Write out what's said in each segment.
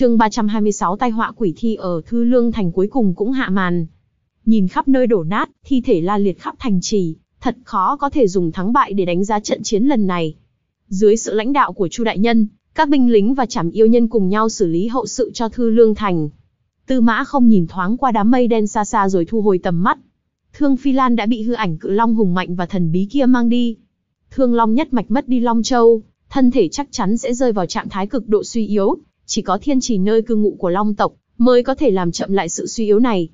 chương 326 tai họa quỷ thi ở Thư Lương Thành cuối cùng cũng hạ màn. Nhìn khắp nơi đổ nát, thi thể la liệt khắp thành trì, thật khó có thể dùng thắng bại để đánh giá trận chiến lần này. Dưới sự lãnh đạo của Chu Đại Nhân, các binh lính và chảm yêu nhân cùng nhau xử lý hậu sự cho Thư Lương Thành. Tư mã không nhìn thoáng qua đám mây đen xa xa rồi thu hồi tầm mắt. Thương Phi Lan đã bị hư ảnh cự long hùng mạnh và thần bí kia mang đi. Thương Long nhất mạch mất đi Long Châu, thân thể chắc chắn sẽ rơi vào trạng thái cực độ suy yếu, chỉ có thiên trì nơi cư ngụ của long tộc mới có thể làm chậm lại sự suy yếu này.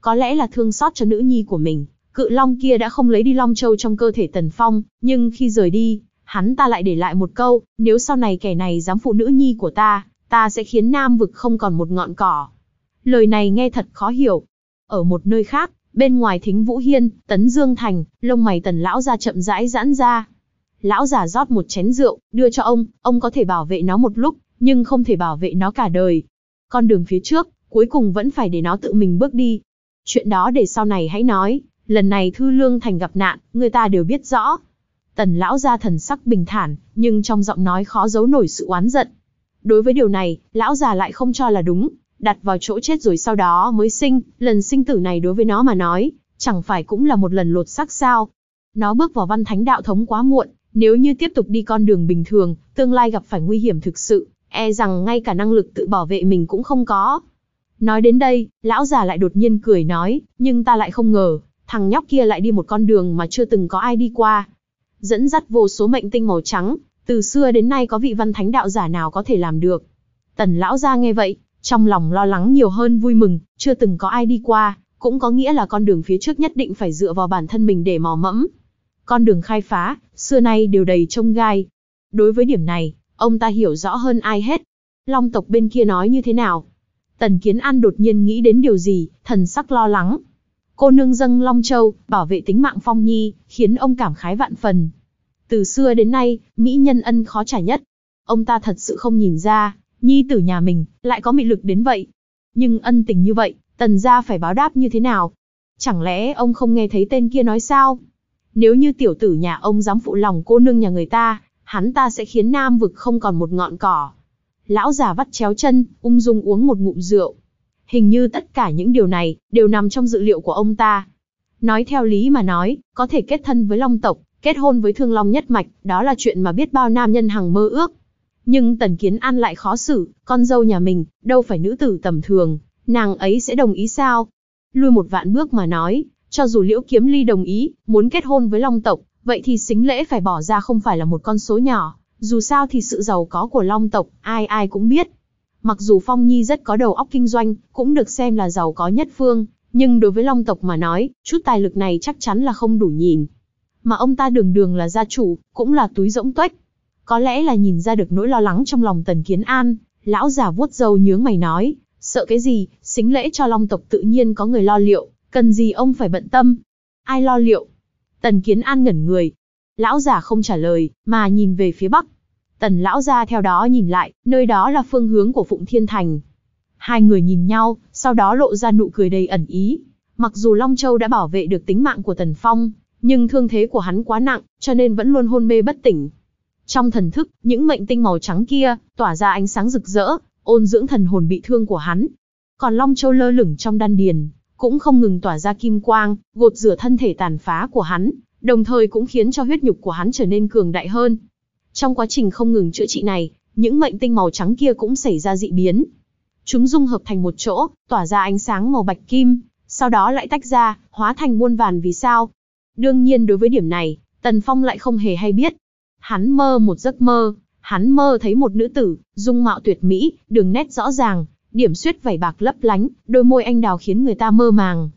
Có lẽ là thương xót cho nữ nhi của mình, cự long kia đã không lấy đi long châu trong cơ thể tần phong, nhưng khi rời đi, hắn ta lại để lại một câu, nếu sau này kẻ này dám phụ nữ nhi của ta, ta sẽ khiến nam vực không còn một ngọn cỏ. Lời này nghe thật khó hiểu. Ở một nơi khác, bên ngoài thính Vũ Hiên, Tấn Dương Thành, lông mày tần lão ra chậm rãi giãn ra. Lão già rót một chén rượu, đưa cho ông, ông có thể bảo vệ nó một lúc, nhưng không thể bảo vệ nó cả đời. Con đường phía trước, cuối cùng vẫn phải để nó tự mình bước đi. Chuyện đó để sau này hãy nói, lần này Thư Lương Thành gặp nạn, người ta đều biết rõ. Tần lão gia thần sắc bình thản, nhưng trong giọng nói khó giấu nổi sự oán giận. Đối với điều này, lão già lại không cho là đúng, đặt vào chỗ chết rồi sau đó mới sinh, lần sinh tử này đối với nó mà nói, chẳng phải cũng là một lần lột xác sao. Nó bước vào văn thánh đạo thống quá muộn, nếu như tiếp tục đi con đường bình thường, tương lai gặp phải nguy hiểm thực sự, e rằng ngay cả năng lực tự bảo vệ mình cũng không có. Nói đến đây, lão già lại đột nhiên cười nói, nhưng ta lại không ngờ, thằng nhóc kia lại đi một con đường mà chưa từng có ai đi qua. Dẫn dắt vô số mệnh tinh màu trắng, từ xưa đến nay có vị văn thánh đạo giả nào có thể làm được. Tần lão gia nghe vậy, trong lòng lo lắng nhiều hơn vui mừng, chưa từng có ai đi qua, cũng có nghĩa là con đường phía trước nhất định phải dựa vào bản thân mình để mò mẫm. Con đường khai phá, xưa nay đều đầy trông gai. Đối với điểm này, Ông ta hiểu rõ hơn ai hết. Long tộc bên kia nói như thế nào? Tần Kiến An đột nhiên nghĩ đến điều gì, thần sắc lo lắng. Cô nương dâng Long Châu, bảo vệ tính mạng Phong Nhi, khiến ông cảm khái vạn phần. Từ xưa đến nay, Mỹ nhân ân khó trả nhất. Ông ta thật sự không nhìn ra, Nhi tử nhà mình, lại có mị lực đến vậy. Nhưng ân tình như vậy, tần gia phải báo đáp như thế nào? Chẳng lẽ ông không nghe thấy tên kia nói sao? Nếu như tiểu tử nhà ông dám phụ lòng cô nương nhà người ta, hắn ta sẽ khiến Nam vực không còn một ngọn cỏ. Lão già vắt chéo chân, ung dung uống một ngụm rượu. Hình như tất cả những điều này đều nằm trong dự liệu của ông ta. Nói theo lý mà nói, có thể kết thân với Long tộc, kết hôn với Thương Long nhất mạch, đó là chuyện mà biết bao nam nhân hằng mơ ước. Nhưng Tần Kiến An lại khó xử, con dâu nhà mình, đâu phải nữ tử tầm thường, nàng ấy sẽ đồng ý sao? Lui một vạn bước mà nói, cho dù Liễu Kiếm Ly đồng ý, muốn kết hôn với Long tộc, vậy thì xính lễ phải bỏ ra không phải là một con số nhỏ, dù sao thì sự giàu có của Long tộc, ai ai cũng biết. Mặc dù Phong Nhi rất có đầu óc kinh doanh, cũng được xem là giàu có nhất phương, nhưng đối với Long tộc mà nói, chút tài lực này chắc chắn là không đủ nhìn. Mà ông ta đường đường là gia chủ, cũng là túi rỗng tuếch. Có lẽ là nhìn ra được nỗi lo lắng trong lòng Tần Kiến An, lão già vuốt râu nhướng mày nói, sợ cái gì, xính lễ cho Long tộc tự nhiên có người lo liệu, cần gì ông phải bận tâm. Ai lo liệu? Tần Kiến An ngẩn người. Lão già không trả lời, mà nhìn về phía bắc. Tần lão gia theo đó nhìn lại, nơi đó là phương hướng của Phụng Thiên Thành. Hai người nhìn nhau, sau đó lộ ra nụ cười đầy ẩn ý. Mặc dù Long Châu đã bảo vệ được tính mạng của Tần Phong, nhưng thương thế của hắn quá nặng, cho nên vẫn luôn hôn mê bất tỉnh. Trong thần thức, những mệnh tinh màu trắng kia tỏa ra ánh sáng rực rỡ, ôn dưỡng thần hồn bị thương của hắn. Còn Long Châu lơ lửng trong đan điền, cũng không ngừng tỏa ra kim quang, gột rửa thân thể tàn phá của hắn, đồng thời cũng khiến cho huyết nhục của hắn trở nên cường đại hơn. Trong quá trình không ngừng chữa trị này, những mệnh tinh màu trắng kia cũng xảy ra dị biến. Chúng dung hợp thành một chỗ, tỏa ra ánh sáng màu bạch kim, sau đó lại tách ra, hóa thành muôn vàn vì sao. Đương nhiên đối với điểm này, Tần Phong lại không hề hay biết. Hắn mơ một giấc mơ, hắn mơ thấy một nữ tử, dung mạo tuyệt mỹ, đường nét rõ ràng, điểm xuyết vảy bạc lấp lánh, đôi môi anh đào khiến người ta mơ màng.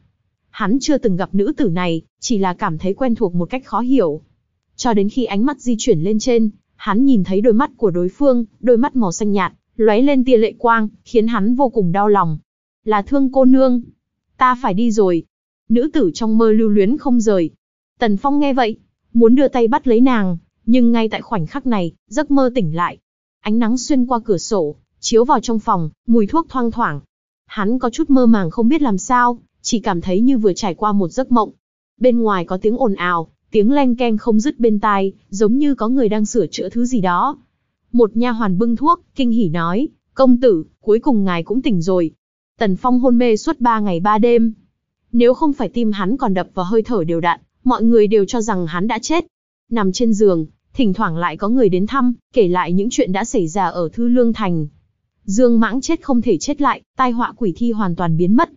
Hắn chưa từng gặp nữ tử này, chỉ là cảm thấy quen thuộc một cách khó hiểu. Cho đến khi ánh mắt di chuyển lên trên, hắn nhìn thấy đôi mắt của đối phương, đôi mắt màu xanh nhạt, lóe lên tia lệ quang, khiến hắn vô cùng đau lòng. Là thương cô nương. Ta phải đi rồi. Nữ tử trong mơ lưu luyến không rời. Tần Phong nghe vậy, muốn đưa tay bắt lấy nàng, nhưng ngay tại khoảnh khắc này, giấc mơ tỉnh lại. Ánh nắng xuyên qua cửa sổ, Chiếu vào trong phòng, mùi thuốc thoang thoảng. Hắn có chút mơ màng không biết làm sao, chỉ cảm thấy như vừa trải qua một giấc mộng. Bên ngoài có tiếng ồn ào, tiếng leng keng không dứt bên tai, giống như có người đang sửa chữa thứ gì đó. Một nha hoàn bưng thuốc, kinh hỉ nói, công tử, cuối cùng ngài cũng tỉnh rồi. Tần Phong hôn mê suốt ba ngày ba đêm. Nếu không phải tim hắn còn đập và hơi thở đều đặn, mọi người đều cho rằng hắn đã chết. Nằm trên giường, thỉnh thoảng lại có người đến thăm, kể lại những chuyện đã xảy ra ở Thư Lương Thành, Dương Mãng chết không thể chết lại, tai họa quỷ thi hoàn toàn biến mất.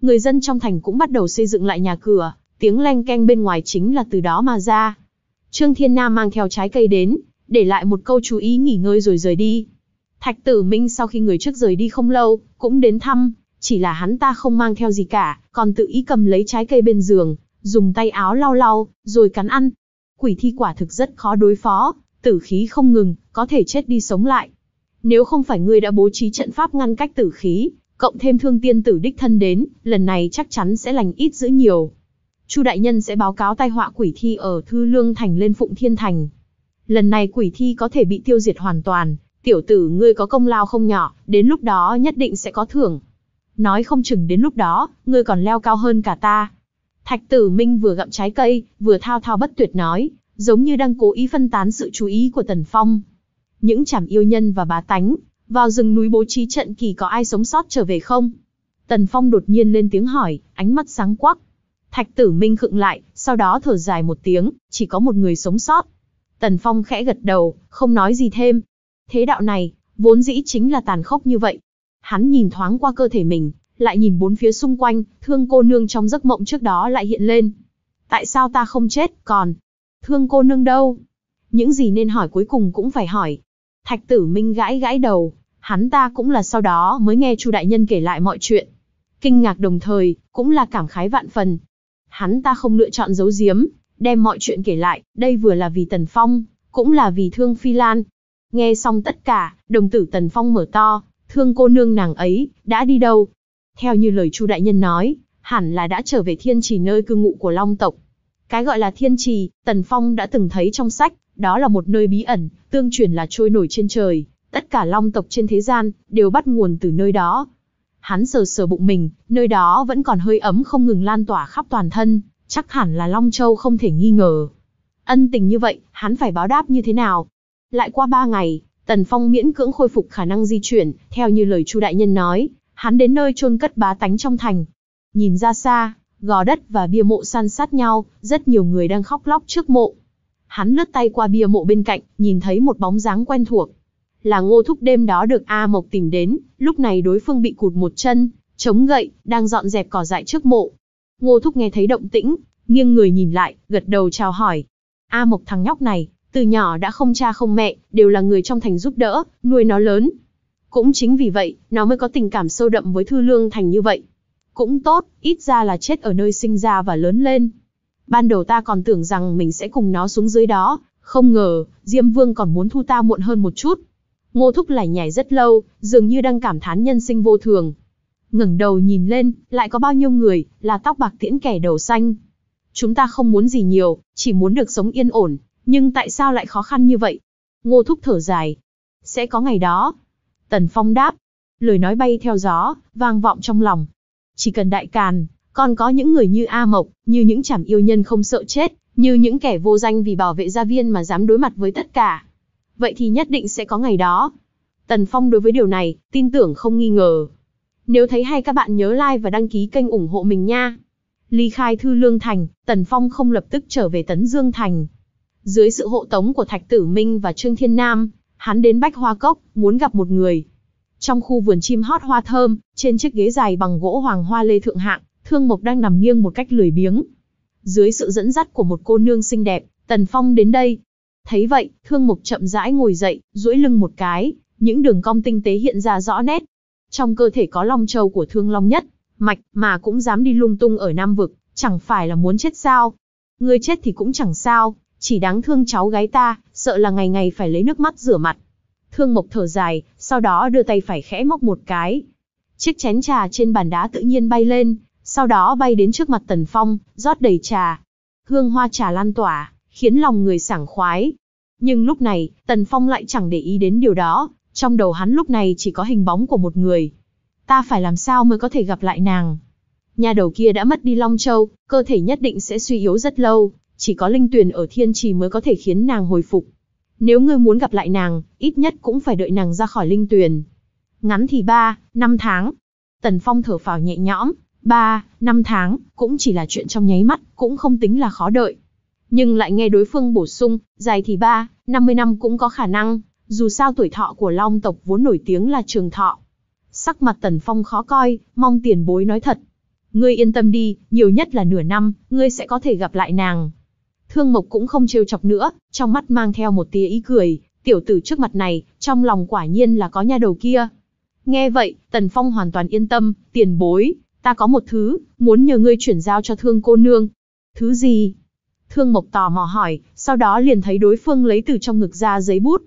Người dân trong thành cũng bắt đầu xây dựng lại nhà cửa, tiếng leng keng bên ngoài chính là từ đó mà ra. Trương Thiên Nam mang theo trái cây đến, để lại một câu chú ý nghỉ ngơi rồi rời đi. Thạch Tử Minh sau khi người trước rời đi không lâu, cũng đến thăm, chỉ là hắn ta không mang theo gì cả, còn tự ý cầm lấy trái cây bên giường, dùng tay áo lau lau, rồi cắn ăn. Quỷ thi quả thực rất khó đối phó, tử khí không ngừng, có thể chết đi sống lại, nếu không phải ngươi đã bố trí trận pháp ngăn cách tử khí, cộng thêm thương tiên tử đích thân đến, lần này chắc chắn sẽ lành ít giữ nhiều. Chu đại nhân sẽ báo cáo tai họa quỷ thi ở Thư Lương Thành lên Phụng Thiên Thành. Lần này quỷ thi có thể bị tiêu diệt hoàn toàn, tiểu tử ngươi có công lao không nhỏ, đến lúc đó nhất định sẽ có thưởng. Nói không chừng đến lúc đó, ngươi còn leo cao hơn cả ta. Thạch tử Minh vừa gặm trái cây, vừa thao thao bất tuyệt nói, giống như đang cố ý phân tán sự chú ý của Tần Phong những chảm yêu nhân và bá tánh, vào rừng núi bố trí trận kỳ có ai sống sót trở về không? Tần Phong đột nhiên lên tiếng hỏi, ánh mắt sáng quắc. Thạch tử minh khựng lại, sau đó thở dài một tiếng, chỉ có một người sống sót. Tần Phong khẽ gật đầu, không nói gì thêm. Thế đạo này, vốn dĩ chính là tàn khốc như vậy. Hắn nhìn thoáng qua cơ thể mình, lại nhìn bốn phía xung quanh, thương cô nương trong giấc mộng trước đó lại hiện lên. Tại sao ta không chết, còn? Thương cô nương đâu? Những gì nên hỏi cuối cùng cũng phải hỏi, Thạch Tử Minh gãi gãi đầu, hắn ta cũng là sau đó mới nghe Chu đại nhân kể lại mọi chuyện. Kinh ngạc đồng thời, cũng là cảm khái vạn phần. Hắn ta không lựa chọn giấu giếm, đem mọi chuyện kể lại, đây vừa là vì Tần Phong, cũng là vì Thương Phi Lan. Nghe xong tất cả, đồng tử Tần Phong mở to, thương cô nương nàng ấy, đã đi đâu? Theo như lời Chu đại nhân nói, hẳn là đã trở về thiên trì nơi cư ngụ của Long tộc. Cái gọi là thiên trì, Tần Phong đã từng thấy trong sách, đó là một nơi bí ẩn, tương truyền là trôi nổi trên trời, tất cả long tộc trên thế gian đều bắt nguồn từ nơi đó. Hắn sờ sờ bụng mình, nơi đó vẫn còn hơi ấm không ngừng lan tỏa khắp toàn thân, chắc hẳn là Long Châu không thể nghi ngờ. Ân tình như vậy, hắn phải báo đáp như thế nào? Lại qua ba ngày, Tần Phong miễn cưỡng khôi phục khả năng di chuyển, theo như lời Chu đại nhân nói, hắn đến nơi chôn cất bá tánh trong thành. Nhìn ra xa, gò đất và bia mộ san sát nhau, rất nhiều người đang khóc lóc trước mộ. Hắn lướt tay qua bia mộ bên cạnh, nhìn thấy một bóng dáng quen thuộc. Là ngô thúc đêm đó được A Mộc tìm đến, lúc này đối phương bị cụt một chân, chống gậy, đang dọn dẹp cỏ dại trước mộ. Ngô thúc nghe thấy động tĩnh, nghiêng người nhìn lại, gật đầu chào hỏi. A Mộc thằng nhóc này, từ nhỏ đã không cha không mẹ, đều là người trong thành giúp đỡ, nuôi nó lớn. Cũng chính vì vậy, nó mới có tình cảm sâu đậm với Thư Lương Thành như vậy. Cũng tốt, ít ra là chết ở nơi sinh ra và lớn lên ban đầu ta còn tưởng rằng mình sẽ cùng nó xuống dưới đó, không ngờ, Diêm Vương còn muốn thu ta muộn hơn một chút. Ngô Thúc lải nhải rất lâu, dường như đang cảm thán nhân sinh vô thường. Ngẩng đầu nhìn lên, lại có bao nhiêu người, là tóc bạc tiễn kẻ đầu xanh. Chúng ta không muốn gì nhiều, chỉ muốn được sống yên ổn, nhưng tại sao lại khó khăn như vậy? Ngô Thúc thở dài. Sẽ có ngày đó. Tần Phong đáp. Lời nói bay theo gió, vang vọng trong lòng. Chỉ cần đại càn, còn có những người như A Mộc, như những chảm yêu nhân không sợ chết, như những kẻ vô danh vì bảo vệ gia viên mà dám đối mặt với tất cả. Vậy thì nhất định sẽ có ngày đó. Tần Phong đối với điều này, tin tưởng không nghi ngờ. Nếu thấy hay các bạn nhớ like và đăng ký kênh ủng hộ mình nha. Ly khai Thư Lương Thành, Tần Phong không lập tức trở về Tấn Dương Thành. Dưới sự hộ tống của Thạch Tử Minh và Trương Thiên Nam, hắn đến Bách Hoa Cốc, muốn gặp một người. Trong khu vườn chim hót hoa thơm, trên chiếc ghế dài bằng gỗ hoàng hoa lê thượng hạng, Thương Mộc đang nằm nghiêng một cách lười biếng. Dưới sự dẫn dắt của một cô nương xinh đẹp, Tần Phong đến đây. Thấy vậy, Thương Mộc chậm rãi ngồi dậy, duỗi lưng một cái, những đường cong tinh tế hiện ra rõ nét. Trong cơ thể có long châu của Thương Long nhất, mạch mà cũng dám đi lung tung ở Nam Vực, chẳng phải là muốn chết sao. Người chết thì cũng chẳng sao, chỉ đáng thương cháu gái ta, sợ là ngày ngày phải lấy nước mắt rửa mặt. Thương Mộc thở dài, sau đó đưa tay phải khẽ móc một cái. Chiếc chén trà trên bàn đá tự nhiên bay lên, sau đó bay đến trước mặt Tần Phong, rót đầy trà. Hương hoa trà lan tỏa, khiến lòng người sảng khoái. Nhưng lúc này, Tần Phong lại chẳng để ý đến điều đó, trong đầu hắn lúc này chỉ có hình bóng của một người. Ta phải làm sao mới có thể gặp lại nàng? Nhà đầu kia đã mất đi Long Châu, cơ thể nhất định sẽ suy yếu rất lâu, chỉ có linh tuyển ở thiên trì mới có thể khiến nàng hồi phục. Nếu ngươi muốn gặp lại nàng, ít nhất cũng phải đợi nàng ra khỏi linh tuyển. Ngắn thì ba, năm tháng. Tần Phong thở phào nhẹ nhõm, 3, 5 tháng, cũng chỉ là chuyện trong nháy mắt, cũng không tính là khó đợi. Nhưng lại nghe đối phương bổ sung, dài thì 3, 50 năm cũng có khả năng, dù sao tuổi thọ của Long tộc vốn nổi tiếng là trường thọ. Sắc mặt Tần Phong khó coi, mong tiền bối nói thật. Ngươi yên tâm đi, nhiều nhất là nửa năm, ngươi sẽ có thể gặp lại nàng. Thương Mộc cũng không trêu chọc nữa, trong mắt mang theo một tia ý cười, tiểu tử trước mặt này, trong lòng quả nhiên là có nha đầu kia. Nghe vậy, Tần Phong hoàn toàn yên tâm, tiền bối, ta có một thứ, muốn nhờ ngươi chuyển giao cho thương cô nương. Thứ gì? Thương Mộc tò mò hỏi, sau đó liền thấy đối phương lấy từ trong ngực ra giấy bút.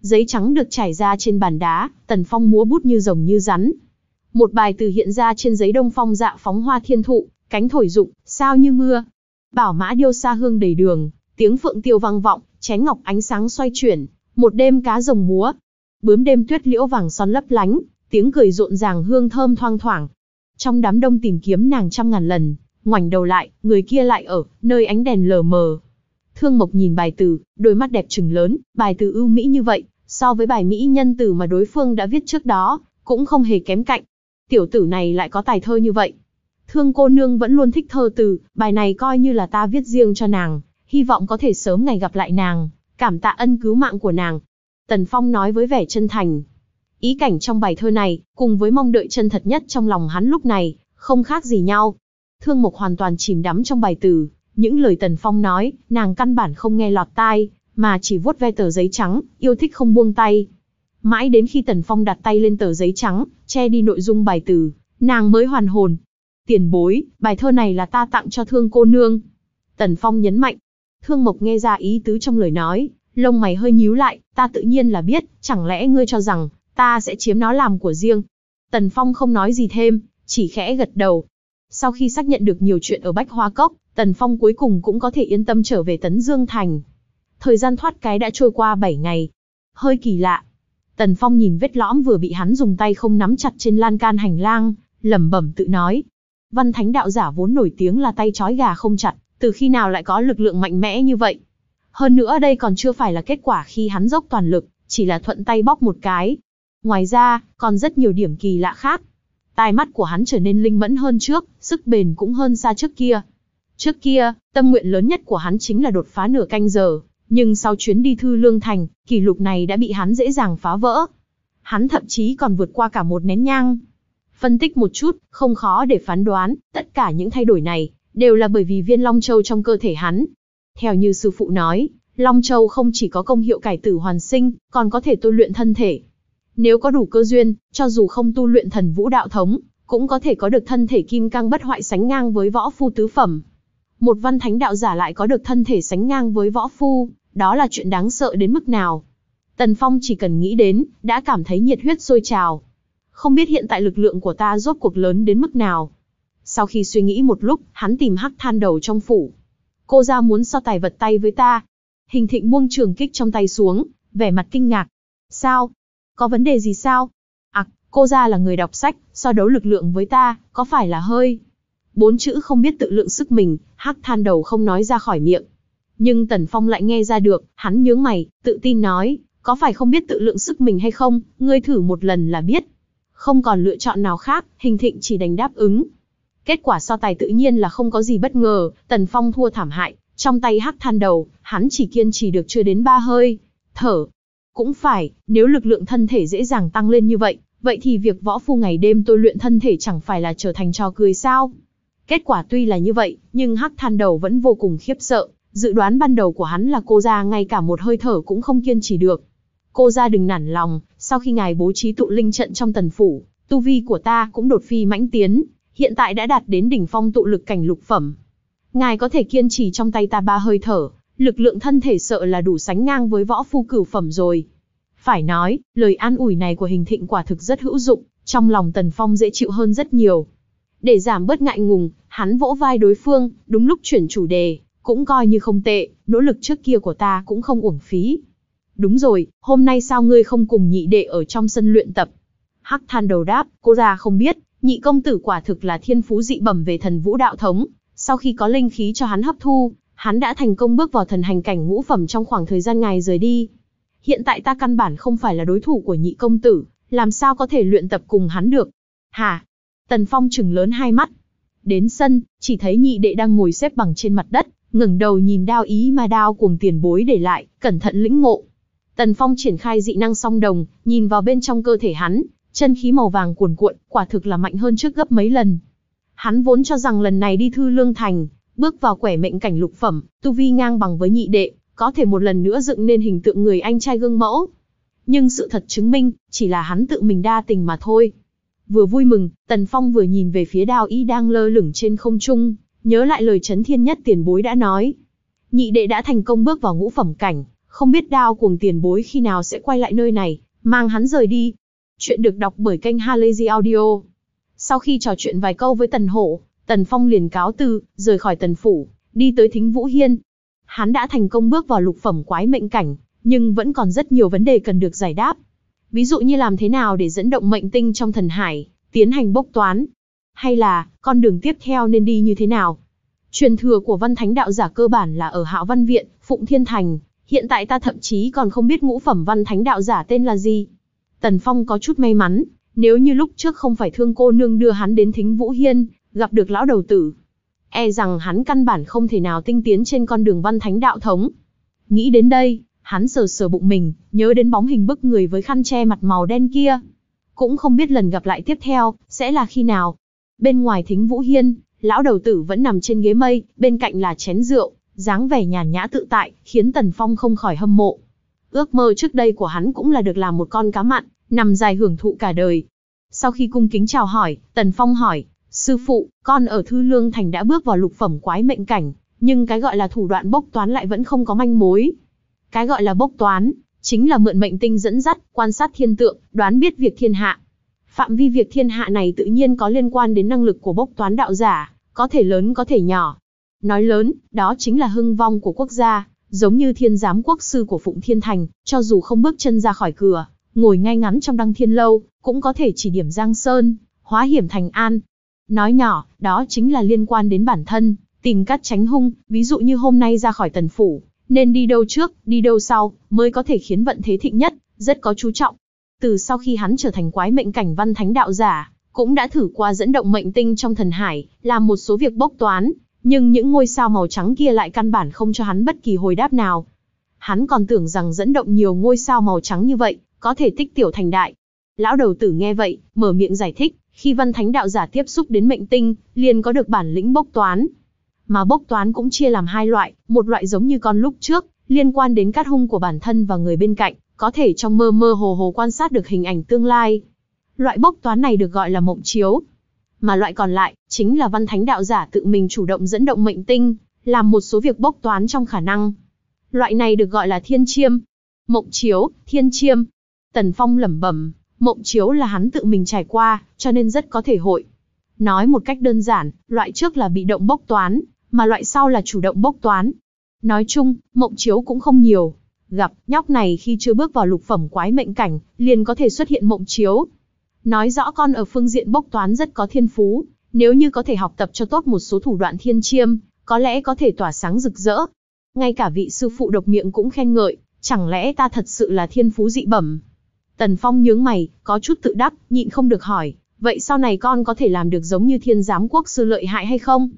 Giấy trắng được trải ra trên bàn đá, tần phong múa bút như rồng như rắn. Một bài từ hiện ra trên giấy đông phong dạ phóng hoa thiên thụ, cánh thổi dụng sao như mưa. Bảo mã điêu xa hương đầy đường, tiếng phượng tiêu vang vọng, chén ngọc ánh sáng xoay chuyển, một đêm cá rồng múa. Bướm đêm tuyết liễu vàng son lấp lánh, tiếng cười rộn ràng hương thơm thoang thoảng, trong đám đông tìm kiếm nàng trăm ngàn lần, ngoảnh đầu lại, người kia lại ở, nơi ánh đèn lờ mờ. Thương Mộc nhìn bài từ, đôi mắt đẹp trừng lớn, bài từ ưu mỹ như vậy, so với bài mỹ nhân từ mà đối phương đã viết trước đó, cũng không hề kém cạnh. Tiểu tử này lại có tài thơ như vậy. Thương cô nương vẫn luôn thích thơ từ, bài này coi như là ta viết riêng cho nàng, hy vọng có thể sớm ngày gặp lại nàng, cảm tạ ân cứu mạng của nàng. Tần Phong nói với vẻ chân thành, Ý cảnh trong bài thơ này, cùng với mong đợi chân thật nhất trong lòng hắn lúc này, không khác gì nhau. Thương Mộc hoàn toàn chìm đắm trong bài từ, những lời Tần Phong nói, nàng căn bản không nghe lọt tai, mà chỉ vuốt ve tờ giấy trắng, yêu thích không buông tay. Mãi đến khi Tần Phong đặt tay lên tờ giấy trắng, che đi nội dung bài từ, nàng mới hoàn hồn. Tiền bối, bài thơ này là ta tặng cho thương cô nương. Tần Phong nhấn mạnh, thương mộc nghe ra ý tứ trong lời nói, lông mày hơi nhíu lại, ta tự nhiên là biết, chẳng lẽ ngươi cho rằng, ta sẽ chiếm nó làm của riêng. Tần Phong không nói gì thêm, chỉ khẽ gật đầu. Sau khi xác nhận được nhiều chuyện ở Bách Hoa Cốc, Tần Phong cuối cùng cũng có thể yên tâm trở về Tấn Dương Thành. Thời gian thoát cái đã trôi qua 7 ngày. Hơi kỳ lạ. Tần Phong nhìn vết lõm vừa bị hắn dùng tay không nắm chặt trên lan can hành lang, lẩm bẩm tự nói. Văn Thánh đạo giả vốn nổi tiếng là tay trói gà không chặt, từ khi nào lại có lực lượng mạnh mẽ như vậy? Hơn nữa đây còn chưa phải là kết quả khi hắn dốc toàn lực, chỉ là thuận tay bóc một cái, Ngoài ra, còn rất nhiều điểm kỳ lạ khác. Tai mắt của hắn trở nên linh mẫn hơn trước, sức bền cũng hơn xa trước kia. Trước kia, tâm nguyện lớn nhất của hắn chính là đột phá nửa canh giờ, nhưng sau chuyến đi thư lương thành, kỷ lục này đã bị hắn dễ dàng phá vỡ. Hắn thậm chí còn vượt qua cả một nén nhang. Phân tích một chút, không khó để phán đoán, tất cả những thay đổi này đều là bởi vì viên Long Châu trong cơ thể hắn. Theo như sư phụ nói, Long Châu không chỉ có công hiệu cải tử hoàn sinh, còn có thể tôi luyện thân thể. Nếu có đủ cơ duyên, cho dù không tu luyện thần vũ đạo thống, cũng có thể có được thân thể kim cang bất hoại sánh ngang với võ phu tứ phẩm. Một văn thánh đạo giả lại có được thân thể sánh ngang với võ phu, đó là chuyện đáng sợ đến mức nào. Tần Phong chỉ cần nghĩ đến, đã cảm thấy nhiệt huyết sôi trào. Không biết hiện tại lực lượng của ta rốt cuộc lớn đến mức nào. Sau khi suy nghĩ một lúc, hắn tìm hắc than đầu trong phủ. Cô ra muốn so tài vật tay với ta. Hình thịnh buông trường kích trong tay xuống, vẻ mặt kinh ngạc. Sao, có vấn đề gì sao? Ặc, à, cô ra là người đọc sách, so đấu lực lượng với ta, có phải là hơi? Bốn chữ không biết tự lượng sức mình, hắc than đầu không nói ra khỏi miệng. Nhưng Tần Phong lại nghe ra được, hắn nhướng mày, tự tin nói, có phải không biết tự lượng sức mình hay không, ngươi thử một lần là biết. Không còn lựa chọn nào khác, hình thịnh chỉ đành đáp ứng. Kết quả so tài tự nhiên là không có gì bất ngờ, Tần Phong thua thảm hại, trong tay hắc than đầu, hắn chỉ kiên trì được chưa đến ba hơi, thở, cũng phải, nếu lực lượng thân thể dễ dàng tăng lên như vậy, vậy thì việc võ phu ngày đêm tôi luyện thân thể chẳng phải là trở thành trò cười sao? Kết quả tuy là như vậy, nhưng Hắc Than Đầu vẫn vô cùng khiếp sợ, dự đoán ban đầu của hắn là cô ra ngay cả một hơi thở cũng không kiên trì được. Cô ra đừng nản lòng, sau khi ngài bố trí tụ linh trận trong tần phủ, tu vi của ta cũng đột phi mãnh tiến, hiện tại đã đạt đến đỉnh phong tụ lực cảnh lục phẩm. Ngài có thể kiên trì trong tay ta ba hơi thở, lực lượng thân thể sợ là đủ sánh ngang với võ phu cửu phẩm rồi. Phải nói, lời an ủi này của hình thịnh quả thực rất hữu dụng, trong lòng Tần Phong dễ chịu hơn rất nhiều. Để giảm bớt ngại ngùng, hắn vỗ vai đối phương, đúng lúc chuyển chủ đề, cũng coi như không tệ, nỗ lực trước kia của ta cũng không uổng phí. Đúng rồi, hôm nay sao ngươi không cùng nhị đệ ở trong sân luyện tập? Hắc than đầu đáp, cô ra không biết, nhị công tử quả thực là thiên phú dị bẩm về thần vũ đạo thống, sau khi có linh khí cho hắn hấp thu, Hắn đã thành công bước vào thần hành cảnh ngũ phẩm trong khoảng thời gian ngài rời đi. Hiện tại ta căn bản không phải là đối thủ của nhị công tử, làm sao có thể luyện tập cùng hắn được. hà Tần Phong trừng lớn hai mắt. Đến sân, chỉ thấy nhị đệ đang ngồi xếp bằng trên mặt đất, ngẩng đầu nhìn đao ý mà đao cuồng tiền bối để lại, cẩn thận lĩnh ngộ. Tần Phong triển khai dị năng song đồng, nhìn vào bên trong cơ thể hắn, chân khí màu vàng cuồn cuộn, quả thực là mạnh hơn trước gấp mấy lần. Hắn vốn cho rằng lần này đi thư lương thành, Bước vào quẻ mệnh cảnh lục phẩm, tu vi ngang bằng với nhị đệ, có thể một lần nữa dựng nên hình tượng người anh trai gương mẫu. Nhưng sự thật chứng minh, chỉ là hắn tự mình đa tình mà thôi. Vừa vui mừng, Tần Phong vừa nhìn về phía đào y đang lơ lửng trên không trung, nhớ lại lời chấn thiên nhất tiền bối đã nói. Nhị đệ đã thành công bước vào ngũ phẩm cảnh, không biết đao cuồng tiền bối khi nào sẽ quay lại nơi này, mang hắn rời đi. Chuyện được đọc bởi kênh Halazy Audio. Sau khi trò chuyện vài câu với Tần Hổ, Tần Phong liền cáo từ, rời khỏi Tần Phủ, đi tới Thính Vũ Hiên. Hắn đã thành công bước vào lục phẩm quái mệnh cảnh, nhưng vẫn còn rất nhiều vấn đề cần được giải đáp. Ví dụ như làm thế nào để dẫn động mệnh tinh trong thần hải, tiến hành bốc toán. Hay là, con đường tiếp theo nên đi như thế nào? Truyền thừa của văn thánh đạo giả cơ bản là ở Hạo Văn Viện, Phụng Thiên Thành. Hiện tại ta thậm chí còn không biết ngũ phẩm văn thánh đạo giả tên là gì. Tần Phong có chút may mắn, nếu như lúc trước không phải thương cô nương đưa hắn đến thính Vũ Hiên, gặp được lão đầu tử. E rằng hắn căn bản không thể nào tinh tiến trên con đường văn thánh đạo thống. Nghĩ đến đây, hắn sờ sờ bụng mình, nhớ đến bóng hình bức người với khăn che mặt màu đen kia. Cũng không biết lần gặp lại tiếp theo, sẽ là khi nào. Bên ngoài thính Vũ Hiên, lão đầu tử vẫn nằm trên ghế mây, bên cạnh là chén rượu, dáng vẻ nhàn nhã tự tại, khiến Tần Phong không khỏi hâm mộ. Ước mơ trước đây của hắn cũng là được làm một con cá mặn, nằm dài hưởng thụ cả đời. Sau khi cung kính chào hỏi, Tần Phong hỏi, Sư phụ, con ở Thư Lương Thành đã bước vào lục phẩm quái mệnh cảnh, nhưng cái gọi là thủ đoạn bốc toán lại vẫn không có manh mối. Cái gọi là bốc toán, chính là mượn mệnh tinh dẫn dắt, quan sát thiên tượng, đoán biết việc thiên hạ. Phạm vi việc thiên hạ này tự nhiên có liên quan đến năng lực của bốc toán đạo giả, có thể lớn có thể nhỏ. Nói lớn, đó chính là hưng vong của quốc gia, giống như thiên giám quốc sư của Phụng Thiên Thành, cho dù không bước chân ra khỏi cửa, ngồi ngay ngắn trong đăng thiên lâu, cũng có thể chỉ điểm Giang Sơn, hóa hiểm thành an, Nói nhỏ, đó chính là liên quan đến bản thân, tìm cách tránh hung, ví dụ như hôm nay ra khỏi tần phủ, nên đi đâu trước, đi đâu sau, mới có thể khiến vận thế thịnh nhất, rất có chú trọng. Từ sau khi hắn trở thành quái mệnh cảnh văn thánh đạo giả, cũng đã thử qua dẫn động mệnh tinh trong thần hải, làm một số việc bốc toán, nhưng những ngôi sao màu trắng kia lại căn bản không cho hắn bất kỳ hồi đáp nào. Hắn còn tưởng rằng dẫn động nhiều ngôi sao màu trắng như vậy, có thể tích tiểu thành đại. Lão đầu tử nghe vậy, mở miệng giải thích, khi văn thánh đạo giả tiếp xúc đến mệnh tinh, liền có được bản lĩnh bốc toán. Mà bốc toán cũng chia làm hai loại, một loại giống như con lúc trước, liên quan đến cát hung của bản thân và người bên cạnh, có thể trong mơ mơ hồ hồ quan sát được hình ảnh tương lai. Loại bốc toán này được gọi là mộng chiếu. Mà loại còn lại, chính là văn thánh đạo giả tự mình chủ động dẫn động mệnh tinh, làm một số việc bốc toán trong khả năng. Loại này được gọi là thiên chiêm. Mộng chiếu, thiên chiêm. Tần Phong lẩm bẩm, Mộng chiếu là hắn tự mình trải qua, cho nên rất có thể hội. Nói một cách đơn giản, loại trước là bị động bốc toán, mà loại sau là chủ động bốc toán. Nói chung, mộng chiếu cũng không nhiều. Gặp, nhóc này khi chưa bước vào lục phẩm quái mệnh cảnh, liền có thể xuất hiện mộng chiếu. Nói rõ con ở phương diện bốc toán rất có thiên phú, nếu như có thể học tập cho tốt một số thủ đoạn thiên chiêm, có lẽ có thể tỏa sáng rực rỡ. Ngay cả vị sư phụ độc miệng cũng khen ngợi, chẳng lẽ ta thật sự là thiên phú dị bẩm. Tần Phong nhướng mày, có chút tự đắc, nhịn không được hỏi, vậy sau này con có thể làm được giống như thiên giám quốc sư lợi hại hay không?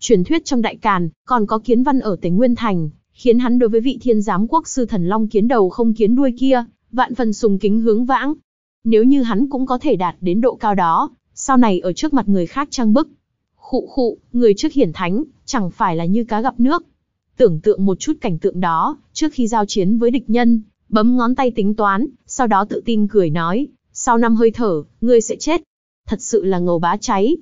Truyền thuyết trong Đại Càn, còn có kiến văn ở Tề Nguyên Thành, khiến hắn đối với vị thiên giám quốc sư thần long kiến đầu không kiến đuôi kia, vạn phần sùng kính hướng vãng. Nếu như hắn cũng có thể đạt đến độ cao đó, sau này ở trước mặt người khác trang bức. Khụ khụ, người trước hiển thánh, chẳng phải là như cá gặp nước. Tưởng tượng một chút cảnh tượng đó, trước khi giao chiến với địch nhân, Bấm ngón tay tính toán, sau đó tự tin cười nói, sau năm hơi thở, ngươi sẽ chết. Thật sự là ngầu bá cháy.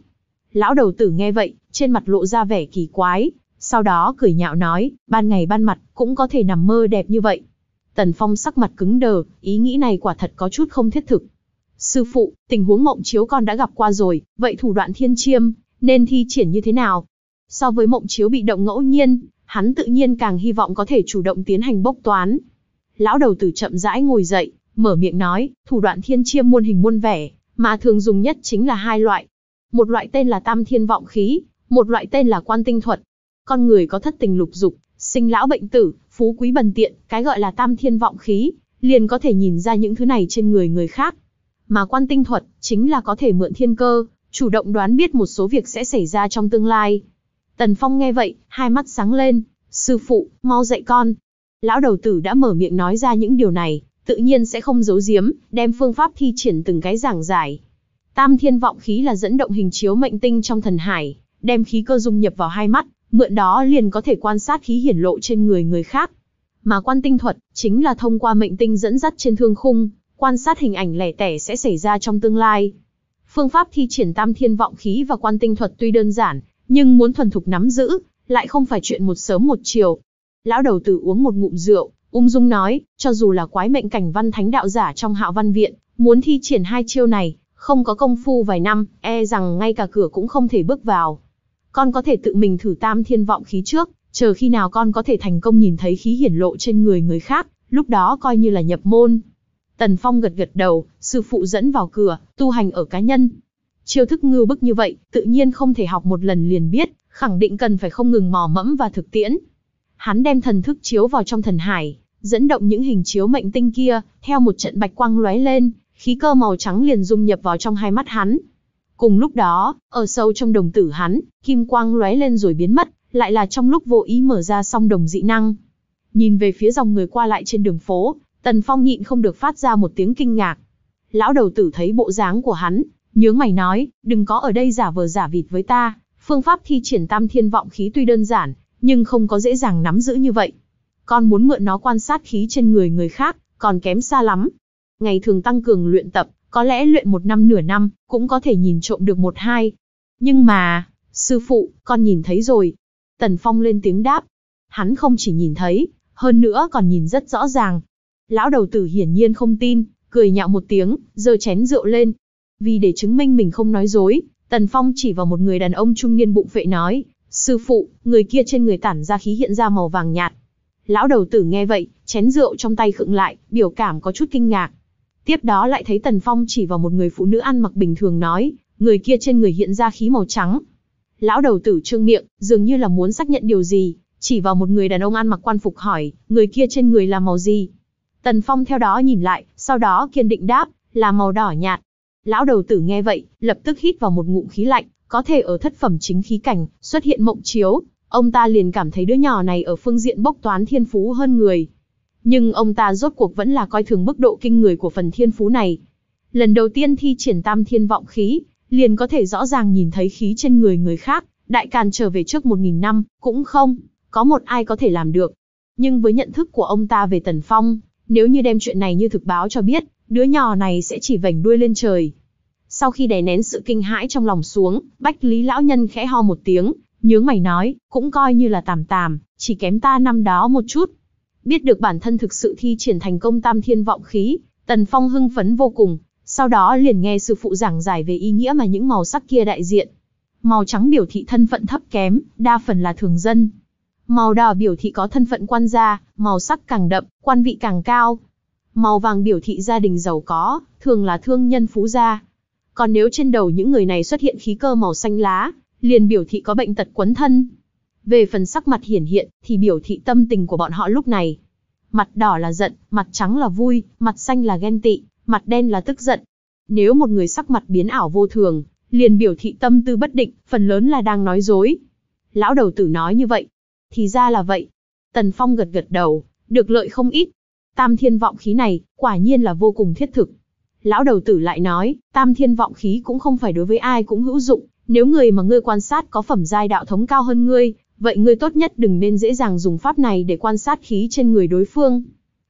Lão đầu tử nghe vậy, trên mặt lộ ra vẻ kỳ quái, sau đó cười nhạo nói, ban ngày ban mặt, cũng có thể nằm mơ đẹp như vậy. Tần Phong sắc mặt cứng đờ, ý nghĩ này quả thật có chút không thiết thực. Sư phụ, tình huống mộng chiếu con đã gặp qua rồi, vậy thủ đoạn thiên chiêm, nên thi triển như thế nào? So với mộng chiếu bị động ngẫu nhiên, hắn tự nhiên càng hy vọng có thể chủ động tiến hành bốc toán, lão đầu tử chậm rãi ngồi dậy, mở miệng nói, thủ đoạn thiên chiêm muôn hình muôn vẻ, mà thường dùng nhất chính là hai loại. Một loại tên là tam thiên vọng khí, một loại tên là quan tinh thuật. Con người có thất tình lục dục, sinh lão bệnh tử, phú quý bần tiện, cái gọi là tam thiên vọng khí, liền có thể nhìn ra những thứ này trên người người khác. Mà quan tinh thuật, chính là có thể mượn thiên cơ, chủ động đoán biết một số việc sẽ xảy ra trong tương lai. Tần Phong nghe vậy, hai mắt sáng lên, sư phụ, mau dạy con, lão đầu tử đã mở miệng nói ra những điều này, tự nhiên sẽ không giấu giếm, đem phương pháp thi triển từng cái giảng giải. Tam thiên vọng khí là dẫn động hình chiếu mệnh tinh trong thần hải, đem khí cơ dung nhập vào hai mắt, mượn đó liền có thể quan sát khí hiển lộ trên người người khác. Mà quan tinh thuật chính là thông qua mệnh tinh dẫn dắt trên thương khung, quan sát hình ảnh lẻ tẻ sẽ xảy ra trong tương lai. Phương pháp thi triển tam thiên vọng khí và quan tinh thuật tuy đơn giản, nhưng muốn thuần thục nắm giữ, lại không phải chuyện một sớm một chiều, Lão đầu tử uống một ngụm rượu, ung dung nói, cho dù là quái mệnh cảnh văn thánh đạo giả trong hạo văn viện, muốn thi triển hai chiêu này, không có công phu vài năm, e rằng ngay cả cửa cũng không thể bước vào. Con có thể tự mình thử tam thiên vọng khí trước, chờ khi nào con có thể thành công nhìn thấy khí hiển lộ trên người người khác, lúc đó coi như là nhập môn. Tần Phong gật gật đầu, sư phụ dẫn vào cửa, tu hành ở cá nhân. Chiêu thức ngưu bức như vậy, tự nhiên không thể học một lần liền biết, khẳng định cần phải không ngừng mò mẫm và thực tiễn. Hắn đem thần thức chiếu vào trong thần hải, dẫn động những hình chiếu mệnh tinh kia, theo một trận bạch quang lóe lên, khí cơ màu trắng liền dung nhập vào trong hai mắt hắn. Cùng lúc đó, ở sâu trong đồng tử hắn, kim quang lóe lên rồi biến mất, lại là trong lúc vô ý mở ra song đồng dị năng. Nhìn về phía dòng người qua lại trên đường phố, Tần Phong nhịn không được phát ra một tiếng kinh ngạc. Lão đầu tử thấy bộ dáng của hắn, nhướng mày nói, đừng có ở đây giả vờ giả vịt với ta, phương pháp thi triển tam thiên vọng khí tuy đơn giản, nhưng không có dễ dàng nắm giữ như vậy. Con muốn mượn nó quan sát khí trên người người khác, còn kém xa lắm. Ngày thường tăng cường luyện tập, có lẽ luyện một năm nửa năm, cũng có thể nhìn trộm được một hai. Nhưng mà, sư phụ, con nhìn thấy rồi. Tần Phong lên tiếng đáp. Hắn không chỉ nhìn thấy, hơn nữa còn nhìn rất rõ ràng. Lão đầu tử hiển nhiên không tin, cười nhạo một tiếng, giơ chén rượu lên. Vì để chứng minh mình không nói dối, Tần Phong chỉ vào một người đàn ông trung niên bụng phệ nói, Sư phụ, người kia trên người tản ra khí hiện ra màu vàng nhạt. Lão đầu tử nghe vậy, chén rượu trong tay khựng lại, biểu cảm có chút kinh ngạc. Tiếp đó lại thấy Tần Phong chỉ vào một người phụ nữ ăn mặc bình thường nói, người kia trên người hiện ra khí màu trắng. Lão đầu tử trương miệng, dường như là muốn xác nhận điều gì, chỉ vào một người đàn ông ăn mặc quan phục hỏi, người kia trên người là màu gì? Tần Phong theo đó nhìn lại, sau đó kiên định đáp, là màu đỏ nhạt. Lão đầu tử nghe vậy, lập tức hít vào một ngụm khí lạnh, có thể ở thất phẩm chính khí cảnh, xuất hiện mộng chiếu, ông ta liền cảm thấy đứa nhỏ này ở phương diện bốc toán thiên phú hơn người. Nhưng ông ta rốt cuộc vẫn là coi thường mức độ kinh người của phần thiên phú này. Lần đầu tiên thi triển tam thiên vọng khí, liền có thể rõ ràng nhìn thấy khí trên người người khác, đại càn trở về trước 1.000 năm, cũng không, có một ai có thể làm được. Nhưng với nhận thức của ông ta về Tần Phong, nếu như đem chuyện này như thực báo cho biết, đứa nhỏ này sẽ chỉ vành đuôi lên trời, sau khi đè nén sự kinh hãi trong lòng xuống, Bách Lý lão nhân khẽ ho một tiếng, nhướng mày nói, cũng coi như là tàm tàm, chỉ kém ta năm đó một chút. Biết được bản thân thực sự thi triển thành công tam thiên vọng khí, Tần Phong hưng phấn vô cùng, sau đó liền nghe sư phụ giảng giải về ý nghĩa mà những màu sắc kia đại diện. Màu trắng biểu thị thân phận thấp kém, đa phần là thường dân. Màu đỏ biểu thị có thân phận quan gia, màu sắc càng đậm, quan vị càng cao. Màu vàng biểu thị gia đình giàu có, thường là thương nhân phú gia. Còn nếu trên đầu những người này xuất hiện khí cơ màu xanh lá, liền biểu thị có bệnh tật quấn thân. Về phần sắc mặt hiển hiện, thì biểu thị tâm tình của bọn họ lúc này. Mặt đỏ là giận, mặt trắng là vui, mặt xanh là ghen tị, mặt đen là tức giận. Nếu một người sắc mặt biến ảo vô thường, liền biểu thị tâm tư bất định, phần lớn là đang nói dối. Lão đầu tử nói như vậy. Thì ra là vậy. Tần Phong gật gật đầu, được lợi không ít. Tam thiên vọng khí này, quả nhiên là vô cùng thiết thực. Lão đầu tử lại nói, tam thiên vọng khí cũng không phải đối với ai cũng hữu dụng, nếu người mà ngươi quan sát có phẩm giai đạo thống cao hơn ngươi, vậy ngươi tốt nhất đừng nên dễ dàng dùng pháp này để quan sát khí trên người đối phương.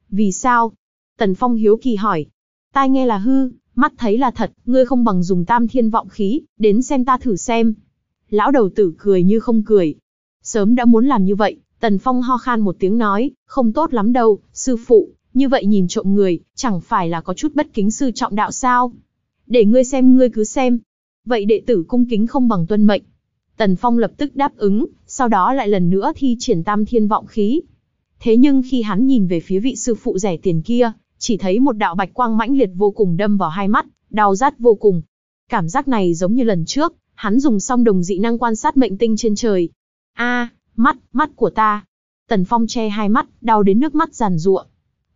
Vì sao? Tần Phong hiếu kỳ hỏi. Tai nghe là hư, mắt thấy là thật, ngươi không bằng dùng tam thiên vọng khí, đến xem ta thử xem. Lão đầu tử cười như không cười. Sớm đã muốn làm như vậy, Tần Phong ho khan một tiếng nói, không tốt lắm đâu, sư phụ, như vậy nhìn trộm người, chẳng phải là có chút bất kính sư trọng đạo sao? Để ngươi xem ngươi cứ xem. Vậy đệ tử cung kính không bằng tuân mệnh. Tần Phong lập tức đáp ứng, sau đó lại lần nữa thi triển tam thiên vọng khí. Thế nhưng khi hắn nhìn về phía vị sư phụ rẻ tiền kia, chỉ thấy một đạo bạch quang mãnh liệt vô cùng đâm vào hai mắt, đau rát vô cùng. Cảm giác này giống như lần trước, hắn dùng xong đồng dị năng quan sát mệnh tinh trên trời. A, mắt, mắt của ta. Tần Phong che hai mắt, đau đến nước mắt giàn ruộng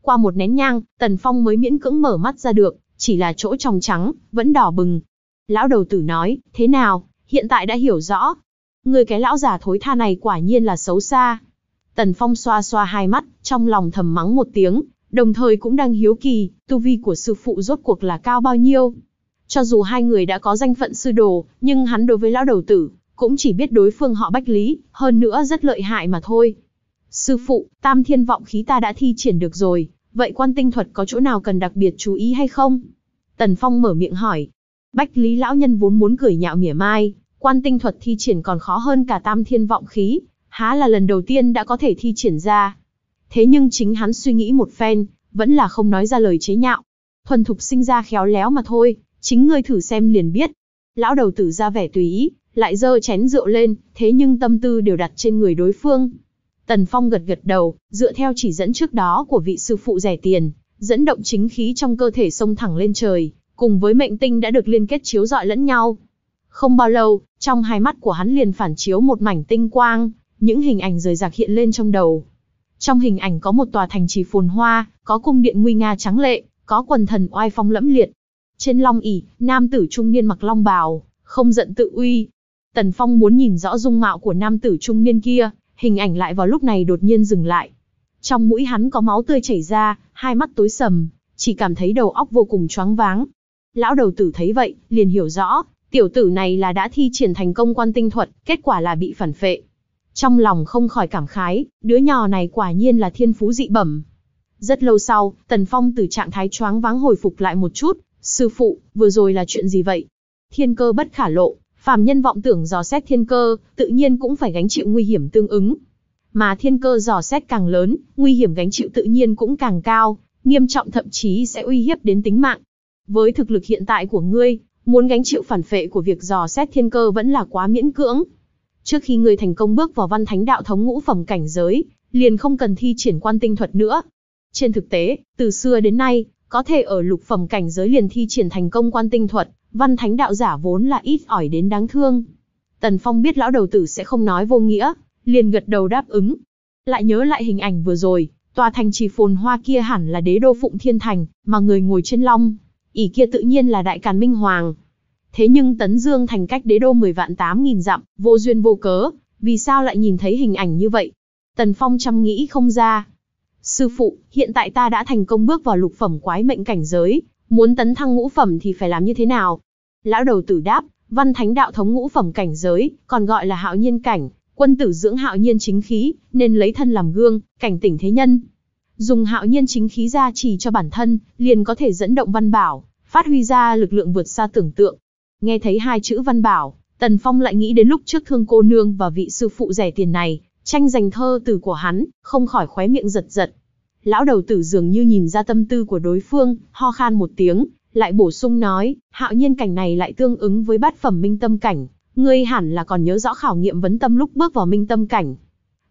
qua một nén nhang, Tần Phong mới miễn cưỡng mở mắt ra được, chỉ là chỗ trong trắng, vẫn đỏ bừng. Lão đầu tử nói, thế nào, hiện tại đã hiểu rõ. Người cái lão già thối tha này quả nhiên là xấu xa. Tần Phong xoa xoa hai mắt, trong lòng thầm mắng một tiếng, đồng thời cũng đang hiếu kỳ, tu vi của sư phụ rốt cuộc là cao bao nhiêu. Cho dù hai người đã có danh phận sư đồ, nhưng hắn đối với lão đầu tử, cũng chỉ biết đối phương họ bách lý, hơn nữa rất lợi hại mà thôi. Sư phụ, tam thiên vọng khí ta đã thi triển được rồi, vậy quan tinh thuật có chỗ nào cần đặc biệt chú ý hay không? Tần Phong mở miệng hỏi. Bách Lý Lão Nhân vốn muốn cười nhạo mỉa mai, quan tinh thuật thi triển còn khó hơn cả tam thiên vọng khí, há là lần đầu tiên đã có thể thi triển ra. Thế nhưng chính hắn suy nghĩ một phen, vẫn là không nói ra lời chế nhạo. Thuần thục sinh ra khéo léo mà thôi, chính ngươi thử xem liền biết. Lão đầu tử ra vẻ tùy ý, lại dơ chén rượu lên, thế nhưng tâm tư đều đặt trên người đối phương. Tần Phong gật gật đầu, dựa theo chỉ dẫn trước đó của vị sư phụ rẻ tiền, dẫn động chính khí trong cơ thể xông thẳng lên trời, cùng với mệnh tinh đã được liên kết chiếu dọi lẫn nhau. Không bao lâu, trong hai mắt của hắn liền phản chiếu một mảnh tinh quang, những hình ảnh rời rạc hiện lên trong đầu. Trong hình ảnh có một tòa thành trì phồn hoa, có cung điện nguy nga trắng lệ, có quần thần oai phong lẫm liệt. Trên long ỷ, nam tử trung niên mặc long bào, không giận tự uy. Tần Phong muốn nhìn rõ dung mạo của nam tử trung niên kia, hình ảnh lại vào lúc này đột nhiên dừng lại. Trong mũi hắn có máu tươi chảy ra, hai mắt tối sầm, chỉ cảm thấy đầu óc vô cùng choáng váng. Lão đầu tử thấy vậy, liền hiểu rõ, tiểu tử này là đã thi triển thành công quan tinh thuật, kết quả là bị phản phệ. Trong lòng không khỏi cảm khái, đứa nhỏ này quả nhiên là thiên phú dị bẩm. Rất lâu sau, Tần Phong từ trạng thái choáng váng hồi phục lại một chút, sư phụ, vừa rồi là chuyện gì vậy? Thiên cơ bất khả lộ, phàm nhân vọng tưởng dò xét thiên cơ, tự nhiên cũng phải gánh chịu nguy hiểm tương ứng. Mà thiên cơ dò xét càng lớn, nguy hiểm gánh chịu tự nhiên cũng càng cao, nghiêm trọng thậm chí sẽ uy hiếp đến tính mạng. Với thực lực hiện tại của ngươi, muốn gánh chịu phản phệ của việc dò xét thiên cơ vẫn là quá miễn cưỡng. Trước khi ngươi thành công bước vào văn thánh đạo thống ngũ phẩm cảnh giới, liền không cần thi triển quan tinh thuật nữa. Trên thực tế, từ xưa đến nay, có thể ở lục phẩm cảnh giới liền thi triển thành công quan tinh thuật, văn thánh đạo giả vốn là ít ỏi đến đáng thương. Tần Phong biết lão đầu tử sẽ không nói vô nghĩa, liền gật đầu đáp ứng. Lại nhớ lại hình ảnh vừa rồi, tòa thành trì phồn hoa kia hẳn là đế đô Phụng Thiên Thành, mà người ngồi trên long, ỷ kia tự nhiên là Đại Càn Minh Hoàng. Thế nhưng Tấn Dương thành cách đế đô 10 vạn 8 nghìn dặm, vô duyên vô cớ, vì sao lại nhìn thấy hình ảnh như vậy? Tần Phong chăm nghĩ không ra. Sư phụ, hiện tại ta đã thành công bước vào lục phẩm quái mệnh cảnh giới, Muốn tấn thăng ngũ phẩm thì phải làm như thế nào? Lão đầu tử đáp, văn thánh đạo thống ngũ phẩm cảnh giới, còn gọi là hạo nhiên cảnh, quân tử dưỡng hạo nhiên chính khí, nên lấy thân làm gương, cảnh tỉnh thế nhân. Dùng hạo nhiên chính khí ra trì cho bản thân, liền có thể dẫn động văn bảo, phát huy ra lực lượng vượt xa tưởng tượng. Nghe thấy hai chữ văn bảo, Tần Phong lại nghĩ đến lúc trước thương cô nương và vị sư phụ rẻ tiền này, tranh giành thơ từ của hắn, không khỏi khóe miệng giật giật, Lão đầu tử dường như nhìn ra tâm tư của đối phương, ho khan một tiếng, lại bổ sung nói, hạo nhiên cảnh này lại tương ứng với bát phẩm minh tâm cảnh. Ngươi hẳn là còn nhớ rõ khảo nghiệm vấn tâm lúc bước vào minh tâm cảnh.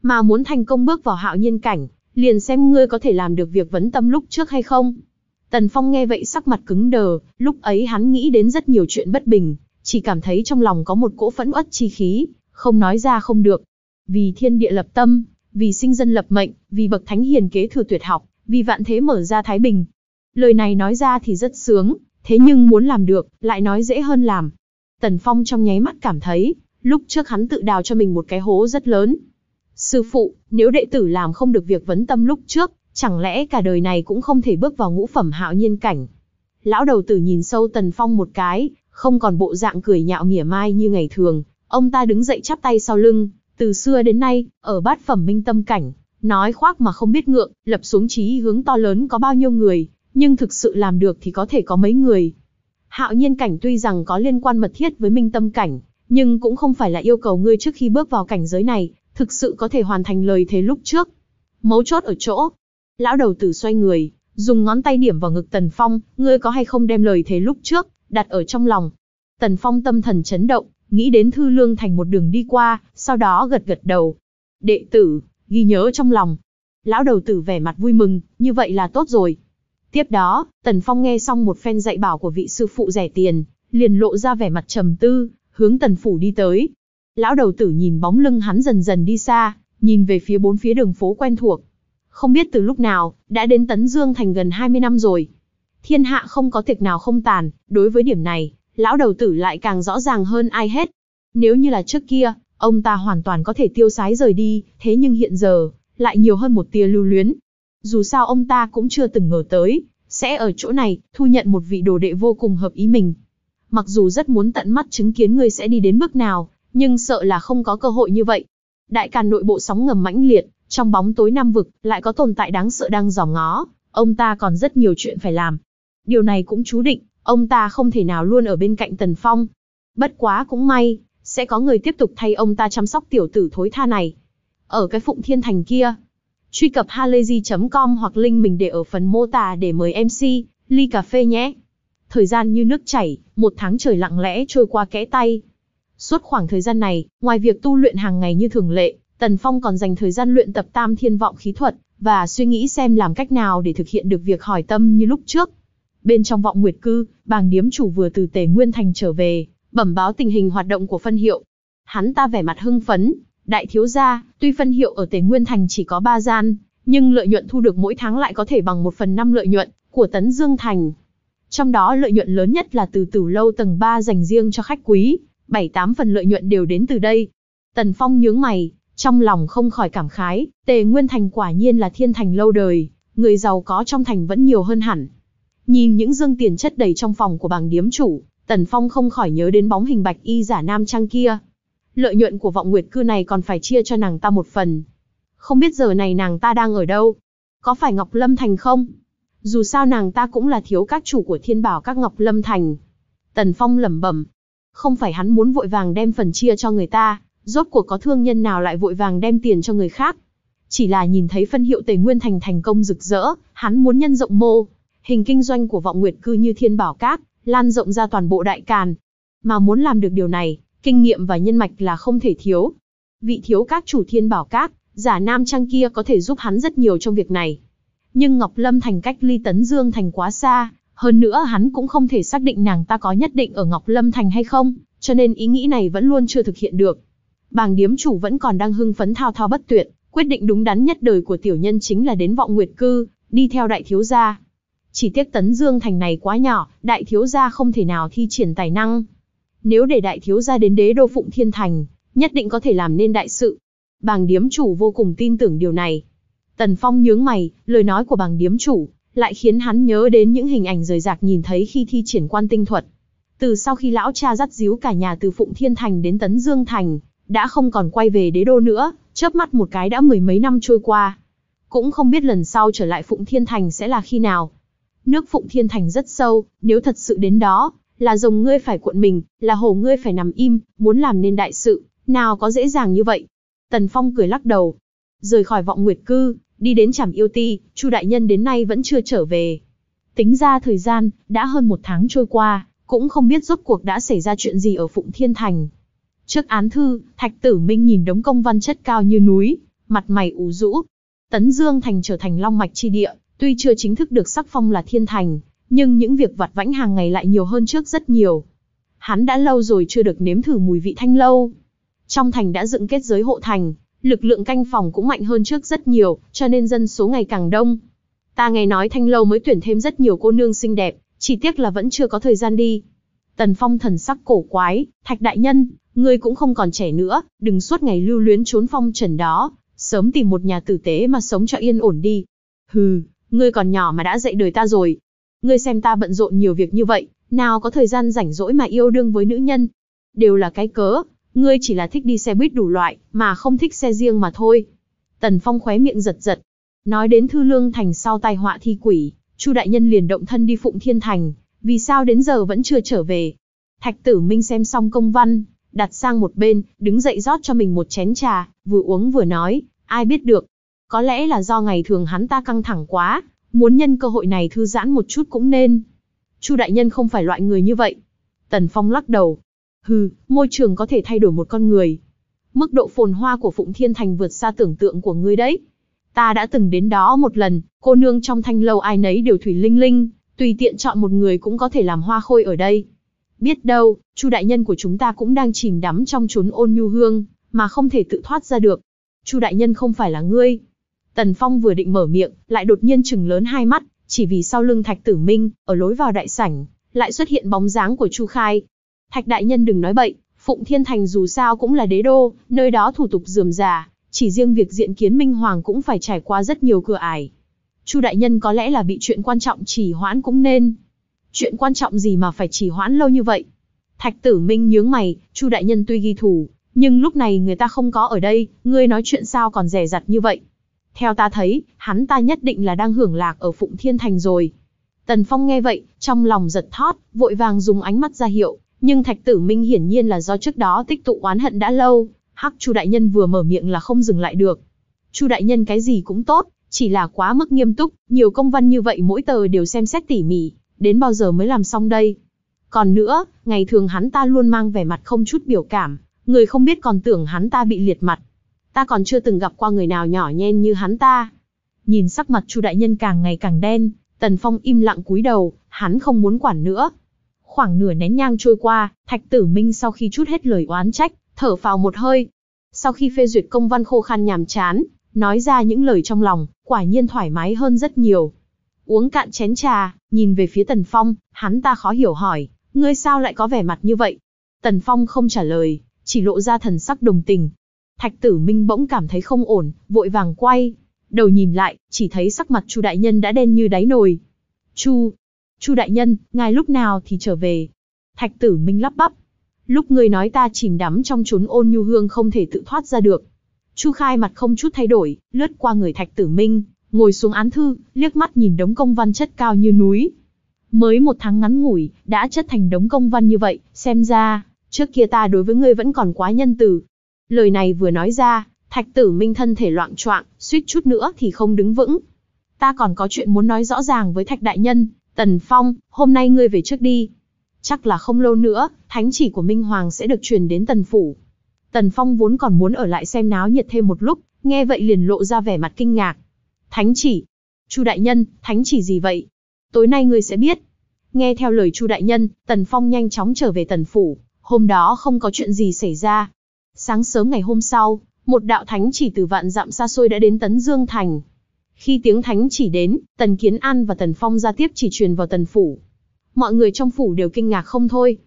Mà muốn thành công bước vào hạo nhiên cảnh, liền xem ngươi có thể làm được việc vấn tâm lúc trước hay không. Tần Phong nghe vậy sắc mặt cứng đờ, lúc ấy hắn nghĩ đến rất nhiều chuyện bất bình, chỉ cảm thấy trong lòng có một cỗ phẫn uất chi khí, không nói ra không được. Vì thiên địa lập tâm, vì sinh dân lập mệnh, vì bậc thánh hiền kế thừa tuyệt học, vì vạn thế mở ra thái bình. Lời này nói ra thì rất sướng, thế nhưng muốn làm được, lại nói dễ hơn làm. Tần Phong trong nháy mắt cảm thấy, lúc trước hắn tự đào cho mình một cái hố rất lớn. Sư phụ, nếu đệ tử làm không được việc vấn tâm lúc trước, chẳng lẽ cả đời này cũng không thể bước vào ngũ phẩm hạo nhiên cảnh. Lão đầu tử nhìn sâu Tần Phong một cái, không còn bộ dạng cười nhạo mỉa mai như ngày thường, ông ta đứng dậy chắp tay sau lưng, từ xưa đến nay, ở bát phẩm minh tâm cảnh, nói khoác mà không biết ngượng, lập xuống chí hướng to lớn có bao nhiêu người, nhưng thực sự làm được thì có thể có mấy người. Hạo nhiên cảnh tuy rằng có liên quan mật thiết với minh tâm cảnh, nhưng cũng không phải là yêu cầu ngươi trước khi bước vào cảnh giới này, thực sự có thể hoàn thành lời thế lúc trước. Mấu chốt ở chỗ, lão đầu tử xoay người, dùng ngón tay điểm vào ngực Tần Phong, ngươi có hay không đem lời thế lúc trước, đặt ở trong lòng. Tần Phong tâm thần chấn động, nghĩ đến Thư Lương Thành một đường đi qua, sau đó gật gật đầu. Đệ tử, ghi nhớ trong lòng. Lão đầu tử vẻ mặt vui mừng, như vậy là tốt rồi. Tiếp đó, Tần Phong nghe xong một phen dạy bảo của vị sư phụ rẻ tiền, liền lộ ra vẻ mặt trầm tư, hướng Tần Phủ đi tới. Lão đầu tử nhìn bóng lưng hắn dần dần đi xa, nhìn về phía bốn phía đường phố quen thuộc. Không biết từ lúc nào, đã đến Tấn Dương Thành gần 20 năm rồi. Thiên hạ không có tiệc nào không tàn, đối với điểm này, lão đầu tử lại càng rõ ràng hơn ai hết. Nếu như là trước kia, ông ta hoàn toàn có thể tiêu sái rời đi, thế nhưng hiện giờ, lại nhiều hơn một tia lưu luyến. Dù sao ông ta cũng chưa từng ngờ tới, sẽ ở chỗ này, thu nhận một vị đồ đệ vô cùng hợp ý mình. Mặc dù rất muốn tận mắt chứng kiến người sẽ đi đến bước nào, nhưng sợ là không có cơ hội như vậy. Đại càn nội bộ sóng ngầm mãnh liệt, trong bóng tối nam vực, lại có tồn tại đáng sợ đang giò ngó, ông ta còn rất nhiều chuyện phải làm. Điều này cũng chú định, Ông ta không thể nào luôn ở bên cạnh Tần Phong. Bất quá cũng may, sẽ có người tiếp tục thay ông ta chăm sóc tiểu tử thối tha này. Ở cái phụng thiên thành kia, truy cập halayzi.com hoặc link mình để ở phần mô tả để mời MC, ly cà phê nhé. Thời gian như nước chảy, một tháng trời lặng lẽ trôi qua kẽ tay. Suốt khoảng thời gian này, ngoài việc tu luyện hàng ngày như thường lệ, Tần Phong còn dành thời gian luyện tập tam thiên vọng khí thuật, và suy nghĩ xem làm cách nào để thực hiện được việc hỏi tâm như lúc trước. Bên trong vọng nguyệt cư, bàng điếm chủ vừa từ Tề Nguyên Thành trở về, bẩm báo tình hình hoạt động của phân hiệu. Hắn ta vẻ mặt hưng phấn, đại thiếu gia, tuy phân hiệu ở Tề Nguyên Thành chỉ có 3 gian, nhưng lợi nhuận thu được mỗi tháng lại có thể bằng 1 phần 5 lợi nhuận của Tấn Dương Thành. Trong đó lợi nhuận lớn nhất là từ tử lâu tầng 3 dành riêng cho khách quý, 7-8 phần lợi nhuận đều đến từ đây. Tần Phong nhướng mày, trong lòng không khỏi cảm khái, Tề Nguyên Thành quả nhiên là thiên thành lâu đời, người giàu có trong thành vẫn nhiều hơn hẳn. Nhìn những dương tiền chất đầy trong phòng của bảng điếm chủ, Tần Phong không khỏi nhớ đến bóng hình bạch y giả nam trang kia. Lợi nhuận của vọng nguyệt cư này còn phải chia cho nàng ta một phần. Không biết giờ này nàng ta đang ở đâu? Có phải Ngọc Lâm Thành không? Dù sao nàng ta cũng là thiếu các chủ của thiên bảo các Ngọc Lâm Thành. Tần Phong lẩm bẩm. Không phải hắn muốn vội vàng đem phần chia cho người ta, rốt cuộc có thương nhân nào lại vội vàng đem tiền cho người khác. Chỉ là nhìn thấy phân hiệu tề nguyên thành thành công rực rỡ, hắn muốn nhân rộng mô, hình kinh doanh của vọng nguyệt cư như thiên bảo cát, lan rộng ra toàn bộ đại càn. Mà muốn làm được điều này, kinh nghiệm và nhân mạch là không thể thiếu. Vị thiếu các chủ thiên bảo cát, giả nam trang kia có thể giúp hắn rất nhiều trong việc này. Nhưng Ngọc Lâm thành cách ly tấn dương thành quá xa, hơn nữa hắn cũng không thể xác định nàng ta có nhất định ở Ngọc Lâm thành hay không, cho nên ý nghĩ này vẫn luôn chưa thực hiện được. Bàng điếm chủ vẫn còn đang hưng phấn thao thao bất tuyệt, quyết định đúng đắn nhất đời của tiểu nhân chính là đến vọng nguyệt cư, đi theo đại thiếu gia. Chỉ tiếc tấn dương thành này quá nhỏ, đại thiếu gia không thể nào thi triển tài năng. Nếu để đại thiếu gia đến đế đô phụng thiên thành, nhất định có thể làm nên đại sự. Bàng điếm chủ vô cùng tin tưởng điều này. Tần Phong nhướng mày, lời nói của bàng điếm chủ, lại khiến hắn nhớ đến những hình ảnh rời rạc nhìn thấy khi thi triển quan tinh thuật. Từ sau khi lão cha dắt díu cả nhà từ Phụng Thiên Thành đến Tấn Dương Thành, đã không còn quay về đế đô nữa, chớp mắt một cái đã mười mấy năm trôi qua. Cũng không biết lần sau trở lại Phụng Thiên Thành sẽ là khi nào, Nước Phụng Thiên Thành rất sâu, nếu thật sự đến đó, là rồng ngươi phải cuộn mình, là hồ ngươi phải nằm im, muốn làm nên đại sự, nào có dễ dàng như vậy. Tần Phong cười lắc đầu, rời khỏi vọng nguyệt cư, đi đến trảm yêu ti, Chu đại nhân đến nay vẫn chưa trở về. Tính ra thời gian, đã hơn một tháng trôi qua, cũng không biết rốt cuộc đã xảy ra chuyện gì ở Phụng Thiên Thành. Trước án thư, Thạch Tử Minh nhìn đống công văn chất cao như núi, mặt mày ủ rũ. Tấn Dương Thành trở thành long mạch chi địa, Tuy chưa chính thức được sắc phong là thiên thành, nhưng những việc vặt vãnh hàng ngày lại nhiều hơn trước rất nhiều. Hắn đã lâu rồi chưa được nếm thử mùi vị thanh lâu. Trong thành đã dựng kết giới hộ thành, lực lượng canh phòng cũng mạnh hơn trước rất nhiều, cho nên dân số ngày càng đông. Ta nghe nói thanh lâu mới tuyển thêm rất nhiều cô nương xinh đẹp, chỉ tiếc là vẫn chưa có thời gian đi. Tần Phong thần sắc cổ quái, Thạch Đại Nhân, ngươi cũng không còn trẻ nữa, đừng suốt ngày lưu luyến trốn phong trần đó, sớm tìm một nhà tử tế mà sống cho yên ổn đi. Hừ, ngươi còn nhỏ mà đã dạy đời ta rồi. Ngươi xem ta bận rộn nhiều việc như vậy, nào có thời gian rảnh rỗi mà yêu đương với nữ nhân. Đều là cái cớ, ngươi chỉ là thích đi xe buýt đủ loại, mà không thích xe riêng mà thôi. Tần Phong khóe miệng giật giật. Nói đến Thư Lương Thành sau tai họa thi quỷ, Chu Đại Nhân liền động thân đi Phụng Thiên Thành, vì sao đến giờ vẫn chưa trở về. Thạch Tử Minh xem xong công văn, đặt sang một bên, đứng dậy rót cho mình một chén trà, vừa uống vừa nói, ai biết được, có lẽ là do ngày thường hắn ta căng thẳng quá, muốn nhân cơ hội này thư giãn một chút cũng nên. Chu đại nhân không phải loại người như vậy. Tần Phong lắc đầu. Hừ, môi trường có thể thay đổi một con người. Mức độ phồn hoa của Phụng Thiên Thành vượt xa tưởng tượng của ngươi đấy. Ta đã từng đến đó một lần, cô nương trong thanh lâu ai nấy đều thủy linh linh, tùy tiện chọn một người cũng có thể làm hoa khôi ở đây. Biết đâu, Chu đại nhân của chúng ta cũng đang chìm đắm trong chốn ôn nhu hương, mà không thể tự thoát ra được. Chu đại nhân không phải là ngươi, Tần Phong vừa định mở miệng, lại đột nhiên chừng lớn hai mắt, chỉ vì sau lưng Thạch Tử Minh, ở lối vào đại sảnh, lại xuất hiện bóng dáng của Chu Khai. Thạch đại nhân đừng nói bậy, Phụng Thiên Thành dù sao cũng là đế đô, nơi đó thủ tục dườm già, chỉ riêng việc diện kiến Minh Hoàng cũng phải trải qua rất nhiều cửa ải. Chu đại nhân có lẽ là bị chuyện quan trọng trì hoãn cũng nên. Chuyện quan trọng gì mà phải trì hoãn lâu như vậy? Thạch Tử Minh nhướng mày, Chu đại nhân tuy ghi thủ, nhưng lúc này người ta không có ở đây, ngươi nói chuyện sao còn rẻ rặt như vậy? Theo ta thấy, hắn ta nhất định là đang hưởng lạc ở Phụng Thiên Thành rồi. Tần Phong nghe vậy, trong lòng giật thót, vội vàng dùng ánh mắt ra hiệu, nhưng Thạch Tử Minh hiển nhiên là do trước đó tích tụ oán hận đã lâu, Hắc Chu đại nhân vừa mở miệng là không dừng lại được. Chu đại nhân cái gì cũng tốt, chỉ là quá mức nghiêm túc, nhiều công văn như vậy mỗi tờ đều xem xét tỉ mỉ, đến bao giờ mới làm xong đây? Còn nữa, ngày thường hắn ta luôn mang vẻ mặt không chút biểu cảm, người không biết còn tưởng hắn ta bị liệt mặt, Ta còn chưa từng gặp qua người nào nhỏ nhen như hắn ta. Nhìn sắc mặt Chu đại nhân càng ngày càng đen, Tần Phong im lặng cúi đầu, hắn không muốn quản nữa. Khoảng nửa nén nhang trôi qua, Thạch Tử Minh sau khi chút hết lời oán trách, thở phào một hơi. Sau khi phê duyệt công văn khô khan nhàm chán, nói ra những lời trong lòng, quả nhiên thoải mái hơn rất nhiều. Uống cạn chén trà, nhìn về phía Tần Phong, hắn ta khó hiểu hỏi, ngươi sao lại có vẻ mặt như vậy? Tần Phong không trả lời, chỉ lộ ra thần sắc đồng tình, Thạch Tử Minh bỗng cảm thấy không ổn, vội vàng quay đầu nhìn lại, chỉ thấy sắc mặt Chu đại nhân đã đen như đáy nồi. "Chu, Chu đại nhân, ngài lúc nào thì trở về?" Thạch Tử Minh lắp bắp. "Lúc ngươi nói ta chìm đắm trong chốn ôn nhu hương không thể tự thoát ra được." Chu Khai mặt không chút thay đổi, lướt qua người Thạch Tử Minh, ngồi xuống án thư, liếc mắt nhìn đống công văn chất cao như núi. Mới một tháng ngắn ngủi, đã chất thành đống công văn như vậy, xem ra, trước kia ta đối với ngươi vẫn còn quá nhân từ, Lời này vừa nói ra, thạch tử minh thân thể loạn choạng, suýt chút nữa thì không đứng vững. Ta còn có chuyện muốn nói rõ ràng với thạch đại nhân, Tần Phong, hôm nay ngươi về trước đi. Chắc là không lâu nữa, thánh chỉ của Minh Hoàng sẽ được truyền đến Tần Phủ. Tần Phong vốn còn muốn ở lại xem náo nhiệt thêm một lúc, nghe vậy liền lộ ra vẻ mặt kinh ngạc. Thánh chỉ? Chu đại nhân, thánh chỉ gì vậy? Tối nay ngươi sẽ biết. Nghe theo lời Chu đại nhân, Tần Phong nhanh chóng trở về Tần Phủ. Hôm đó không có chuyện gì xảy ra, Sáng sớm ngày hôm sau, một đạo thánh chỉ từ vạn dặm xa xôi đã đến Tấn Dương Thành. Khi tiếng thánh chỉ đến, Tần Kiến An và Tần Phong ra tiếp chỉ truyền vào Tần Phủ. Mọi người trong phủ đều kinh ngạc không thôi.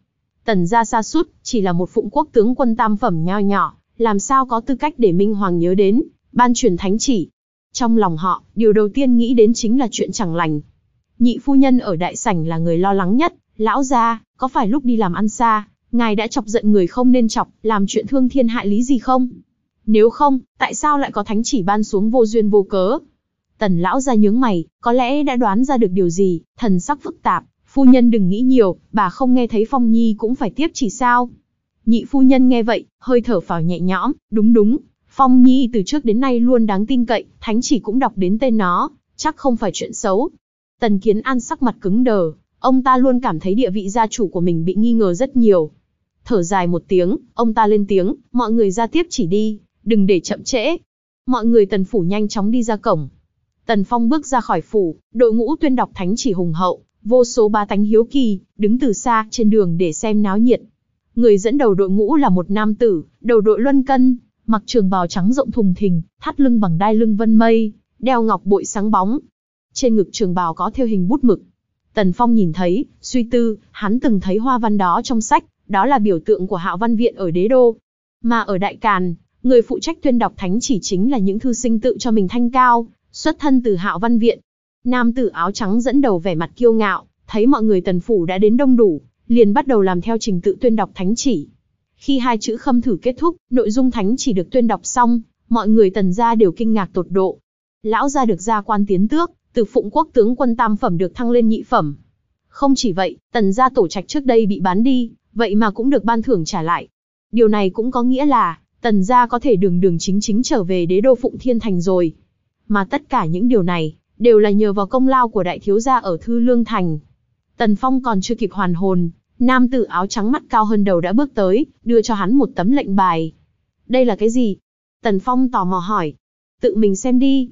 Tần gia xa sút chỉ là một phụng quốc tướng quân tam phẩm nho nhỏ, làm sao có tư cách để Minh Hoàng nhớ đến, ban truyền thánh chỉ. Trong lòng họ, điều đầu tiên nghĩ đến chính là chuyện chẳng lành. Nhị phu nhân ở đại sảnh là người lo lắng nhất, lão gia, có phải lúc đi làm ăn xa, ngài đã chọc giận người không nên chọc, làm chuyện thương thiên hại lý gì không? Nếu không, tại sao lại có thánh chỉ ban xuống vô duyên vô cớ? Tần lão ra nhướng mày, có lẽ đã đoán ra được điều gì, thần sắc phức tạp, phu nhân đừng nghĩ nhiều, bà không nghe thấy Phong Nhi cũng phải tiếp chỉ sao. Nhị phu nhân nghe vậy, hơi thở phào nhẹ nhõm, đúng đúng, Phong Nhi từ trước đến nay luôn đáng tin cậy, thánh chỉ cũng đọc đến tên nó, chắc không phải chuyện xấu. Tần Kiến An sắc mặt cứng đờ, ông ta luôn cảm thấy địa vị gia chủ của mình bị nghi ngờ rất nhiều, Thở dài một tiếng, ông ta lên tiếng, mọi người ra tiếp chỉ đi, đừng để chậm trễ. Mọi người tần phủ nhanh chóng đi ra cổng. Tần Phong bước ra khỏi phủ, đội ngũ tuyên đọc thánh chỉ hùng hậu, vô số ba tánh hiếu kỳ, đứng từ xa trên đường để xem náo nhiệt. Người dẫn đầu đội ngũ là một nam tử, đầu đội luân cân, mặc trường bào trắng rộng thùng thình, thắt lưng bằng đai lưng vân mây, đeo ngọc bội sáng bóng. Trên ngực trường bào có theo hình bút mực. Tần Phong nhìn thấy, suy tư, hắn từng thấy hoa văn đó trong sách, đó là biểu tượng của Hạo Văn Viện ở Đế Đô. Mà ở Đại Càn, người phụ trách tuyên đọc thánh chỉ chính là những thư sinh tự cho mình thanh cao, xuất thân từ Hạo Văn Viện. Nam tử áo trắng dẫn đầu vẻ mặt kiêu ngạo, thấy mọi người tần phủ đã đến đông đủ, liền bắt đầu làm theo trình tự tuyên đọc thánh chỉ. Khi hai chữ khâm thử kết thúc, nội dung thánh chỉ được tuyên đọc xong, mọi người tần gia đều kinh ngạc tột độ. Lão gia được gia quan tiến tước, từ phụng quốc tướng quân tam phẩm được thăng lên nhị phẩm. Không chỉ vậy, tần gia tổ trạch trước đây bị bán đi, vậy mà cũng được ban thưởng trả lại. Điều này cũng có nghĩa là, tần gia có thể đường đường chính chính trở về đế đô Phụng Thiên Thành rồi. Mà tất cả những điều này, đều là nhờ vào công lao của đại thiếu gia ở Thư Lương Thành. Tần Phong còn chưa kịp hoàn hồn, nam tử áo trắng mắt cao hơn đầu đã bước tới, đưa cho hắn một tấm lệnh bài. Đây là cái gì? Tần Phong tò mò hỏi. Tự mình xem đi.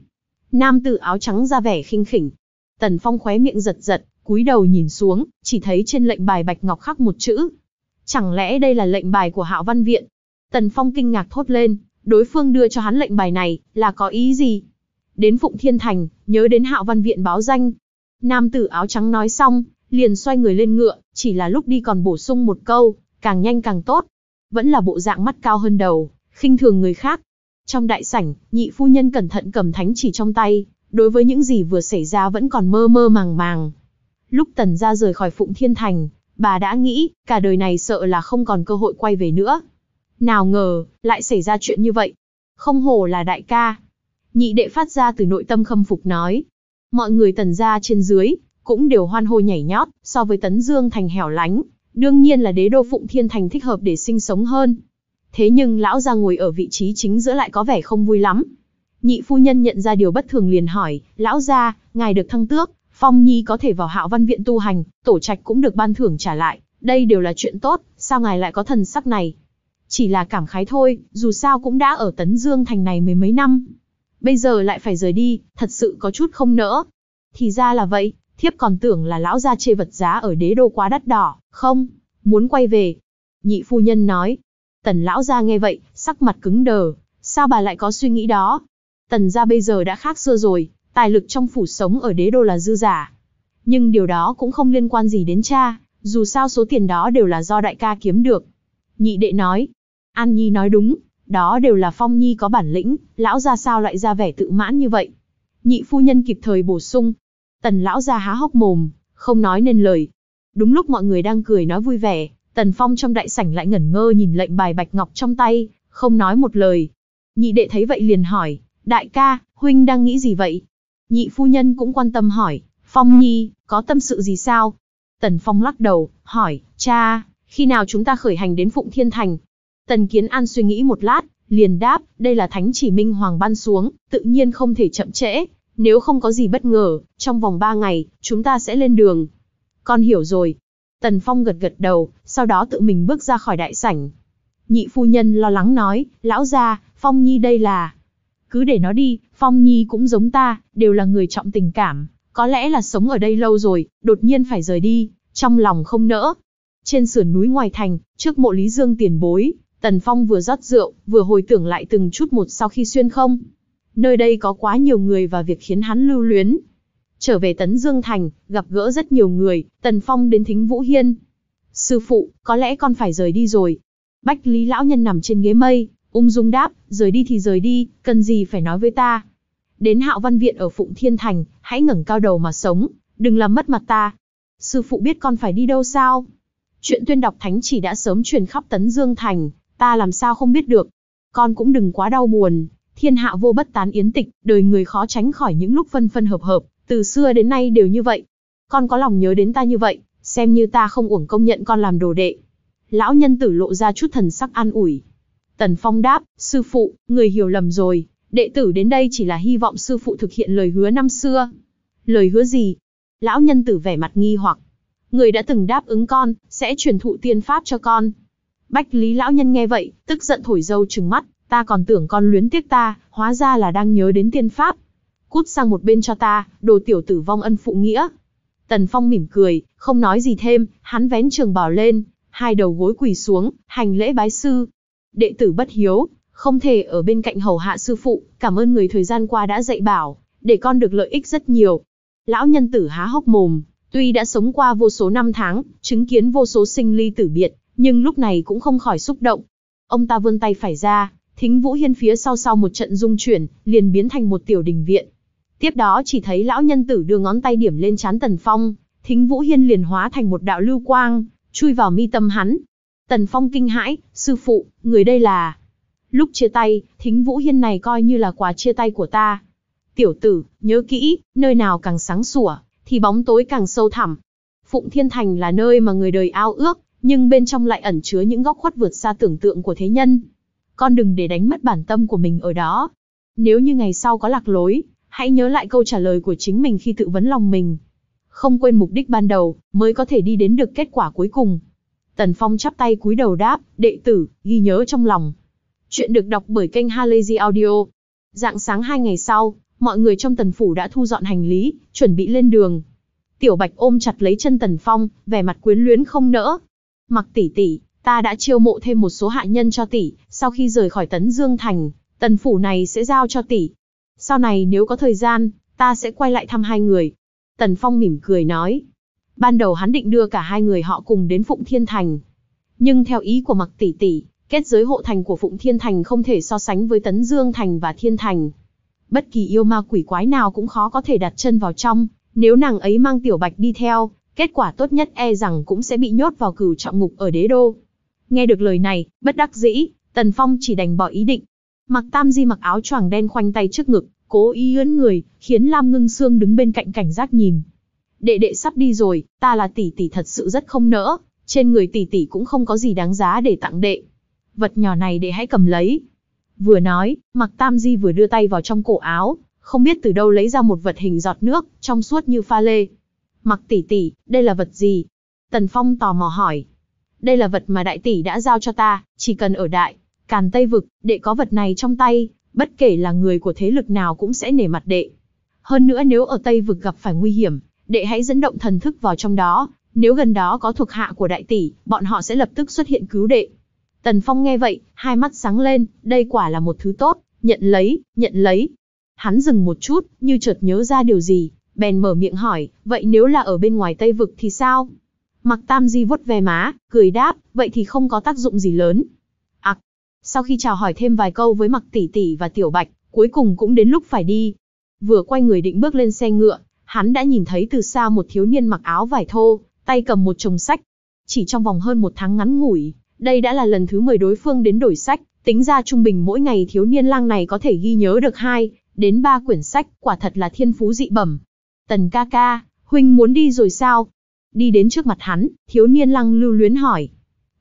Nam tử áo trắng ra vẻ khinh khỉnh. Tần Phong khóe miệng giật giật, cúi đầu nhìn xuống, chỉ thấy trên lệnh bài bạch ngọc khắc một chữ, Chẳng lẽ đây là lệnh bài của Hạo Văn Viện? Tần Phong kinh ngạc thốt lên, đối phương đưa cho hắn lệnh bài này, là có ý gì? Đến Phụng Thiên Thành, nhớ đến Hạo Văn Viện báo danh. Nam tử áo trắng nói xong, liền xoay người lên ngựa, chỉ là lúc đi còn bổ sung một câu, càng nhanh càng tốt. Vẫn là bộ dạng mắt cao hơn đầu, khinh thường người khác. Trong đại sảnh, nhị phu nhân cẩn thận cầm thánh chỉ trong tay, đối với những gì vừa xảy ra vẫn còn mơ mơ màng màng. Lúc tần ra rời khỏi Phụng Thiên Thành, bà đã nghĩ, cả đời này sợ là không còn cơ hội quay về nữa. Nào ngờ, lại xảy ra chuyện như vậy. Không hổ là đại ca. Nhị đệ phát ra từ nội tâm khâm phục nói. Mọi người tần ra trên dưới, cũng đều hoan hô nhảy nhót, so với tấn dương thành hẻo lánh. Đương nhiên là đế đô phụng thiên thành thích hợp để sinh sống hơn. Thế nhưng lão ra ngồi ở vị trí chính giữa lại có vẻ không vui lắm. Nhị phu nhân nhận ra điều bất thường liền hỏi, lão ra, ngài được thăng tước, Phong Nhi có thể vào hạo văn viện tu hành, tổ trạch cũng được ban thưởng trả lại, đây đều là chuyện tốt, sao ngài lại có thần sắc này? Chỉ là cảm khái thôi, dù sao cũng đã ở Tấn Dương thành này mấy mấy năm. Bây giờ lại phải rời đi, thật sự có chút không nỡ. Thì ra là vậy, thiếp còn tưởng là lão gia chê vật giá ở đế đô quá đắt đỏ, không, muốn quay về. Nhị phu nhân nói, tần lão gia nghe vậy, sắc mặt cứng đờ, sao bà lại có suy nghĩ đó? Tần gia bây giờ đã khác xưa rồi, tài lực trong phủ sống ở đế đô là dư giả. Nhưng điều đó cũng không liên quan gì đến cha, dù sao số tiền đó đều là do đại ca kiếm được. Nhị đệ nói, An Nhi nói đúng, đó đều là Phong Nhi có bản lĩnh, lão ra sao lại ra vẻ tự mãn như vậy. Nhị phu nhân kịp thời bổ sung, tần lão ra há hốc mồm, không nói nên lời. Đúng lúc mọi người đang cười nói vui vẻ, tần phong trong đại sảnh lại ngẩn ngơ nhìn lệnh bài bạch ngọc trong tay, không nói một lời. Nhị đệ thấy vậy liền hỏi, đại ca, huynh đang nghĩ gì vậy? Nhị phu nhân cũng quan tâm hỏi, Phong Nhi, có tâm sự gì sao? Tần Phong lắc đầu, hỏi, cha, khi nào chúng ta khởi hành đến Phụng Thiên Thành? Tần Kiến An suy nghĩ một lát, liền đáp, đây là thánh chỉ minh hoàng ban xuống, tự nhiên không thể chậm trễ, nếu không có gì bất ngờ, trong vòng 3 ngày, chúng ta sẽ lên đường. Con hiểu rồi. Tần Phong gật gật đầu, sau đó tự mình bước ra khỏi đại sảnh. Nhị phu nhân lo lắng nói, lão gia, Phong Nhi đây là... Cứ để nó đi, Phong Nhi cũng giống ta, đều là người trọng tình cảm. Có lẽ là sống ở đây lâu rồi, đột nhiên phải rời đi, trong lòng không nỡ. Trên sườn núi ngoài thành, trước mộ Lý Dương tiền bối, Tần Phong vừa rót rượu, vừa hồi tưởng lại từng chút một sau khi xuyên không. Nơi đây có quá nhiều người và việc khiến hắn lưu luyến. Trở về Tấn Dương Thành, gặp gỡ rất nhiều người, Tần Phong đến thính Vũ Hiên. Sư phụ, có lẽ con phải rời đi rồi. Bách Lý Lão Nhân nằm trên ghế mây, Ung dung đáp, rời đi thì rời đi, cần gì phải nói với ta. Đến hạo văn viện ở Phụng Thiên Thành, hãy ngẩng cao đầu mà sống, đừng làm mất mặt ta. Sư phụ biết con phải đi đâu sao? Chuyện tuyên đọc thánh chỉ đã sớm truyền khắp Tấn Dương Thành, ta làm sao không biết được. Con cũng đừng quá đau buồn, thiên hạ vô bất tán yến tịch, đời người khó tránh khỏi những lúc phân phân hợp hợp, từ xưa đến nay đều như vậy. Con có lòng nhớ đến ta như vậy, xem như ta không uổng công nhận con làm đồ đệ. Lão nhân tử lộ ra chút thần sắc an ủi. Tần Phong đáp, sư phụ, người hiểu lầm rồi, đệ tử đến đây chỉ là hy vọng sư phụ thực hiện lời hứa năm xưa. Lời hứa gì? Lão nhân tử vẻ mặt nghi hoặc. Người đã từng đáp ứng con, sẽ truyền thụ tiên pháp cho con. Bách lý lão nhân nghe vậy, tức giận thổi dâu trừng mắt, ta còn tưởng con luyến tiếc ta, hóa ra là đang nhớ đến tiên pháp. Cút sang một bên cho ta, đồ tiểu tử vong ân phụ nghĩa. Tần Phong mỉm cười, không nói gì thêm, hắn vén trường bào lên, hai đầu gối quỳ xuống, hành lễ bái sư, đệ tử bất hiếu, không thể ở bên cạnh hầu hạ sư phụ, cảm ơn người thời gian qua đã dạy bảo, để con được lợi ích rất nhiều. Lão nhân tử há hốc mồm, tuy đã sống qua vô số năm tháng, chứng kiến vô số sinh ly tử biệt, nhưng lúc này cũng không khỏi xúc động. Ông ta vươn tay phải ra, thính Vũ Hiên phía sau sau một trận dung chuyển, liền biến thành một tiểu đình viện. Tiếp đó chỉ thấy lão nhân tử đưa ngón tay điểm lên chán Tần Phong, thính Vũ Hiên liền hóa thành một đạo lưu quang, chui vào mi tâm hắn, Tần Phong kinh hãi, sư phụ, người đây là... Lúc chia tay, thính Vũ Hiên này coi như là quà chia tay của ta. Tiểu tử, nhớ kỹ, nơi nào càng sáng sủa, thì bóng tối càng sâu thẳm. Phụng Thiên Thành là nơi mà người đời ao ước, nhưng bên trong lại ẩn chứa những góc khuất vượt xa tưởng tượng của thế nhân. Con đừng để đánh mất bản tâm của mình ở đó. Nếu như ngày sau có lạc lối, hãy nhớ lại câu trả lời của chính mình khi tự vấn lòng mình. Không quên mục đích ban đầu, mới có thể đi đến được kết quả cuối cùng. Tần Phong chắp tay cúi đầu đáp, đệ tử, ghi nhớ trong lòng. Chuyện được đọc bởi kênh Halazy Audio. Dạng sáng hai ngày sau, mọi người trong tần phủ đã thu dọn hành lý, chuẩn bị lên đường. Tiểu Bạch ôm chặt lấy chân Tần Phong, vẻ mặt quyến luyến không nỡ. Mặc tỷ tỷ, ta đã chiêu mộ thêm một số hạ nhân cho tỷ, sau khi rời khỏi Tấn Dương Thành, tần phủ này sẽ giao cho tỷ. Sau này nếu có thời gian, ta sẽ quay lại thăm hai người. Tần Phong mỉm cười nói, Ban đầu hắn định đưa cả hai người họ cùng đến Phụng Thiên Thành. Nhưng theo ý của Mặc Tỷ Tỷ, kết giới hộ thành của Phụng Thiên Thành không thể so sánh với Tấn Dương Thành và Thiên Thành. Bất kỳ yêu ma quỷ quái nào cũng khó có thể đặt chân vào trong, nếu nàng ấy mang Tiểu Bạch đi theo, kết quả tốt nhất e rằng cũng sẽ bị nhốt vào cửu trọng ngục ở đế đô. Nghe được lời này, bất đắc dĩ, Tần Phong chỉ đành bỏ ý định. Mặc Tam Di mặc áo choàng đen khoanh tay trước ngực, cố ý ưỡn người, khiến Lam Ngưng Sương đứng bên cạnh cảnh giác nhìn đệ đệ sắp đi rồi, ta là tỷ tỷ thật sự rất không nỡ, trên người tỷ tỷ cũng không có gì đáng giá để tặng đệ. Vật nhỏ này đệ hãy cầm lấy. Vừa nói, Mặc Tam Di vừa đưa tay vào trong cổ áo, không biết từ đâu lấy ra một vật hình giọt nước, trong suốt như pha lê. Mặc tỷ tỷ, đây là vật gì? Tần Phong tò mò hỏi. Đây là vật mà đại tỷ đã giao cho ta, chỉ cần ở đại, càn Tây Vực, đệ có vật này trong tay, bất kể là người của thế lực nào cũng sẽ nể mặt đệ. Hơn nữa nếu ở Tây Vực gặp phải nguy hiểm, đệ hãy dẫn động thần thức vào trong đó, nếu gần đó có thuộc hạ của đại tỷ, bọn họ sẽ lập tức xuất hiện cứu đệ. Tần Phong nghe vậy, hai mắt sáng lên, đây quả là một thứ tốt, nhận lấy, nhận lấy. Hắn dừng một chút, như chợt nhớ ra điều gì, bèn mở miệng hỏi, vậy nếu là ở bên ngoài Tây Vực thì sao? Mặc Tam Di vuốt ve má, cười đáp, vậy thì không có tác dụng gì lớn. Ặc, à, sau khi chào hỏi thêm vài câu với Mặc Tỷ Tỷ và Tiểu Bạch, cuối cùng cũng đến lúc phải đi. Vừa quay người định bước lên xe ngựa, hắn đã nhìn thấy từ xa một thiếu niên mặc áo vải thô, tay cầm một chồng sách. Chỉ trong vòng hơn một tháng ngắn ngủi, đây đã là lần thứ 10 đối phương đến đổi sách, tính ra trung bình mỗi ngày thiếu niên lang này có thể ghi nhớ được 2, đến 3 quyển sách, quả thật là thiên phú dị bẩm. Tần ca ca, huynh muốn đi rồi sao? Đi đến trước mặt hắn, thiếu niên lăng lưu luyến hỏi.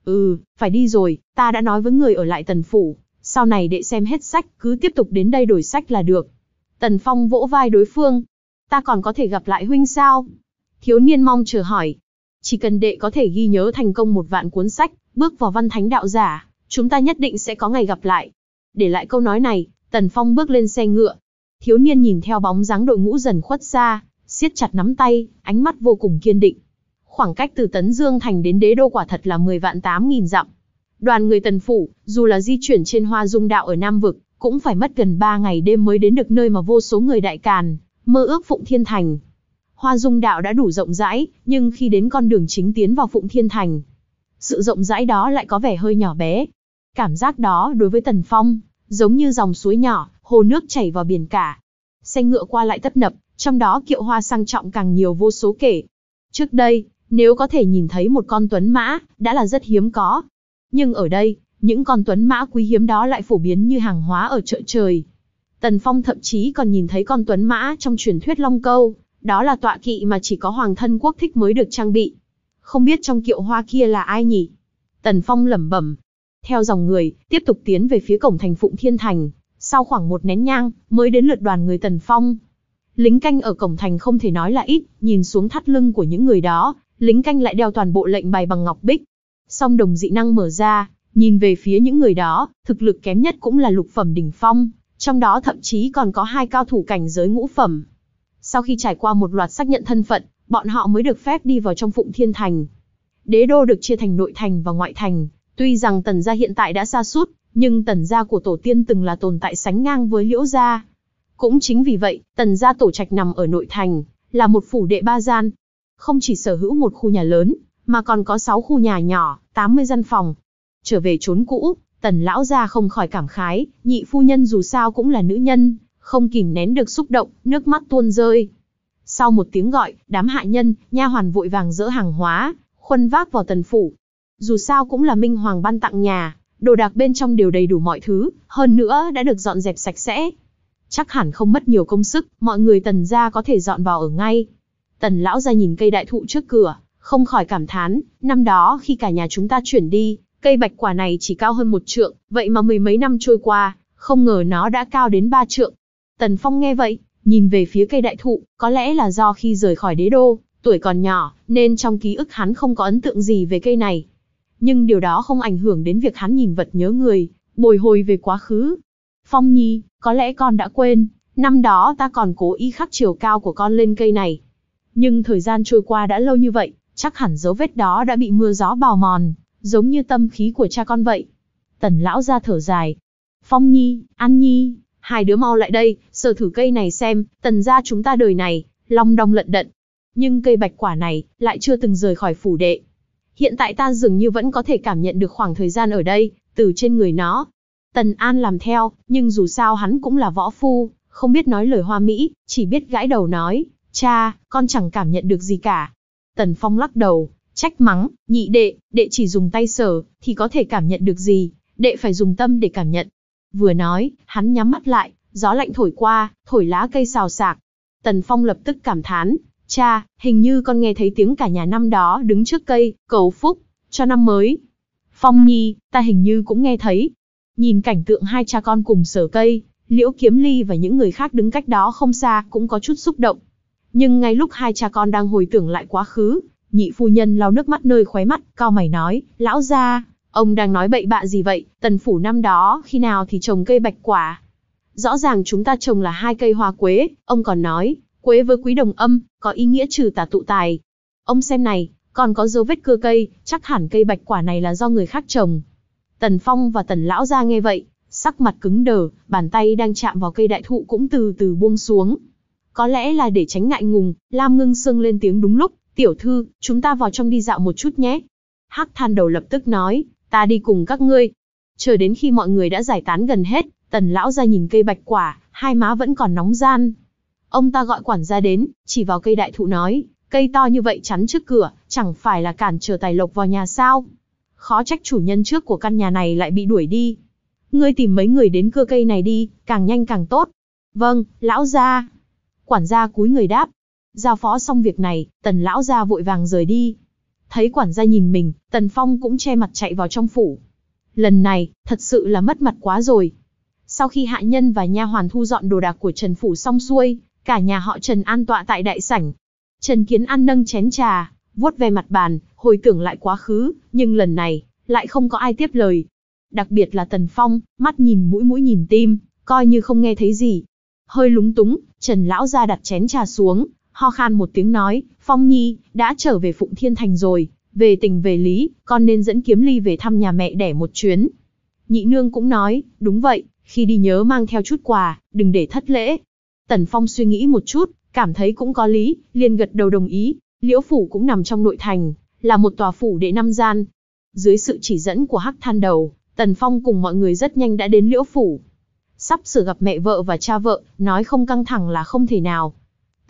Ừ, phải đi rồi, ta đã nói với người ở lại tần phủ, sau này để xem hết sách, cứ tiếp tục đến đây đổi sách là được. Tần Phong vỗ vai đối phương, ta còn có thể gặp lại huynh sao? Thiếu niên mong chờ hỏi. Chỉ cần đệ có thể ghi nhớ thành công một vạn cuốn sách, bước vào văn thánh đạo giả, chúng ta nhất định sẽ có ngày gặp lại. Để lại câu nói này, Tần Phong bước lên xe ngựa. Thiếu niên nhìn theo bóng dáng đội ngũ dần khuất xa, siết chặt nắm tay, ánh mắt vô cùng kiên định. Khoảng cách từ Tấn Dương Thành đến đế đô quả thật là 10 vạn 8 nghìn dặm. Đoàn người tần phủ, dù là di chuyển trên hoa dung đạo ở Nam Vực, cũng phải mất gần 3 ngày đêm mới đến được nơi mà vô số người đại càn, mơ ước Phụng Thiên Thành. Hoa Dung Đạo đã đủ rộng rãi, nhưng khi đến con đường chính tiến vào Phụng Thiên Thành, sự rộng rãi đó lại có vẻ hơi nhỏ bé. Cảm giác đó đối với Tần Phong, giống như dòng suối nhỏ, hồ nước chảy vào biển cả. Xe ngựa qua lại tấp nập, trong đó kiệu hoa sang trọng càng nhiều vô số kể. Trước đây, nếu có thể nhìn thấy một con tuấn mã, đã là rất hiếm có. Nhưng ở đây, những con tuấn mã quý hiếm đó lại phổ biến như hàng hóa ở chợ trời. Tần Phong thậm chí còn nhìn thấy con tuấn mã trong truyền thuyết Long Câu, đó là tọa kỵ mà chỉ có hoàng thân quốc thích mới được trang bị. Không biết trong kiệu hoa kia là ai nhỉ? Tần Phong lẩm bẩm. Theo dòng người, tiếp tục tiến về phía cổng thành Phụng Thiên Thành, sau khoảng một nén nhang, mới đến lượt đoàn người Tần Phong. Lính canh ở cổng thành không thể nói là ít, nhìn xuống thắt lưng của những người đó, lính canh lại đeo toàn bộ lệnh bài bằng ngọc bích. Song đồng dị năng mở ra, nhìn về phía những người đó, thực lực kém nhất cũng là lục phẩm đỉnh phong, trong đó thậm chí còn có hai cao thủ cảnh giới ngũ phẩm. Sau khi trải qua một loạt xác nhận thân phận, bọn họ mới được phép đi vào trong Phụng Thiên Thành. Đế đô được chia thành nội thành và ngoại thành, tuy rằng tần gia hiện tại đã xa sút nhưng tần gia của tổ tiên từng là tồn tại sánh ngang với liễu gia. Cũng chính vì vậy, tần gia tổ trạch nằm ở nội thành, là một phủ đệ ba gian. Không chỉ sở hữu một khu nhà lớn, mà còn có 6 khu nhà nhỏ, 80 gian phòng. Trở về trốn cũ, Tần lão gia không khỏi cảm khái, nhị phu nhân dù sao cũng là nữ nhân, không kìm nén được xúc động, nước mắt tuôn rơi. Sau một tiếng gọi, đám hạ nhân, nha hoàn vội vàng dỡ hàng hóa, khuân vác vào tần phủ. Dù sao cũng là minh hoàng ban tặng nhà, đồ đạc bên trong đều đầy đủ mọi thứ, hơn nữa đã được dọn dẹp sạch sẽ. Chắc hẳn không mất nhiều công sức, mọi người tần gia có thể dọn vào ở ngay. Tần lão ra nhìn cây đại thụ trước cửa, không khỏi cảm thán, năm đó khi cả nhà chúng ta chuyển đi, Cây bạch quả này chỉ cao hơn một trượng, vậy mà mười mấy năm trôi qua, không ngờ nó đã cao đến ba trượng. Tần Phong nghe vậy, nhìn về phía cây đại thụ, có lẽ là do khi rời khỏi đế đô, tuổi còn nhỏ, nên trong ký ức hắn không có ấn tượng gì về cây này. Nhưng điều đó không ảnh hưởng đến việc hắn nhìn vật nhớ người, bồi hồi về quá khứ. Phong Nhi, có lẽ con đã quên, năm đó ta còn cố ý khắc chiều cao của con lên cây này. Nhưng thời gian trôi qua đã lâu như vậy, chắc hẳn dấu vết đó đã bị mưa gió bào mòn, giống như tâm khí của cha con vậy. Tần lão ra thở dài. Phong Nhi, An Nhi, hai đứa mau lại đây, sờ thử cây này xem, tần ra chúng ta đời này, long đong lận đận. Nhưng cây bạch quả này, lại chưa từng rời khỏi phủ đệ. Hiện tại ta dường như vẫn có thể cảm nhận được khoảng thời gian ở đây, từ trên người nó. Tần An làm theo, nhưng dù sao hắn cũng là võ phu, không biết nói lời hoa mỹ, chỉ biết gãi đầu nói, cha, con chẳng cảm nhận được gì cả. Tần Phong lắc đầu, Trách mắng, nhị đệ, đệ chỉ dùng tay sở, thì có thể cảm nhận được gì, đệ phải dùng tâm để cảm nhận. Vừa nói, hắn nhắm mắt lại, gió lạnh thổi qua, thổi lá cây xào xạc. Tần Phong lập tức cảm thán, cha, hình như con nghe thấy tiếng cả nhà năm đó đứng trước cây, cầu phúc, cho năm mới. Phong Nhi, ta hình như cũng nghe thấy. Nhìn cảnh tượng hai cha con cùng sở cây, Liễu Kiếm Ly và những người khác đứng cách đó không xa cũng có chút xúc động. Nhưng ngay lúc hai cha con đang hồi tưởng lại quá khứ, Nhị phu nhân lau nước mắt nơi khóe mắt, cao mày nói, lão gia, ông đang nói bậy bạ gì vậy, tần phủ năm đó khi nào thì trồng cây bạch quả. Rõ ràng chúng ta trồng là hai cây hoa quế, ông còn nói, quế với quý đồng âm, có ý nghĩa trừ tà tụ tài. Ông xem này, còn có dấu vết cưa cây, chắc hẳn cây bạch quả này là do người khác trồng. Tần Phong và Tần Lão ra nghe vậy, sắc mặt cứng đờ, bàn tay đang chạm vào cây đại thụ cũng từ từ buông xuống. Có lẽ là để tránh ngại ngùng, Lam Ngưng Sương lên tiếng đúng lúc, Tiểu thư, chúng ta vào trong đi dạo một chút nhé. Hắc than đầu lập tức nói, ta đi cùng các ngươi. Chờ đến khi mọi người đã giải tán gần hết, tần lão ra nhìn cây bạch quả, hai má vẫn còn nóng gian. Ông ta gọi quản gia đến, chỉ vào cây đại thụ nói, cây to như vậy chắn trước cửa, chẳng phải là cản trở tài lộc vào nhà sao. Khó trách chủ nhân trước của căn nhà này lại bị đuổi đi. Ngươi tìm mấy người đến cưa cây này đi, càng nhanh càng tốt. Vâng, lão gia. Quản gia cúi người đáp, Giao phó xong việc này, tần lão ra vội vàng rời đi. Thấy quản gia nhìn mình, tần phong cũng che mặt chạy vào trong phủ. Lần này, thật sự là mất mặt quá rồi. Sau khi hạ nhân và nha hoàn thu dọn đồ đạc của Trần Phủ xong xuôi, cả nhà họ Trần an tọa tại đại sảnh. Trần Kiến An nâng chén trà, vuốt ve mặt bàn, hồi tưởng lại quá khứ, nhưng lần này, lại không có ai tiếp lời. Đặc biệt là Tần Phong, mắt nhìn mũi mũi nhìn tim, coi như không nghe thấy gì. Hơi lúng túng, Trần Lão ra đặt chén trà xuống, ho khan một tiếng nói, Phong Nhi, đã trở về Phụng Thiên Thành rồi, về tình về lý, con nên dẫn kiếm ly về thăm nhà mẹ đẻ một chuyến. Nhị nương cũng nói, đúng vậy, khi đi nhớ mang theo chút quà, đừng để thất lễ. Tần Phong suy nghĩ một chút, cảm thấy cũng có lý, liền gật đầu đồng ý, liễu phủ cũng nằm trong nội thành, là một tòa phủ đệ năm gian. Dưới sự chỉ dẫn của Hắc Than Đầu, Tần Phong cùng mọi người rất nhanh đã đến liễu phủ. Sắp sửa gặp mẹ vợ và cha vợ, nói không căng thẳng là không thể nào,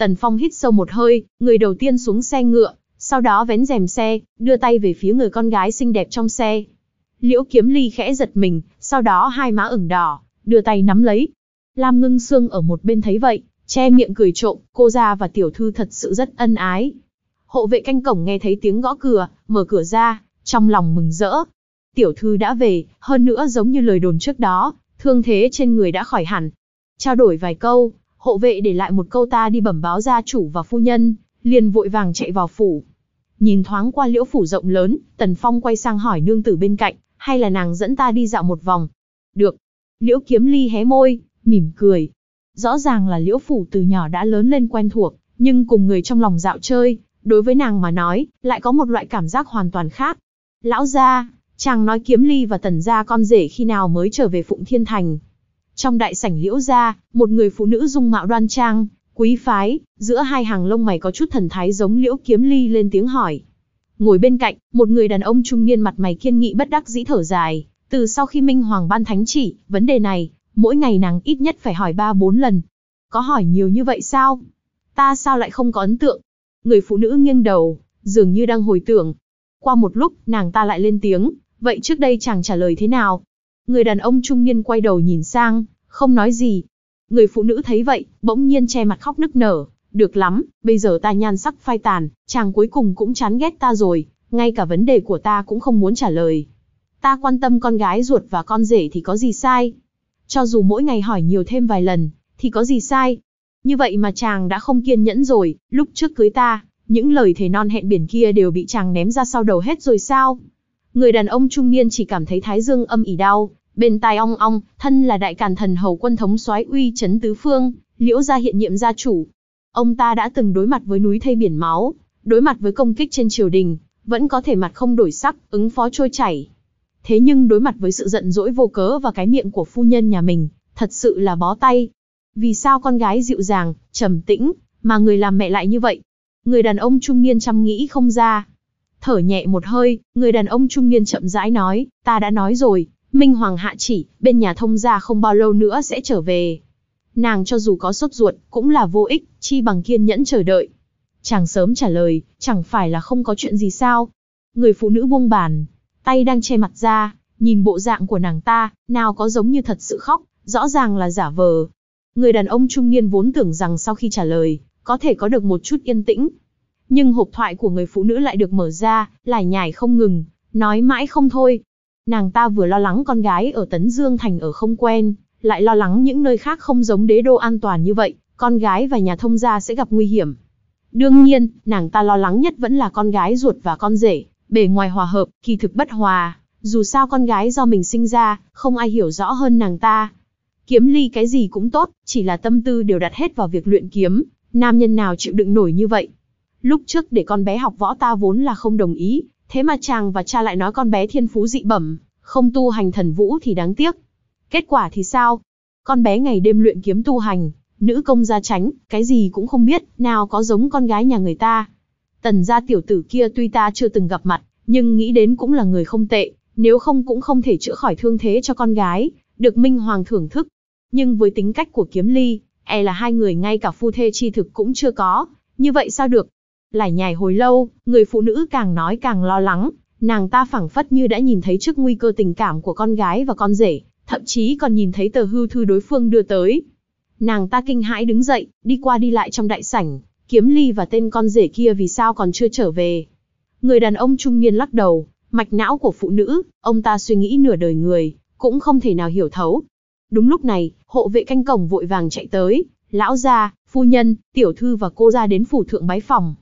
Tần Phong hít sâu một hơi, người đầu tiên xuống xe ngựa, sau đó vén rèm xe, đưa tay về phía người con gái xinh đẹp trong xe. Liễu Kiếm Ly khẽ giật mình, sau đó hai má ửng đỏ, đưa tay nắm lấy. Lam Ngưng Sương ở một bên thấy vậy, che miệng cười trộm, cô ra và tiểu thư thật sự rất ân ái. Hộ vệ canh cổng nghe thấy tiếng gõ cửa, mở cửa ra, trong lòng mừng rỡ. Tiểu thư đã về, hơn nữa giống như lời đồn trước đó, thương thế trên người đã khỏi hẳn. Trao đổi vài câu, hộ vệ để lại một câu ta đi bẩm báo gia chủ và phu nhân, liền vội vàng chạy vào phủ. Nhìn thoáng qua liễu phủ rộng lớn, Tần Phong quay sang hỏi nương tử bên cạnh, hay là nàng dẫn ta đi dạo một vòng. Được. Liễu kiếm ly hé môi, mỉm cười. Rõ ràng là liễu phủ từ nhỏ đã lớn lên quen thuộc, nhưng cùng người trong lòng dạo chơi, đối với nàng mà nói, lại có một loại cảm giác hoàn toàn khác. Lão gia, chàng nói kiếm ly và tần gia con rể khi nào mới trở về Phụng Thiên Thành, trong đại sảnh liễu gia, một người phụ nữ dung mạo đoan trang, quý phái, giữa hai hàng lông mày có chút thần thái giống liễu kiếm ly lên tiếng hỏi. Ngồi bên cạnh, một người đàn ông trung niên mặt mày kiên nghị bất đắc dĩ thở dài, từ sau khi Minh Hoàng ban thánh chỉ, vấn đề này, mỗi ngày nàng ít nhất phải hỏi ba bốn lần. Có hỏi nhiều như vậy sao? Ta sao lại không có ấn tượng? Người phụ nữ nghiêng đầu, dường như đang hồi tưởng. Qua một lúc, nàng ta lại lên tiếng, vậy trước đây chàng trả lời thế nào? Người đàn ông trung niên quay đầu nhìn sang, không nói gì. Người phụ nữ thấy vậy, bỗng nhiên che mặt khóc nức nở. Được lắm, bây giờ ta nhan sắc phai tàn, chàng cuối cùng cũng chán ghét ta rồi, ngay cả vấn đề của ta cũng không muốn trả lời. Ta quan tâm con gái ruột và con rể thì có gì sai? Cho dù mỗi ngày hỏi nhiều thêm vài lần, thì có gì sai? Như vậy mà chàng đã không kiên nhẫn rồi, lúc trước cưới ta, những lời thề non hẹn biển kia đều bị chàng ném ra sau đầu hết rồi sao? Người đàn ông trung niên chỉ cảm thấy thái dương âm ỉ đau, bên tai ong ong, thân là đại càn thần hầu quân thống soái uy chấn tứ phương, liễu gia hiện nhiệm gia chủ. Ông ta đã từng đối mặt với núi thây biển máu, đối mặt với công kích trên triều đình, vẫn có thể mặt không đổi sắc, ứng phó trôi chảy. Thế nhưng đối mặt với sự giận dỗi vô cớ và cái miệng của phu nhân nhà mình, thật sự là bó tay. Vì sao con gái dịu dàng, trầm tĩnh, mà người làm mẹ lại như vậy? Người đàn ông trung niên chăm nghĩ không ra. Thở nhẹ một hơi, người đàn ông trung niên chậm rãi nói, ta đã nói rồi, Minh Hoàng hạ chỉ, bên nhà thông gia không bao lâu nữa sẽ trở về. Nàng cho dù có sốt ruột, cũng là vô ích, chi bằng kiên nhẫn chờ đợi. Chàng sớm trả lời, chẳng phải là không có chuyện gì sao. Người phụ nữ buông bàn, tay đang che mặt ra, nhìn bộ dạng của nàng ta, nào có giống như thật sự khóc, rõ ràng là giả vờ. Người đàn ông trung niên vốn tưởng rằng sau khi trả lời, có thể có được một chút yên tĩnh. Nhưng hộp thoại của người phụ nữ lại được mở ra, lải nhải không ngừng, nói mãi không thôi, Nàng ta vừa lo lắng con gái ở Tấn Dương Thành ở không quen, lại lo lắng những nơi khác không giống đế đô an toàn như vậy, con gái và nhà thông gia sẽ gặp nguy hiểm. Đương nhiên, nàng ta lo lắng nhất vẫn là con gái ruột và con rể, bề ngoài hòa hợp, kỳ thực bất hòa. Dù sao con gái do mình sinh ra, không ai hiểu rõ hơn nàng ta. Kiếm ly cái gì cũng tốt, chỉ là tâm tư đều đặt hết vào việc luyện kiếm, nam nhân nào chịu đựng nổi như vậy. Lúc trước để con bé học võ ta vốn là không đồng ý, Thế mà chàng và cha lại nói con bé thiên phú dị bẩm, không tu hành thần vũ thì đáng tiếc. Kết quả thì sao? Con bé ngày đêm luyện kiếm tu hành, nữ công gia tránh, cái gì cũng không biết, nào có giống con gái nhà người ta. Tần gia tiểu tử kia tuy ta chưa từng gặp mặt, nhưng nghĩ đến cũng là người không tệ, nếu không cũng không thể chữa khỏi thương thế cho con gái, được Minh Hoàng thưởng thức. Nhưng với tính cách của kiếm ly, e là hai người ngay cả phu thê chi thực cũng chưa có, như vậy sao được? Lải nhải hồi lâu, người phụ nữ càng nói càng lo lắng, nàng ta phảng phất như đã nhìn thấy trước nguy cơ tình cảm của con gái và con rể, thậm chí còn nhìn thấy tờ hưu thư đối phương đưa tới. Nàng ta kinh hãi đứng dậy, đi qua đi lại trong đại sảnh, kiếm ly và tên con rể kia vì sao còn chưa trở về. Người đàn ông trung niên lắc đầu, mạch não của phụ nữ, ông ta suy nghĩ nửa đời người, cũng không thể nào hiểu thấu. Đúng lúc này, hộ vệ canh cổng vội vàng chạy tới, lão gia, phu nhân, tiểu thư và cô ra đến phủ thượng bái phòng.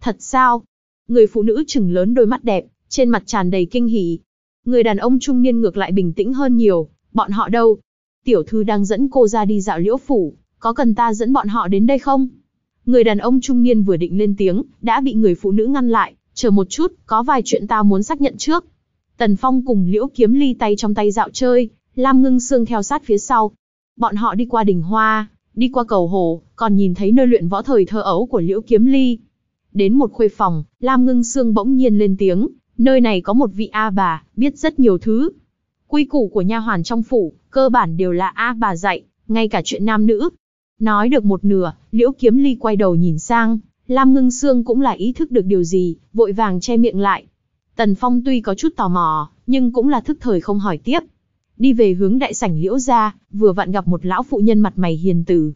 Thật sao? Người phụ nữ chừng lớn đôi mắt đẹp, trên mặt tràn đầy kinh hỉ. Người đàn ông trung niên ngược lại bình tĩnh hơn nhiều, bọn họ đâu? Tiểu thư đang dẫn cô ra đi dạo liễu phủ, có cần ta dẫn bọn họ đến đây không? Người đàn ông trung niên vừa định lên tiếng, đã bị người phụ nữ ngăn lại, chờ một chút, có vài chuyện ta muốn xác nhận trước. Tần Phong cùng liễu kiếm ly tay trong tay dạo chơi, Lam ngưng xương theo sát phía sau. Bọn họ đi qua đỉnh hoa, đi qua cầu hồ, còn nhìn thấy nơi luyện võ thời thơ ấu của liễu kiếm ly, Đến một khuê phòng, Lam Ngưng Sương bỗng nhiên lên tiếng, nơi này có một vị A bà, biết rất nhiều thứ. Quy củ của nha hoàn trong phủ, cơ bản đều là A bà dạy, ngay cả chuyện nam nữ. Nói được một nửa, Liễu Kiếm Ly quay đầu nhìn sang, Lam Ngưng Sương cũng là ý thức được điều gì, vội vàng che miệng lại. Tần Phong tuy có chút tò mò, nhưng cũng là thức thời không hỏi tiếp. Đi về hướng đại sảnh Liễu ra, vừa vặn gặp một lão phụ nhân mặt mày hiền từ.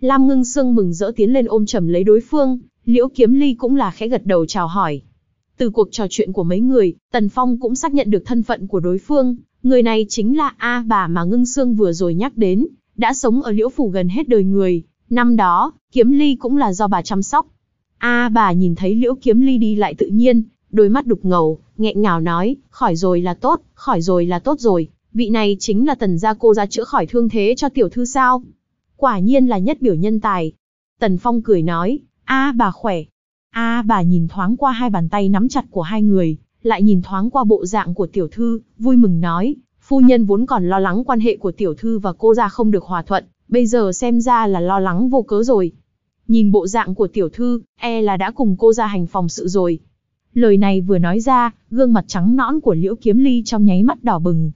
Lam Ngưng Sương mừng rỡ tiến lên ôm chầm lấy đối phương, Liễu Kiếm Ly cũng là khẽ gật đầu chào hỏi. Từ cuộc trò chuyện của mấy người, Tần Phong cũng xác nhận được thân phận của đối phương, người này chính là A bà mà Ngưng Sương vừa rồi nhắc đến, đã sống ở Liễu Phủ gần hết đời người, năm đó, Kiếm Ly cũng là do bà chăm sóc. A bà nhìn thấy Liễu Kiếm Ly đi lại tự nhiên, đôi mắt đục ngầu, nghẹn ngào nói, khỏi rồi là tốt, khỏi rồi là tốt rồi, vị này chính là Tần gia cô ra chữa khỏi thương thế cho tiểu thư sao. Quả nhiên là nhất biểu nhân tài. Tần Phong cười nói, A bà khỏe. A bà nhìn thoáng qua hai bàn tay nắm chặt của hai người, lại nhìn thoáng qua bộ dạng của tiểu thư, vui mừng nói, phu nhân vốn còn lo lắng quan hệ của tiểu thư và cô ra không được hòa thuận, bây giờ xem ra là lo lắng vô cớ rồi. Nhìn bộ dạng của tiểu thư, e là đã cùng cô ra hành phòng sự rồi. Lời này vừa nói ra, gương mặt trắng nõn của Liễu Kiếm Ly trong nháy mắt đỏ bừng.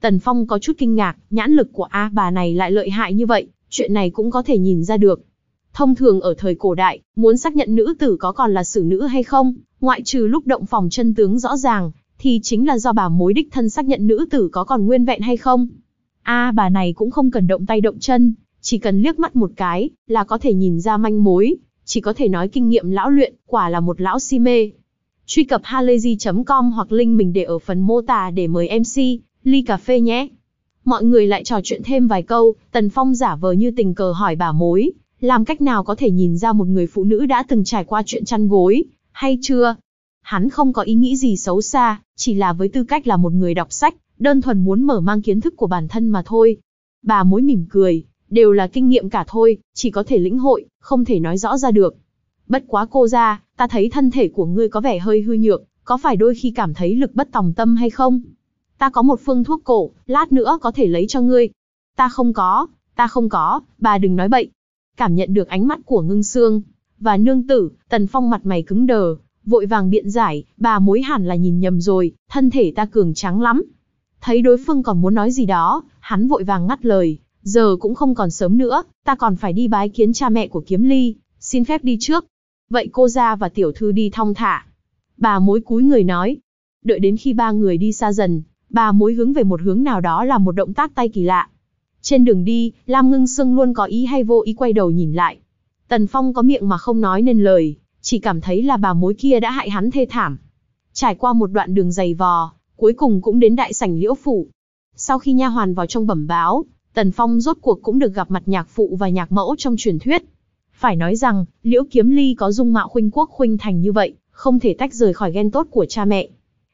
Tần Phong có chút kinh ngạc, nhãn lực của A bà này lại lợi hại như vậy, chuyện này cũng có thể nhìn ra được. Thông thường ở thời cổ đại, muốn xác nhận nữ tử có còn là xử nữ hay không, ngoại trừ lúc động phòng chân tướng rõ ràng, thì chính là do bà mối đích thân xác nhận nữ tử có còn nguyên vẹn hay không. A à, bà này cũng không cần động tay động chân, chỉ cần liếc mắt một cái là có thể nhìn ra manh mối, chỉ có thể nói kinh nghiệm lão luyện, quả là một lão si mê. Truy cập halayzi.com hoặc link mình để ở phần mô tả để mời MC, ly cà phê nhé. Mọi người lại trò chuyện thêm vài câu, Tần Phong giả vờ như tình cờ hỏi bà mối, làm cách nào có thể nhìn ra một người phụ nữ đã từng trải qua chuyện chăn gối, hay chưa? Hắn không có ý nghĩ gì xấu xa, chỉ là với tư cách là một người đọc sách, đơn thuần muốn mở mang kiến thức của bản thân mà thôi. Bà mối mỉm cười, đều là kinh nghiệm cả thôi, chỉ có thể lĩnh hội, không thể nói rõ ra được. Bất quá cô ra, ta thấy thân thể của ngươi có vẻ hơi hư nhược, có phải đôi khi cảm thấy lực bất tòng tâm hay không? Ta có một phương thuốc cổ, lát nữa có thể lấy cho ngươi. Ta không có, ta không có, bà đừng nói bậy, cảm nhận được ánh mắt của ngưng xương và nương tử, tần phong mặt mày cứng đờ, vội vàng biện giải, bà mối hẳn là nhìn nhầm rồi, thân thể ta cường trắng lắm. Thấy đối phương còn muốn nói gì đó, hắn vội vàng ngắt lời, giờ cũng không còn sớm nữa, ta còn phải đi bái kiến cha mẹ của kiếm ly, xin phép đi trước. Vậy cô ra và tiểu thư đi thong thả. Bà mối cúi người nói, đợi đến khi ba người đi xa dần, bà mối hướng về một hướng nào đó là một động tác tay kỳ lạ, trên đường đi, Lam Ngưng Sương luôn có ý hay vô ý quay đầu nhìn lại. Tần Phong có miệng mà không nói nên lời, chỉ cảm thấy là bà mối kia đã hại hắn thê thảm. Trải qua một đoạn đường dày vò, cuối cùng cũng đến đại sảnh liễu phủ. Sau khi nha hoàn vào trong bẩm báo, Tần Phong rốt cuộc cũng được gặp mặt nhạc phụ và nhạc mẫu trong truyền thuyết. Phải nói rằng, liễu kiếm ly có dung mạo khuynh quốc khuynh thành như vậy, không thể tách rời khỏi ghen tốt của cha mẹ.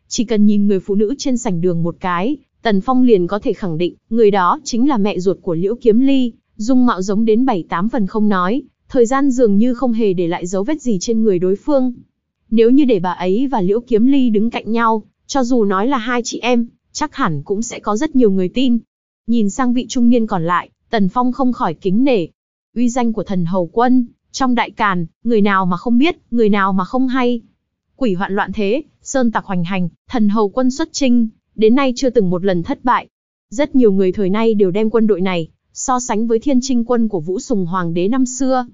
Chỉ cần nhìn người phụ nữ trên sảnh đường một cái, Tần Phong liền có thể khẳng định, người đó chính là mẹ ruột của Liễu Kiếm Ly, dung mạo giống đến 7-8 phần không nói, thời gian dường như không hề để lại dấu vết gì trên người đối phương. Nếu như để bà ấy và Liễu Kiếm Ly đứng cạnh nhau, cho dù nói là hai chị em, chắc hẳn cũng sẽ có rất nhiều người tin. Nhìn sang vị trung niên còn lại, Tần Phong không khỏi kính nể. Uy danh của thần Hầu Quân, trong đại càn, người nào mà không biết, người nào mà không hay. Quỷ hoạn loạn thế, sơn tặc hoành hành, thần Hầu Quân xuất trinh, đến nay chưa từng một lần thất bại. Rất nhiều người thời nay đều đem quân đội này so sánh với thiên trinh quân của Vũ Sùng Hoàng đế năm xưa.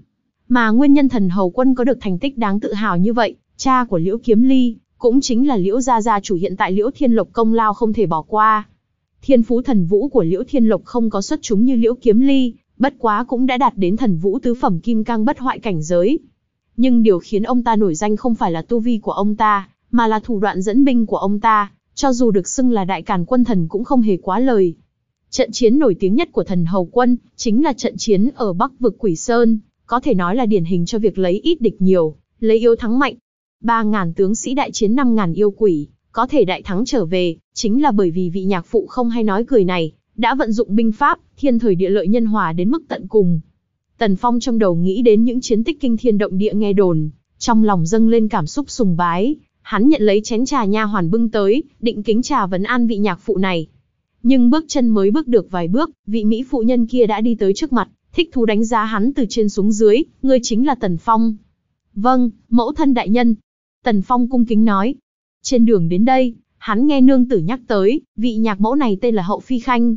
Mà nguyên nhân thần hầu quân có được thành tích đáng tự hào như vậy, cha của Liễu Kiếm Ly, cũng chính là Liễu Gia Gia chủ hiện tại Liễu Thiên Lộc công lao không thể bỏ qua. Thiên phú thần vũ của Liễu Thiên Lộc không có xuất chúng như Liễu Kiếm Ly, bất quá cũng đã đạt đến thần vũ tứ phẩm kim cang bất hoại cảnh giới. Nhưng điều khiến ông ta nổi danh không phải là tu vi của ông ta, mà là thủ đoạn dẫn binh của ông ta cho dù được xưng là đại càn quân thần cũng không hề quá lời. Trận chiến nổi tiếng nhất của thần Hầu Quân chính là trận chiến ở Bắc vực Quỷ Sơn, có thể nói là điển hình cho việc lấy ít địch nhiều, lấy yếu thắng mạnh. 3.000 tướng sĩ đại chiến 5.000 yêu quỷ, có thể đại thắng trở về, chính là bởi vì vị nhạc phụ không hay nói cười này, đã vận dụng binh pháp, thiên thời địa lợi nhân hòa đến mức tận cùng. Tần Phong trong đầu nghĩ đến những chiến tích kinh thiên động địa nghe đồn, trong lòng dâng lên cảm xúc sùng bái, hắn nhận lấy chén trà nha hoàn bưng tới, định kính trà vấn an vị nhạc phụ này. Nhưng bước chân mới bước được vài bước, vị mỹ phụ nhân kia đã đi tới trước mặt, thích thú đánh giá hắn từ trên xuống dưới, ngươi chính là Tần Phong. Vâng, mẫu thân đại nhân. Tần Phong cung kính nói. Trên đường đến đây, hắn nghe nương tử nhắc tới, vị nhạc mẫu này tên là Hậu Phi Khanh.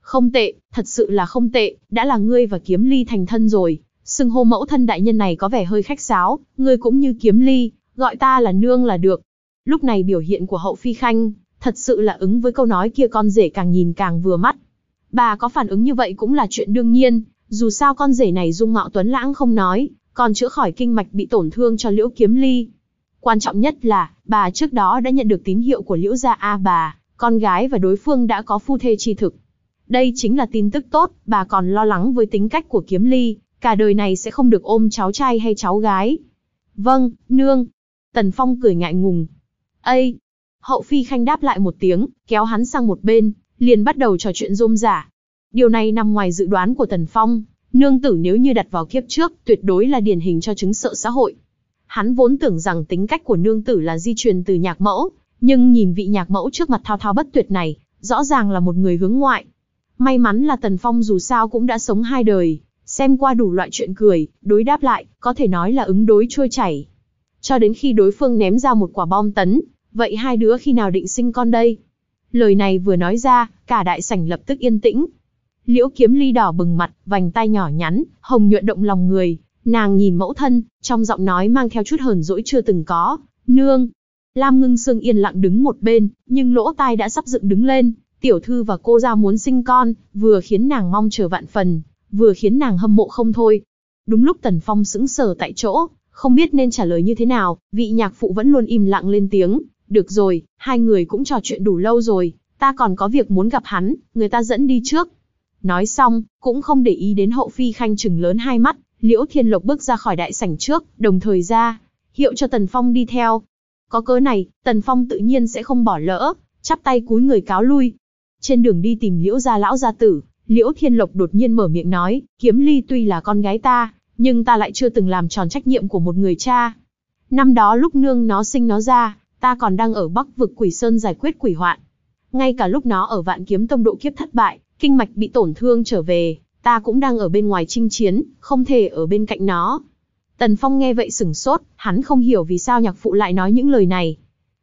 Không tệ, thật sự là không tệ, đã là ngươi và kiếm ly thành thân rồi. Sưng hô mẫu thân đại nhân này có vẻ hơi khách sáo, ngươi cũng như kiếm ly, gọi ta là nương là được. Lúc này biểu hiện của hậu phi khanh, thật sự là ứng với câu nói kia con rể càng nhìn càng vừa mắt. Bà có phản ứng như vậy cũng là chuyện đương nhiên, dù sao con rể này dung mạo tuấn lãng không nói, còn chữa khỏi kinh mạch bị tổn thương cho liễu kiếm ly. Quan trọng nhất là, bà trước đó đã nhận được tín hiệu của liễu gia A bà, con gái và đối phương đã có phu thê tri thực. Đây chính là tin tức tốt, bà còn lo lắng với tính cách của kiếm ly, cả đời này sẽ không được ôm cháu trai hay cháu gái. Vâng, nương, Tần Phong cười ngại ngùng. Ây! Hậu phi khanh đáp lại một tiếng, kéo hắn sang một bên, liền bắt đầu trò chuyện rôm giả. Điều này nằm ngoài dự đoán của Tần Phong, nương tử nếu như đặt vào kiếp trước, tuyệt đối là điển hình cho chứng sợ xã hội. Hắn vốn tưởng rằng tính cách của nương tử là di truyền từ nhạc mẫu, nhưng nhìn vị nhạc mẫu trước mặt thao thao bất tuyệt này, rõ ràng là một người hướng ngoại. May mắn là Tần Phong dù sao cũng đã sống hai đời, xem qua đủ loại chuyện cười, đối đáp lại, có thể nói là ứng đối trôi chảy cho đến khi đối phương ném ra một quả bom tấn, vậy hai đứa khi nào định sinh con đây? Lời này vừa nói ra, cả đại sảnh lập tức yên tĩnh. Liễu kiếm ly đỏ bừng mặt, vành tay nhỏ nhắn, hồng nhuận động lòng người, nàng nhìn mẫu thân, trong giọng nói mang theo chút hờn dỗi chưa từng có, nương. Lam ngưng sương yên lặng đứng một bên, nhưng lỗ tai đã sắp dựng đứng lên, tiểu thư và cô ra muốn sinh con, vừa khiến nàng mong chờ vạn phần, vừa khiến nàng hâm mộ không thôi. Đúng lúc Tần Phong sững sờ tại chỗ, không biết nên trả lời như thế nào, vị nhạc phụ vẫn luôn im lặng lên tiếng. Được rồi, hai người cũng trò chuyện đủ lâu rồi, ta còn có việc muốn gặp hắn, người ta dẫn đi trước. Nói xong, cũng không để ý đến hậu phi khanh chừng lớn hai mắt, Liễu Thiên Lộc bước ra khỏi đại sảnh trước, đồng thời ra, hiệu cho Tần Phong đi theo. Có cớ này, Tần Phong tự nhiên sẽ không bỏ lỡ, chắp tay cúi người cáo lui. Trên đường đi tìm Liễu gia lão gia tử, Liễu Thiên Lộc đột nhiên mở miệng nói, Kiếm Ly tuy là con gái ta, nhưng ta lại chưa từng làm tròn trách nhiệm của một người cha. Năm đó lúc nương nó sinh nó ra, ta còn đang ở Bắc vực Quỷ Sơn giải quyết quỷ hoạn. Ngay cả lúc nó ở Vạn Kiếm Tông độ kiếp thất bại, kinh mạch bị tổn thương trở về, ta cũng đang ở bên ngoài chinh chiến, không thể ở bên cạnh nó. Tần Phong nghe vậy sửng sốt, hắn không hiểu vì sao nhạc phụ lại nói những lời này.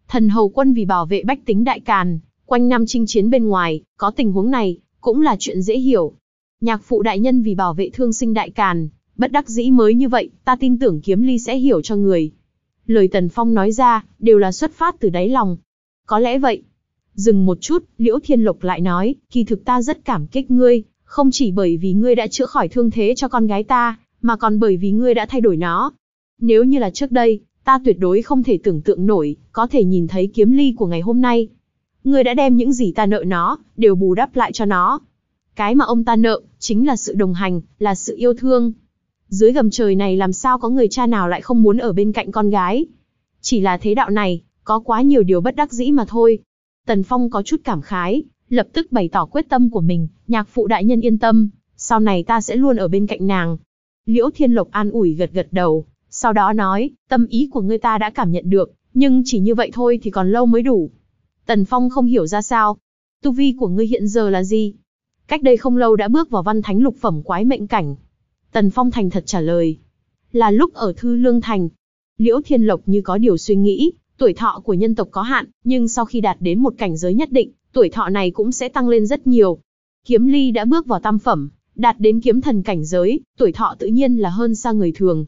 Thần hầu quân vì bảo vệ bách tính đại càn, quanh năm chinh chiến bên ngoài, có tình huống này, cũng là chuyện dễ hiểu. Nhạc phụ đại nhân vì bảo vệ thương sinh đại càn, bất đắc dĩ mới như vậy, ta tin tưởng kiếm ly sẽ hiểu cho người. Lời Tần Phong nói ra, đều là xuất phát từ đáy lòng. Có lẽ vậy. Dừng một chút, Liễu Thiên lục lại nói, kỳ thực ta rất cảm kích ngươi, không chỉ bởi vì ngươi đã chữa khỏi thương thế cho con gái ta, mà còn bởi vì ngươi đã thay đổi nó. Nếu như là trước đây, ta tuyệt đối không thể tưởng tượng nổi, có thể nhìn thấy kiếm ly của ngày hôm nay. Ngươi đã đem những gì ta nợ nó, đều bù đắp lại cho nó. Cái mà ông ta nợ, chính là sự đồng hành, là sự yêu thương, dưới gầm trời này làm sao có người cha nào lại không muốn ở bên cạnh con gái. Chỉ là thế đạo này, có quá nhiều điều bất đắc dĩ mà thôi. Tần Phong có chút cảm khái, lập tức bày tỏ quyết tâm của mình, nhạc phụ đại nhân yên tâm, sau này ta sẽ luôn ở bên cạnh nàng. Liễu Thiên Lộc an ủi gật gật đầu, sau đó nói, tâm ý của người ta đã cảm nhận được, nhưng chỉ như vậy thôi thì còn lâu mới đủ. Tần Phong không hiểu ra sao. Tu vi của ngươi hiện giờ là gì? Cách đây không lâu đã bước vào văn thánh lục phẩm quái mệnh cảnh. Tần Phong thành thật trả lời. Là lúc ở Thư Lương Thành. Liễu Thiên Lộc như có điều suy nghĩ, tuổi thọ của nhân tộc có hạn, nhưng sau khi đạt đến một cảnh giới nhất định, tuổi thọ này cũng sẽ tăng lên rất nhiều. Kiếm Ly đã bước vào tam phẩm, đạt đến kiếm thần cảnh giới, tuổi thọ tự nhiên là hơn xa người thường.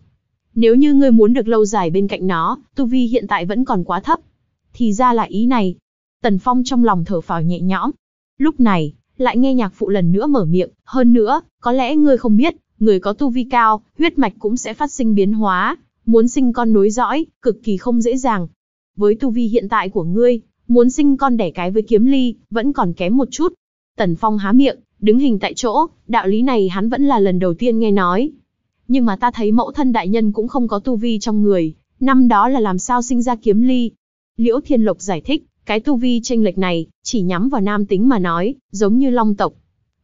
Nếu như ngươi muốn được lâu dài bên cạnh nó, tu vi hiện tại vẫn còn quá thấp. Thì ra là ý này. Tần Phong trong lòng thở phào nhẹ nhõm. Lúc này, lại nghe nhạc phụ lần nữa mở miệng, hơn nữa, có lẽ ngươi không biết, người có tu vi cao, huyết mạch cũng sẽ phát sinh biến hóa, muốn sinh con nối dõi, cực kỳ không dễ dàng. Với tu vi hiện tại của ngươi, muốn sinh con đẻ cái với kiếm ly, vẫn còn kém một chút. Tần Phong há miệng, đứng hình tại chỗ, đạo lý này hắn vẫn là lần đầu tiên nghe nói. Nhưng mà ta thấy mẫu thân đại nhân cũng không có tu vi trong người, năm đó là làm sao sinh ra kiếm ly. Liễu Thiên Lộc giải thích, cái tu vi tranh lệch này, chỉ nhắm vào nam tính mà nói, giống như long tộc,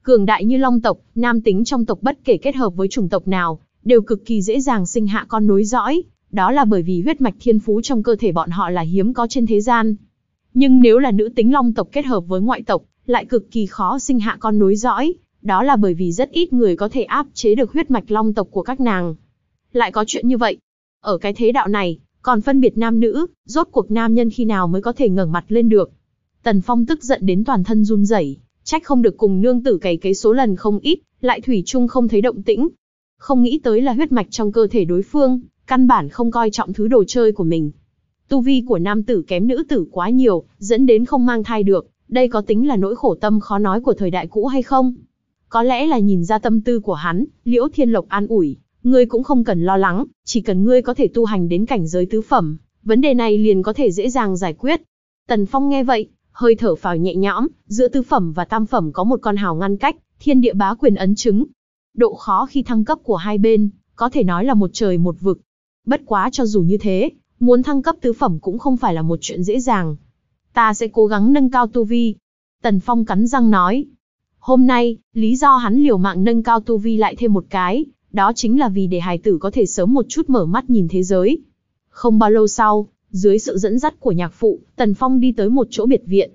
Cường đại như long tộc, nam tính trong tộc bất kể kết hợp với chủng tộc nào, đều cực kỳ dễ dàng sinh hạ con nối dõi, đó là bởi vì huyết mạch thiên phú trong cơ thể bọn họ là hiếm có trên thế gian. Nhưng nếu là nữ tính long tộc kết hợp với ngoại tộc, lại cực kỳ khó sinh hạ con nối dõi, đó là bởi vì rất ít người có thể áp chế được huyết mạch long tộc của các nàng. Lại có chuyện như vậy. Ở cái thế đạo này, còn phân biệt nam nữ, rốt cuộc nam nhân khi nào mới có thể ngẩng mặt lên được. Tần Phong tức giận đến toàn thân run rẩy, Trách không được cùng nương tử cày cấy số lần không ít, lại thủy chung không thấy động tĩnh. Không nghĩ tới là huyết mạch trong cơ thể đối phương, căn bản không coi trọng thứ đồ chơi của mình. Tu vi của nam tử kém nữ tử quá nhiều, dẫn đến không mang thai được, đây có tính là nỗi khổ tâm khó nói của thời đại cũ hay không? Có lẽ là nhìn ra tâm tư của hắn, Liễu Thiên Lộc an ủi, ngươi cũng không cần lo lắng, chỉ cần ngươi có thể tu hành đến cảnh giới tứ phẩm, vấn đề này liền có thể dễ dàng giải quyết. Tần Phong nghe vậy, hơi thở phào nhẹ nhõm, giữa tứ phẩm và tam phẩm có một con hào ngăn cách, thiên địa bá quyền ấn chứng. Độ khó khi thăng cấp của hai bên, có thể nói là một trời một vực. Bất quá cho dù như thế, muốn thăng cấp tứ phẩm cũng không phải là một chuyện dễ dàng. Ta sẽ cố gắng nâng cao tu vi. Tần Phong cắn răng nói. Hôm nay, lý do hắn liều mạng nâng cao tu vi lại thêm một cái, đó chính là vì để hài tử có thể sớm một chút mở mắt nhìn thế giới. Không bao lâu sau, dưới sự dẫn dắt của nhạc phụ, Tần Phong đi tới một chỗ biệt viện.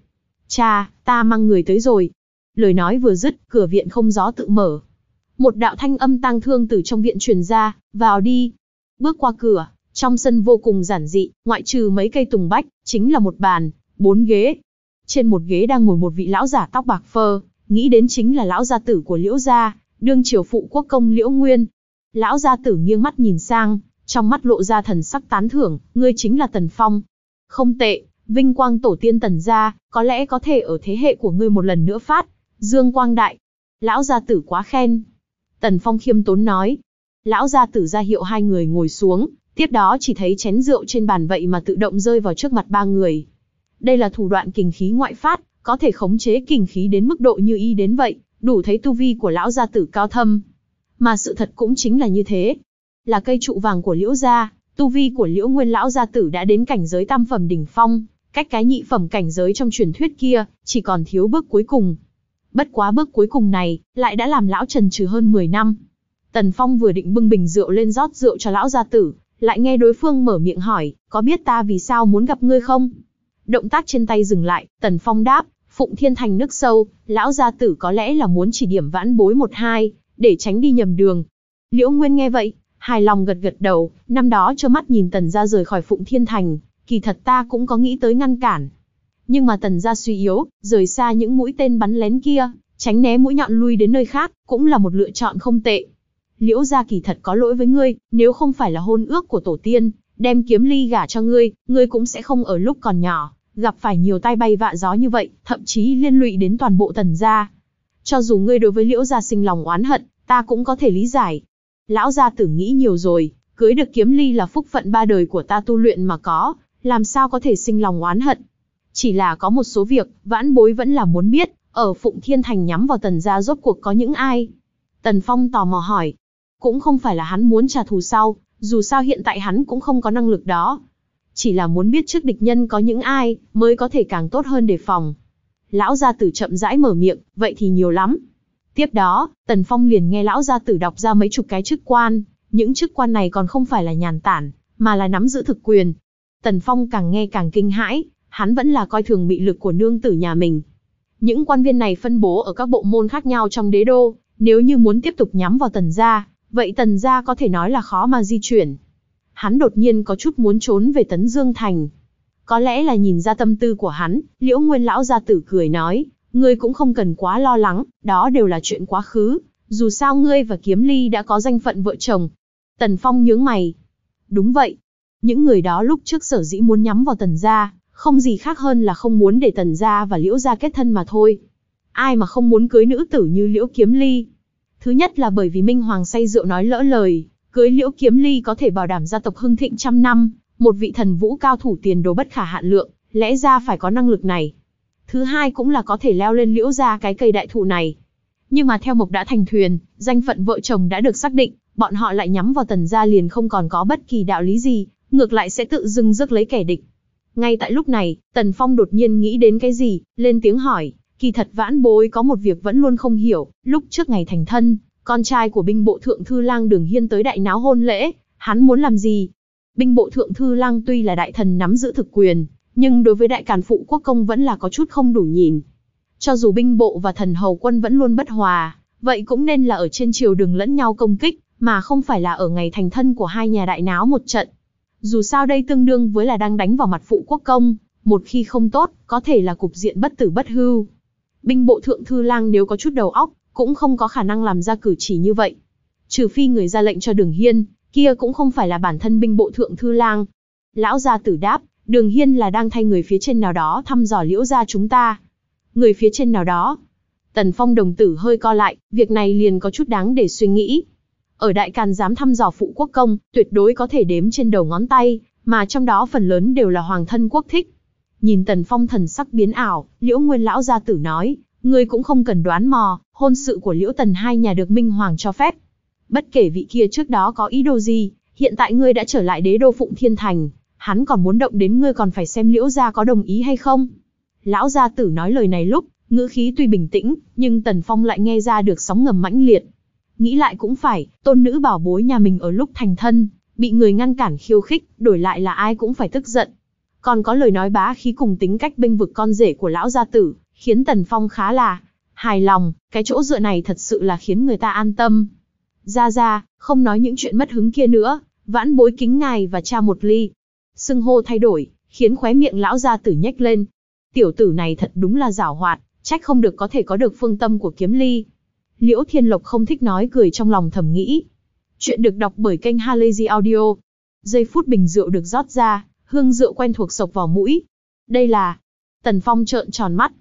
Cha, ta mang người tới rồi. Lời nói vừa dứt, cửa viện không gió tự mở. Một đạo thanh âm tang thương từ trong viện truyền ra, vào đi. Bước qua cửa, trong sân vô cùng giản dị, ngoại trừ mấy cây tùng bách, chính là một bàn, bốn ghế. Trên một ghế đang ngồi một vị lão giả tóc bạc phơ, nghĩ đến chính là lão gia tử của Liễu gia, đương triều phụ quốc công Liễu Nguyên. Lão gia tử nghiêng mắt nhìn sang, trong mắt lộ ra thần sắc tán thưởng, ngươi chính là Tần Phong. Không tệ, vinh quang tổ tiên Tần gia, có lẽ có thể ở thế hệ của ngươi một lần nữa phát, dương quang đại. Lão gia tử quá khen. Tần Phong khiêm tốn nói. Lão gia tử ra hiệu hai người ngồi xuống, tiếp đó chỉ thấy chén rượu trên bàn vậy mà tự động rơi vào trước mặt ba người. Đây là thủ đoạn kinh khí ngoại phát, có thể khống chế kinh khí đến mức độ như y đến vậy, đủ thấy tu vi của lão gia tử cao thâm. Mà sự thật cũng chính là như thế, là cây trụ vàng của Liễu gia, tu vi của Liễu Nguyên lão gia tử đã đến cảnh giới tam phẩm đỉnh phong, cách cái nhị phẩm cảnh giới trong truyền thuyết kia, chỉ còn thiếu bước cuối cùng. Bất quá bước cuối cùng này, lại đã làm lão trần trừ hơn 10 năm. Tần Phong vừa định bưng bình rượu lên rót rượu cho lão gia tử, lại nghe đối phương mở miệng hỏi, có biết ta vì sao muốn gặp ngươi không? Động tác trên tay dừng lại, Tần Phong đáp, Phụng Thiên Thành nước sâu, lão gia tử có lẽ là muốn chỉ điểm vãn bối một hai, để tránh đi nhầm đường. Liễu Nguyên nghe vậy, Hài lòng gật gật đầu, năm đó cho mắt nhìn tần gia rời khỏi Phụng Thiên Thành, kỳ thật ta cũng có nghĩ tới ngăn cản. Nhưng mà tần gia suy yếu, rời xa những mũi tên bắn lén kia, tránh né mũi nhọn lui đến nơi khác, cũng là một lựa chọn không tệ. Liễu gia kỳ thật có lỗi với ngươi, nếu không phải là hôn ước của tổ tiên, đem kiếm ly gả cho ngươi, ngươi cũng sẽ không ở lúc còn nhỏ, gặp phải nhiều tai bay vạ gió như vậy, thậm chí liên lụy đến toàn bộ tần gia. Cho dù ngươi đối với liễu gia sinh lòng oán hận, ta cũng có thể lý giải, Lão gia tử nghĩ nhiều rồi, cưới được kiếm ly là phúc phận ba đời của ta tu luyện mà có, làm sao có thể sinh lòng oán hận. Chỉ là có một số việc, vãn bối vẫn là muốn biết, ở Phụng Thiên Thành nhắm vào tần gia rốt cuộc có những ai. Tần Phong tò mò hỏi, cũng không phải là hắn muốn trả thù sau, dù sao hiện tại hắn cũng không có năng lực đó. Chỉ là muốn biết trước địch nhân có những ai, mới có thể càng tốt hơn đề phòng. Lão gia tử chậm rãi mở miệng, vậy thì nhiều lắm. Tiếp đó, Tần Phong liền nghe lão gia tử đọc ra mấy chục cái chức quan, những chức quan này còn không phải là nhàn tản, mà là nắm giữ thực quyền. Tần Phong càng nghe càng kinh hãi, hắn vẫn là coi thường bị lực của nương tử nhà mình. Những quan viên này phân bố ở các bộ môn khác nhau trong đế đô, nếu như muốn tiếp tục nhắm vào tần gia, vậy tần gia có thể nói là khó mà di chuyển. Hắn đột nhiên có chút muốn trốn về Tấn Dương Thành. Có lẽ là nhìn ra tâm tư của hắn, Liễu Nguyên lão gia tử cười nói, Ngươi cũng không cần quá lo lắng, đó đều là chuyện quá khứ, dù sao ngươi và Kiếm Ly đã có danh phận vợ chồng. Tần Phong nhướng mày. Đúng vậy. Những người đó lúc trước sở dĩ muốn nhắm vào Tần gia, không gì khác hơn là không muốn để Tần gia và Liễu gia kết thân mà thôi. Ai mà không muốn cưới nữ tử như Liễu Kiếm Ly? Thứ nhất là bởi vì Minh Hoàng say rượu nói lỡ lời, cưới Liễu Kiếm Ly có thể bảo đảm gia tộc hưng thịnh trăm năm, một vị thần vũ cao thủ tiền đồ bất khả hạn lượng, lẽ ra phải có năng lực này thứ hai cũng là có thể leo lên liễu ra cái cây đại thụ này. Nhưng mà theo mộc đã thành thuyền, danh phận vợ chồng đã được xác định, bọn họ lại nhắm vào tần gia liền không còn có bất kỳ đạo lý gì, ngược lại sẽ tự dưng rước lấy kẻ địch. Ngay tại lúc này, Tần Phong đột nhiên nghĩ đến cái gì, lên tiếng hỏi, kỳ thật vãn bối có một việc vẫn luôn không hiểu, lúc trước ngày thành thân, con trai của binh bộ thượng thư lang đường hiên tới đại náo hôn lễ, hắn muốn làm gì? Binh bộ thượng thư lang tuy là đại thần nắm giữ thực quyền, nhưng đối với đại càn phụ quốc công vẫn là có chút không đủ nhìn. Cho dù binh bộ và thần hầu quân vẫn luôn bất hòa, vậy cũng nên là ở trên triều đường lẫn nhau công kích, mà không phải là ở ngày thành thân của hai nhà đại náo một trận. Dù sao đây tương đương với là đang đánh vào mặt phụ quốc công, một khi không tốt, có thể là cục diện bất tử bất hưu. Binh bộ thượng thư lang nếu có chút đầu óc, cũng không có khả năng làm ra cử chỉ như vậy. Trừ phi người ra lệnh cho đường hiên, kia cũng không phải là bản thân binh bộ thượng thư lang. Lão gia tử đáp, Đường Hiên là đang thay người phía trên nào đó thăm dò liễu gia chúng ta. Người phía trên nào đó. Tần Phong đồng tử hơi co lại, việc này liền có chút đáng để suy nghĩ. Ở Đại Càn dám thăm dò phụ quốc công, tuyệt đối có thể đếm trên đầu ngón tay, mà trong đó phần lớn đều là hoàng thân quốc thích. Nhìn Tần Phong thần sắc biến ảo, liễu nguyên lão gia tử nói, ngươi cũng không cần đoán mò, hôn sự của liễu tần hai nhà được Minh Hoàng cho phép. Bất kể vị kia trước đó có ý đồ gì, hiện tại ngươi đã trở lại đế đô Phụng Thiên Thành, hắn còn muốn động đến ngươi còn phải xem liễu gia có đồng ý hay không. Lão gia tử nói lời này lúc, ngữ khí tuy bình tĩnh, nhưng Tần Phong lại nghe ra được sóng ngầm mãnh liệt. Nghĩ lại cũng phải, tôn nữ bảo bối nhà mình ở lúc thành thân, bị người ngăn cản khiêu khích, đổi lại là ai cũng phải tức giận. Còn có lời nói bá khí cùng tính cách bênh vực con rể của lão gia tử, khiến Tần Phong khá là hài lòng, cái chỗ dựa này thật sự là khiến người ta an tâm. Ra ra, không nói những chuyện mất hứng kia nữa, vãn bối kính ngài và cha một ly, xưng hô thay đổi, khiến khóe miệng lão gia tử nhếch lên. Tiểu tử này thật đúng là giảo hoạt, trách không được có thể có được phương tâm của kiếm ly. Liễu Thiên Lộc không thích nói cười trong lòng thầm nghĩ. Chuyện được đọc bởi kênh Halazy Audio. Giây phút bình rượu được rót ra, hương rượu quen thuộc sộc vào mũi. Đây là... Tần Phong trợn tròn mắt.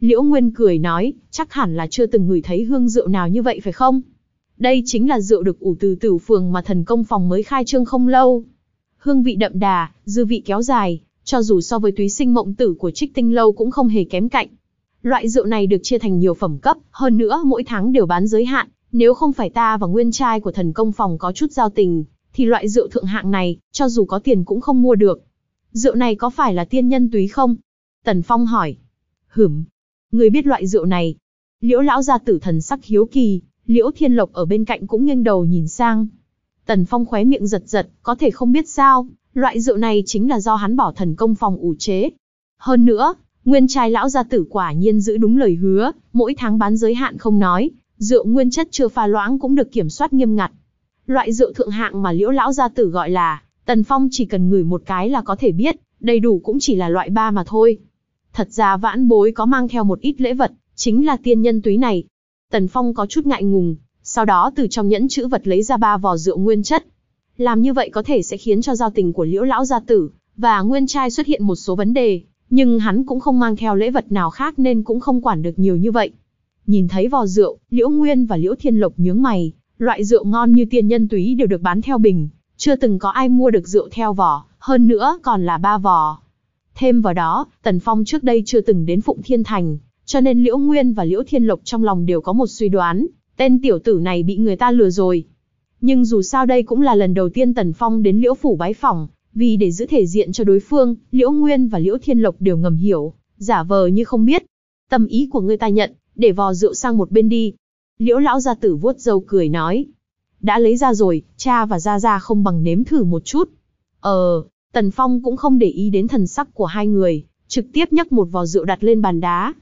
Liễu Nguyên cười nói, chắc hẳn là chưa từng ngửi thấy hương rượu nào như vậy phải không? Đây chính là rượu được ủ từ tử phường mà thần công phòng mới khai trương không lâu hương vị đậm đà, dư vị kéo dài, cho dù so với túy sinh mộng tử của Trích Tinh Lâu cũng không hề kém cạnh. Loại rượu này được chia thành nhiều phẩm cấp, hơn nữa mỗi tháng đều bán giới hạn, nếu không phải ta và nguyên trai của thần công phòng có chút giao tình, thì loại rượu thượng hạng này, cho dù có tiền cũng không mua được. Rượu này có phải là tiên nhân túy không? Tần Phong hỏi. Hửm, người biết loại rượu này. Liễu lão gia tử thần sắc hiếu kỳ, Liễu Thiên Lộc ở bên cạnh cũng nghiêng đầu nhìn sang, Tần Phong khóe miệng giật giật, có thể không biết sao, loại rượu này chính là do hắn bỏ thần công phòng ủ chế. Hơn nữa, nguyên trai lão gia tử quả nhiên giữ đúng lời hứa, mỗi tháng bán giới hạn không nói, rượu nguyên chất chưa pha loãng cũng được kiểm soát nghiêm ngặt. Loại rượu thượng hạng mà liễu lão gia tử gọi là, Tần Phong chỉ cần ngửi một cái là có thể biết, đầy đủ cũng chỉ là loại ba mà thôi. Thật ra vãn bối có mang theo một ít lễ vật, chính là tiên nhân túy này. Tần Phong có chút ngại ngùng, sau đó từ trong nhẫn chữ vật lấy ra ba vò rượu nguyên chất. Làm như vậy có thể sẽ khiến cho giao tình của liễu lão gia tử và nguyên trai xuất hiện một số vấn đề, nhưng hắn cũng không mang theo lễ vật nào khác nên cũng không quản được nhiều như vậy. Nhìn thấy vò rượu, liễu nguyên và liễu thiên lộc nhướng mày, loại rượu ngon như tiên nhân túy đều được bán theo bình, chưa từng có ai mua được rượu theo vò, hơn nữa còn là ba vò. Thêm vào đó, Tần Phong trước đây chưa từng đến Phụng Thiên Thành, cho nên Liễu Nguyên và Liễu Thiên Lộc trong lòng đều có một suy đoán, Tên tiểu tử này bị người ta lừa rồi. Nhưng dù sao đây cũng là lần đầu tiên Tần Phong đến Liễu Phủ bái phỏng, vì để giữ thể diện cho đối phương, Liễu Nguyên và Liễu Thiên Lộc đều ngầm hiểu, giả vờ như không biết. Tâm ý của ngươi ta nhận, để vò rượu sang một bên đi. Liễu lão gia tử vuốt râu cười nói. Đã lấy ra rồi, cha và gia gia không bằng nếm thử một chút. Ờ, Tần Phong cũng không để ý đến thần sắc của hai người, trực tiếp nhấc một vò rượu đặt lên bàn đá.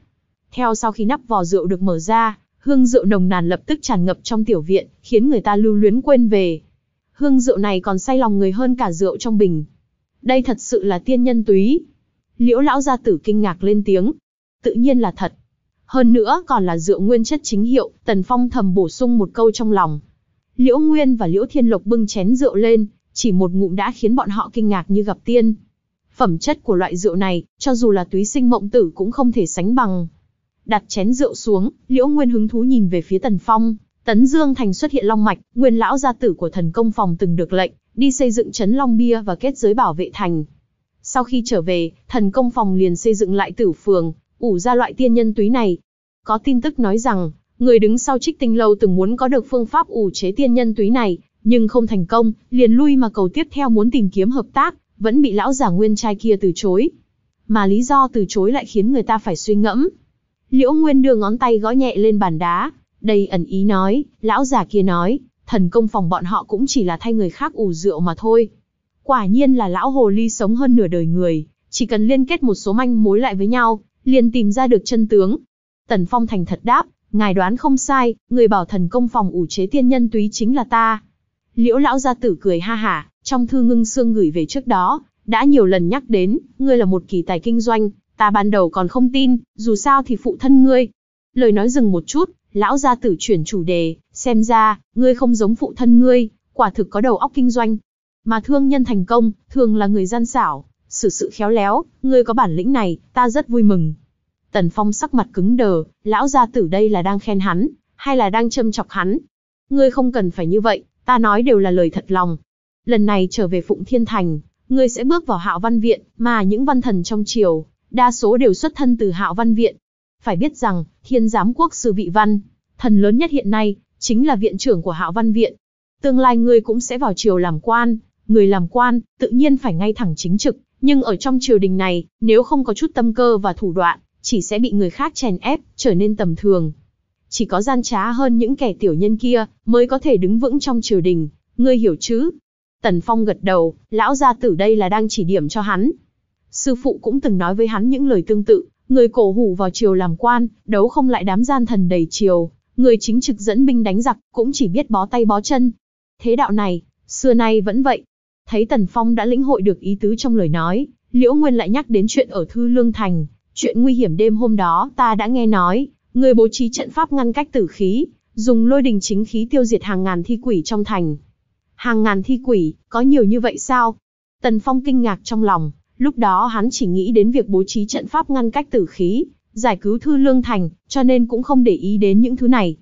Theo sau khi nắp vò rượu được mở ra, Hương rượu nồng nàn lập tức tràn ngập trong tiểu viện, khiến người ta lưu luyến quên về. Hương rượu này còn say lòng người hơn cả rượu trong bình. Đây thật sự là tiên nhân túy. Liễu lão gia tử kinh ngạc lên tiếng. Tự nhiên là thật. Hơn nữa còn là rượu nguyên chất chính hiệu, Tần Phong thầm bổ sung một câu trong lòng. Liễu Nguyên và Liễu Thiên Lộc bưng chén rượu lên, chỉ một ngụm đã khiến bọn họ kinh ngạc như gặp tiên. Phẩm chất của loại rượu này, cho dù là túy sinh mộng tử cũng không thể sánh bằng. Đặt chén rượu xuống, Liễu Nguyên hứng thú nhìn về phía Tần Phong. Tấn Dương Thành xuất hiện Long Mạch, nguyên lão gia tử của thần công phòng từng được lệnh, đi xây dựng trấn Long Bia và kết giới bảo vệ thành. Sau khi trở về, thần công phòng liền xây dựng lại tử phường, ủ ra loại tiên nhân túy này. Có tin tức nói rằng, người đứng sau trích tinh lâu từng muốn có được phương pháp ủ chế tiên nhân túy này, nhưng không thành công, liền lui mà cầu tiếp theo muốn tìm kiếm hợp tác, vẫn bị lão giả nguyên trai kia từ chối. Mà lý do từ chối lại khiến người ta phải suy ngẫm. Liễu Nguyên đưa ngón tay gõ nhẹ lên bàn đá, đầy ẩn ý nói, lão già kia nói, thần công phòng bọn họ cũng chỉ là thay người khác ủ rượu mà thôi. Quả nhiên là lão hồ ly sống hơn nửa đời người, chỉ cần liên kết một số manh mối lại với nhau, liền tìm ra được chân tướng. Tần Phong thành thật đáp, ngài đoán không sai, người bảo thần công phòng ủ chế tiên nhân túy chính là ta. Liễu lão gia tử cười ha hả, trong thư ngưng xương gửi về trước đó, đã nhiều lần nhắc đến, ngươi là một kỳ tài kinh doanh, Ta ban đầu còn không tin, dù sao thì phụ thân ngươi. Lời nói dừng một chút, lão gia tử chuyển chủ đề, xem ra, ngươi không giống phụ thân ngươi, quả thực có đầu óc kinh doanh. Mà thương nhân thành công, thường là người gian xảo, xử sự, sự khéo léo, ngươi có bản lĩnh này, ta rất vui mừng. Tần Phong sắc mặt cứng đờ, lão gia tử đây là đang khen hắn, hay là đang châm chọc hắn. Ngươi không cần phải như vậy, ta nói đều là lời thật lòng. Lần này trở về Phụng Thiên Thành, ngươi sẽ bước vào hạo văn viện, mà những văn thần trong triều, đa số đều xuất thân từ Hạo Văn Viện. Phải biết rằng, Thiên Giám Quốc sư Vị Văn, thần lớn nhất hiện nay, chính là viện trưởng của Hạo Văn Viện. Tương lai ngươi cũng sẽ vào triều làm quan, người làm quan, tự nhiên phải ngay thẳng chính trực, nhưng ở trong triều đình này, nếu không có chút tâm cơ và thủ đoạn, chỉ sẽ bị người khác chèn ép, trở nên tầm thường. Chỉ có gian trá hơn những kẻ tiểu nhân kia, mới có thể đứng vững trong triều đình, ngươi hiểu chứ? Tần Phong gật đầu, lão gia tử đây là đang chỉ điểm cho hắn, Sư phụ cũng từng nói với hắn những lời tương tự, người cổ hủ vào triều làm quan, đấu không lại đám gian thần đầy triều, người chính trực dẫn binh đánh giặc, cũng chỉ biết bó tay bó chân. Thế đạo này, xưa nay vẫn vậy. Thấy Tần Phong đã lĩnh hội được ý tứ trong lời nói, Liễu Nguyên lại nhắc đến chuyện ở Thư Lương Thành, chuyện nguy hiểm đêm hôm đó ta đã nghe nói, người bố trí trận pháp ngăn cách tử khí, dùng lôi đình chính khí tiêu diệt hàng ngàn thi quỷ trong thành. Hàng ngàn thi quỷ, có nhiều như vậy sao? Tần Phong kinh ngạc trong lòng, Lúc đó hắn chỉ nghĩ đến việc bố trí trận pháp ngăn cách tử khí, giải cứu Thư Lương Thành, cho nên cũng không để ý đến những thứ này.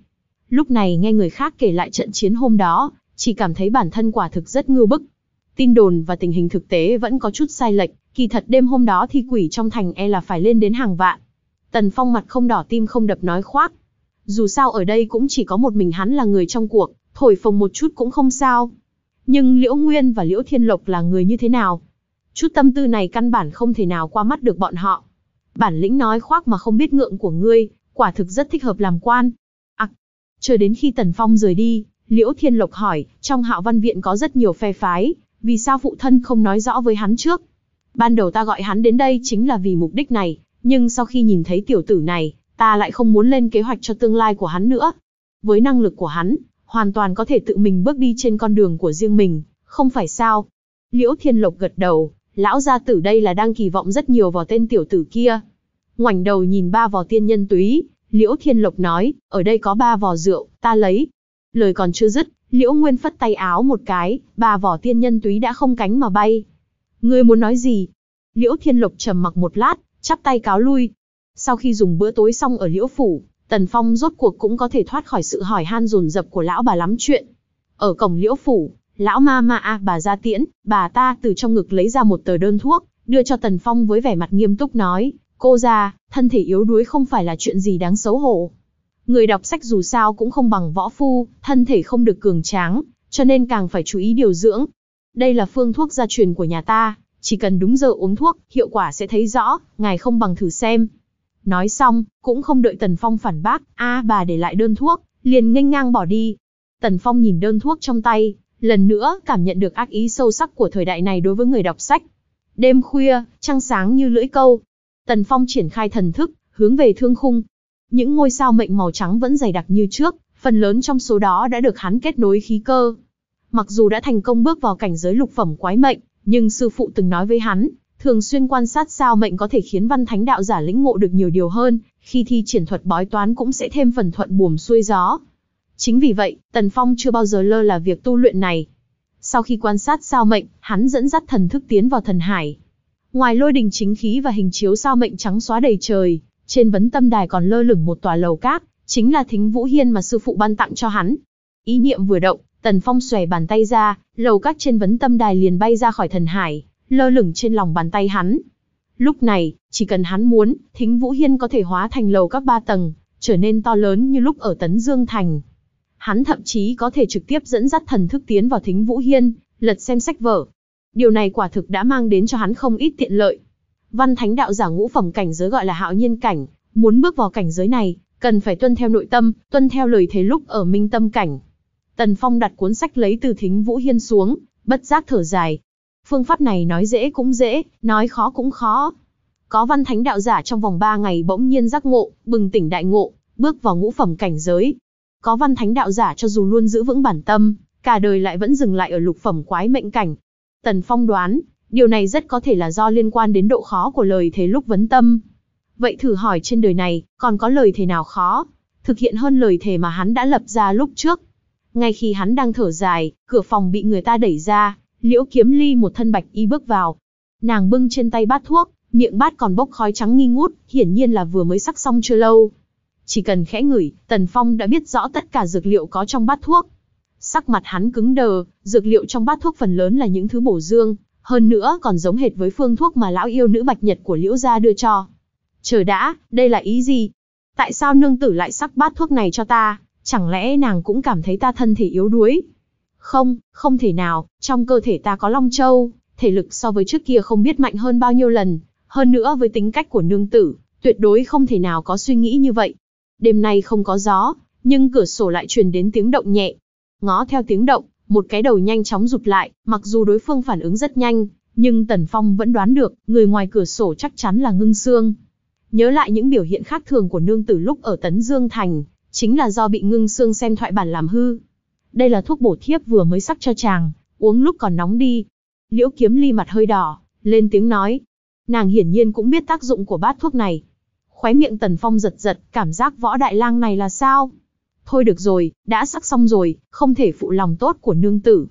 Lúc này nghe người khác kể lại trận chiến hôm đó, chỉ cảm thấy bản thân quả thực rất ngưu bức. Tin đồn và tình hình thực tế vẫn có chút sai lệch, kỳ thật đêm hôm đó thi quỷ trong thành e là phải lên đến hàng vạn. Tần Phong mặt không đỏ tim không đập nói khoác. Dù sao ở đây cũng chỉ có một mình hắn là người trong cuộc, thổi phồng một chút cũng không sao. Nhưng Liễu Nguyên và Liễu Thiên Lộc là người như thế nào, Chút tâm tư này căn bản không thể nào qua mắt được bọn họ. Bản lĩnh nói khoác mà không biết ngượng của ngươi, quả thực rất thích hợp làm quan. Ặc, à, chờ đến khi Tần Phong rời đi, Liễu Thiên Lộc hỏi, trong hạo văn viện có rất nhiều phe phái, vì sao phụ thân không nói rõ với hắn trước? Ban đầu ta gọi hắn đến đây chính là vì mục đích này, nhưng sau khi nhìn thấy tiểu tử này, ta lại không muốn lên kế hoạch cho tương lai của hắn nữa. Với năng lực của hắn, hoàn toàn có thể tự mình bước đi trên con đường của riêng mình, không phải sao? Liễu Thiên Lộc gật đầu, lão gia tử đây là đang kỳ vọng rất nhiều vào tên tiểu tử kia. Ngoảnh đầu nhìn ba vò tiên nhân túy, Liễu Thiên Lộc nói, ở đây có ba vò rượu, ta lấy. Lời còn chưa dứt, Liễu Nguyên phất tay áo một cái, ba vỏ tiên nhân túy đã không cánh mà bay. Ngươi muốn nói gì? Liễu Thiên Lộc trầm mặc một lát, chắp tay cáo lui. Sau khi dùng bữa tối xong ở Liễu Phủ, Tần Phong rốt cuộc cũng có thể thoát khỏi sự hỏi han dồn dập của lão bà lắm chuyện. Ở cổng Liễu Phủ, lão ma ma a bà ra tiễn, bà ta từ trong ngực lấy ra một tờ đơn thuốc, đưa cho Tần Phong với vẻ mặt nghiêm túc nói, cô ra, thân thể yếu đuối không phải là chuyện gì đáng xấu hổ. Người đọc sách dù sao cũng không bằng võ phu, thân thể không được cường tráng, cho nên càng phải chú ý điều dưỡng. Đây là phương thuốc gia truyền của nhà ta, chỉ cần đúng giờ uống thuốc, hiệu quả sẽ thấy rõ, ngài không bằng thử xem. Nói xong, cũng không đợi Tần Phong phản bác, a bà để lại đơn thuốc, liền nghênh ngang bỏ đi. Tần Phong nhìn đơn thuốc trong tay, lần nữa cảm nhận được ác ý sâu sắc của thời đại này đối với người đọc sách. Đêm khuya, trăng sáng như lưỡi câu. Tần Phong triển khai thần thức, hướng về thương khung. Những ngôi sao mệnh màu trắng vẫn dày đặc như trước, phần lớn trong số đó đã được hắn kết nối khí cơ. Mặc dù đã thành công bước vào cảnh giới lục phẩm quái mệnh, nhưng sư phụ từng nói với hắn, thường xuyên quan sát sao mệnh có thể khiến văn thánh đạo giả lĩnh ngộ được nhiều điều hơn, khi thi triển thuật bói toán cũng sẽ thêm phần thuận buồm xuôi gió. Chính vì vậy, Tần Phong chưa bao giờ lơ là việc tu luyện này. Sau khi quan sát sao mệnh, hắn dẫn dắt thần thức tiến vào thần hải. Ngoài lôi đình chính khí và hình chiếu sao mệnh trắng xóa đầy trời, trên vấn tâm đài còn lơ lửng một tòa lầu cát, chính là thính vũ hiên mà sư phụ ban tặng cho hắn. Ý niệm vừa động, Tần Phong xòe bàn tay ra, lầu cát trên vấn tâm đài liền bay ra khỏi thần hải, lơ lửng trên lòng bàn tay hắn. Lúc này, chỉ cần hắn muốn, thính vũ hiên có thể hóa thành lầu các ba tầng, trở nên to lớn như lúc ở Tấn Dương Thành hắn thậm chí có thể trực tiếp dẫn dắt thần thức tiến vào thính Vũ Hiên, lật xem sách vở. Điều này quả thực đã mang đến cho hắn không ít tiện lợi. Văn thánh đạo giả ngũ phẩm cảnh giới gọi là hạo nhiên cảnh, muốn bước vào cảnh giới này, cần phải tuân theo nội tâm, tuân theo lời thế lúc ở minh tâm cảnh. Tần Phong đặt cuốn sách lấy từ thính Vũ Hiên xuống, bất giác thở dài. Phương pháp này nói dễ cũng dễ, nói khó cũng khó. Có văn thánh đạo giả trong vòng ba ngày bỗng nhiên giác ngộ, bừng tỉnh đại ngộ, bước vào ngũ phẩm cảnh giới, có văn thánh đạo giả cho dù luôn giữ vững bản tâm, cả đời lại vẫn dừng lại ở lục phẩm quái mệnh cảnh. Tần Phong đoán, điều này rất có thể là do liên quan đến độ khó của lời thế lúc vấn tâm. Vậy thử hỏi trên đời này, còn có lời thề nào khó, thực hiện hơn lời thề mà hắn đã lập ra lúc trước. Ngay khi hắn đang thở dài, cửa phòng bị người ta đẩy ra, liễu kiếm ly một thân bạch y bước vào. Nàng bưng trên tay bát thuốc, miệng bát còn bốc khói trắng nghi ngút, hiển nhiên là vừa mới sắc xong chưa lâu. Chỉ cần khẽ ngửi, Tần Phong đã biết rõ tất cả dược liệu có trong bát thuốc. Sắc mặt hắn cứng đờ, dược liệu trong bát thuốc phần lớn là những thứ bổ dương, hơn nữa còn giống hệt với phương thuốc mà lão yêu nữ bạch nhật của Liễu Gia đưa cho. Chờ đã, đây là ý gì? Tại sao nương tử lại sắc bát thuốc này cho ta? Chẳng lẽ nàng cũng cảm thấy ta thân thể yếu đuối? Không, không thể nào, trong cơ thể ta có Long Châu, thể lực so với trước kia không biết mạnh hơn bao nhiêu lần. Hơn nữa với tính cách của nương tử, tuyệt đối không thể nào có suy nghĩ như vậy đêm nay không có gió, nhưng cửa sổ lại truyền đến tiếng động nhẹ. Ngó theo tiếng động, một cái đầu nhanh chóng rụt lại, mặc dù đối phương phản ứng rất nhanh, nhưng Tần Phong vẫn đoán được, người ngoài cửa sổ chắc chắn là Ngưng Sương. Nhớ lại những biểu hiện khác thường của nương tử lúc ở Tấn Dương Thành, chính là do bị Ngưng Sương xem thoại bản làm hư. Đây là thuốc bổ thiếp vừa mới sắc cho chàng, uống lúc còn nóng đi. Liễu Kiếm Ly mặt hơi đỏ, lên tiếng nói. Nàng hiển nhiên cũng biết tác dụng của bát thuốc này, Khóe miệng Tần Phong giật giật, cảm giác võ đại lang này là sao? Thôi được rồi, đã sắc xong rồi, không thể phụ lòng tốt của nương tử.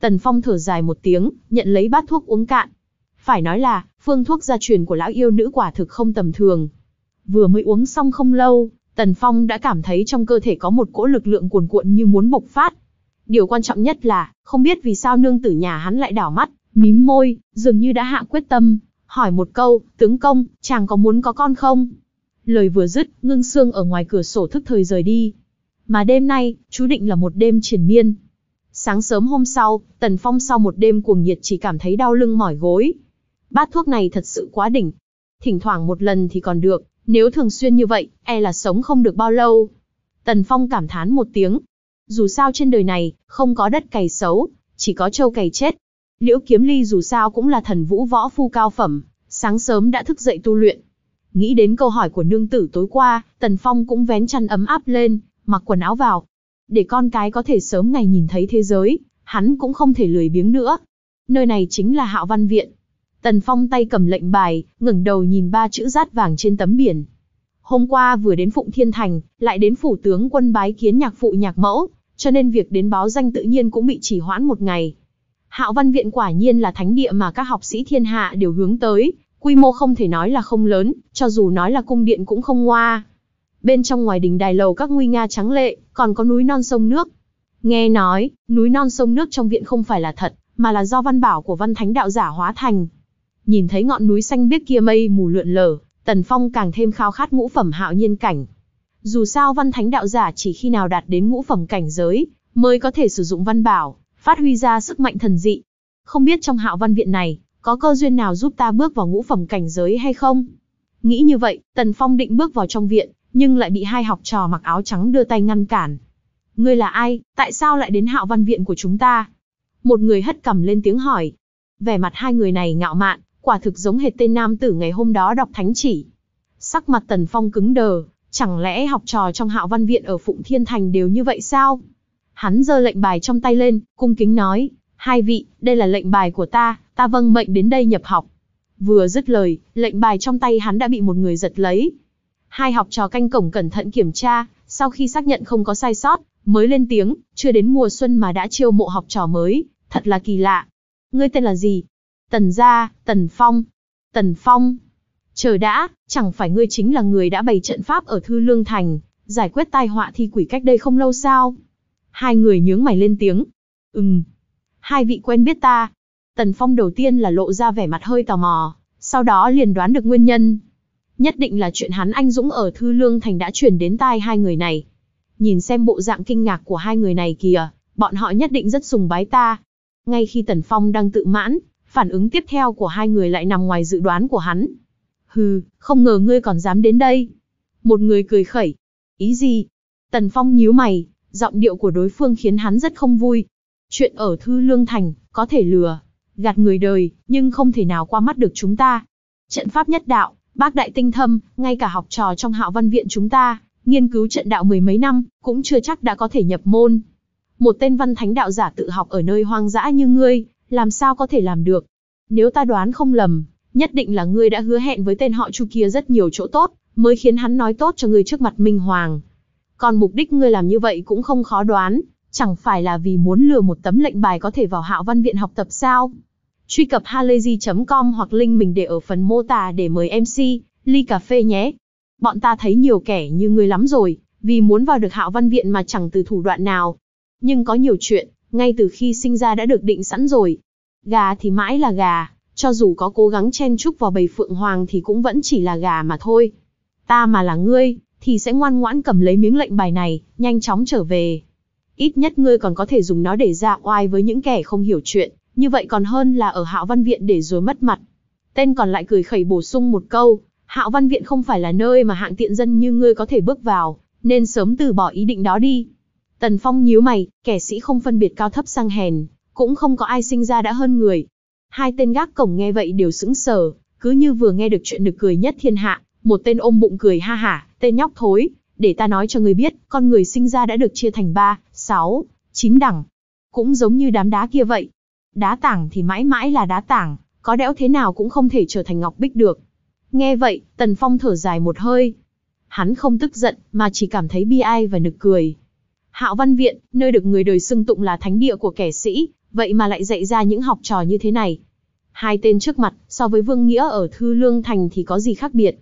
Tần Phong thở dài một tiếng, nhận lấy bát thuốc uống cạn. Phải nói là, phương thuốc gia truyền của lão yêu nữ quả thực không tầm thường. Vừa mới uống xong không lâu, Tần Phong đã cảm thấy trong cơ thể có một cỗ lực lượng cuồn cuộn như muốn bộc phát. Điều quan trọng nhất là, không biết vì sao nương tử nhà hắn lại đảo mắt, mím môi, dường như đã hạ quyết tâm, hỏi một câu, tướng công, chàng có muốn có con không? Lời vừa dứt, ngưng xương ở ngoài cửa sổ thức thời rời đi. Mà đêm nay, chú định là một đêm triển miên. Sáng sớm hôm sau, Tần Phong sau một đêm cuồng nhiệt chỉ cảm thấy đau lưng mỏi gối. Bát thuốc này thật sự quá đỉnh. Thỉnh thoảng một lần thì còn được, nếu thường xuyên như vậy, e là sống không được bao lâu. Tần Phong cảm thán một tiếng. Dù sao trên đời này, không có đất cày xấu, chỉ có trâu cày chết, Liễu Kiếm Ly dù sao cũng là thần vũ võ phu cao phẩm, sáng sớm đã thức dậy tu luyện. Nghĩ đến câu hỏi của nương tử tối qua, Tần Phong cũng vén chăn ấm áp lên, mặc quần áo vào. Để con cái có thể sớm ngày nhìn thấy thế giới, hắn cũng không thể lười biếng nữa. Nơi này chính là Hạo Văn Viện. Tần Phong tay cầm lệnh bài, ngẩng đầu nhìn ba chữ rát vàng trên tấm biển. Hôm qua vừa đến Phụng Thiên Thành, lại đến phủ tướng quân bái kiến nhạc phụ nhạc mẫu, cho nên việc đến báo danh tự nhiên cũng bị chỉ hoãn một ngày. Hạo Văn Viện quả nhiên là thánh địa mà các học sĩ thiên hạ đều hướng tới, quy mô không thể nói là không lớn, cho dù nói là cung điện cũng không ngoa. Bên trong ngoài đình đài lầu các nguy nga trắng lệ, còn có núi non sông nước. Nghe nói, núi non sông nước trong viện không phải là thật, mà là do văn bảo của văn thánh đạo giả hóa thành. Nhìn thấy ngọn núi xanh biếc kia mây mù lượn lờ, Tần Phong càng thêm khao khát ngũ phẩm hạo nhiên cảnh. Dù sao văn thánh đạo giả chỉ khi nào đạt đến ngũ phẩm cảnh giới, mới có thể sử dụng văn bảo, phát huy ra sức mạnh thần dị. Không biết trong hạo văn viện này, có cơ duyên nào giúp ta bước vào ngũ phẩm cảnh giới hay không? Nghĩ như vậy, Tần Phong định bước vào trong viện, nhưng lại bị hai học trò mặc áo trắng đưa tay ngăn cản. Ngươi là ai, tại sao lại đến hạo văn viện của chúng ta? Một người hất cầm lên tiếng hỏi. Vẻ mặt hai người này ngạo mạn, quả thực giống hệt tên nam tử ngày hôm đó đọc thánh chỉ. Sắc mặt Tần Phong cứng đờ, chẳng lẽ học trò trong hạo văn viện ở Phụng Thiên Thành đều như vậy sao? Hắn giơ lệnh bài trong tay lên, cung kính nói, hai vị, đây là lệnh bài của ta, ta vâng mệnh đến đây nhập học. Vừa dứt lời, lệnh bài trong tay hắn đã bị một người giật lấy. Hai học trò canh cổng cẩn thận kiểm tra, sau khi xác nhận không có sai sót, mới lên tiếng, chưa đến mùa xuân mà đã chiêu mộ học trò mới, thật là kỳ lạ. Ngươi tên là gì? Tần gia, Tần Phong. Tần Phong. Chờ đã, chẳng phải ngươi chính là người đã bày trận pháp ở Thư Lương Thành, giải quyết tai họa thi quỷ cách đây không lâu sao? Hai người nhướng mày lên tiếng. Ừm, hai vị quen biết ta. Tần Phong đầu tiên là lộ ra vẻ mặt hơi tò mò, sau đó liền đoán được nguyên nhân. Nhất định là chuyện hắn anh Dũng ở Thư Lương Thành đã truyền đến tai hai người này. Nhìn xem bộ dạng kinh ngạc của hai người này kìa, bọn họ nhất định rất sùng bái ta. Ngay khi Tần Phong đang tự mãn, phản ứng tiếp theo của hai người lại nằm ngoài dự đoán của hắn. Hừ, không ngờ ngươi còn dám đến đây. Một người cười khẩy. Ý gì? Tần Phong nhíu mày, Giọng điệu của đối phương khiến hắn rất không vui. Chuyện ở Thư Lương Thành, có thể lừa, gạt người đời, nhưng không thể nào qua mắt được chúng ta. Trận pháp nhất đạo, bác đại tinh thâm, ngay cả học trò trong hạo văn viện chúng ta, nghiên cứu trận đạo mười mấy năm, cũng chưa chắc đã có thể nhập môn. Một tên văn thánh đạo giả tự học ở nơi hoang dã như ngươi, làm sao có thể làm được? Nếu ta đoán không lầm, nhất định là ngươi đã hứa hẹn với tên họ chu kia rất nhiều chỗ tốt, mới khiến hắn nói tốt cho ngươi trước mặt Minh Hoàng. Còn mục đích ngươi làm như vậy cũng không khó đoán, chẳng phải là vì muốn lừa một tấm lệnh bài có thể vào Hạo Văn Viện học tập sao? Truy cập halayzi.com hoặc link mình để ở phần mô tả để mời MC, ly cà phê nhé. Bọn ta thấy nhiều kẻ như ngươi lắm rồi, vì muốn vào được Hạo Văn Viện mà chẳng từ thủ đoạn nào. Nhưng có nhiều chuyện, ngay từ khi sinh ra đã được định sẵn rồi. Gà thì mãi là gà, cho dù có cố gắng chen chúc vào bầy phượng hoàng thì cũng vẫn chỉ là gà mà thôi. Ta mà là ngươi, thì sẽ ngoan ngoãn cầm lấy miếng lệnh bài này, nhanh chóng trở về. Ít nhất ngươi còn có thể dùng nó để ra oai với những kẻ không hiểu chuyện, như vậy còn hơn là ở Hạo Văn Viện để rồi mất mặt. Tên còn lại cười khẩy bổ sung một câu, Hạo Văn Viện không phải là nơi mà hạng tiện dân như ngươi có thể bước vào, nên sớm từ bỏ ý định đó đi. Tần Phong nhíu mày, kẻ sĩ không phân biệt cao thấp sang hèn, cũng không có ai sinh ra đã hơn người. Hai tên gác cổng nghe vậy đều sững sờ, cứ như vừa nghe được chuyện nực cười nhất thiên hạ, một tên ôm bụng cười ha hả, tên nhóc thối, để ta nói cho người biết, con người sinh ra đã được chia thành ba, sáu, chín đẳng. Cũng giống như đám đá kia vậy. Đá tảng thì mãi mãi là đá tảng, có đẽo thế nào cũng không thể trở thành ngọc bích được. Nghe vậy, Tần Phong thở dài một hơi. Hắn không tức giận, mà chỉ cảm thấy bi ai và nực cười. Hạo Văn Viện, nơi được người đời xưng tụng là thánh địa của kẻ sĩ, vậy mà lại dạy ra những học trò như thế này. Hai tên trước mặt, so với Vương Nghĩa ở Thư Lương Thành thì có gì khác biệt.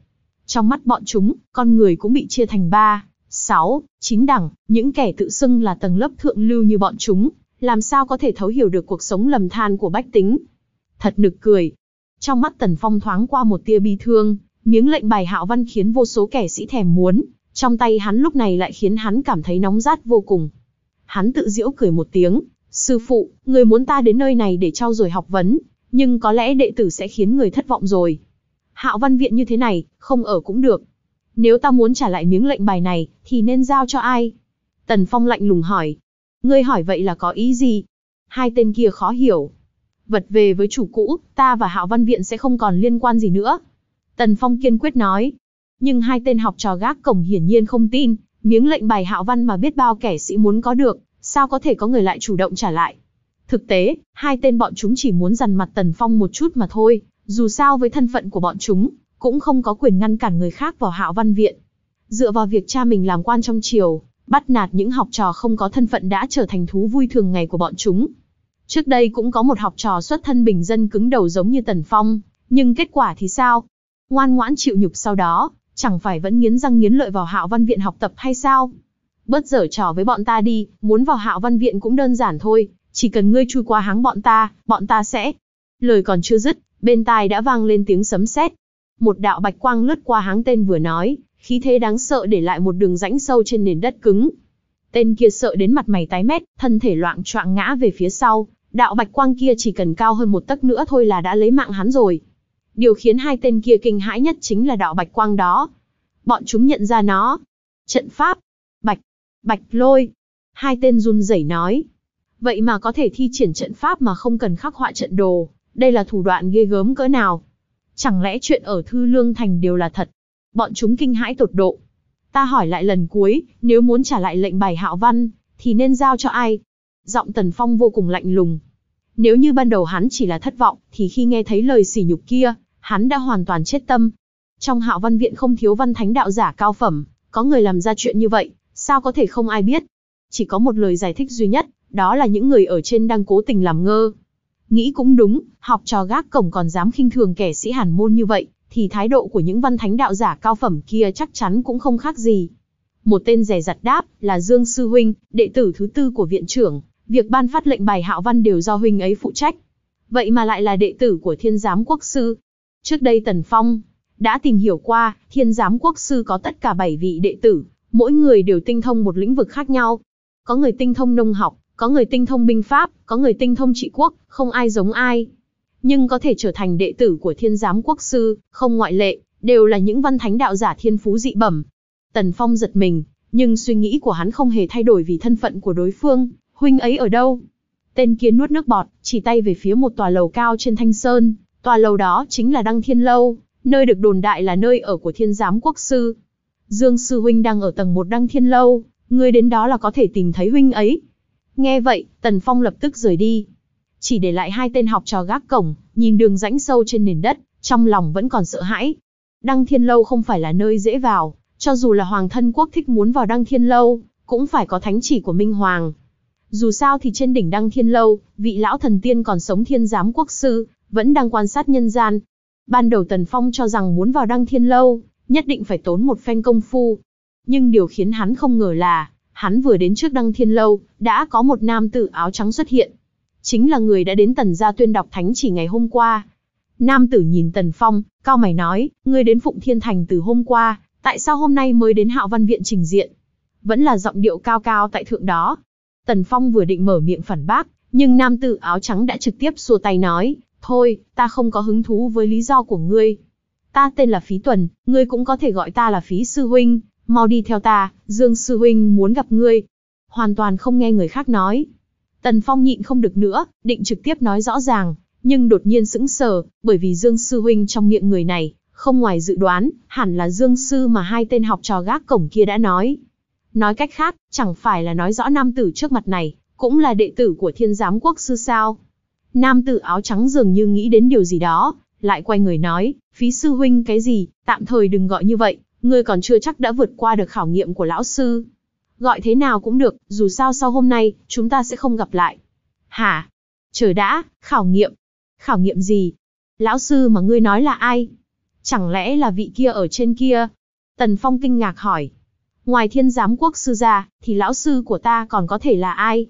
Trong mắt bọn chúng, con người cũng bị chia thành ba, sáu, chín đẳng, những kẻ tự xưng là tầng lớp thượng lưu như bọn chúng, làm sao có thể thấu hiểu được cuộc sống lầm than của bách tính. Thật nực cười. Trong mắt Tần Phong thoáng qua một tia bi thương, miếng lệnh bài hạo văn khiến vô số kẻ sĩ thèm muốn, trong tay hắn lúc này lại khiến hắn cảm thấy nóng rát vô cùng. Hắn tự giễu cười một tiếng, sư phụ, người muốn ta đến nơi này để trao dồi học vấn, nhưng có lẽ đệ tử sẽ khiến người thất vọng rồi hạo văn viện như thế này, không ở cũng được. Nếu ta muốn trả lại miếng lệnh bài này, thì nên giao cho ai? Tần Phong lạnh lùng hỏi. Ngươi hỏi vậy là có ý gì? Hai tên kia khó hiểu. Vật về với chủ cũ, ta và hạo văn viện sẽ không còn liên quan gì nữa. Tần Phong kiên quyết nói. Nhưng hai tên học trò gác cổng hiển nhiên không tin, miếng lệnh bài hạo văn mà biết bao kẻ sĩ muốn có được, sao có thể có người lại chủ động trả lại. Thực tế, hai tên bọn chúng chỉ muốn dằn mặt Tần Phong một chút mà thôi, dù sao với thân phận của bọn chúng, cũng không có quyền ngăn cản người khác vào hạo văn viện. Dựa vào việc cha mình làm quan trong triều, bắt nạt những học trò không có thân phận đã trở thành thú vui thường ngày của bọn chúng. Trước đây cũng có một học trò xuất thân bình dân cứng đầu giống như Tần Phong, nhưng kết quả thì sao? Ngoan ngoãn chịu nhục sau đó, chẳng phải vẫn nghiến răng nghiến lợi vào hạo văn viện học tập hay sao? Bớt dở trò với bọn ta đi, muốn vào hạo văn viện cũng đơn giản thôi, chỉ cần ngươi chui qua háng bọn ta, bọn ta sẽ... Lời còn chưa dứt, bên tai đã vang lên tiếng sấm sét. Một đạo bạch quang lướt qua háng tên vừa nói, khí thế đáng sợ để lại một đường rãnh sâu trên nền đất cứng. Tên kia sợ đến mặt mày tái mét, thân thể loạn choạng ngã về phía sau, đạo bạch quang kia chỉ cần cao hơn một tấc nữa thôi là đã lấy mạng hắn rồi. Điều khiến hai tên kia kinh hãi nhất chính là đạo bạch quang đó. Bọn chúng nhận ra nó. Trận pháp. Bạch. Bạch lôi. Hai tên run rẩy nói. Vậy mà có thể thi triển trận pháp mà không cần khắc họa trận đồ. Đây là thủ đoạn ghê gớm cỡ nào? Chẳng lẽ chuyện ở Thư Lương Thành đều là thật? Bọn chúng kinh hãi tột độ. Ta hỏi lại lần cuối, nếu muốn trả lại lệnh bài hạo văn, thì nên giao cho ai? Giọng Tần Phong vô cùng lạnh lùng. Nếu như ban đầu hắn chỉ là thất vọng, thì khi nghe thấy lời sỉ nhục kia, hắn đã hoàn toàn chết tâm. Trong hạo văn viện không thiếu văn thánh đạo giả cao phẩm, có người làm ra chuyện như vậy, sao có thể không ai biết? Chỉ có một lời giải thích duy nhất, đó là những người ở trên đang cố tình làm ngơ, Nghĩ cũng đúng, học trò gác cổng còn dám khinh thường kẻ sĩ hàn môn như vậy, thì thái độ của những văn thánh đạo giả cao phẩm kia chắc chắn cũng không khác gì. Một tên rẻ giặt đáp là Dương Sư Huynh, đệ tử thứ tư của viện trưởng, việc ban phát lệnh bài hạo văn đều do Huynh ấy phụ trách. Vậy mà lại là đệ tử của thiên giám quốc sư. Trước đây Tần Phong đã tìm hiểu qua, thiên giám quốc sư có tất cả 7 vị đệ tử, mỗi người đều tinh thông một lĩnh vực khác nhau. Có người tinh thông nông học, có người tinh thông binh pháp, có người tinh thông trị quốc, không ai giống ai. Nhưng có thể trở thành đệ tử của thiên giám quốc sư, không ngoại lệ, đều là những văn thánh đạo giả thiên phú dị bẩm. Tần Phong giật mình, nhưng suy nghĩ của hắn không hề thay đổi vì thân phận của đối phương, huynh ấy ở đâu? Tên kiến nuốt nước bọt, chỉ tay về phía một tòa lầu cao trên thanh sơn, tòa lầu đó chính là Đăng Thiên Lâu, nơi được đồn đại là nơi ở của thiên giám quốc sư. Dương Sư Huynh đang ở tầng một Đăng Thiên Lâu, ngươi đến đó là có thể tìm thấy huynh ấy, Nghe vậy, Tần Phong lập tức rời đi. Chỉ để lại hai tên học trò gác cổng, nhìn đường rãnh sâu trên nền đất, trong lòng vẫn còn sợ hãi. Đăng Thiên Lâu không phải là nơi dễ vào, cho dù là Hoàng thân quốc thích muốn vào Đăng Thiên Lâu, cũng phải có thánh chỉ của Minh Hoàng. Dù sao thì trên đỉnh Đăng Thiên Lâu, vị lão thần tiên còn sống thiên giám quốc sư, vẫn đang quan sát nhân gian. Ban đầu Tần Phong cho rằng muốn vào Đăng Thiên Lâu, nhất định phải tốn một phen công phu. Nhưng điều khiến hắn không ngờ là, Hắn vừa đến trước Đăng Thiên Lâu, đã có một nam tử áo trắng xuất hiện. Chính là người đã đến Tần Gia tuyên đọc thánh chỉ ngày hôm qua. Nam tử nhìn Tần Phong, cao mày nói, ngươi đến Phụng Thiên Thành từ hôm qua, tại sao hôm nay mới đến Hạo Văn Viện trình diện? Vẫn là giọng điệu cao cao tại thượng đó. Tần Phong vừa định mở miệng phản bác, nhưng nam tử áo trắng đã trực tiếp xua tay nói, thôi, ta không có hứng thú với lý do của ngươi. Ta tên là Phí Tuần, ngươi cũng có thể gọi ta là Phí Sư Huynh, Mau đi theo ta, Dương Sư Huynh muốn gặp ngươi. Hoàn toàn không nghe người khác nói. Tần Phong nhịn không được nữa, định trực tiếp nói rõ ràng, nhưng đột nhiên sững sờ, bởi vì Dương Sư Huynh trong miệng người này, không ngoài dự đoán, hẳn là Dương Sư mà hai tên học trò gác cổng kia đã nói. Nói cách khác, chẳng phải là nói rõ nam tử trước mặt này, cũng là đệ tử của thiên giám quốc sư sao. Nam tử áo trắng dường như nghĩ đến điều gì đó, lại quay người nói, phí sư huynh cái gì, tạm thời đừng gọi như vậy, ngươi còn chưa chắc đã vượt qua được khảo nghiệm của lão sư. Gọi thế nào cũng được, dù sao sau hôm nay, chúng ta sẽ không gặp lại. Hả? Chờ đã, khảo nghiệm. Khảo nghiệm gì? Lão sư mà ngươi nói là ai? Chẳng lẽ là vị kia ở trên kia? Tần Phong kinh ngạc hỏi. Ngoài thiên giám quốc sư ra, thì lão sư của ta còn có thể là ai?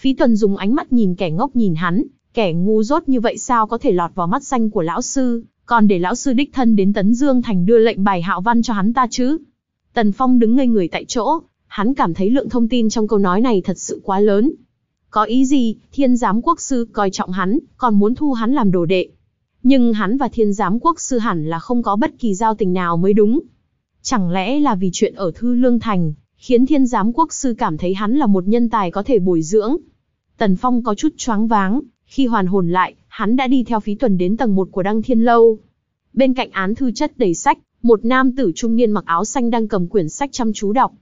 Phí tuần dùng ánh mắt nhìn kẻ ngốc nhìn hắn, kẻ ngu dốt như vậy sao có thể lọt vào mắt xanh của lão sư, còn để lão sư đích thân đến Tấn Dương Thành đưa lệnh bài hạo văn cho hắn ta chứ. Tần Phong đứng ngây người tại chỗ, hắn cảm thấy lượng thông tin trong câu nói này thật sự quá lớn. Có ý gì, thiên giám quốc sư coi trọng hắn, còn muốn thu hắn làm đồ đệ. Nhưng hắn và thiên giám quốc sư hẳn là không có bất kỳ giao tình nào mới đúng. Chẳng lẽ là vì chuyện ở Thư Lương Thành, khiến thiên giám quốc sư cảm thấy hắn là một nhân tài có thể bồi dưỡng. Tần Phong có chút choáng váng, khi hoàn hồn lại, hắn đã đi theo phí tuần đến tầng 1 của Đăng Thiên Lâu. Bên cạnh án thư chất đầy sách, một nam tử trung niên mặc áo xanh đang cầm quyển sách chăm chú đọc.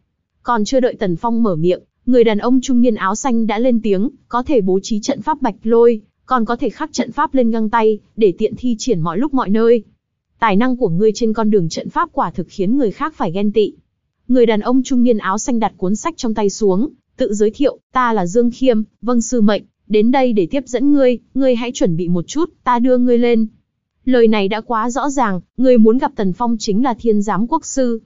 Còn chưa đợi Tần Phong mở miệng, người đàn ông trung niên áo xanh đã lên tiếng, có thể bố trí trận pháp bạch lôi, còn có thể khắc trận pháp lên găng tay, để tiện thi triển mọi lúc mọi nơi. Tài năng của ngươi trên con đường trận pháp quả thực khiến người khác phải ghen tị. Người đàn ông trung niên áo xanh đặt cuốn sách trong tay xuống, tự giới thiệu, ta là Dương Khiêm, vâng sư mệnh, đến đây để tiếp dẫn ngươi, ngươi hãy chuẩn bị một chút, ta đưa ngươi lên. Lời này đã quá rõ ràng, ngươi muốn gặp Tần Phong chính là thiên giám quốc sư.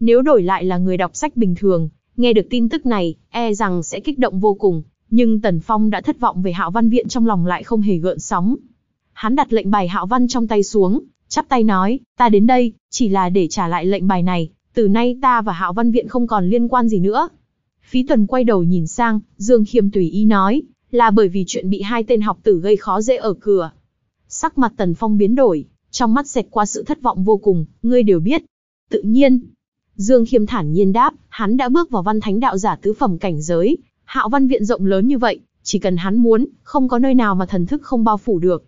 Nếu đổi lại là người đọc sách bình thường, nghe được tin tức này, e rằng sẽ kích động vô cùng, nhưng Tần Phong đã thất vọng về Hạo Văn Viện trong lòng lại không hề gợn sóng. Hắn đặt lệnh bài Hạo Văn trong tay xuống, chắp tay nói, ta đến đây, chỉ là để trả lại lệnh bài này, từ nay ta và Hạo Văn Viện không còn liên quan gì nữa. Phí Tuần quay đầu nhìn sang, Dương Khiêm tùy ý nói, là bởi vì chuyện bị hai tên học tử gây khó dễ ở cửa. Sắc mặt Tần Phong biến đổi, trong mắt xẹt qua sự thất vọng vô cùng, ngươi đều biết. Tự nhiên. Dương Khiêm thản nhiên đáp, hắn đã bước vào văn thánh đạo giả tứ phẩm cảnh giới, hạo văn viện rộng lớn như vậy, chỉ cần hắn muốn, không có nơi nào mà thần thức không bao phủ được.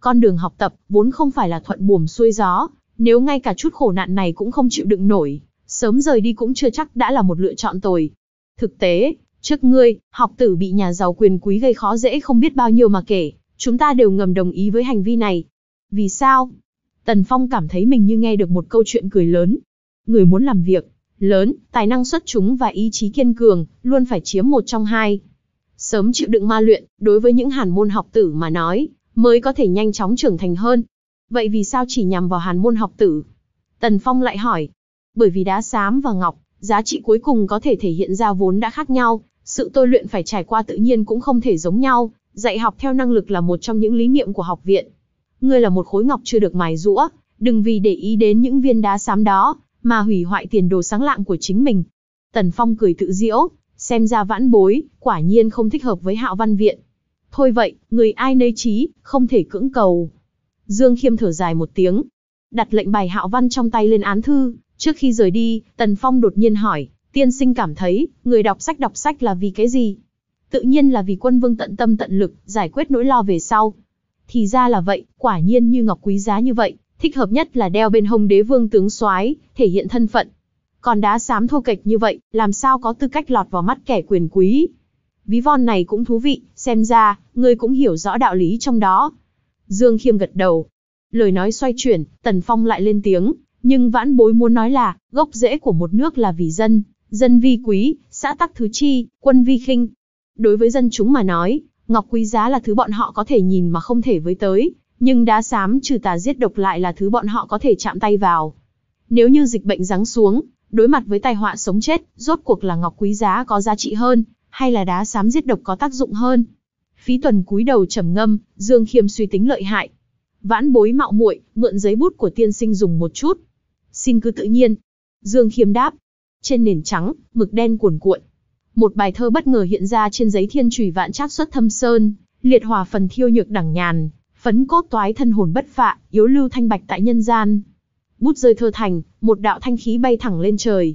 Con đường học tập, vốn không phải là thuận buồm xuôi gió, nếu ngay cả chút khổ nạn này cũng không chịu đựng nổi, sớm rời đi cũng chưa chắc đã là một lựa chọn tồi. Thực tế, Trước ngươi, học tử bị nhà giàu quyền quý gây khó dễ không biết bao nhiêu mà kể, chúng ta đều ngầm đồng ý với hành vi này. Vì sao? Tần Phong cảm thấy mình như nghe được một câu chuyện cười lớn. Người muốn làm việc, lớn, tài năng xuất chúng và ý chí kiên cường, luôn phải chiếm một trong hai. Sớm chịu đựng ma luyện, đối với những hàn môn học tử mà nói, mới có thể nhanh chóng trưởng thành hơn. Vậy vì sao chỉ nhằm vào hàn môn học tử? Tần Phong lại hỏi. Bởi vì đá xám và ngọc, giá trị cuối cùng có thể thể hiện ra vốn đã khác nhau, sự tôi luyện phải trải qua tự nhiên cũng không thể giống nhau, dạy học theo năng lực là một trong những lý niệm của học viện. Ngươi là một khối ngọc chưa được mài rũa, đừng vì để ý đến những viên đá xám đó, mà hủy hoại tiền đồ sáng lạng của chính mình. Tần Phong cười tự diễu, xem ra vãn bối, quả nhiên không thích hợp với hạo văn viện. Thôi vậy, người ai nấy trí, không thể cưỡng cầu. Dương Khiêm thở dài một tiếng, đặt lệnh bài hạo văn trong tay lên án thư. Trước khi rời đi, Tần Phong đột nhiên hỏi, Tiên sinh cảm thấy, người đọc sách đọc sách là vì cái gì? Tự nhiên là vì quân vương tận tâm tận lực, giải quyết nỗi lo về sau. Thì ra là vậy, quả nhiên như ngọc quý giá như vậy, thích hợp nhất là đeo bên hông đế vương tướng soái, thể hiện thân phận. Còn đá xám thô kịch như vậy, làm sao có tư cách lọt vào mắt kẻ quyền quý? Ví von này cũng thú vị, xem ra, ngươi cũng hiểu rõ đạo lý trong đó. Dương Khiêm gật đầu. Lời nói xoay chuyển, Tần Phong lại lên tiếng, nhưng vãn bối muốn nói là, gốc rễ của một nước là vì dân, Dân vi quý, xã tắc thứ chi, quân vi khinh. Đối với dân chúng mà nói, ngọc quý giá là thứ bọn họ có thể nhìn mà không thể với tới, nhưng đá xám trừ tà giết độc lại là thứ bọn họ có thể chạm tay vào. Nếu như dịch bệnh ráng xuống, đối mặt với tai họa sống chết, rốt cuộc là ngọc quý giá có giá trị hơn, hay là đá xám giết độc có tác dụng hơn? Phí Tuần cúi đầu trầm ngâm, Dương Khiêm suy tính lợi hại. Vãn bối mạo muội, mượn giấy bút của tiên sinh dùng một chút. Xin cứ tự nhiên. Dương Khiêm đáp, trên nền trắng, mực đen cuồn cuộn. Một bài thơ bất ngờ hiện ra trên giấy thiên trùy vạn trác xuất thâm sơn, liệt hòa phần thiêu nhược đẳng nhàn, phấn cốt toái thân hồn bất phạ, yếu lưu thanh bạch tại nhân gian. Bút rơi thơ thành, một đạo thanh khí bay thẳng lên trời.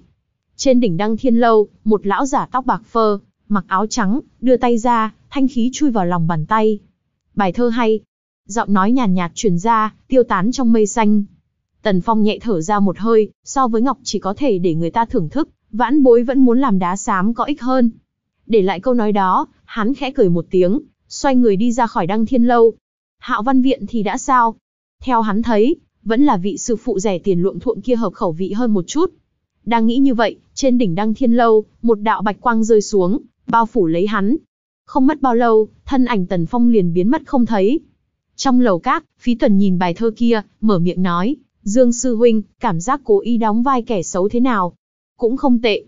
Trên đỉnh đăng thiên lâu, một lão giả tóc bạc phơ, mặc áo trắng, đưa tay ra, thanh khí chui vào lòng bàn tay. Bài thơ hay. Giọng nói nhàn nhạt truyền ra, tiêu tán trong mây xanh, Tần Phong nhẹ thở ra một hơi, so với ngọc chỉ có thể để người ta thưởng thức, vãn bối vẫn muốn làm đá xám có ích hơn. Để lại câu nói đó, hắn khẽ cười một tiếng, xoay người đi ra khỏi đăng thiên lâu. Hạo văn viện thì đã sao? Theo hắn thấy, vẫn là vị sư phụ rẻ tiền luộm thuộm kia hợp khẩu vị hơn một chút. Đang nghĩ như vậy, trên đỉnh đăng thiên lâu, một đạo bạch quang rơi xuống, bao phủ lấy hắn. Không mất bao lâu, thân ảnh Tần Phong liền biến mất không thấy. Trong lầu các, phí tuần nhìn bài thơ kia, mở miệng nói, Dương Sư Huynh, cảm giác cố ý đóng vai kẻ xấu thế nào? Cũng không tệ.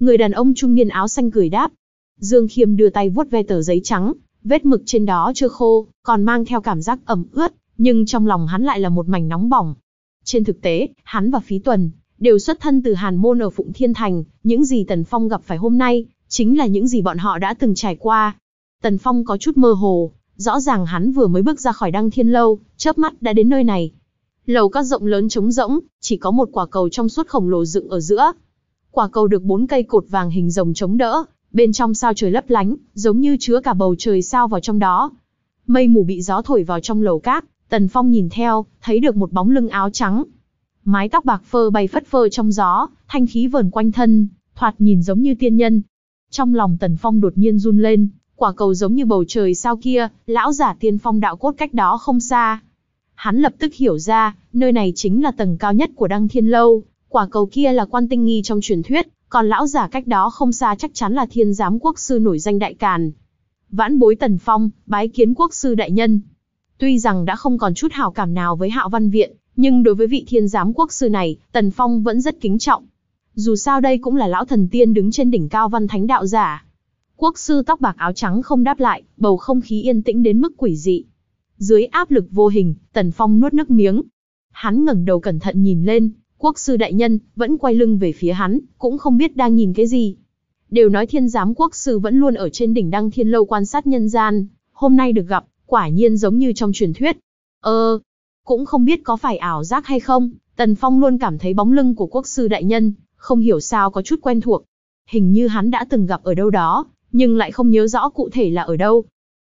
Người đàn ông trung niên áo xanh cười đáp. Dương Khiêm đưa tay vuốt ve tờ giấy trắng, vết mực trên đó chưa khô, còn mang theo cảm giác ẩm ướt, nhưng trong lòng hắn lại là một mảnh nóng bỏng. Trên thực tế, hắn và Phí Tuần đều xuất thân từ Hàn Môn ở Phụng Thiên Thành, những gì Tần Phong gặp phải hôm nay, chính là những gì bọn họ đã từng trải qua. Tần Phong có chút mơ hồ, rõ ràng hắn vừa mới bước ra khỏi Đăng Thiên Lâu, chớp mắt đã đến nơi này, Lầu các rộng lớn trống rỗng, chỉ có một quả cầu trong suốt khổng lồ dựng ở giữa. Quả cầu được bốn cây cột vàng hình rồng chống đỡ, bên trong sao trời lấp lánh, giống như chứa cả bầu trời sao vào trong đó. Mây mù bị gió thổi vào trong lầu các, Tần Phong nhìn theo, thấy được một bóng lưng áo trắng. Mái tóc bạc phơ bay phất phơ trong gió, thanh khí vờn quanh thân, thoạt nhìn giống như tiên nhân. Trong lòng Tần Phong đột nhiên run lên, quả cầu giống như bầu trời sao kia, lão giả tiên phong đạo cốt cách đó không xa, Hắn lập tức hiểu ra, nơi này chính là tầng cao nhất của Đăng Thiên Lâu, quả cầu kia là quan tinh nghi trong truyền thuyết, còn lão giả cách đó không xa chắc chắn là thiên giám quốc sư nổi danh đại càn. Vãn bối Tần Phong, bái kiến quốc sư đại nhân. Tuy rằng đã không còn chút hào cảm nào với Hạo Văn Viện, nhưng đối với vị thiên giám quốc sư này, Tần Phong vẫn rất kính trọng. Dù sao đây cũng là lão thần tiên đứng trên đỉnh cao văn thánh đạo giả. Quốc sư tóc bạc áo trắng không đáp lại, bầu không khí yên tĩnh đến mức quỷ dị. Dưới áp lực vô hình, Tần Phong nuốt nước miếng. Hắn ngẩng đầu cẩn thận nhìn lên, quốc sư đại nhân vẫn quay lưng về phía hắn, cũng không biết đang nhìn cái gì. Đều nói thiên giám quốc sư vẫn luôn ở trên đỉnh đăng thiên lâu quan sát nhân gian, hôm nay được gặp, quả nhiên giống như trong truyền thuyết. Ờ, cũng không biết có phải ảo giác hay không, Tần Phong luôn cảm thấy bóng lưng của quốc sư đại nhân, không hiểu sao có chút quen thuộc. Hình như hắn đã từng gặp ở đâu đó, nhưng lại không nhớ rõ cụ thể là ở đâu.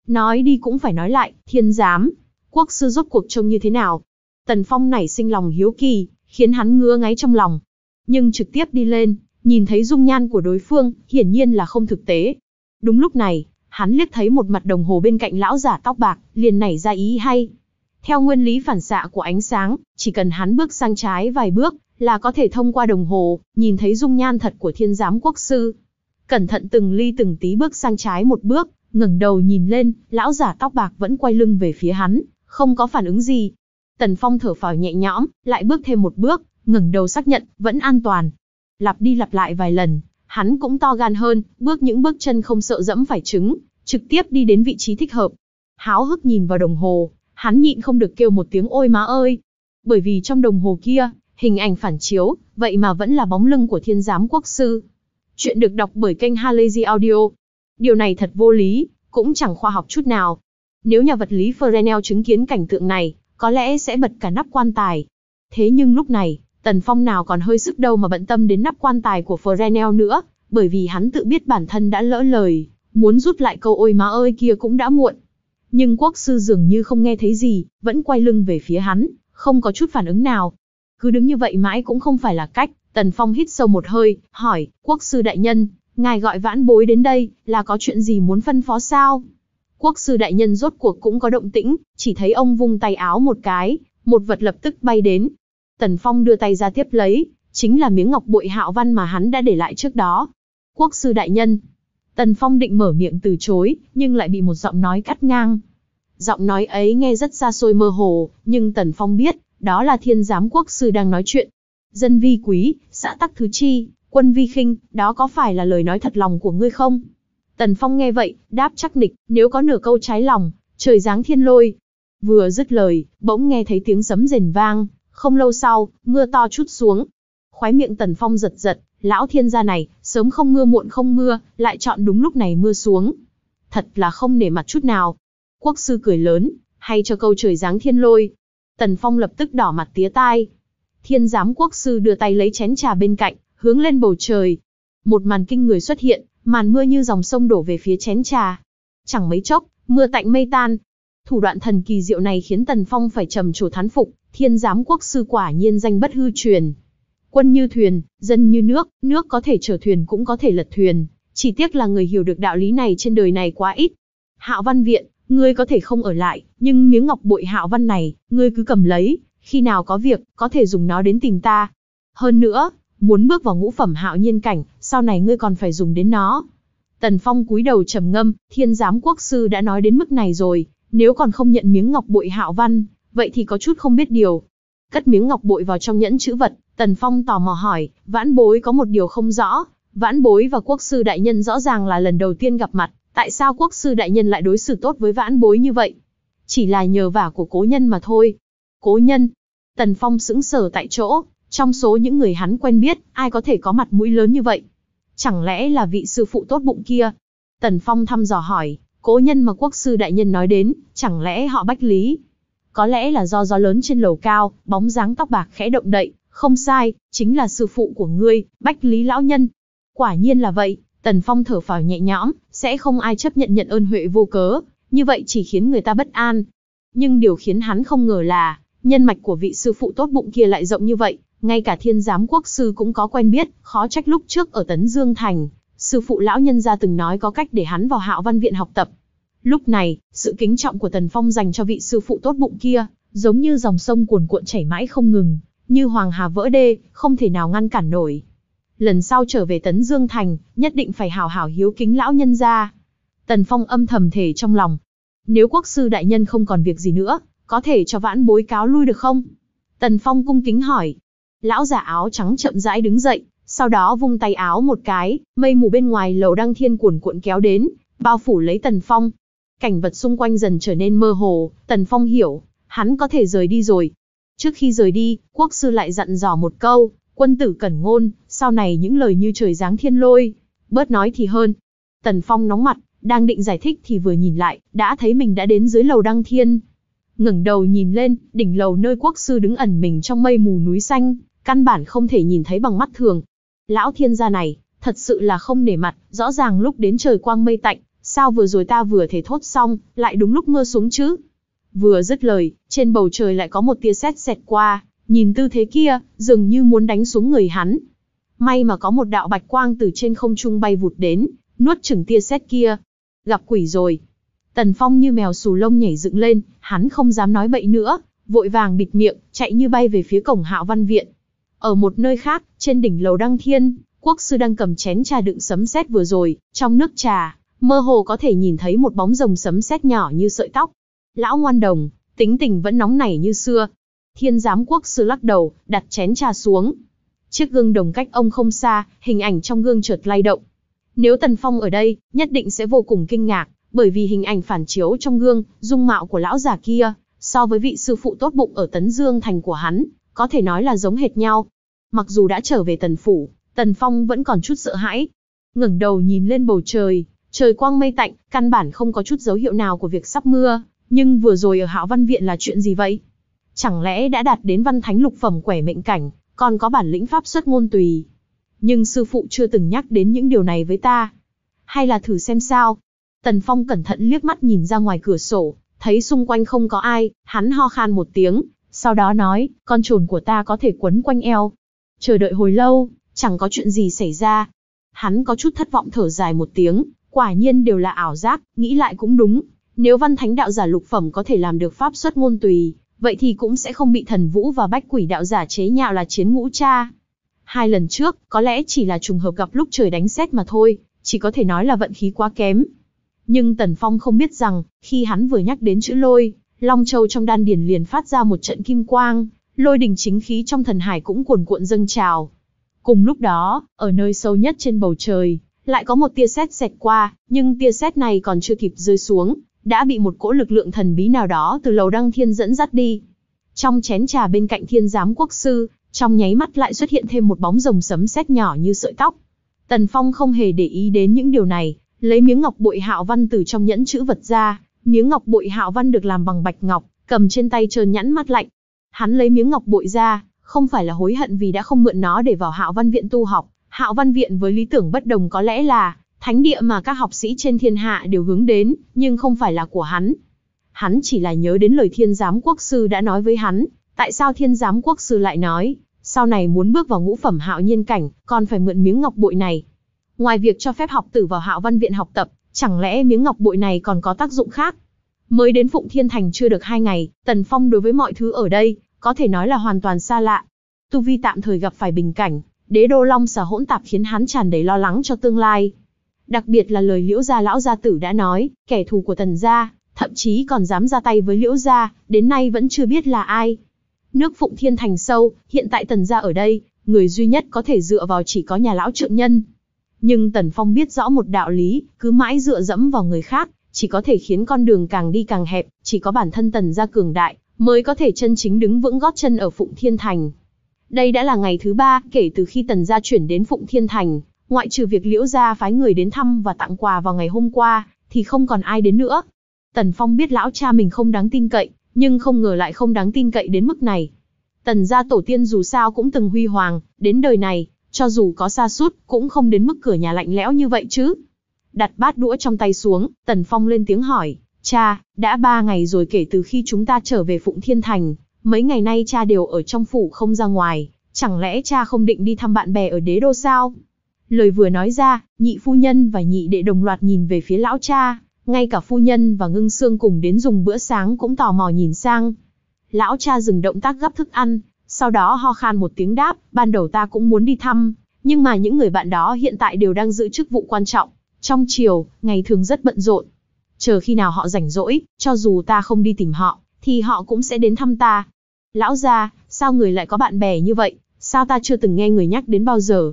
Nói đi cũng phải nói lại, thiên giám, quốc sư rốt cuộc trông như thế nào? Tần Phong nảy sinh lòng hiếu kỳ, khiến hắn ngứa ngáy trong lòng. Nhưng trực tiếp đi lên, nhìn thấy dung nhan của đối phương, hiển nhiên là không thực tế. Đúng lúc này, hắn liếc thấy một mặt đồng hồ bên cạnh lão giả tóc bạc, liền nảy ra ý hay. Theo nguyên lý phản xạ của ánh sáng, chỉ cần hắn bước sang trái vài bước, là có thể thông qua đồng hồ, nhìn thấy dung nhan thật của thiên giám quốc sư. Cẩn thận từng ly từng tí bước sang trái một bước, ngẩng đầu nhìn lên, lão giả tóc bạc vẫn quay lưng về phía hắn, không có phản ứng gì. Tần Phong thở phào nhẹ nhõm, lại bước thêm một bước, ngẩng đầu xác nhận, vẫn an toàn. Lặp đi lặp lại vài lần, hắn cũng to gan hơn, bước những bước chân không sợ dẫm phải trứng, trực tiếp đi đến vị trí thích hợp. Háo hức nhìn vào đồng hồ, hắn nhịn không được kêu một tiếng ôi má ơi. Bởi vì trong đồng hồ kia, hình ảnh phản chiếu, vậy mà vẫn là bóng lưng của thiên giám quốc sư. Chuyện được đọc bởi kênh Halazy Audio. Điều này thật vô lý, cũng chẳng khoa học chút nào. Nếu nhà vật lý Fresnel chứng kiến cảnh tượng này, có lẽ sẽ bật cả nắp quan tài. Thế nhưng lúc này, Tần Phong nào còn hơi sức đâu mà bận tâm đến nắp quan tài của Fresnel nữa, bởi vì hắn tự biết bản thân đã lỡ lời, muốn rút lại câu ôi má ơi kia cũng đã muộn. Nhưng quốc sư dường như không nghe thấy gì, vẫn quay lưng về phía hắn, không có chút phản ứng nào. Cứ đứng như vậy mãi cũng không phải là cách, Tần Phong hít sâu một hơi, hỏi, quốc sư đại nhân, ngài gọi vãn bối đến đây, là có chuyện gì muốn phân phó sao? Quốc sư đại nhân rốt cuộc cũng có động tĩnh, chỉ thấy ông vung tay áo một cái, một vật lập tức bay đến. Tần Phong đưa tay ra tiếp lấy, chính là miếng ngọc bội hạo văn mà hắn đã để lại trước đó. Quốc sư đại nhân. Tần Phong định mở miệng từ chối, nhưng lại bị một giọng nói cắt ngang. Giọng nói ấy nghe rất xa xôi mơ hồ, nhưng Tần Phong biết, đó là thiên giám quốc sư đang nói chuyện. Dân vi quý, xã tắc thứ chi, Quân vi khinh, đó có phải là lời nói thật lòng của ngươi không? Tần Phong nghe vậy, đáp chắc nịch, nếu có nửa câu trái lòng, trời giáng thiên lôi. Vừa dứt lời, bỗng nghe thấy tiếng sấm rền vang, không lâu sau, mưa to chút xuống. Khói miệng Tần Phong giật giật, lão thiên gia này, sớm không mưa muộn không mưa, lại chọn đúng lúc này mưa xuống. Thật là không nể mặt chút nào. Quốc sư cười lớn, hay cho câu trời giáng thiên lôi. Tần Phong lập tức đỏ mặt tía tai. Thiên giám quốc sư đưa tay lấy chén trà bên cạnh, hướng lên bầu trời. Một màn kinh người xuất hiện, màn mưa như dòng sông đổ về phía chén trà. Chẳng mấy chốc, mưa tạnh mây tan. Thủ đoạn thần kỳ diệu này khiến Tần Phong phải trầm trồ thán phục, thiên giám quốc sư quả nhiên danh bất hư truyền. Quân như thuyền, dân như nước, nước có thể chở thuyền cũng có thể lật thuyền, chỉ tiếc là người hiểu được đạo lý này trên đời này quá ít. Hạo Văn Viện, ngươi có thể không ở lại, nhưng miếng ngọc bội Hạo Văn này, ngươi cứ cầm lấy, khi nào có việc, có thể dùng nó đến tìm ta. Hơn nữa, muốn bước vào ngũ phẩm hạo nhiên cảnh, sau này ngươi còn phải dùng đến nó. Tần Phong cúi đầu trầm ngâm, thiên giám quốc sư đã nói đến mức này rồi, nếu còn không nhận miếng ngọc bội hạo văn, vậy thì có chút không biết điều. Cất miếng ngọc bội vào trong nhẫn chữ vật, Tần Phong tò mò hỏi, vãn bối có một điều không rõ, vãn bối và quốc sư đại nhân rõ ràng là lần đầu tiên gặp mặt, tại sao quốc sư đại nhân lại đối xử tốt với vãn bối như vậy? Chỉ là nhờ vả của cố nhân mà thôi. Cố nhân? Tần Phong sững sờ tại chỗ, trong số những người hắn quen biết, ai có thể có mặt mũi lớn như vậy? Chẳng lẽ là vị sư phụ tốt bụng kia? Tần Phong thăm dò hỏi, cố nhân mà quốc sư đại nhân nói đến, chẳng lẽ họ bách lý? Có lẽ là do gió lớn trên lầu cao, bóng dáng tóc bạc khẽ động đậy, không sai, chính là sư phụ của ngươi, bách lý lão nhân. Quả nhiên là vậy, Tần Phong thở phào nhẹ nhõm, sẽ không ai chấp nhận nhận ơn huệ vô cớ, như vậy chỉ khiến người ta bất an. Nhưng điều khiến hắn không ngờ là, nhân mạch của vị sư phụ tốt bụng kia lại rộng như vậy, ngay cả thiên giám quốc sư cũng có quen biết, khó trách lúc trước ở Tấn Dương Thành, sư phụ lão nhân gia từng nói có cách để hắn vào hạo văn viện học tập. Lúc này, sự kính trọng của Tần Phong dành cho vị sư phụ tốt bụng kia, giống như dòng sông cuồn cuộn chảy mãi không ngừng, như hoàng hà vỡ đê, không thể nào ngăn cản nổi. Lần sau trở về Tấn Dương Thành, nhất định phải hào hào hiếu kính lão nhân gia. Tần Phong âm thầm thể trong lòng. Nếu quốc sư đại nhân không còn việc gì nữa, có thể cho vãn bối cáo lui được không? Tần Phong cung kính hỏi, Lão giả áo trắng chậm rãi đứng dậy, sau đó vung tay áo một cái, mây mù bên ngoài lầu đăng thiên cuộn cuộn kéo đến, bao phủ lấy Tần Phong. Cảnh vật xung quanh dần trở nên mơ hồ, Tần Phong hiểu, hắn có thể rời đi rồi. Trước khi rời đi, quốc sư lại dặn dò một câu, quân tử cẩn ngôn, sau này những lời như trời giáng thiên lôi, bớt nói thì hơn. Tần Phong nóng mặt, đang định giải thích thì vừa nhìn lại, đã thấy mình đã đến dưới lầu đăng thiên. Ngẩng đầu nhìn lên, đỉnh lầu nơi quốc sư đứng ẩn mình trong mây mù núi xanh, căn bản không thể nhìn thấy bằng mắt thường. Lão thiên gia này, thật sự là không nể mặt, rõ ràng lúc đến trời quang mây tạnh, sao vừa rồi ta vừa thể thốt xong, lại đúng lúc mưa xuống chứ? Vừa dứt lời, trên bầu trời lại có một tia sét xẹt qua, nhìn tư thế kia, dường như muốn đánh xuống người hắn. May mà có một đạo bạch quang từ trên không trung bay vụt đến, nuốt chửng tia sét kia. Gặp quỷ rồi. Tần Phong như mèo sù lông nhảy dựng lên, hắn không dám nói bậy nữa, vội vàng bịt miệng, chạy như bay về phía cổng Hạo Văn Viện. Ở một nơi khác, trên đỉnh lầu Đăng Thiên, quốc sư đang cầm chén trà đựng sấm sét vừa rồi, trong nước trà, mơ hồ có thể nhìn thấy một bóng rồng sấm sét nhỏ như sợi tóc. Lão ngoan đồng, tính tình vẫn nóng nảy như xưa. Thiên giám quốc sư lắc đầu, đặt chén trà xuống. Chiếc gương đồng cách ông không xa, hình ảnh trong gương chợt lay động. Nếu Tần Phong ở đây, nhất định sẽ vô cùng kinh ngạc, bởi vì hình ảnh phản chiếu trong gương, dung mạo của lão già kia, so với vị sư phụ tốt bụng ở Tấn Dương Thành của hắn, có thể nói là giống hệt nhau. Mặc dù đã trở về tần phủ, tần phong vẫn còn chút sợ hãi. ngẩng đầu nhìn lên bầu trời, trời quang mây tạnh, căn bản không có chút dấu hiệu nào của việc sắp mưa. Nhưng vừa rồi ở hạo văn viện là chuyện gì vậy? Chẳng lẽ đã đạt đến văn thánh lục phẩm quẻ mệnh cảnh, còn có bản lĩnh pháp xuất ngôn tùy. Nhưng sư phụ chưa từng nhắc đến những điều này với ta. Hay là thử xem sao? Tần Phong cẩn thận liếc mắt nhìn ra ngoài cửa sổ, thấy xung quanh không có ai, hắn ho khan một tiếng, sau đó nói, con trồn của ta có thể quấn quanh eo, Chờ đợi hồi lâu, chẳng có chuyện gì xảy ra. Hắn có chút thất vọng thở dài một tiếng, quả nhiên đều là ảo giác, nghĩ lại cũng đúng. Nếu văn thánh đạo giả lục phẩm có thể làm được pháp xuất ngôn tùy, vậy thì cũng sẽ không bị thần vũ và bách quỷ đạo giả chế nhạo là chiến ngũ cha. Hai lần trước, có lẽ chỉ là trùng hợp gặp lúc trời đánh xét mà thôi, chỉ có thể nói là vận khí quá kém. Nhưng Tần Phong không biết rằng, khi hắn vừa nhắc đến chữ lôi, Long Châu trong đan điền liền phát ra một trận kim quang, lôi đình chính khí trong thần hải cũng cuồn cuộn dâng trào. Cùng lúc đó, ở nơi sâu nhất trên bầu trời, lại có một tia sét xẹt qua, nhưng tia sét này còn chưa kịp rơi xuống, đã bị một cỗ lực lượng thần bí nào đó từ lầu đăng thiên dẫn dắt đi. Trong chén trà bên cạnh thiên giám quốc sư, trong nháy mắt lại xuất hiện thêm một bóng rồng sấm sét nhỏ như sợi tóc. Tần Phong không hề để ý đến những điều này, lấy miếng ngọc bội hạo văn từ trong nhẫn chữ vật ra, miếng ngọc bội hạo văn được làm bằng bạch ngọc, cầm trên tay trơn nhẵn mắt lạnh, Hắn lấy miếng ngọc bội ra, không phải là hối hận vì đã không mượn nó để vào Hạo Văn Viện tu học. Hạo Văn Viện với lý tưởng bất đồng có lẽ là thánh địa mà các học sĩ trên thiên hạ đều hướng đến, nhưng không phải là của hắn. Hắn chỉ là nhớ đến lời thiên giám quốc sư đã nói với hắn, tại sao thiên giám quốc sư lại nói, sau này muốn bước vào ngũ phẩm hạo nhiên cảnh, còn phải mượn miếng ngọc bội này. Ngoài việc cho phép học tử vào hạo văn viện học tập, chẳng lẽ miếng ngọc bội này còn có tác dụng khác? Mới đến Phụng Thiên Thành chưa được hai ngày, Tần Phong đối với mọi thứ ở đây, có thể nói là hoàn toàn xa lạ. Tu Vi tạm thời gặp phải bình cảnh, đế đô long xà hỗn tạp khiến hắn tràn đầy lo lắng cho tương lai. Đặc biệt là lời liễu gia lão gia tử đã nói, kẻ thù của tần gia, thậm chí còn dám ra tay với liễu gia, đến nay vẫn chưa biết là ai. Nước Phụng Thiên Thành sâu, hiện tại tần gia ở đây, người duy nhất có thể dựa vào chỉ có nhà lão trượng nhân. Nhưng Tần Phong biết rõ một đạo lý, cứ mãi dựa dẫm vào người khác, chỉ có thể khiến con đường càng đi càng hẹp, chỉ có bản thân tần gia cường đại, mới có thể chân chính đứng vững gót chân ở Phụng Thiên Thành. Đây đã là ngày thứ ba kể từ khi tần gia chuyển đến Phụng Thiên Thành, ngoại trừ việc liễu gia phái người đến thăm và tặng quà vào ngày hôm qua, thì không còn ai đến nữa. Tần Phong biết lão cha mình không đáng tin cậy, nhưng không ngờ lại không đáng tin cậy đến mức này. Tần gia tổ tiên dù sao cũng từng huy hoàng, đến đời này, cho dù có xa suốt cũng không đến mức cửa nhà lạnh lẽo như vậy chứ. Đặt bát đũa trong tay xuống, Tần Phong lên tiếng hỏi, cha, đã ba ngày rồi kể từ khi chúng ta trở về Phụng Thiên Thành, mấy ngày nay cha đều ở trong phủ không ra ngoài, chẳng lẽ cha không định đi thăm bạn bè ở đế đô sao? Lời vừa nói ra, nhị phu nhân và nhị đệ đồng loạt nhìn về phía lão cha, ngay cả phu nhân và ngưng xương cùng đến dùng bữa sáng cũng tò mò nhìn sang. Lão cha dừng động tác gấp thức ăn, sau đó ho khan một tiếng đáp, ban đầu ta cũng muốn đi thăm, nhưng mà những người bạn đó hiện tại đều đang giữ chức vụ quan trọng, trong chiều, ngày thường rất bận rộn. Chờ khi nào họ rảnh rỗi, cho dù ta không đi tìm họ, thì họ cũng sẽ đến thăm ta. Lão gia, sao người lại có bạn bè như vậy, sao ta chưa từng nghe người nhắc đến bao giờ?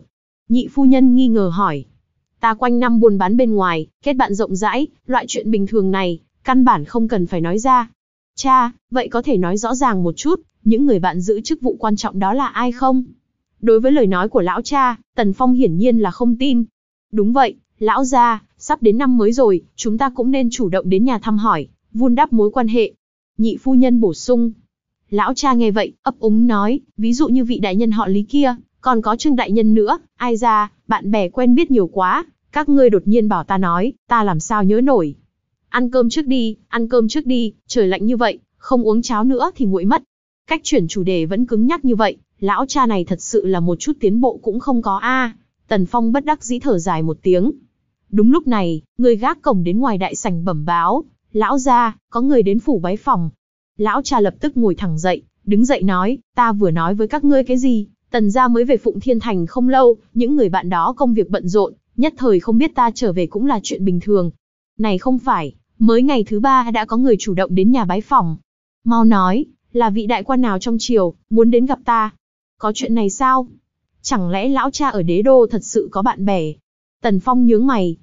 Nhị phu nhân nghi ngờ hỏi. Ta quanh năm buôn bán bên ngoài, kết bạn rộng rãi, loại chuyện bình thường này, căn bản không cần phải nói ra. Cha, vậy có thể nói rõ ràng một chút, những người bạn giữ chức vụ quan trọng đó là ai không? Đối với lời nói của lão cha, Tần Phong hiển nhiên là không tin. Đúng vậy, lão gia, sắp đến năm mới rồi, chúng ta cũng nên chủ động đến nhà thăm hỏi, vun đắp mối quan hệ. Nhị phu nhân bổ sung. Lão cha nghe vậy, ấp úng nói, ví dụ như vị đại nhân họ lý kia, còn có trương đại nhân nữa, ai ra, bạn bè quen biết nhiều quá, các ngươi đột nhiên bảo ta nói, ta làm sao nhớ nổi. Ăn cơm trước đi, ăn cơm trước đi, trời lạnh như vậy, không uống cháo nữa thì nguội mất. Cách chuyển chủ đề vẫn cứng nhắc như vậy, lão cha này thật sự là một chút tiến bộ cũng không có a. Tần Phong bất đắc dĩ thở dài một tiếng, Đúng lúc này, người gác cổng đến ngoài đại sảnh bẩm báo, lão ra, có người đến phủ bái phòng. Lão cha lập tức ngồi thẳng dậy, đứng dậy nói, ta vừa nói với các ngươi cái gì, tần gia mới về Phụng Thiên Thành không lâu, những người bạn đó công việc bận rộn, nhất thời không biết ta trở về cũng là chuyện bình thường. Này không phải, mới ngày thứ ba đã có người chủ động đến nhà bái phòng. Mau nói, là vị đại quan nào trong triều, muốn đến gặp ta. Có chuyện này sao? Chẳng lẽ lão cha ở đế đô thật sự có bạn bè, Tần Phong nhướng mày.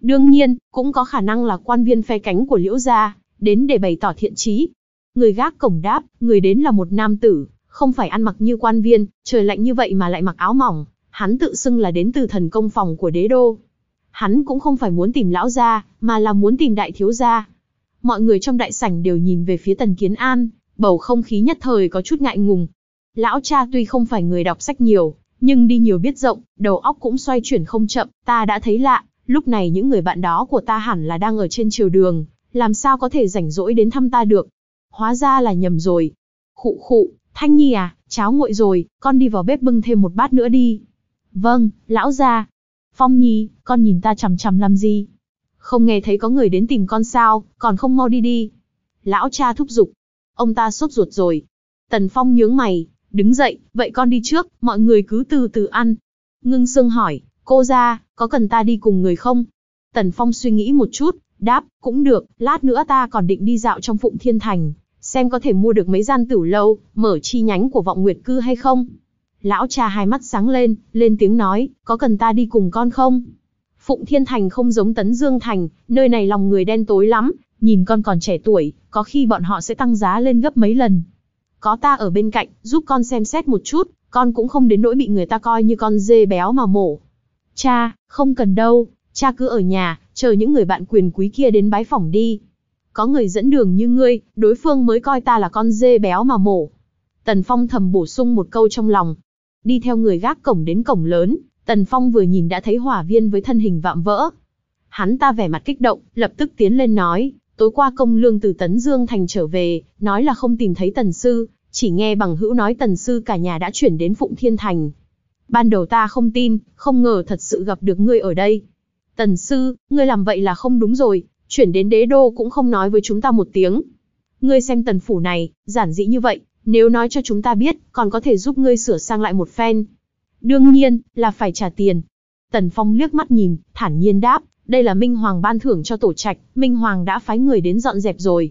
Đương nhiên, cũng có khả năng là quan viên phe cánh của Liễu Gia, đến để bày tỏ thiện trí. Người gác cổng đáp, người đến là một nam tử, không phải ăn mặc như quan viên, trời lạnh như vậy mà lại mặc áo mỏng. Hắn tự xưng là đến từ thần công phòng của đế đô. Hắn cũng không phải muốn tìm lão gia, mà là muốn tìm đại thiếu gia. Mọi người trong đại sảnh đều nhìn về phía tần kiến an, bầu không khí nhất thời có chút ngại ngùng. Lão cha tuy không phải người đọc sách nhiều, nhưng đi nhiều biết rộng, đầu óc cũng xoay chuyển không chậm, ta đã thấy lạ, lúc này những người bạn đó của ta hẳn là đang ở trên chiều đường, làm sao có thể rảnh rỗi đến thăm ta được. Hóa ra là nhầm rồi. Khụ khụ, Thanh Nhi à, cháo nguội rồi, con đi vào bếp bưng thêm một bát nữa đi. Vâng, lão gia. Phong Nhi, con nhìn ta chằm chằm làm gì? Không nghe thấy có người đến tìm con sao, còn không mau đi đi. Lão cha thúc giục. Ông ta sốt ruột rồi. Tần Phong nhướng mày, đứng dậy, vậy con đi trước, mọi người cứ từ từ ăn. Ngưng Sương hỏi, cô ra, có cần ta đi cùng người không? Tần Phong suy nghĩ một chút, đáp, cũng được, lát nữa ta còn định đi dạo trong Phụng Thiên Thành, xem có thể mua được mấy gian tửu lâu, mở chi nhánh của vọng nguyệt cư hay không. Lão cha hai mắt sáng lên, lên tiếng nói, có cần ta đi cùng con không? Phụng Thiên Thành không giống Tấn Dương Thành, nơi này lòng người đen tối lắm, nhìn con còn trẻ tuổi, có khi bọn họ sẽ tăng giá lên gấp mấy lần, có ta ở bên cạnh, giúp con xem xét một chút, con cũng không đến nỗi bị người ta coi như con dê béo mà mổ. Cha, không cần đâu, cha cứ ở nhà, chờ những người bạn quyền quý kia đến bái phỏng đi. Có người dẫn đường như ngươi, đối phương mới coi ta là con dê béo mà mổ. Tần Phong thầm bổ sung một câu trong lòng. Đi theo người gác cổng đến cổng lớn, Tần Phong vừa nhìn đã thấy hỏa viên với thân hình vạm vỡ. Hắn ta vẻ mặt kích động, lập tức tiến lên nói, Tối qua công lương từ Tấn Dương Thành trở về, nói là không tìm thấy tần sư, chỉ nghe bằng hữu nói tần sư cả nhà đã chuyển đến Phụng Thiên Thành. Ban đầu ta không tin, không ngờ thật sự gặp được ngươi ở đây. Tần sư, ngươi làm vậy là không đúng rồi, chuyển đến đế đô cũng không nói với chúng ta một tiếng. Ngươi xem tần phủ này, giản dị như vậy, nếu nói cho chúng ta biết, còn có thể giúp ngươi sửa sang lại một phen. Đương nhiên, là phải trả tiền. Tần Phong liếc mắt nhìn, thản nhiên đáp, đây là Minh Hoàng ban thưởng cho tổ trạch, Minh Hoàng đã phái người đến dọn dẹp rồi.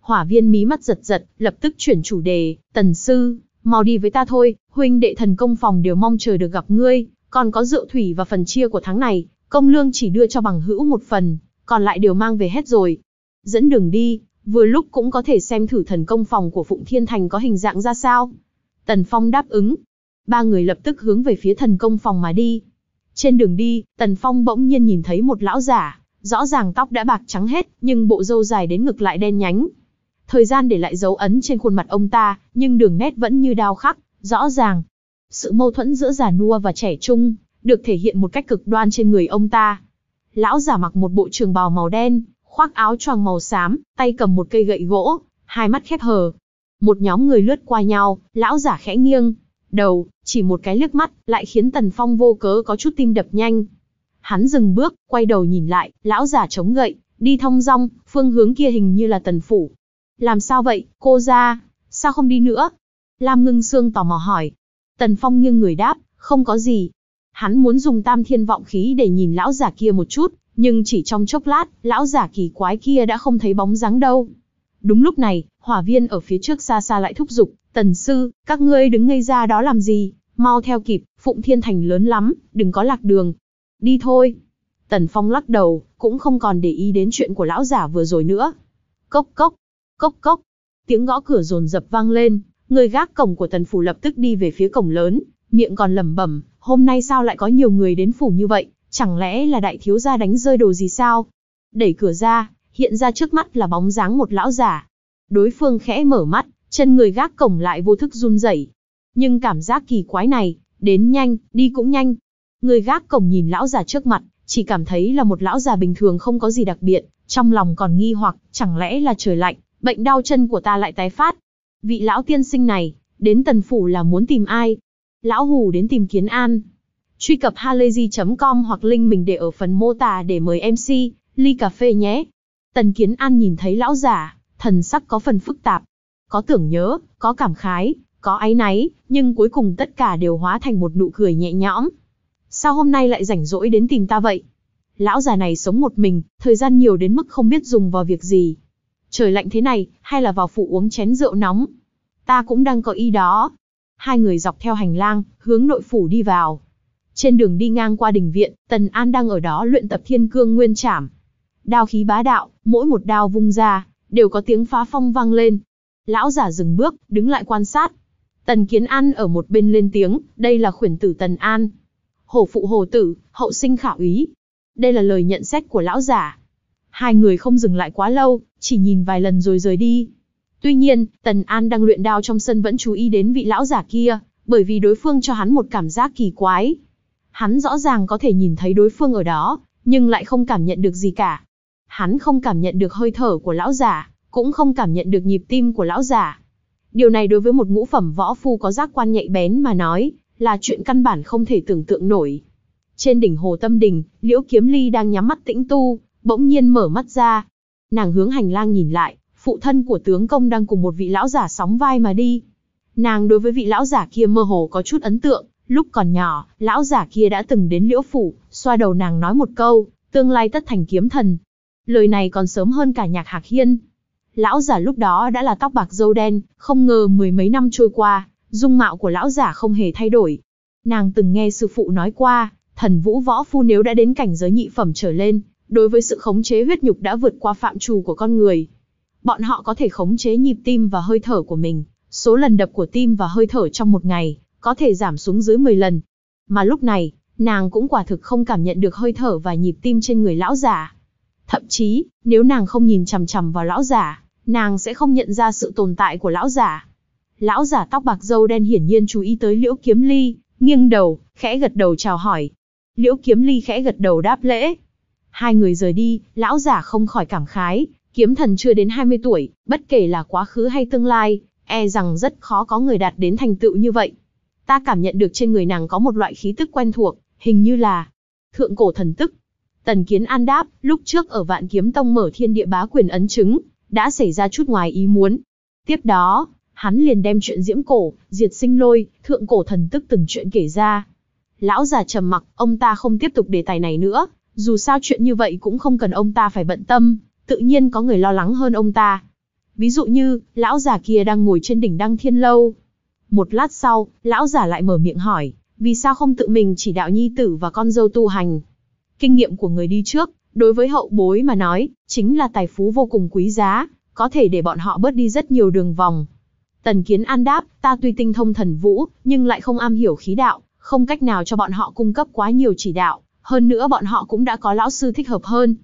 Hỏa viên mí mắt giật giật, lập tức chuyển chủ đề, tần sư, mau đi với ta thôi, huynh đệ thần công phòng đều mong chờ được gặp ngươi, còn có rượu thủy và phần chia của tháng này, công lương chỉ đưa cho bằng hữu một phần, còn lại đều mang về hết rồi. Dẫn đường đi, vừa lúc cũng có thể xem thử thần công phòng của Phụng Thiên Thành có hình dạng ra sao. Tần Phong đáp ứng. Ba người lập tức hướng về phía thần công phòng mà đi. Trên đường đi, Tần Phong bỗng nhiên nhìn thấy một lão giả, rõ ràng tóc đã bạc trắng hết, nhưng bộ râu dài đến ngực lại đen nhánh. Thời gian để lại dấu ấn trên khuôn mặt ông ta, nhưng đường nét vẫn như đao khắc, rõ ràng. Sự mâu thuẫn giữa già nua và trẻ trung, được thể hiện một cách cực đoan trên người ông ta. Lão giả mặc một bộ trường bào màu đen, khoác áo choàng màu xám, tay cầm một cây gậy gỗ, hai mắt khép hờ. Một nhóm người lướt qua nhau, lão giả khẽ nghiêng, đầu, chỉ một cái liếc mắt, lại khiến Tần Phong vô cớ có chút tim đập nhanh. Hắn dừng bước, quay đầu nhìn lại, lão giả chống gậy, đi thong dong, phương hướng kia hình như là Tần Phủ. Làm sao vậy, cô ra, sao không đi nữa? Lam ngưng xương tò mò hỏi. Tần Phong nghiêng người đáp, không có gì. Hắn muốn dùng tam thiên vọng khí để nhìn lão giả kia một chút, nhưng chỉ trong chốc lát, lão giả kỳ quái kia đã không thấy bóng dáng đâu. Đúng lúc này, hỏa viên ở phía trước xa xa lại thúc giục, Tần sư, các ngươi đứng ngây ra đó làm gì, mau theo kịp, Phụng Thiên Thành lớn lắm, đừng có lạc đường. Đi thôi. Tần Phong lắc đầu, cũng không còn để ý đến chuyện của lão giả vừa rồi nữa. Cốc cốc, cốc cốc. Tiếng gõ cửa rồn rập vang lên, người gác cổng của Tần Phủ lập tức đi về phía cổng lớn, miệng còn lẩm bẩm, hôm nay sao lại có nhiều người đến phủ như vậy, chẳng lẽ là đại thiếu gia đánh rơi đồ gì sao? Đẩy cửa ra, hiện ra trước mắt là bóng dáng một lão giả. Đối phương khẽ mở mắt, Chân người gác cổng lại vô thức run rẩy. Nhưng cảm giác kỳ quái này, đến nhanh, đi cũng nhanh. Người gác cổng nhìn lão già trước mặt, chỉ cảm thấy là một lão già bình thường không có gì đặc biệt, trong lòng còn nghi hoặc, chẳng lẽ là trời lạnh, bệnh đau chân của ta lại tái phát. Vị lão tiên sinh này, đến tần phủ là muốn tìm ai? Lão hù đến tìm kiến an. Truy cập halayzi.com hoặc link mình để ở phần mô tả để mời MC, ly cà phê nhé. Tần kiến an nhìn thấy lão già, thần sắc có phần phức tạp, có tưởng nhớ, có cảm khái, có áy náy, nhưng cuối cùng tất cả đều hóa thành một nụ cười nhẹ nhõm. Sao hôm nay lại rảnh rỗi đến tìm ta vậy? Lão già này sống một mình, thời gian nhiều đến mức không biết dùng vào việc gì. Trời lạnh thế này, hay là vào phụ uống chén rượu nóng? Ta cũng đang có ý đó. Hai người dọc theo hành lang, hướng nội phủ đi vào. Trên đường đi ngang qua đình viện, Tần An đang ở đó luyện tập thiên cương nguyên trảm. Đao khí bá đạo, mỗi một đao vung ra, đều có tiếng phá phong vang lên, Lão giả dừng bước, đứng lại quan sát. Tần Kiến An ở một bên lên tiếng, đây là khuyển tử Tần An. Hổ phụ hồ tử, hậu sinh khảo ý. Đây là lời nhận xét của lão giả. Hai người không dừng lại quá lâu, chỉ nhìn vài lần rồi rời đi. Tuy nhiên, Tần An đang luyện đao trong sân vẫn chú ý đến vị lão giả kia, bởi vì đối phương cho hắn một cảm giác kỳ quái. Hắn rõ ràng có thể nhìn thấy đối phương ở đó, nhưng lại không cảm nhận được gì cả. Hắn không cảm nhận được hơi thở của lão giả, cũng không cảm nhận được nhịp tim của lão giả. Điều này đối với một ngũ phẩm võ phu có giác quan nhạy bén mà nói, là chuyện căn bản không thể tưởng tượng nổi. Trên đỉnh hồ tâm đình, Liễu Kiếm Ly đang nhắm mắt tĩnh tu, bỗng nhiên mở mắt ra. Nàng hướng hành lang nhìn lại, phụ thân của tướng công đang cùng một vị lão giả sóng vai mà đi. Nàng đối với vị lão giả kia mơ hồ có chút ấn tượng, lúc còn nhỏ, lão giả kia đã từng đến Liễu Phủ, xoa đầu nàng nói một câu, tương lai tất thành kiếm thần. Lời này còn sớm hơn cả nhạc Hạc Hiên, lão giả lúc đó đã là tóc bạc dâu đen, không ngờ mười mấy năm trôi qua, dung mạo của lão giả không hề thay đổi. Nàng từng nghe sư phụ nói qua, thần vũ võ phu nếu đã đến cảnh giới nhị phẩm trở lên, đối với sự khống chế huyết nhục đã vượt qua phạm trù của con người. Bọn họ có thể khống chế nhịp tim và hơi thở của mình, số lần đập của tim và hơi thở trong một ngày, có thể giảm xuống dưới 10 lần. Mà lúc này, nàng cũng quả thực không cảm nhận được hơi thở và nhịp tim trên người lão giả. Thậm chí, nếu nàng không nhìn chằm chằm vào lão giả, nàng sẽ không nhận ra sự tồn tại của lão giả. Lão giả tóc bạc dâu đen hiển nhiên chú ý tới Liễu Kiếm Ly, nghiêng đầu, khẽ gật đầu chào hỏi. Liễu Kiếm Ly khẽ gật đầu đáp lễ. Hai người rời đi, lão giả không khỏi cảm khái, kiếm thần chưa đến 20 tuổi, bất kể là quá khứ hay tương lai, e rằng rất khó có người đạt đến thành tựu như vậy. Ta cảm nhận được trên người nàng có một loại khí tức quen thuộc, hình như là thượng cổ thần tức. Tần Kiến An đáp, lúc trước ở Vạn Kiếm Tông mở thiên địa bá quyền ấn chứng, đã xảy ra chút ngoài ý muốn. Tiếp đó, hắn liền đem chuyện diễm cổ, diệt sinh lôi, thượng cổ thần tức từng chuyện kể ra. Lão già trầm mặc, ông ta không tiếp tục đề tài này nữa, dù sao chuyện như vậy cũng không cần ông ta phải bận tâm, tự nhiên có người lo lắng hơn ông ta. Ví dụ như, lão già kia đang ngồi trên đỉnh đăng thiên lâu. Một lát sau, lão già lại mở miệng hỏi, vì sao không tự mình chỉ đạo nhi tử và con dâu tu hành? Kinh nghiệm của người đi trước, Đối với hậu bối mà nói, chính là tài phú vô cùng quý giá, có thể để bọn họ bớt đi rất nhiều đường vòng. Tần Kiến An đáp, ta tuy tinh thông thần vũ, nhưng lại không am hiểu khí đạo, không cách nào cho bọn họ cung cấp quá nhiều chỉ đạo, hơn nữa bọn họ cũng đã có lão sư thích hợp hơn.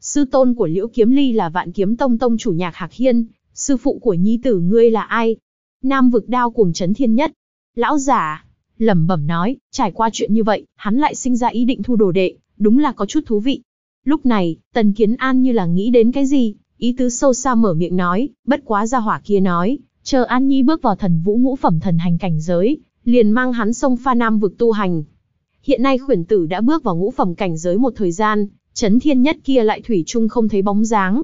Sư tôn của Liễu Kiếm Ly là Vạn Kiếm Tông tông chủ Nhạc Hạc Hiên, sư phụ của nhi tử ngươi là ai? Nam vực đao cuồng chấn thiên nhất. Lão giả lẩm bẩm nói, trải qua chuyện như vậy, hắn lại sinh ra ý định thu đồ đệ, đúng là có chút thú vị. Lúc này, Tần Kiến An như là nghĩ đến cái gì, ý tứ sâu xa mở miệng nói, bất quá ra hỏa kia nói, chờ An Nhi bước vào thần vũ ngũ phẩm thần hành cảnh giới, liền mang hắn sông pha nam vực tu hành. Hiện nay khuyển tử đã bước vào ngũ phẩm cảnh giới một thời gian, chấn thiên nhất kia lại thủy chung không thấy bóng dáng.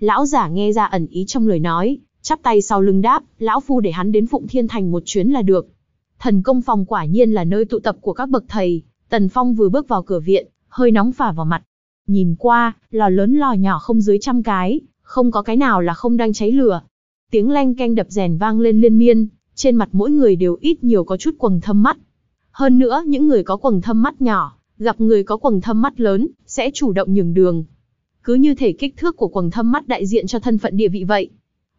Lão giả nghe ra ẩn ý trong lời nói, chắp tay sau lưng đáp, lão phu để hắn đến Phụng Thiên Thành một chuyến là được. Thần công phòng quả nhiên là nơi tụ tập của các bậc thầy, Tần Phong vừa bước vào cửa viện, hơi nóng phả vào mặt, Nhìn qua, lò lớn lò nhỏ không dưới trăm cái, không có cái nào là không đang cháy lửa. Tiếng leng keng đập rèn vang lên liên miên, trên mặt mỗi người đều ít nhiều có chút quầng thâm mắt. Hơn nữa, những người có quầng thâm mắt nhỏ, gặp người có quầng thâm mắt lớn, sẽ chủ động nhường đường. Cứ như thể kích thước của quầng thâm mắt đại diện cho thân phận địa vị vậy.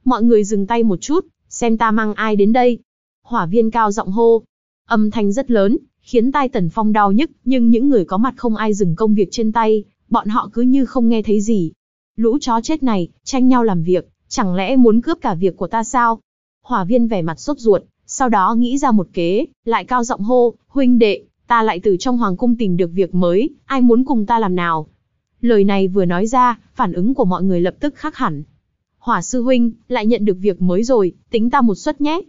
Mọi người dừng tay một chút, xem ta mang ai đến đây. Hỏa viên cao giọng hô. Âm thanh rất lớn, khiến tai Tần Phong đau nhức, nhưng những người có mặt không ai dừng công việc trên tay, bọn họ cứ như không nghe thấy gì. Lũ chó chết này, tranh nhau làm việc, chẳng lẽ muốn cướp cả việc của ta sao? Hỏa viên vẻ mặt sốt ruột, sau đó nghĩ ra một kế, lại cao giọng hô, huynh đệ, ta lại từ trong hoàng cung tìm được việc mới, ai muốn cùng ta làm nào? Lời này vừa nói ra, phản ứng của mọi người lập tức khác hẳn. Hỏa sư huynh, lại nhận được việc mới rồi, tính ta một suất nhé.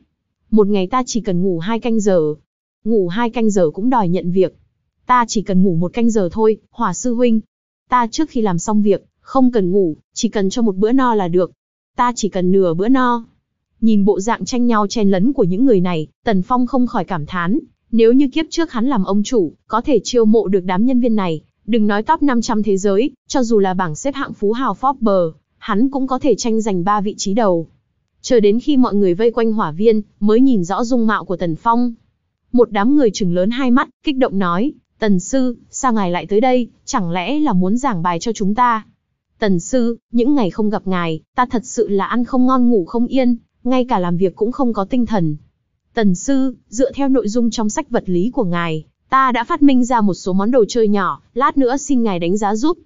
Một ngày ta chỉ cần ngủ hai canh giờ. Ngủ hai canh giờ cũng đòi nhận việc. Ta chỉ cần ngủ một canh giờ thôi, hỏa sư huynh, Ta trước khi làm xong việc, không cần ngủ, chỉ cần cho một bữa no là được. Ta chỉ cần nửa bữa no. Nhìn bộ dạng tranh nhau chen lấn của những người này, Tần Phong không khỏi cảm thán. Nếu như kiếp trước hắn làm ông chủ, có thể chiêu mộ được đám nhân viên này, đừng nói top 500 thế giới, cho dù là bảng xếp hạng phú hào Forbes, hắn cũng có thể tranh giành ba vị trí đầu. Chờ đến khi mọi người vây quanh hỏa viên, mới nhìn rõ dung mạo của Tần Phong. Một đám người chừng lớn hai mắt, kích động nói, Tần sư, sao ngài lại tới đây, chẳng lẽ là muốn giảng bài cho chúng ta? Tần sư, những ngày không gặp ngài, ta thật sự là ăn không ngon ngủ không yên, ngay cả làm việc cũng không có tinh thần. Tần sư, dựa theo nội dung trong sách vật lý của ngài, ta đã phát minh ra một số món đồ chơi nhỏ, lát nữa xin ngài đánh giá giúp.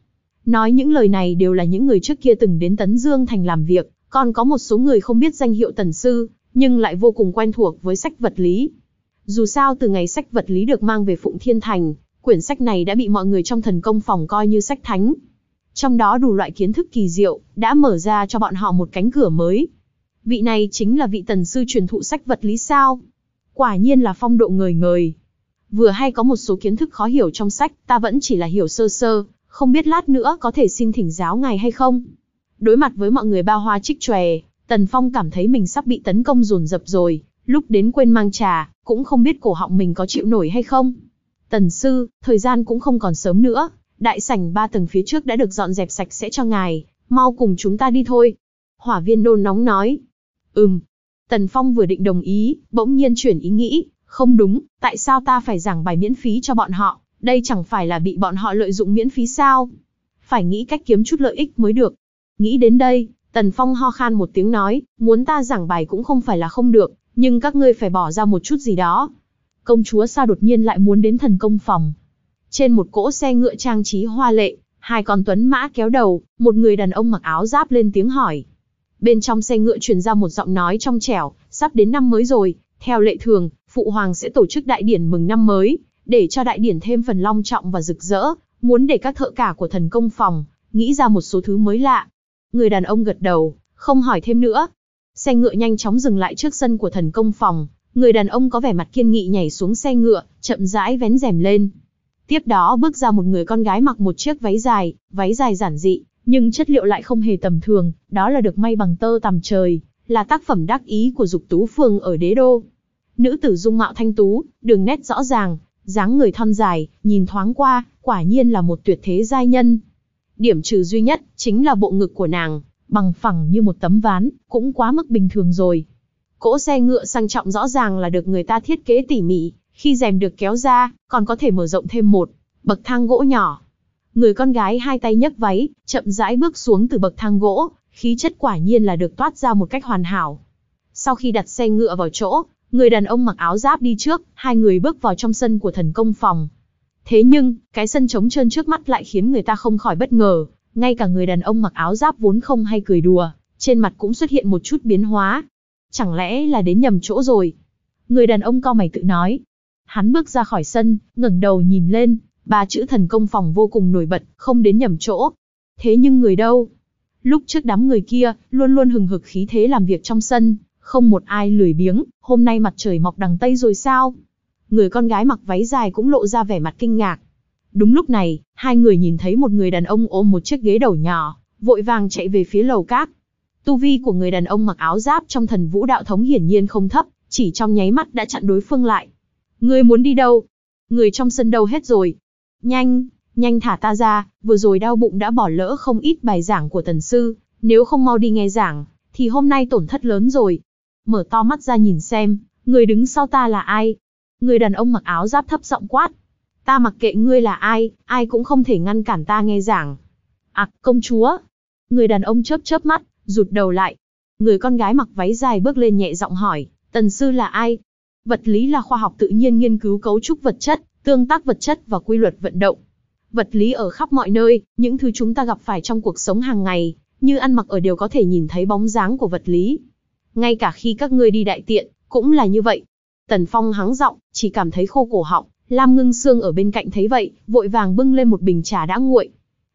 Nói những lời này đều là những người trước kia từng đến Tấn Dương Thành làm việc, còn có một số người không biết danh hiệu tần sư, nhưng lại vô cùng quen thuộc với sách vật lý. Dù sao từ ngày sách vật lý được mang về Phụng Thiên Thành, Quyển sách này đã bị mọi người trong thần công phòng coi như sách thánh. Trong đó đủ loại kiến thức kỳ diệu, đã mở ra cho bọn họ một cánh cửa mới. Vị này chính là vị tần sư truyền thụ sách vật lý sao. Quả nhiên là phong độ người người. Vừa hay có một số kiến thức khó hiểu trong sách, ta vẫn chỉ là hiểu sơ sơ, không biết lát nữa có thể xin thỉnh giáo ngài hay không. Đối mặt với mọi người bao hoa trích tròe, Tần Phong cảm thấy mình sắp bị tấn công dồn dập rồi, lúc đến quên mang trà, cũng không biết cổ họng mình có chịu nổi hay không. Tần sư, thời gian cũng không còn sớm nữa, đại sảnh ba tầng phía trước đã được dọn dẹp sạch sẽ cho ngài, mau cùng chúng ta đi thôi. Hỏa viên nôn nóng nói. Ừm. Tần Phong vừa định đồng ý, bỗng nhiên chuyển ý nghĩ, không đúng, tại sao ta phải giảng bài miễn phí cho bọn họ, đây chẳng phải là bị bọn họ lợi dụng miễn phí sao? Phải nghĩ cách kiếm chút lợi ích mới được. Nghĩ đến đây, Tần Phong ho khan một tiếng nói, muốn ta giảng bài cũng không phải là không được, nhưng các ngươi phải bỏ ra một chút gì đó, công chúa sao đột nhiên lại muốn đến thần công phòng. Trên một cỗ xe ngựa trang trí hoa lệ, hai con tuấn mã kéo đầu, một người đàn ông mặc áo giáp lên tiếng hỏi. Bên trong xe ngựa truyền ra một giọng nói trong trẻo, sắp đến năm mới rồi, theo lệ thường, phụ hoàng sẽ tổ chức đại điển mừng năm mới, để cho đại điển thêm phần long trọng và rực rỡ, muốn để các thợ cả của thần công phòng, nghĩ ra một số thứ mới lạ. Người đàn ông gật đầu, không hỏi thêm nữa. Xe ngựa nhanh chóng dừng lại trước sân của thần công phòng, người đàn ông có vẻ mặt kiên nghị nhảy xuống xe ngựa, chậm rãi vén rèm lên. Tiếp đó bước ra một người con gái mặc một chiếc váy dài, váy dài giản dị, nhưng chất liệu lại không hề tầm thường, đó là được may bằng tơ tằm trời, là tác phẩm đắc ý của Dục Tú Phương ở Đế Đô. Nữ tử dung mạo thanh tú, đường nét rõ ràng, dáng người thon dài, nhìn thoáng qua, quả nhiên là một tuyệt thế giai nhân. Điểm trừ duy nhất chính là bộ ngực của nàng, bằng phẳng như một tấm ván, cũng quá mức bình thường rồi, Cỗ xe ngựa sang trọng rõ ràng là được người ta thiết kế tỉ mỉ, khi rèm được kéo ra, còn có thể mở rộng thêm một bậc thang gỗ nhỏ. Người con gái hai tay nhấc váy, chậm rãi bước xuống từ bậc thang gỗ, khí chất quả nhiên là được toát ra một cách hoàn hảo. Sau khi đặt xe ngựa vào chỗ, người đàn ông mặc áo giáp đi trước, hai người bước vào trong sân của thần công phòng. Thế nhưng, cái sân trống trơn trước mắt lại khiến người ta không khỏi bất ngờ, ngay cả người đàn ông mặc áo giáp vốn không hay cười đùa, trên mặt cũng xuất hiện một chút biến hóa, Chẳng lẽ là đến nhầm chỗ rồi? Người đàn ông cao mày tự nói. Hắn bước ra khỏi sân, ngẩng đầu nhìn lên, ba chữ thần công phòng vô cùng nổi bật, không đến nhầm chỗ. Thế nhưng người đâu? Lúc trước đám người kia, luôn luôn hừng hực khí thế làm việc trong sân, không một ai lười biếng, hôm nay mặt trời mọc đằng Tây rồi sao? Người con gái mặc váy dài cũng lộ ra vẻ mặt kinh ngạc. Đúng lúc này, hai người nhìn thấy một người đàn ông ôm một chiếc ghế đầu nhỏ, vội vàng chạy về phía lầu cát. Tu vi của người đàn ông mặc áo giáp trong thần vũ đạo thống hiển nhiên không thấp, chỉ trong nháy mắt đã chặn đối phương lại. Người muốn đi đâu? Người trong sân đâu hết rồi? Nhanh, nhanh thả ta ra, vừa rồi đau bụng đã bỏ lỡ không ít bài giảng của tần sư, nếu không mau đi nghe giảng, thì hôm nay tổn thất lớn rồi. Mở to mắt ra nhìn xem, người đứng sau ta là ai? Người đàn ông mặc áo giáp thấp giọng quát. Ta mặc kệ ngươi là ai, ai cũng không thể ngăn cản ta nghe giảng. Ặc, à, công chúa. Người đàn ông chớp chớp mắt, rụt đầu lại. Người con gái mặc váy dài bước lên nhẹ giọng hỏi, tần sư là ai? Vật lý là khoa học tự nhiên nghiên cứu cấu trúc vật chất, tương tác vật chất và quy luật vận động. Vật lý ở khắp mọi nơi, những thứ chúng ta gặp phải trong cuộc sống hàng ngày, như ăn mặc ở đều có thể nhìn thấy bóng dáng của vật lý. Ngay cả khi các ngươi đi đại tiện, cũng là như vậy. Tần Phong hắng giọng, chỉ cảm thấy khô cổ họng, Lam Ngưng Sương ở bên cạnh thấy vậy, vội vàng bưng lên một bình trà đã nguội.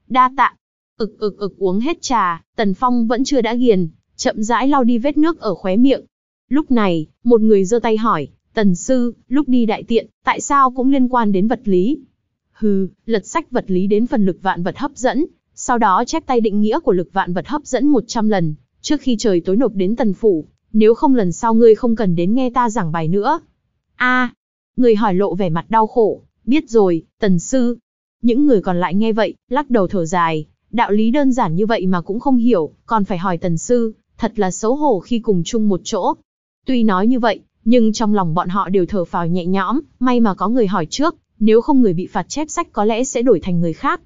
Đa tạ, Ực ực ực uống hết trà, Tần Phong vẫn chưa đã ghiền, chậm rãi lau đi vết nước ở khóe miệng. Lúc này, một người giơ tay hỏi, Tần Sư, lúc đi đại tiện, tại sao cũng liên quan đến vật lý? Hừ, lật sách vật lý đến phần lực vạn vật hấp dẫn, sau đó chép tay định nghĩa của lực vạn vật hấp dẫn 100 lần, trước khi trời tối nộp đến Tần Phủ, nếu không lần sau ngươi không cần đến nghe ta giảng bài nữa. a người hỏi lộ vẻ mặt đau khổ, biết rồi, Tần Sư. Những người còn lại nghe vậy, lắc đầu thở dài, Đạo lý đơn giản như vậy mà cũng không hiểu, còn phải hỏi tần sư, thật là xấu hổ khi cùng chung một chỗ. Tuy nói như vậy, nhưng trong lòng bọn họ đều thở phào nhẹ nhõm, may mà có người hỏi trước, nếu không người bị phạt chép sách có lẽ sẽ đổi thành người khác.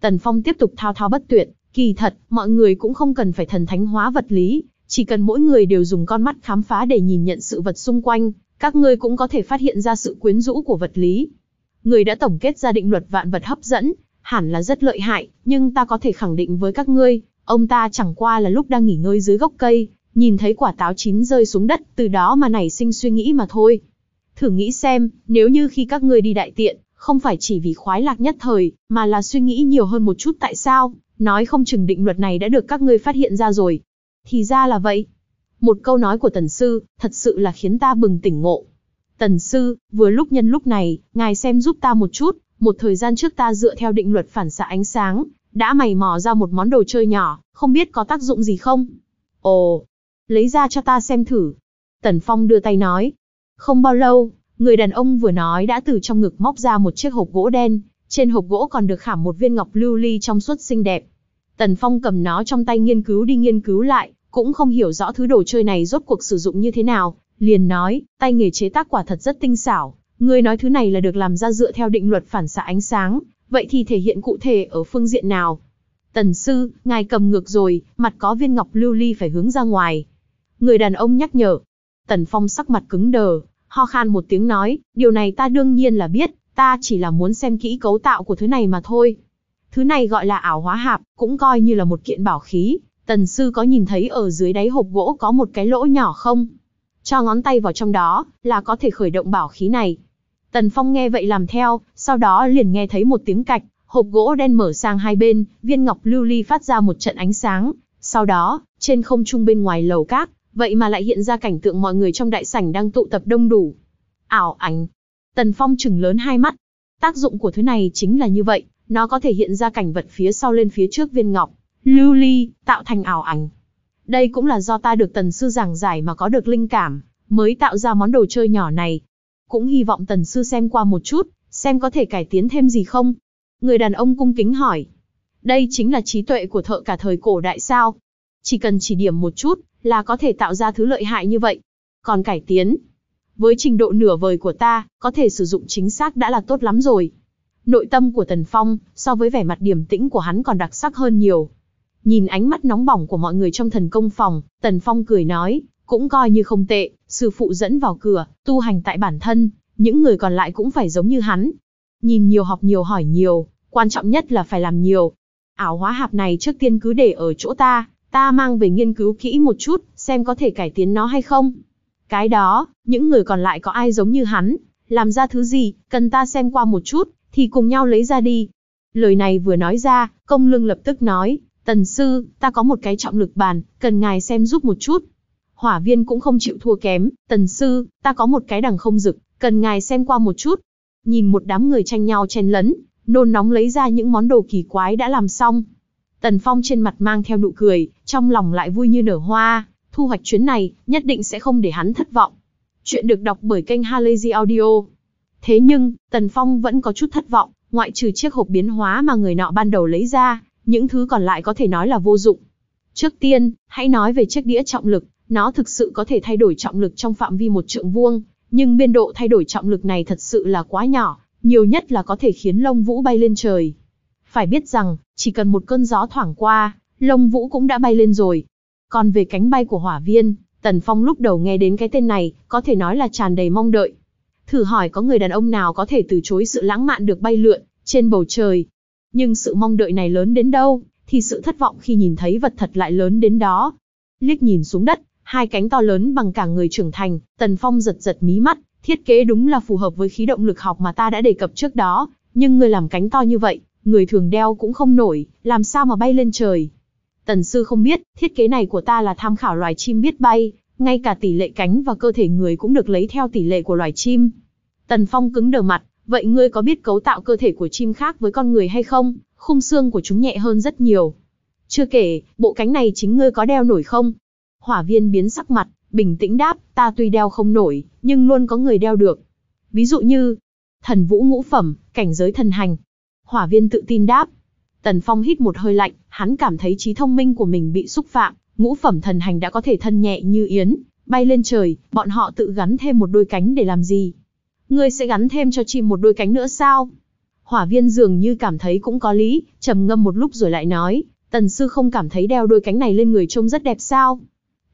Tần Phong tiếp tục thao thao bất tuyệt, kỳ thật, mọi người cũng không cần phải thần thánh hóa vật lý, chỉ cần mỗi người đều dùng con mắt khám phá để nhìn nhận sự vật xung quanh, các ngươi cũng có thể phát hiện ra sự quyến rũ của vật lý. Người đã tổng kết ra định luật vạn vật hấp dẫn, hẳn là rất lợi hại, nhưng ta có thể khẳng định với các ngươi, ông ta chẳng qua là lúc đang nghỉ ngơi dưới gốc cây, nhìn thấy quả táo chín rơi xuống đất, từ đó mà nảy sinh suy nghĩ mà thôi. Thử nghĩ xem, nếu như khi các ngươi đi đại tiện, không phải chỉ vì khoái lạc nhất thời, mà là suy nghĩ nhiều hơn một chút tại sao, nói không chừng định luật này đã được các ngươi phát hiện ra rồi. Thì ra là vậy. Một câu nói của tần sư, thật sự là khiến ta bừng tỉnh ngộ. Tần sư, vừa lúc nhân lúc này, ngài xem giúp ta một chút, một thời gian trước ta dựa theo định luật phản xạ ánh sáng, đã mày mò ra một món đồ chơi nhỏ, không biết có tác dụng gì không? Ồ, lấy ra cho ta xem thử. Tần Phong đưa tay nói. Không bao lâu, người đàn ông vừa nói đã từ trong ngực móc ra một chiếc hộp gỗ đen, trên hộp gỗ còn được khảm một viên ngọc lưu ly trong suốt xinh đẹp. Tần Phong cầm nó trong tay nghiên cứu đi nghiên cứu lại, cũng không hiểu rõ thứ đồ chơi này rốt cuộc sử dụng như thế nào, liền nói, tay nghề chế tác quả thật rất tinh xảo, Ngươi nói thứ này là được làm ra dựa theo định luật phản xạ ánh sáng, vậy thì thể hiện cụ thể ở phương diện nào? Tần sư, ngài cầm ngược rồi, mặt có viên ngọc lưu ly phải hướng ra ngoài. Người đàn ông nhắc nhở. Tần Phong sắc mặt cứng đờ, ho khan một tiếng nói, điều này ta đương nhiên là biết, ta chỉ là muốn xem kỹ cấu tạo của thứ này mà thôi. Thứ này gọi là ảo hóa hạp, cũng coi như là một kiện bảo khí. Tần sư có nhìn thấy ở dưới đáy hộp gỗ có một cái lỗ nhỏ không? Cho ngón tay vào trong đó, là có thể khởi động bảo khí này. Tần Phong nghe vậy làm theo, sau đó liền nghe thấy một tiếng cạch, hộp gỗ đen mở sang hai bên, viên ngọc lưu ly phát ra một trận ánh sáng. Sau đó, trên không trung bên ngoài lầu cát, vậy mà lại hiện ra cảnh tượng mọi người trong đại sảnh đang tụ tập đông đủ. Ảo ảnh. Tần Phong chừng lớn hai mắt. Tác dụng của thứ này chính là như vậy, nó có thể hiện ra cảnh vật phía sau lên phía trước viên ngọc, lưu ly, tạo thành ảo ảnh. Đây cũng là do ta được tần sư giảng giải mà có được linh cảm, mới tạo ra món đồ chơi nhỏ này, cũng hy vọng tần sư xem qua một chút, xem có thể cải tiến thêm gì không. Người đàn ông cung kính hỏi. Đây chính là trí tuệ của thợ cả thời cổ đại sao. Chỉ cần chỉ điểm một chút, là có thể tạo ra thứ lợi hại như vậy. Còn cải tiến, với trình độ nửa vời của ta, có thể sử dụng chính xác đã là tốt lắm rồi. Nội tâm của Tần Phong, so với vẻ mặt điềm tĩnh của hắn còn đặc sắc hơn nhiều. Nhìn ánh mắt nóng bỏng của mọi người trong thần công phòng, Tần Phong cười nói, cũng coi như không tệ, sư phụ dẫn vào cửa, tu hành tại bản thân, những người còn lại cũng phải giống như hắn. Nhìn nhiều học nhiều hỏi nhiều, quan trọng nhất là phải làm nhiều. Ảo hóa hạp này trước tiên cứ để ở chỗ ta, ta mang về nghiên cứu kỹ một chút, xem có thể cải tiến nó hay không. Cái đó, những người còn lại có ai giống như hắn, làm ra thứ gì, cần ta xem qua một chút, thì cùng nhau lấy ra đi. Lời này vừa nói ra, công lương lập tức nói, tần sư, ta có một cái trọng lực bàn, cần ngài xem giúp một chút, hỏa viên cũng không chịu thua kém, tần sư, ta có một cái đằng không rực, cần ngài xem qua một chút. Nhìn một đám người tranh nhau chen lấn, nôn nóng lấy ra những món đồ kỳ quái đã làm xong. Tần Phong trên mặt mang theo nụ cười, trong lòng lại vui như nở hoa, thu hoạch chuyến này, nhất định sẽ không để hắn thất vọng. Chuyện được đọc bởi kênh Halazy Audio. Thế nhưng, Tần Phong vẫn có chút thất vọng, ngoại trừ chiếc hộp biến hóa mà người nọ ban đầu lấy ra, những thứ còn lại có thể nói là vô dụng. Trước tiên, hãy nói về chiếc đĩa trọng lực, nó thực sự có thể thay đổi trọng lực trong phạm vi một trượng vuông, nhưng biên độ thay đổi trọng lực này thật sự là quá nhỏ, nhiều nhất là có thể khiến lông vũ bay lên trời. Phải biết rằng, chỉ cần một cơn gió thoảng qua, lông vũ cũng đã bay lên rồi. Còn về cánh bay của hỏa viên, Tần Phong lúc đầu nghe đến cái tên này, có thể nói là tràn đầy mong đợi. Thử hỏi có người đàn ông nào có thể từ chối sự lãng mạn được bay lượn trên bầu trời. Nhưng sự mong đợi này lớn đến đâu, thì sự thất vọng khi nhìn thấy vật thật lại lớn đến đó. Liếc nhìn xuống đất, hai cánh to lớn bằng cả người trưởng thành, Tần Phong giật giật mí mắt, thiết kế đúng là phù hợp với khí động lực học mà ta đã đề cập trước đó, nhưng người làm cánh to như vậy, người thường đeo cũng không nổi, làm sao mà bay lên trời. Tần sư không biết, thiết kế này của ta là tham khảo loài chim biết bay, ngay cả tỷ lệ cánh và cơ thể người cũng được lấy theo tỷ lệ của loài chim. Tần Phong cứng đờ mặt, vậy ngươi có biết cấu tạo cơ thể của chim khác với con người hay không? Khung xương của chúng nhẹ hơn rất nhiều. Chưa kể, bộ cánh này chính ngươi có đeo nổi không, Hỏa viên biến sắc mặt, bình tĩnh đáp, ta tuy đeo không nổi, nhưng luôn có người đeo được. Ví dụ như, thần vũ ngũ phẩm, cảnh giới thần hành. Hỏa viên tự tin đáp. Tần Phong hít một hơi lạnh, hắn cảm thấy trí thông minh của mình bị xúc phạm, ngũ phẩm thần hành đã có thể thân nhẹ như yến, bay lên trời, bọn họ tự gắn thêm một đôi cánh để làm gì? Ngươi sẽ gắn thêm cho chim một đôi cánh nữa sao? Hỏa viên dường như cảm thấy cũng có lý, trầm ngâm một lúc rồi lại nói, tần sư không cảm thấy đeo đôi cánh này lên người trông rất đẹp sao?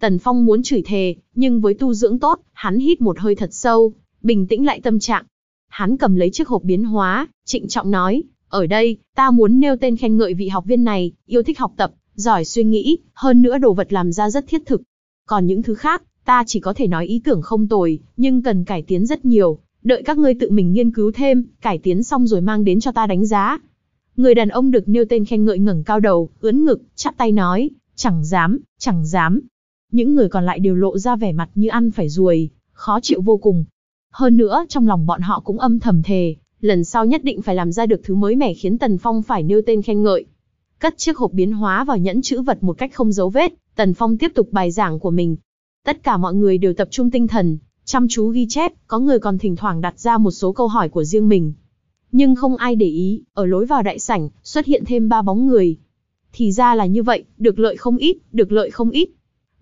Tần Phong muốn chửi thề, nhưng với tu dưỡng tốt, hắn hít một hơi thật sâu, bình tĩnh lại tâm trạng. Hắn cầm lấy chiếc hộp biến hóa, trịnh trọng nói, ở đây, ta muốn nêu tên khen ngợi vị học viên này, yêu thích học tập, giỏi suy nghĩ, hơn nữa đồ vật làm ra rất thiết thực. Còn những thứ khác, ta chỉ có thể nói ý tưởng không tồi, nhưng cần cải tiến rất nhiều, đợi các ngươi tự mình nghiên cứu thêm, cải tiến xong rồi mang đến cho ta đánh giá. Người đàn ông được nêu tên khen ngợi ngẩng cao đầu, ưỡn ngực, chắp tay nói, chẳng dám, chẳng dám, những người còn lại đều lộ ra vẻ mặt như ăn phải ruồi, khó chịu vô cùng. Hơn nữa, trong lòng bọn họ cũng âm thầm thề, lần sau nhất định phải làm ra được thứ mới mẻ khiến Tần Phong phải nêu tên khen ngợi. Cất chiếc hộp biến hóa vào nhẫn chữ vật một cách không dấu vết, Tần Phong tiếp tục bài giảng của mình. Tất cả mọi người đều tập trung tinh thần, chăm chú ghi chép, có người còn thỉnh thoảng đặt ra một số câu hỏi của riêng mình. Nhưng không ai để ý, ở lối vào đại sảnh, xuất hiện thêm ba bóng người. Thì ra là như vậy, được lợi không ít, được lợi không ít.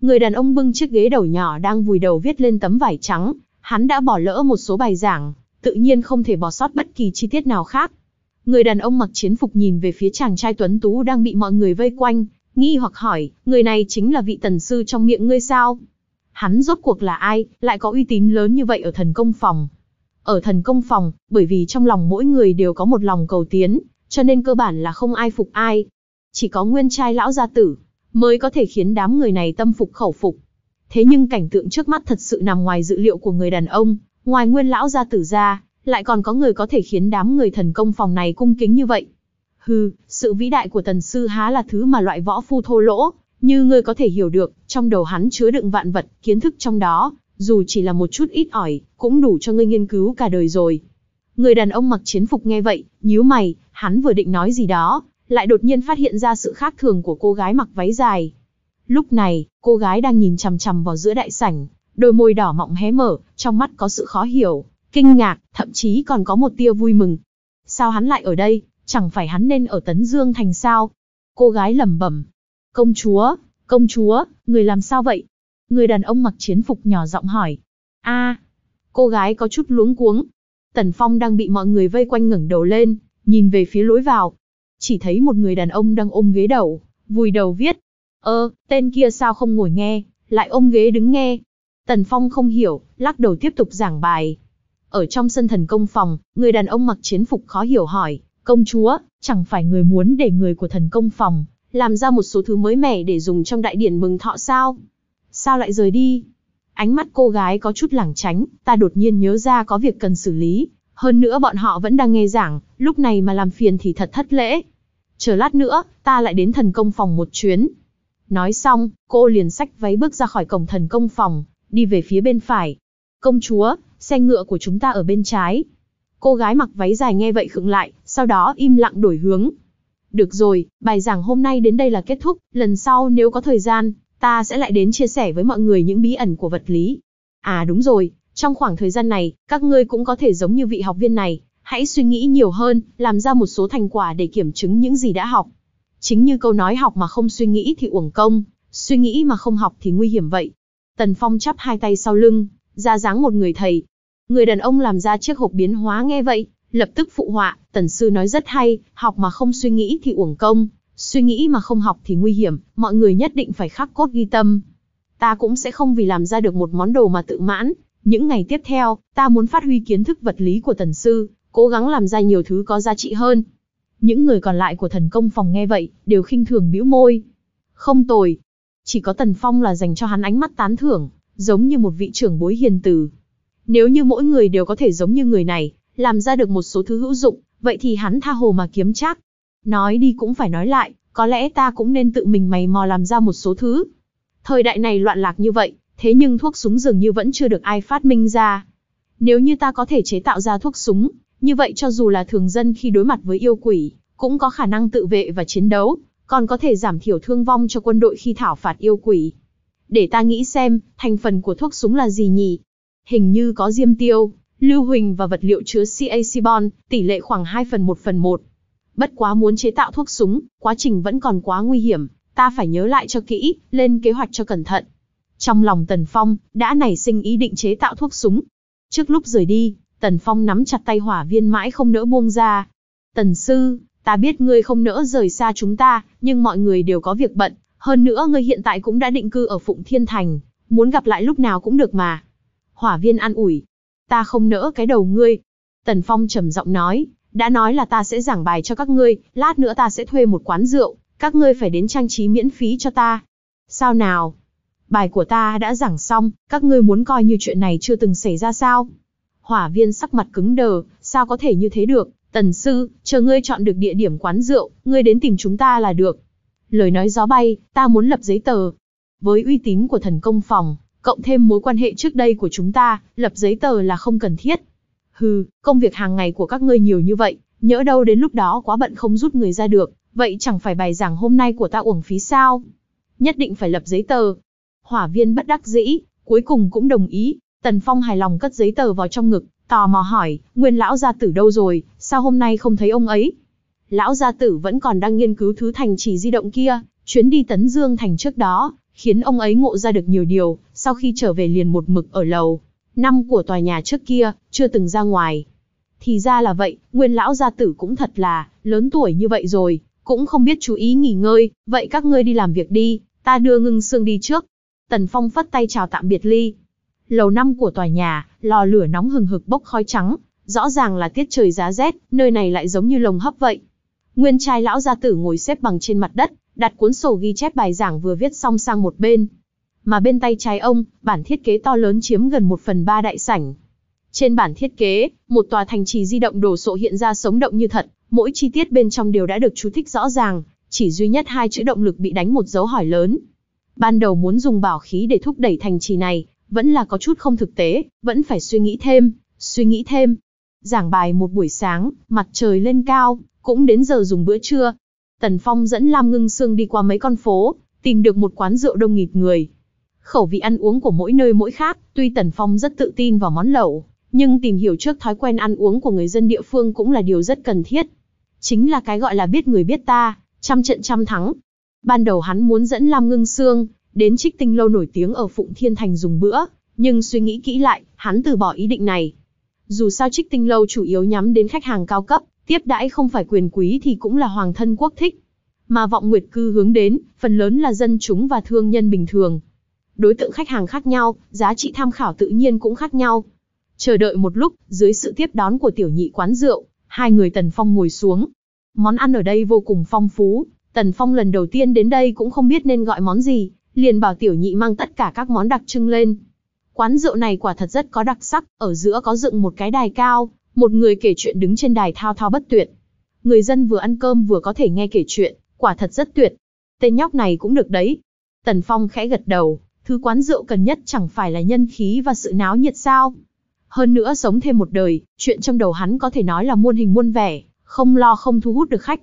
Người đàn ông bưng chiếc ghế đầu nhỏ đang vùi đầu viết lên tấm vải trắng, hắn đã bỏ lỡ một số bài giảng, tự nhiên không thể bỏ sót bất kỳ chi tiết nào khác. Người đàn ông mặc chiến phục nhìn về phía chàng trai tuấn tú đang bị mọi người vây quanh, nghi hoặc hỏi, người này chính là vị tần sư trong miệng ngươi sao? Hắn rốt cuộc là ai, lại có uy tín lớn như vậy ở thần công phòng? Ở thần công phòng, bởi vì trong lòng mỗi người đều có một lòng cầu tiến, cho nên cơ bản là không ai phục ai. Chỉ có nguyên trai lão gia tử, mới có thể khiến đám người này tâm phục khẩu phục. Thế nhưng cảnh tượng trước mắt thật sự nằm ngoài dự liệu của người đàn ông, ngoài nguyên lão gia tử gia, lại còn có người có thể khiến đám người thần công phòng này cung kính như vậy. Hừ, sự vĩ đại của tần sư há là thứ mà loại võ phu thô lỗ, như ngươi có thể hiểu được, trong đầu hắn chứa đựng vạn vật, kiến thức trong đó, dù chỉ là một chút ít ỏi, cũng đủ cho ngươi nghiên cứu cả đời rồi. Người đàn ông mặc chiến phục nghe vậy, nhíu mày, hắn vừa định nói gì đó, lại đột nhiên phát hiện ra sự khác thường của cô gái mặc váy dài. Lúc này, cô gái đang nhìn chằm chằm vào giữa đại sảnh, đôi môi đỏ mọng hé mở, trong mắt có sự khó hiểu, kinh ngạc, thậm chí còn có một tia vui mừng. Sao hắn lại ở đây, chẳng phải hắn nên ở Tấn Dương thành sao? Cô gái lẩm bẩm. Công chúa, công chúa, người làm sao vậy? Người đàn ông mặc chiến phục nhỏ giọng hỏi. A, cô gái có chút luống cuống. Tần Phong đang bị mọi người vây quanh ngẩng đầu lên, nhìn về phía lối vào, chỉ thấy một người đàn ông đang ôm ghế đầu, vùi đầu viết. Ơ, tên kia sao không ngồi nghe, lại ôm ghế đứng nghe. Tần Phong không hiểu, lắc đầu tiếp tục giảng bài. Ở trong sân thần công phòng, người đàn ông mặc chiến phục khó hiểu hỏi, công chúa, chẳng phải người muốn để người của thần công phòng, làm ra một số thứ mới mẻ để dùng trong đại điển mừng thọ sao? Sao lại rời đi? Ánh mắt cô gái có chút lảng tránh, ta đột nhiên nhớ ra có việc cần xử lý, hơn nữa bọn họ vẫn đang nghe giảng, lúc này mà làm phiền thì thật thất lễ. Chờ lát nữa, ta lại đến thần công phòng một chuyến. Nói xong, cô liền sách váy bước ra khỏi cổng thần công phòng, đi về phía bên phải. Công chúa, xe ngựa của chúng ta ở bên trái. Cô gái mặc váy dài nghe vậy khựng lại, sau đó im lặng đổi hướng. Được rồi, bài giảng hôm nay đến đây là kết thúc, lần sau nếu có thời gian, ta sẽ lại đến chia sẻ với mọi người những bí ẩn của vật lý. À đúng rồi, trong khoảng thời gian này, các ngươi cũng có thể giống như vị học viên này, hãy suy nghĩ nhiều hơn, làm ra một số thành quả để kiểm chứng những gì đã học. Chính như câu nói học mà không suy nghĩ thì uổng công, suy nghĩ mà không học thì nguy hiểm vậy. Tần Phong chắp hai tay sau lưng, ra dáng một người thầy. Người đàn ông làm ra chiếc hộp biến hóa nghe vậy, lập tức phụ họa, tần sư nói rất hay, học mà không suy nghĩ thì uổng công, suy nghĩ mà không học thì nguy hiểm, mọi người nhất định phải khắc cốt ghi tâm. Ta cũng sẽ không vì làm ra được một món đồ mà tự mãn, những ngày tiếp theo, ta muốn phát huy kiến thức vật lý của tần sư, cố gắng làm ra nhiều thứ có giá trị hơn. Những người còn lại của thần công phòng nghe vậy, đều khinh thường bĩu môi. Không tồi. Chỉ có Tần Phong là dành cho hắn ánh mắt tán thưởng, giống như một vị trưởng bối hiền từ. Nếu như mỗi người đều có thể giống như người này, làm ra được một số thứ hữu dụng, vậy thì hắn tha hồ mà kiếm chắc. Nói đi cũng phải nói lại, có lẽ ta cũng nên tự mình mày mò làm ra một số thứ. Thời đại này loạn lạc như vậy, thế nhưng thuốc súng dường như vẫn chưa được ai phát minh ra. Nếu như ta có thể chế tạo ra thuốc súng, như vậy cho dù là thường dân khi đối mặt với yêu quỷ, cũng có khả năng tự vệ và chiến đấu, còn có thể giảm thiểu thương vong cho quân đội khi thảo phạt yêu quỷ. Để ta nghĩ xem, thành phần của thuốc súng là gì nhỉ? Hình như có diêm tiêu, lưu huỳnh và vật liệu chứa CAC-bon, tỷ lệ khoảng 2 phần 1 phần 1. Bất quá muốn chế tạo thuốc súng, quá trình vẫn còn quá nguy hiểm, ta phải nhớ lại cho kỹ, lên kế hoạch cho cẩn thận. Trong lòng Tần Phong, đã nảy sinh ý định chế tạo thuốc súng. Trước lúc rời đi, Tần Phong nắm chặt tay hỏa viên mãi không nỡ buông ra. Tần Sư, ta biết ngươi không nỡ rời xa chúng ta, nhưng mọi người đều có việc bận. Hơn nữa ngươi hiện tại cũng đã định cư ở Phụng Thiên Thành, muốn gặp lại lúc nào cũng được mà. Hỏa viên an ủi. Ta không nỡ cái đầu ngươi. Tần Phong trầm giọng nói, đã nói là ta sẽ giảng bài cho các ngươi, lát nữa ta sẽ thuê một quán rượu, các ngươi phải đến trang trí miễn phí cho ta. Sao nào? bài của ta đã giảng xong, các ngươi muốn coi như chuyện này chưa từng xảy ra sao? Hỏa viên sắc mặt cứng đờ, sao có thể như thế được, tần sư, chờ ngươi chọn được địa điểm quán rượu, ngươi đến tìm chúng ta là được. Lời nói gió bay, ta muốn lập giấy tờ. Với uy tín của thần công phòng, cộng thêm mối quan hệ trước đây của chúng ta, lập giấy tờ là không cần thiết. Hừ, công việc hàng ngày của các ngươi nhiều như vậy, nhỡ đâu đến lúc đó quá bận không rút người ra được, vậy chẳng phải bài giảng hôm nay của ta uổng phí sao? Nhất định phải lập giấy tờ, Hỏa viên bất đắc dĩ, cuối cùng cũng đồng ý. Tần Phong hài lòng cất giấy tờ vào trong ngực, tò mò hỏi, nguyên lão gia tử đâu rồi, sao hôm nay không thấy ông ấy? Lão gia tử vẫn còn đang nghiên cứu thứ thành trì di động kia, chuyến đi tấn dương thành trước đó, khiến ông ấy ngộ ra được nhiều điều, sau khi trở về liền một mực ở lầu. Năm của tòa nhà trước kia, chưa từng ra ngoài. Thì ra là vậy, nguyên lão gia tử cũng thật là, lớn tuổi như vậy rồi, cũng không biết chú ý nghỉ ngơi, vậy các ngươi đi làm việc đi, ta đưa ngưng xương đi trước, Tần Phong phất tay chào tạm biệt Ly. Lầu năm của tòa nhà, lò lửa nóng hừng hực bốc khói trắng, rõ ràng là tiết trời giá rét, nơi này lại giống như lồng hấp vậy. Nguyên trai lão gia tử ngồi xếp bằng trên mặt đất, đặt cuốn sổ ghi chép bài giảng vừa viết xong sang một bên. Mà bên tay trái ông, bản thiết kế to lớn chiếm gần một phần ba đại sảnh. Trên bản thiết kế, một tòa thành trì di động đồ sộ hiện ra sống động như thật, mỗi chi tiết bên trong đều đã được chú thích rõ ràng, chỉ duy nhất hai chữ động lực bị đánh một dấu hỏi lớn, Ban đầu muốn dùng bảo khí để thúc đẩy thành trì này, vẫn là có chút không thực tế, vẫn phải suy nghĩ thêm, suy nghĩ thêm. Giảng bài một buổi sáng, mặt trời lên cao, cũng đến giờ dùng bữa trưa. Tần Phong dẫn Lam Ngưng Sương đi qua mấy con phố, tìm được một quán rượu đông nghịt người. Khẩu vị ăn uống của mỗi nơi mỗi khác, tuy Tần Phong rất tự tin vào món lẩu, nhưng tìm hiểu trước thói quen ăn uống của người dân địa phương cũng là điều rất cần thiết. Chính là cái gọi là biết người biết ta, trăm trận trăm thắng, Ban đầu hắn muốn dẫn Lam Ngưng Sương đến Trích Tinh lâu nổi tiếng ở Phụng Thiên Thành dùng bữa, nhưng suy nghĩ kỹ lại, hắn từ bỏ ý định này. Dù sao Trích Tinh lâu chủ yếu nhắm đến khách hàng cao cấp, tiếp đãi không phải quyền quý thì cũng là hoàng thân quốc thích. Mà Vọng Nguyệt cư hướng đến, phần lớn là dân chúng và thương nhân bình thường. Đối tượng khách hàng khác nhau, giá trị tham khảo tự nhiên cũng khác nhau. Chờ đợi một lúc, dưới sự tiếp đón của tiểu nhị quán rượu, hai người Tần Phong ngồi xuống. Món ăn ở đây vô cùng phong phú, Tần Phong lần đầu tiên đến đây cũng không biết nên gọi món gì, liền bảo tiểu nhị mang tất cả các món đặc trưng lên. Quán rượu này quả thật rất có đặc sắc, ở giữa có dựng một cái đài cao, một người kể chuyện đứng trên đài thao thao bất tuyệt. Người dân vừa ăn cơm vừa có thể nghe kể chuyện, quả thật rất tuyệt. Tên nhóc này cũng được đấy. Tần Phong khẽ gật đầu, thứ quán rượu cần nhất chẳng phải là nhân khí và sự náo nhiệt sao. Hơn nữa sống thêm một đời, chuyện trong đầu hắn có thể nói là muôn hình muôn vẻ, không lo không thu hút được khách,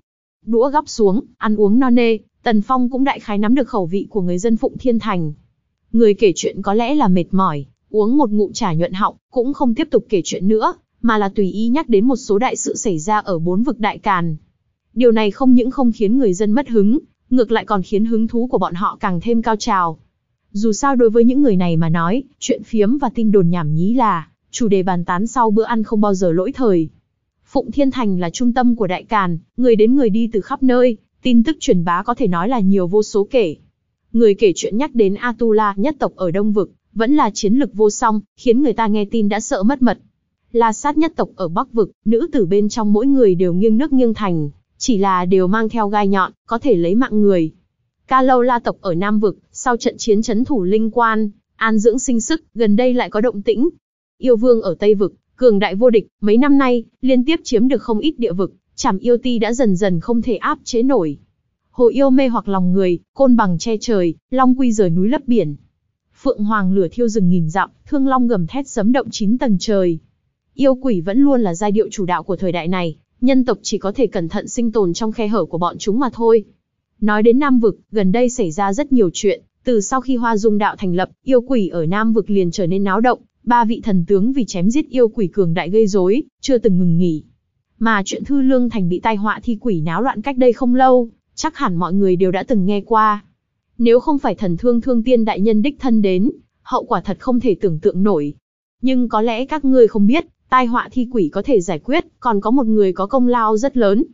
đũa gắp xuống, ăn uống no nê, Tần Phong cũng đại khái nắm được khẩu vị của người dân Phụng Thiên Thành. Người kể chuyện có lẽ là mệt mỏi, uống một ngụm trà nhuận họng, cũng không tiếp tục kể chuyện nữa, mà là tùy ý nhắc đến một số đại sự xảy ra ở bốn vực đại càn. Điều này không những không khiến người dân mất hứng, ngược lại còn khiến hứng thú của bọn họ càng thêm cao trào. Dù sao đối với những người này mà nói, chuyện phiếm và tin đồn nhảm nhí là chủ đề bàn tán sau bữa ăn không bao giờ lỗi thời. Phụng Thiên Thành là trung tâm của Đại Càn, người đến người đi từ khắp nơi, tin tức truyền bá có thể nói là nhiều vô số kể. Người kể chuyện nhắc đến Atula nhất tộc ở Đông Vực, vẫn là chiến lực vô song, khiến người ta nghe tin đã sợ mất mật. La sát nhất tộc ở Bắc Vực, nữ tử bên trong mỗi người đều nghiêng nước nghiêng thành, chỉ là đều mang theo gai nhọn, có thể lấy mạng người. Ca lâu la tộc ở Nam Vực, sau trận chiến chấn thủ linh quan, an dưỡng sinh sức, gần đây lại có động tĩnh. Yêu vương ở Tây Vực, cường đại vô địch, mấy năm nay, liên tiếp chiếm được không ít địa vực, chảm yêu ti đã dần dần không thể áp chế nổi. Hồ yêu mê hoặc lòng người, côn bằng che trời, long quy rời núi lấp biển. Phượng hoàng lửa thiêu rừng nghìn dặm, thương long gầm thét sấm động chín tầng trời. Yêu quỷ vẫn luôn là giai điệu chủ đạo của thời đại này, nhân tộc chỉ có thể cẩn thận sinh tồn trong khe hở của bọn chúng mà thôi. Nói đến Nam Vực, gần đây xảy ra rất nhiều chuyện, từ sau khi Hoa Dung Đạo thành lập, yêu quỷ ở Nam Vực liền trở nên náo động, Ba vị thần tướng vì chém giết yêu quỷ cường đại gây rối, chưa từng ngừng nghỉ. Mà chuyện Thư Lương Thành bị tai họa thi quỷ náo loạn cách đây không lâu, chắc hẳn mọi người đều đã từng nghe qua. Nếu không phải thần thương thương tiên đại nhân đích thân đến, hậu quả thật không thể tưởng tượng nổi. Nhưng có lẽ các ngươi không biết, tai họa thi quỷ có thể giải quyết, còn có một người có công lao rất lớn.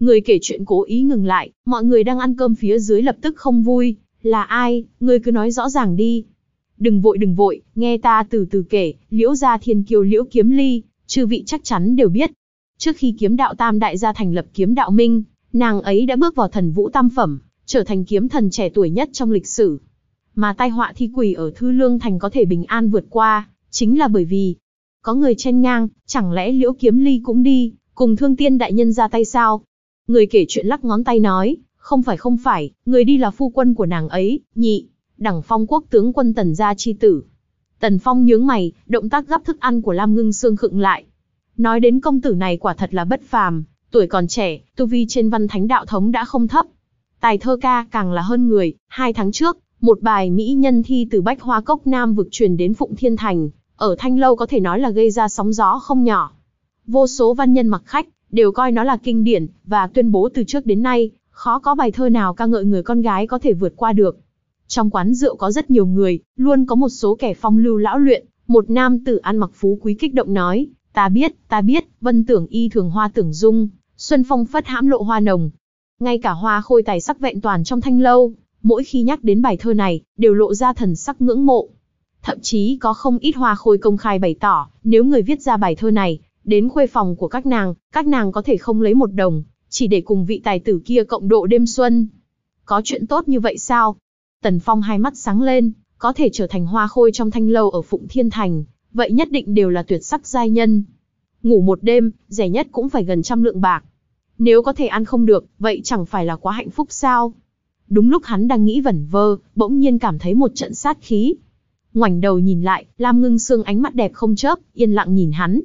Người kể chuyện cố ý ngừng lại, mọi người đang ăn cơm phía dưới lập tức không vui, là ai, Người cứ nói rõ ràng đi, đừng vội đừng vội, nghe ta từ từ kể, liễu gia thiên kiều liễu kiếm ly, chư vị chắc chắn đều biết. Trước khi kiếm đạo tam đại gia thành lập kiếm đạo minh, nàng ấy đã bước vào thần vũ tam phẩm, trở thành kiếm thần trẻ tuổi nhất trong lịch sử. Mà tai họa thi quỷ ở Thư Lương Thành có thể bình an vượt qua, chính là bởi vì có người chen ngang, chẳng lẽ liễu kiếm ly cũng đi, cùng thương tiên đại nhân ra tay sao? Người kể chuyện lắc ngón tay nói, không phải không phải, người đi là phu quân của nàng ấy, nhị, đẳng phong quốc tướng quân Tần gia chi tử. Tần Phong nhướng mày, động tác gắp thức ăn của Lam Ngưng xương khựng lại. Nói đến công tử này quả thật là bất phàm, tuổi còn trẻ, tu vi trên văn thánh đạo thống đã không thấp. Tài thơ ca càng là hơn người, hai tháng trước, một bài mỹ nhân thi từ Bách Hoa Cốc Nam vực truyền đến Phụng Thiên Thành, ở Thanh Lâu có thể nói là gây ra sóng gió không nhỏ. Vô số văn nhân mặc khách, đều coi nó là kinh điển, và tuyên bố từ trước đến nay, khó có bài thơ nào ca ngợi người con gái có thể vượt qua được. Trong quán rượu có rất nhiều người, luôn có một số kẻ phong lưu lão luyện, một nam tử ăn mặc phú quý kích động nói, ta biết, ta biết, vân tưởng y thường hoa tưởng dung, xuân phong phất hãm lộ hoa nồng. Ngay cả hoa khôi tài sắc vẹn toàn trong thanh lâu, mỗi khi nhắc đến bài thơ này, đều lộ ra thần sắc ngưỡng mộ. Thậm chí có không ít hoa khôi công khai bày tỏ, nếu người viết ra bài thơ này, đến khuê phòng của các nàng, các nàng có thể không lấy một đồng, chỉ để cùng vị tài tử kia cộng độ đêm xuân. Có chuyện tốt như vậy sao? Tần Phong hai mắt sáng lên, có thể trở thành hoa khôi trong thanh lâu ở Phụng Thiên Thành, vậy nhất định đều là tuyệt sắc giai nhân. Ngủ một đêm, rẻ nhất cũng phải gần trăm lượng bạc. Nếu có thể ăn không được, vậy chẳng phải là quá hạnh phúc sao? Đúng lúc hắn đang nghĩ vẩn vơ, bỗng nhiên cảm thấy một trận sát khí. Ngoảnh đầu nhìn lại, Lam Ngưng Sương ánh mắt đẹp không chớp, yên lặng nhìn hắn.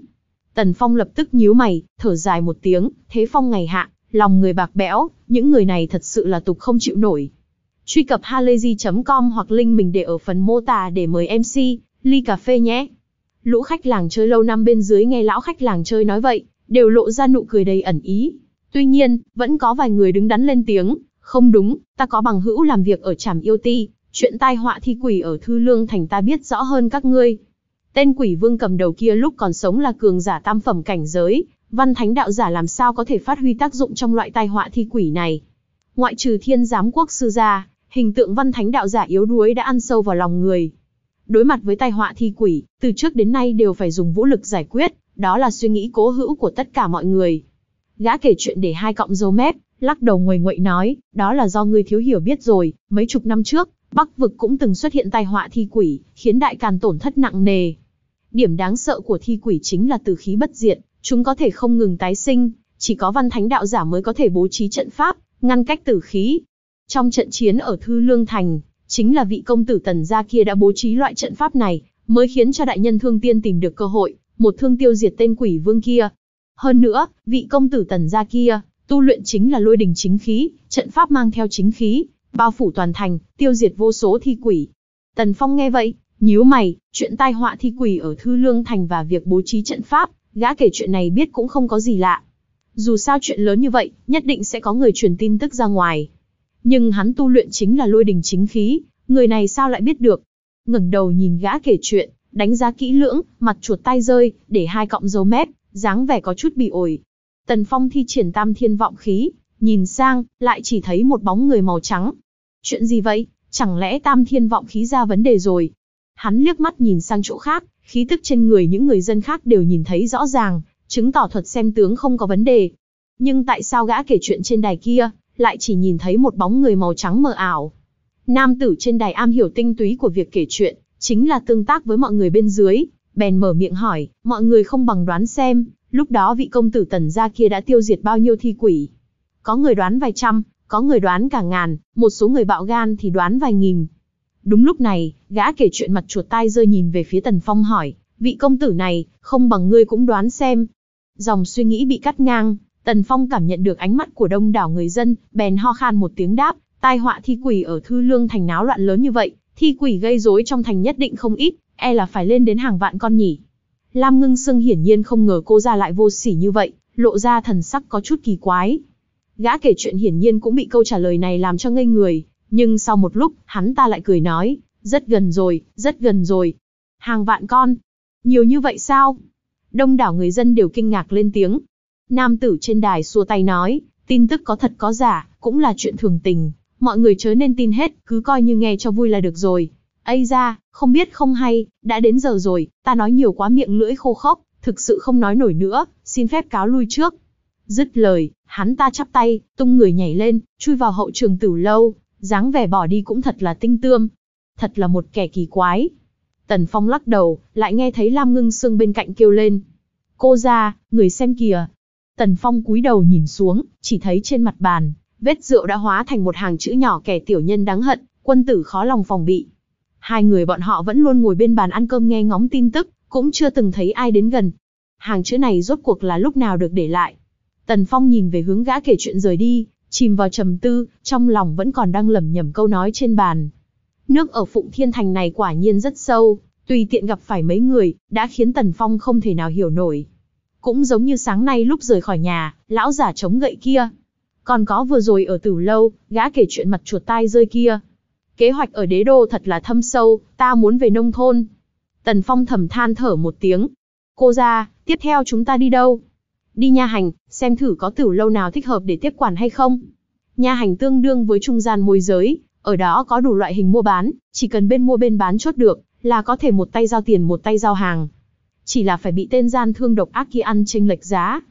Tần Phong lập tức nhíu mày, thở dài một tiếng, thế phong ngày hạ, lòng người bạc bẽo, những người này thật sự là tục không chịu nổi truy cập halayzi.com hoặc link mình để ở phần mô tả để mời MC, ly cà phê nhé. Lũ khách làng chơi lâu năm bên dưới nghe lão khách làng chơi nói vậy, đều lộ ra nụ cười đầy ẩn ý. Tuy nhiên, vẫn có vài người đứng đắn lên tiếng, không đúng, ta có bằng hữu làm việc ở trạm yêu ti, chuyện tai họa thi quỷ ở Thư Lương Thành ta biết rõ hơn các ngươi. Tên quỷ vương cầm đầu kia lúc còn sống là cường giả tam phẩm cảnh giới, văn thánh đạo giả làm sao có thể phát huy tác dụng trong loại tai họa thi quỷ này. Ngoại trừ thiên giám quốc sư gia, hình tượng văn thánh đạo giả yếu đuối đã ăn sâu vào lòng người. Đối mặt với tai họa thi quỷ, từ trước đến nay đều phải dùng vũ lực giải quyết, đó là suy nghĩ cố hữu của tất cả mọi người. Gã kể chuyện để hai cọng dâu mép, lắc đầu nguầy nguậy nói, đó là do ngươi thiếu hiểu biết rồi, mấy chục năm trước, Bắc vực cũng từng xuất hiện tai họa thi quỷ, khiến đại càn tổn thất nặng nề. Điểm đáng sợ của thi quỷ chính là từ khí bất diệt, chúng có thể không ngừng tái sinh, chỉ có văn thánh đạo giả mới có thể bố trí trận pháp, ngăn cách tử khí, trong trận chiến ở Thư Lương Thành, chính là vị công tử tần gia kia đã bố trí loại trận pháp này, mới khiến cho đại nhân thương tiên tìm được cơ hội, một thương tiêu diệt tên quỷ vương kia. Hơn nữa, vị công tử tần gia kia, tu luyện chính là lôi đình chính khí, trận pháp mang theo chính khí, bao phủ toàn thành, tiêu diệt vô số thi quỷ. Tần Phong nghe vậy, nhíu mày, chuyện tai họa thi quỷ ở Thư Lương Thành và việc bố trí trận pháp, gã kể chuyện này biết cũng không có gì lạ. Dù sao chuyện lớn như vậy, nhất định sẽ có người truyền tin tức ra ngoài nhưng hắn tu luyện chính là lôi đình chính khí, người này sao lại biết được? Ngẩng đầu nhìn gã kể chuyện, đánh giá kỹ lưỡng, mặt chuột tay rơi, để hai cọng dấu mép, dáng vẻ có chút bị ổi. Tần Phong thi triển tam thiên vọng khí, nhìn sang, lại chỉ thấy một bóng người màu trắng. Chuyện gì vậy? Chẳng lẽ tam thiên vọng khí ra vấn đề rồi? Hắn liếc mắt nhìn sang chỗ khác, khí tức trên người những người dân khác đều nhìn thấy rõ ràng, chứng tỏ thuật xem tướng không có vấn đề. Nhưng tại sao gã kể chuyện trên đài kia lại chỉ nhìn thấy một bóng người màu trắng mờ ảo. Nam tử trên đài am hiểu tinh túy của việc kể chuyện, chính là tương tác với mọi người bên dưới, bèn mở miệng hỏi, mọi người không bằng đoán xem, lúc đó vị công tử tần gia kia đã tiêu diệt bao nhiêu thi quỷ. Có người đoán vài trăm, có người đoán cả ngàn, một số người bạo gan thì đoán vài nghìn. Đúng lúc này, gã kể chuyện mặt chuột tai rơi nhìn về phía tần phong hỏi, vị công tử này, không bằng ngươi cũng đoán xem. Dòng suy nghĩ bị cắt ngang, Tần Phong cảm nhận được ánh mắt của đông đảo người dân, bèn ho khan một tiếng đáp, tai họa thi quỷ ở Thư Lương thành náo loạn lớn như vậy, thi quỷ gây rối trong thành nhất định không ít, e là phải lên đến hàng vạn con nhỉ. Lam Ngưng Sương hiển nhiên không ngờ cô ra lại vô sỉ như vậy, lộ ra thần sắc có chút kỳ quái. Gã kể chuyện hiển nhiên cũng bị câu trả lời này làm cho ngây người, nhưng sau một lúc, hắn ta lại cười nói, rất gần rồi, rất gần rồi. Hàng vạn con. Nhiều như vậy sao? Đông đảo người dân đều kinh ngạc lên tiếng, Nam tử trên đài xua tay nói, tin tức có thật có giả, cũng là chuyện thường tình, mọi người chớ nên tin hết, cứ coi như nghe cho vui là được rồi. Ây ra, không biết không hay, đã đến giờ rồi, ta nói nhiều quá miệng lưỡi khô khốc, thực sự không nói nổi nữa, xin phép cáo lui trước. Dứt lời, hắn ta chắp tay, tung người nhảy lên, chui vào hậu trường tử lâu, dáng vẻ bỏ đi cũng thật là tinh tươm. Thật là một kẻ kỳ quái. Tần Phong lắc đầu, lại nghe thấy Lam Ngưng Sương bên cạnh kêu lên. Cô ra, người xem kìa, Tần Phong cúi đầu nhìn xuống, chỉ thấy trên mặt bàn, vết rượu đã hóa thành một hàng chữ nhỏ kẻ tiểu nhân đáng hận, quân tử khó lòng phòng bị. Hai người bọn họ vẫn luôn ngồi bên bàn ăn cơm nghe ngóng tin tức, cũng chưa từng thấy ai đến gần. Hàng chữ này rốt cuộc là lúc nào được để lại. Tần Phong nhìn về hướng gã kể chuyện rời đi, chìm vào trầm tư, trong lòng vẫn còn đang lẩm nhẩm câu nói trên bàn. Nước ở Phụng Thiên Thành này quả nhiên rất sâu, tùy tiện gặp phải mấy người, đã khiến Tần Phong không thể nào hiểu nổi. Cũng giống như sáng nay lúc rời khỏi nhà, lão giả chống gậy kia. Còn có vừa rồi ở tử lâu, gã kể chuyện mặt chuột tai rơi kia. Kế hoạch ở đế đô thật là thâm sâu, ta muốn về nông thôn. Tần Phong thầm than thở một tiếng. Cô ra, tiếp theo chúng ta đi đâu? Đi nha hành, xem thử có tử lâu nào thích hợp để tiếp quản hay không. Nha hành tương đương với trung gian môi giới, ở đó có đủ loại hình mua bán, chỉ cần bên mua bên bán chốt được, là có thể một tay giao tiền một tay giao hàng, chỉ là phải bị tên gian thương độc ác kia ăn chênh lệch giá.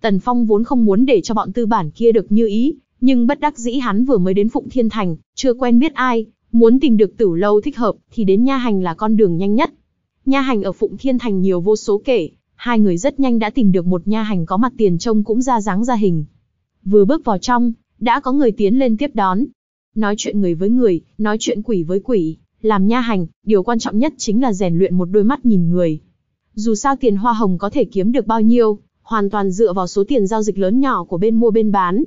Tần Phong vốn không muốn để cho bọn tư bản kia được như ý, nhưng bất đắc dĩ hắn vừa mới đến Phụng Thiên Thành, chưa quen biết ai, muốn tìm được tử lâu thích hợp thì đến nha hành là con đường nhanh nhất. Nha hành ở Phụng Thiên Thành nhiều vô số kể, hai người rất nhanh đã tìm được một nha hành có mặt tiền trông cũng ra dáng ra hình. Vừa bước vào trong, đã có người tiến lên tiếp đón. Nói chuyện người với người, nói chuyện quỷ với quỷ, làm nha hành, điều quan trọng nhất chính là rèn luyện một đôi mắt nhìn người, dù sao tiền hoa hồng có thể kiếm được bao nhiêu, hoàn toàn dựa vào số tiền giao dịch lớn nhỏ của bên mua bên bán.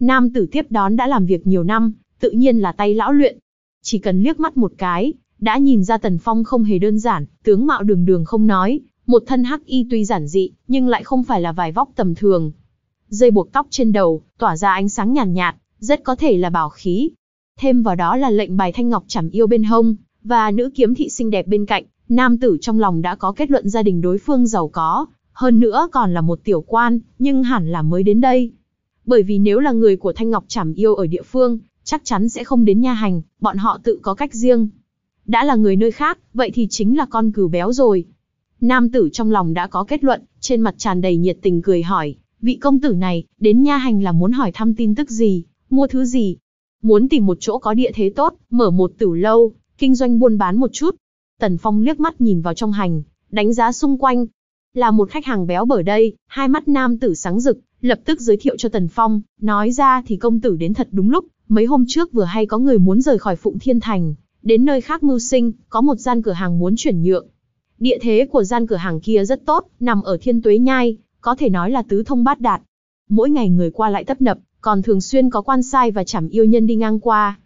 Nam tử tiếp đón đã làm việc nhiều năm, tự nhiên là tay lão luyện. Chỉ cần liếc mắt một cái, đã nhìn ra Tần Phong không hề đơn giản, tướng mạo đường đường không nói, một thân hắc y tuy giản dị, nhưng lại không phải là vải vóc tầm thường. Dây buộc tóc trên đầu, tỏa ra ánh sáng nhàn nhạt, nhạt, rất có thể là bảo khí. Thêm vào đó là lệnh bài thanh ngọc chảm yêu bên hông, và nữ kiếm thị xinh đẹp bên cạnh, Nam tử trong lòng đã có kết luận gia đình đối phương giàu có, hơn nữa còn là một tiểu quan, nhưng hẳn là mới đến đây. Bởi vì nếu là người của Thanh Ngọc Trảm Yêu ở địa phương, chắc chắn sẽ không đến nha hành, bọn họ tự có cách riêng. Đã là người nơi khác, vậy thì chính là con cừu béo rồi. Nam tử trong lòng đã có kết luận, trên mặt tràn đầy nhiệt tình cười hỏi, vị công tử này, đến nha hành là muốn hỏi thăm tin tức gì, mua thứ gì. Muốn tìm một chỗ có địa thế tốt, mở một tử lâu, kinh doanh buôn bán một chút, Tần Phong liếc mắt nhìn vào trong hành, đánh giá xung quanh. Là một khách hàng béo bở đây, hai mắt nam tử sáng rực, lập tức giới thiệu cho Tần Phong, nói ra thì công tử đến thật đúng lúc, mấy hôm trước vừa hay có người muốn rời khỏi Phụng Thiên Thành, đến nơi khác mưu sinh, có một gian cửa hàng muốn chuyển nhượng. Địa thế của gian cửa hàng kia rất tốt, nằm ở Thiên Tuế Nhai, có thể nói là tứ thông bát đạt. Mỗi ngày người qua lại tấp nập, còn thường xuyên có quan sai và chảm yêu nhân đi ngang qua.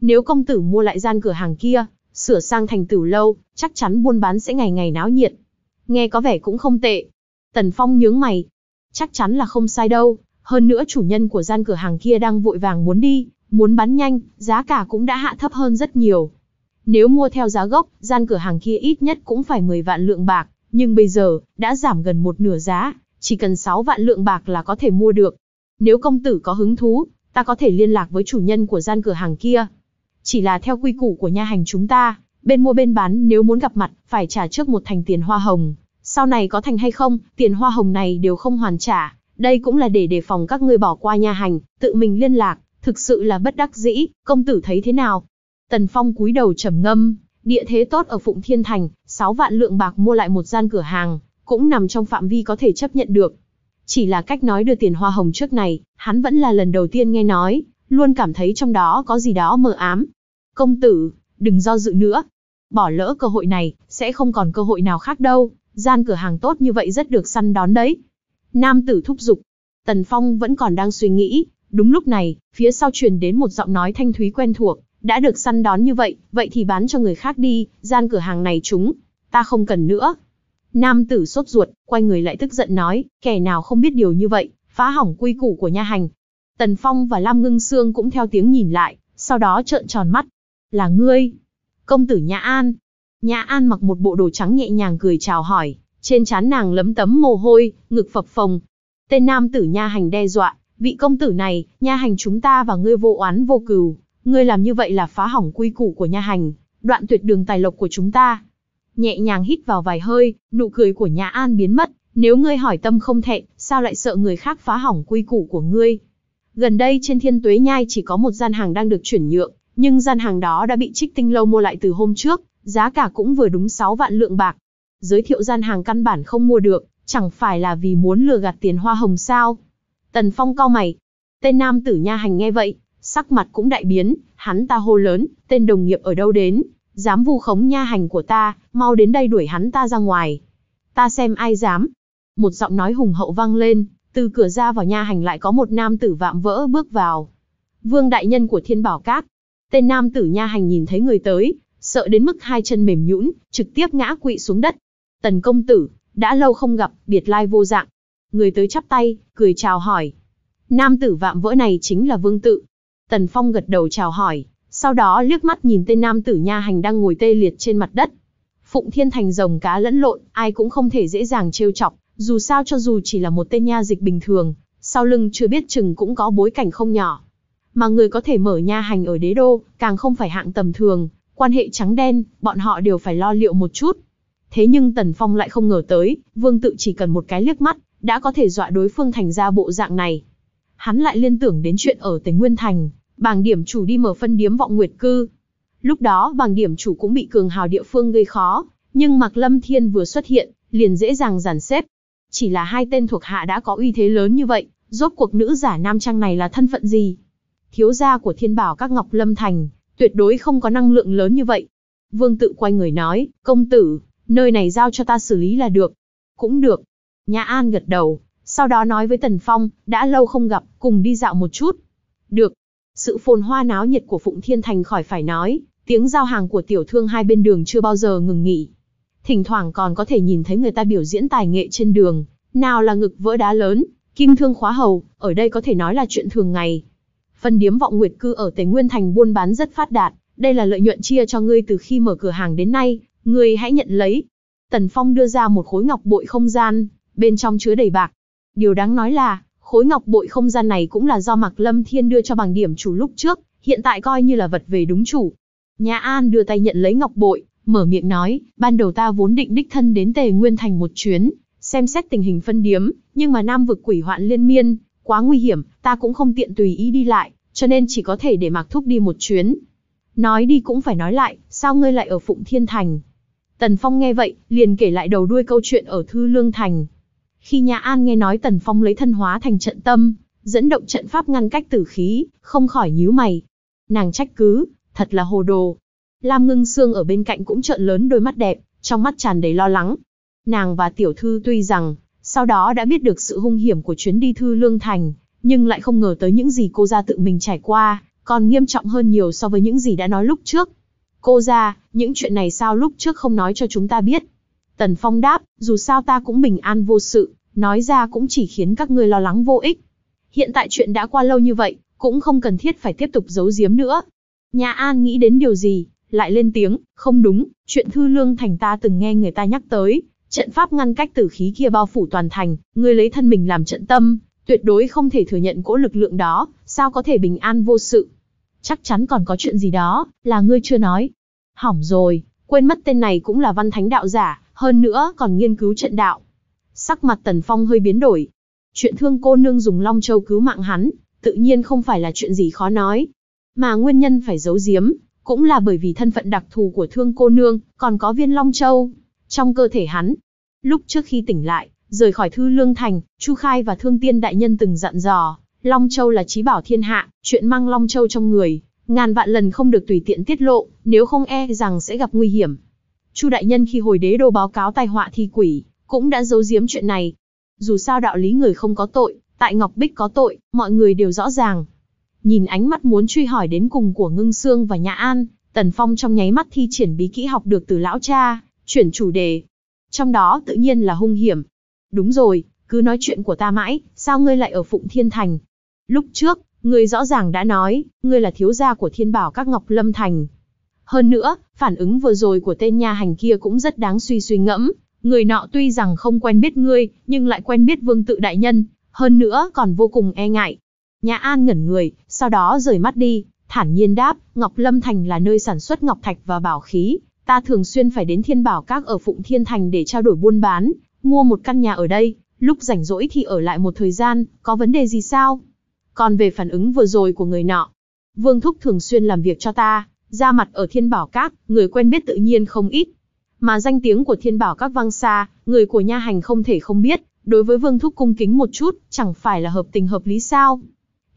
Nếu công tử mua lại gian cửa hàng kia, sửa sang thành tử lâu, chắc chắn buôn bán sẽ ngày ngày náo nhiệt. Nghe có vẻ cũng không tệ. Tần Phong nhướng mày. Chắc chắn là không sai đâu, hơn nữa chủ nhân của gian cửa hàng kia đang vội vàng muốn đi, muốn bán nhanh, giá cả cũng đã hạ thấp hơn rất nhiều. Nếu mua theo giá gốc, gian cửa hàng kia ít nhất cũng phải 10 vạn lượng bạc, nhưng bây giờ, đã giảm gần một nửa giá, chỉ cần 6 vạn lượng bạc là có thể mua được. Nếu công tử có hứng thú, ta có thể liên lạc với chủ nhân của gian cửa hàng kia. Chỉ là theo quy củ của nha hành chúng ta, bên mua bên bán nếu muốn gặp mặt, phải trả trước một thành tiền hoa hồng. Sau này có thành hay không, tiền hoa hồng này đều không hoàn trả. Đây cũng là để đề phòng các ngươi bỏ qua nha hành, tự mình liên lạc, thực sự là bất đắc dĩ, công tử thấy thế nào? Tần Phong cúi đầu trầm ngâm, địa thế tốt ở Phụng Thiên Thành, 6 vạn lượng bạc mua lại một gian cửa hàng, cũng nằm trong phạm vi có thể chấp nhận được. Chỉ là cách nói đưa tiền hoa hồng trước này, hắn vẫn là lần đầu tiên nghe nói, luôn cảm thấy trong đó có gì đó mờ ám. Công tử, đừng do dự nữa. Bỏ lỡ cơ hội này, sẽ không còn cơ hội nào khác đâu, gian cửa hàng tốt như vậy rất được săn đón đấy. Nam tử thúc giục. Tần Phong vẫn còn đang suy nghĩ, đúng lúc này, phía sau truyền đến một giọng nói thanh thúy quen thuộc, đã được săn đón như vậy, vậy thì bán cho người khác đi, gian cửa hàng này chúng, ta không cần nữa. Nam tử sốt ruột, quay người lại tức giận nói, kẻ nào không biết điều như vậy, phá hỏng quy củ của nha hành, Tần Phong và Lam Ngưng Sương cũng theo tiếng nhìn lại, sau đó trợn tròn mắt. Là ngươi, công tử Nhã An. Nhã An mặc một bộ đồ trắng nhẹ nhàng cười chào hỏi, trên trán nàng lấm tấm mồ hôi, ngực phập phồng. Tên nam tử nha hành đe dọa, vị công tử này, nha hành chúng ta và ngươi vô oán vô cừu, ngươi làm như vậy là phá hỏng quy củ của nha hành, đoạn tuyệt đường tài lộc của chúng ta. Nhẹ nhàng hít vào vài hơi, nụ cười của Nhã An biến mất, nếu ngươi hỏi tâm không thẹn, sao lại sợ người khác phá hỏng quy củ của ngươi? Gần đây trên thiên tuế nhai chỉ có một gian hàng đang được chuyển nhượng, nhưng gian hàng đó đã bị trích tinh lâu mua lại từ hôm trước, giá cả cũng vừa đúng 6 vạn lượng bạc. Giới thiệu gian hàng căn bản không mua được, chẳng phải là vì muốn lừa gạt tiền hoa hồng sao. Tần Phong cao mày. Tên nam tử nha hành nghe vậy, sắc mặt cũng đại biến, hắn ta hô lớn, tên đồng nghiệp ở đâu đến, dám vu khống nha hành của ta, mau đến đây đuổi hắn ta ra ngoài. Ta xem ai dám. Một giọng nói hùng hậu vang lên, từ cửa ra vào nha hành lại có một nam tử vạm vỡ bước vào. Vương đại nhân của Thiên Bảo Các. Tên nam tử nha hành nhìn thấy người tới, sợ đến mức hai chân mềm nhũn, trực tiếp ngã quỵ xuống đất. Tần công tử, đã lâu không gặp, biệt lai vô dạng. Người tới chắp tay, cười chào hỏi. Nam tử vạm vỡ này chính là Vương Tự. Tần Phong gật đầu chào hỏi, sau đó liếc mắt nhìn tên nam tử nha hành đang ngồi tê liệt trên mặt đất. Phụng Thiên Thành rồng cá lẫn lộn, ai cũng không thể dễ dàng trêu chọc. Dù sao cho dù chỉ là một tên nha dịch bình thường, sau lưng chưa biết chừng cũng có bối cảnh không nhỏ. Mà người có thể mở nha hành ở đế đô, càng không phải hạng tầm thường, quan hệ trắng đen, bọn họ đều phải lo liệu một chút. Thế nhưng Tần Phong lại không ngờ tới, vương tự chỉ cần một cái liếc mắt, đã có thể dọa đối phương thành ra bộ dạng này. Hắn lại liên tưởng đến chuyện ở Tây Nguyên Thành, bàng điểm chủ đi mở phân điếm vọng nguyệt cư. Lúc đó bàng điểm chủ cũng bị cường hào địa phương gây khó, nhưng Mạc Lâm Thiên vừa xuất hiện, liền dễ dàng giàn xếp, chỉ là hai tên thuộc hạ đã có uy thế lớn như vậy, rốt cuộc nữ giả nam trang này là thân phận gì? Thiếu gia của thiên bảo các Ngọc Lâm Thành, tuyệt đối không có năng lượng lớn như vậy. Vương tự quay người nói, công tử, nơi này giao cho ta xử lý là được. Cũng được. Nhã An gật đầu, sau đó nói với Tần Phong, đã lâu không gặp, cùng đi dạo một chút. Được. Sự phồn hoa náo nhiệt của Phụng Thiên Thành khỏi phải nói, tiếng giao hàng của tiểu thương hai bên đường chưa bao giờ ngừng nghỉ thỉnh thoảng còn có thể nhìn thấy người ta biểu diễn tài nghệ trên đường, nào là ngực vỡ đá lớn, kim thương khóa hầu, ở đây có thể nói là chuyện thường ngày. Phân điếm Vọng Nguyệt cư ở Tây Nguyên thành buôn bán rất phát đạt, đây là lợi nhuận chia cho ngươi từ khi mở cửa hàng đến nay, ngươi hãy nhận lấy. Tần Phong đưa ra một khối ngọc bội không gian, bên trong chứa đầy bạc. Điều đáng nói là, khối ngọc bội không gian này cũng là do Mạc Lâm Thiên đưa cho bằng điểm chủ lúc trước, hiện tại coi như là vật về đúng chủ. Nhà An đưa tay nhận lấy ngọc bội, Mở miệng nói, ban đầu ta vốn định đích thân đến Tề Nguyên Thành một chuyến, xem xét tình hình phân điếm, nhưng mà Nam vực quỷ hoạn liên miên, quá nguy hiểm, ta cũng không tiện tùy ý đi lại, cho nên chỉ có thể để Mạc Thúc đi một chuyến. Nói đi cũng phải nói lại, sao ngươi lại ở Phụng Thiên Thành? Tần Phong nghe vậy, liền kể lại đầu đuôi câu chuyện ở Thư Lương Thành. Khi nhà An nghe nói Tần Phong lấy thân hóa thành trận tâm, dẫn động trận pháp ngăn cách tử khí, không khỏi nhíu mày. Nàng trách cứ, thật là hồ đồ, Lam Ngưng Sương ở bên cạnh cũng trợn lớn đôi mắt đẹp, trong mắt tràn đầy lo lắng. Nàng và tiểu thư tuy rằng, sau đó đã biết được sự hung hiểm của chuyến đi thư lương thành, nhưng lại không ngờ tới những gì cô ra tự mình trải qua, còn nghiêm trọng hơn nhiều so với những gì đã nói lúc trước. Cô ra, những chuyện này sao lúc trước không nói cho chúng ta biết? Tần Phong đáp, dù sao ta cũng bình an vô sự, nói ra cũng chỉ khiến các ngươi lo lắng vô ích. Hiện tại chuyện đã qua lâu như vậy, cũng không cần thiết phải tiếp tục giấu giếm nữa. Nhà An nghĩ đến điều gì, lại lên tiếng, không đúng, chuyện Thư Lương Thành ta từng nghe người ta nhắc tới, trận pháp ngăn cách tử khí kia bao phủ toàn thành, ngươi lấy thân mình làm trận tâm, tuyệt đối không thể thừa nhận cỗ lực lượng đó, sao có thể bình an vô sự. Chắc chắn còn có chuyện gì đó, là ngươi chưa nói. Hỏng rồi, quên mất tên này cũng là văn thánh đạo giả, hơn nữa còn nghiên cứu trận đạo. Sắc mặt Tần Phong hơi biến đổi. Chuyện thương cô nương dùng Long Châu cứu mạng hắn, tự nhiên không phải là chuyện gì khó nói. Mà nguyên nhân phải giấu giếm, cũng là bởi vì thân phận đặc thù của thương cô nương, còn có viên long châu trong cơ thể hắn. Lúc trước khi tỉnh lại, rời khỏi thư lương thành, Chu Khai và Thương Tiên Đại Nhân từng dặn dò, Long Châu là trí bảo thiên hạ, chuyện mang Long Châu trong người, ngàn vạn lần không được tùy tiện tiết lộ, nếu không e rằng sẽ gặp nguy hiểm. Chu Đại Nhân khi hồi đế đô báo cáo tai họa thi quỷ, cũng đã giấu giếm chuyện này. Dù sao đạo lý người không có tội, tại Ngọc Bích có tội, mọi người đều rõ ràng nhìn ánh mắt muốn truy hỏi đến cùng của Ngưng Sương và Nhã An, Tần Phong trong nháy mắt thi triển bí kỹ học được từ lão cha, chuyển chủ đề. Trong đó tự nhiên là hung hiểm. Đúng rồi, cứ nói chuyện của ta mãi, sao ngươi lại ở Phụng Thiên Thành? Lúc trước, ngươi rõ ràng đã nói, ngươi là thiếu gia của Thiên Bảo các Ngọc Lâm Thành. Hơn nữa, phản ứng vừa rồi của tên nhà hành kia cũng rất đáng suy suy ngẫm. Người nọ tuy rằng không quen biết ngươi, nhưng lại quen biết vương tự đại nhân, hơn nữa còn vô cùng e ngại, Nhà An ngẩn người, sau đó rời mắt đi, thản nhiên đáp, Ngọc Lâm Thành là nơi sản xuất ngọc thạch và bảo khí, ta thường xuyên phải đến Thiên Bảo Các ở Phụng Thiên Thành để trao đổi buôn bán, mua một căn nhà ở đây, lúc rảnh rỗi thì ở lại một thời gian, có vấn đề gì sao? Còn về phản ứng vừa rồi của người nọ, Vương Thúc thường xuyên làm việc cho ta, ra mặt ở Thiên Bảo Các, người quen biết tự nhiên không ít. Mà danh tiếng của Thiên Bảo Các vang xa, người của nha hành không thể không biết, đối với Vương Thúc cung kính một chút, chẳng phải là hợp tình hợp lý sao?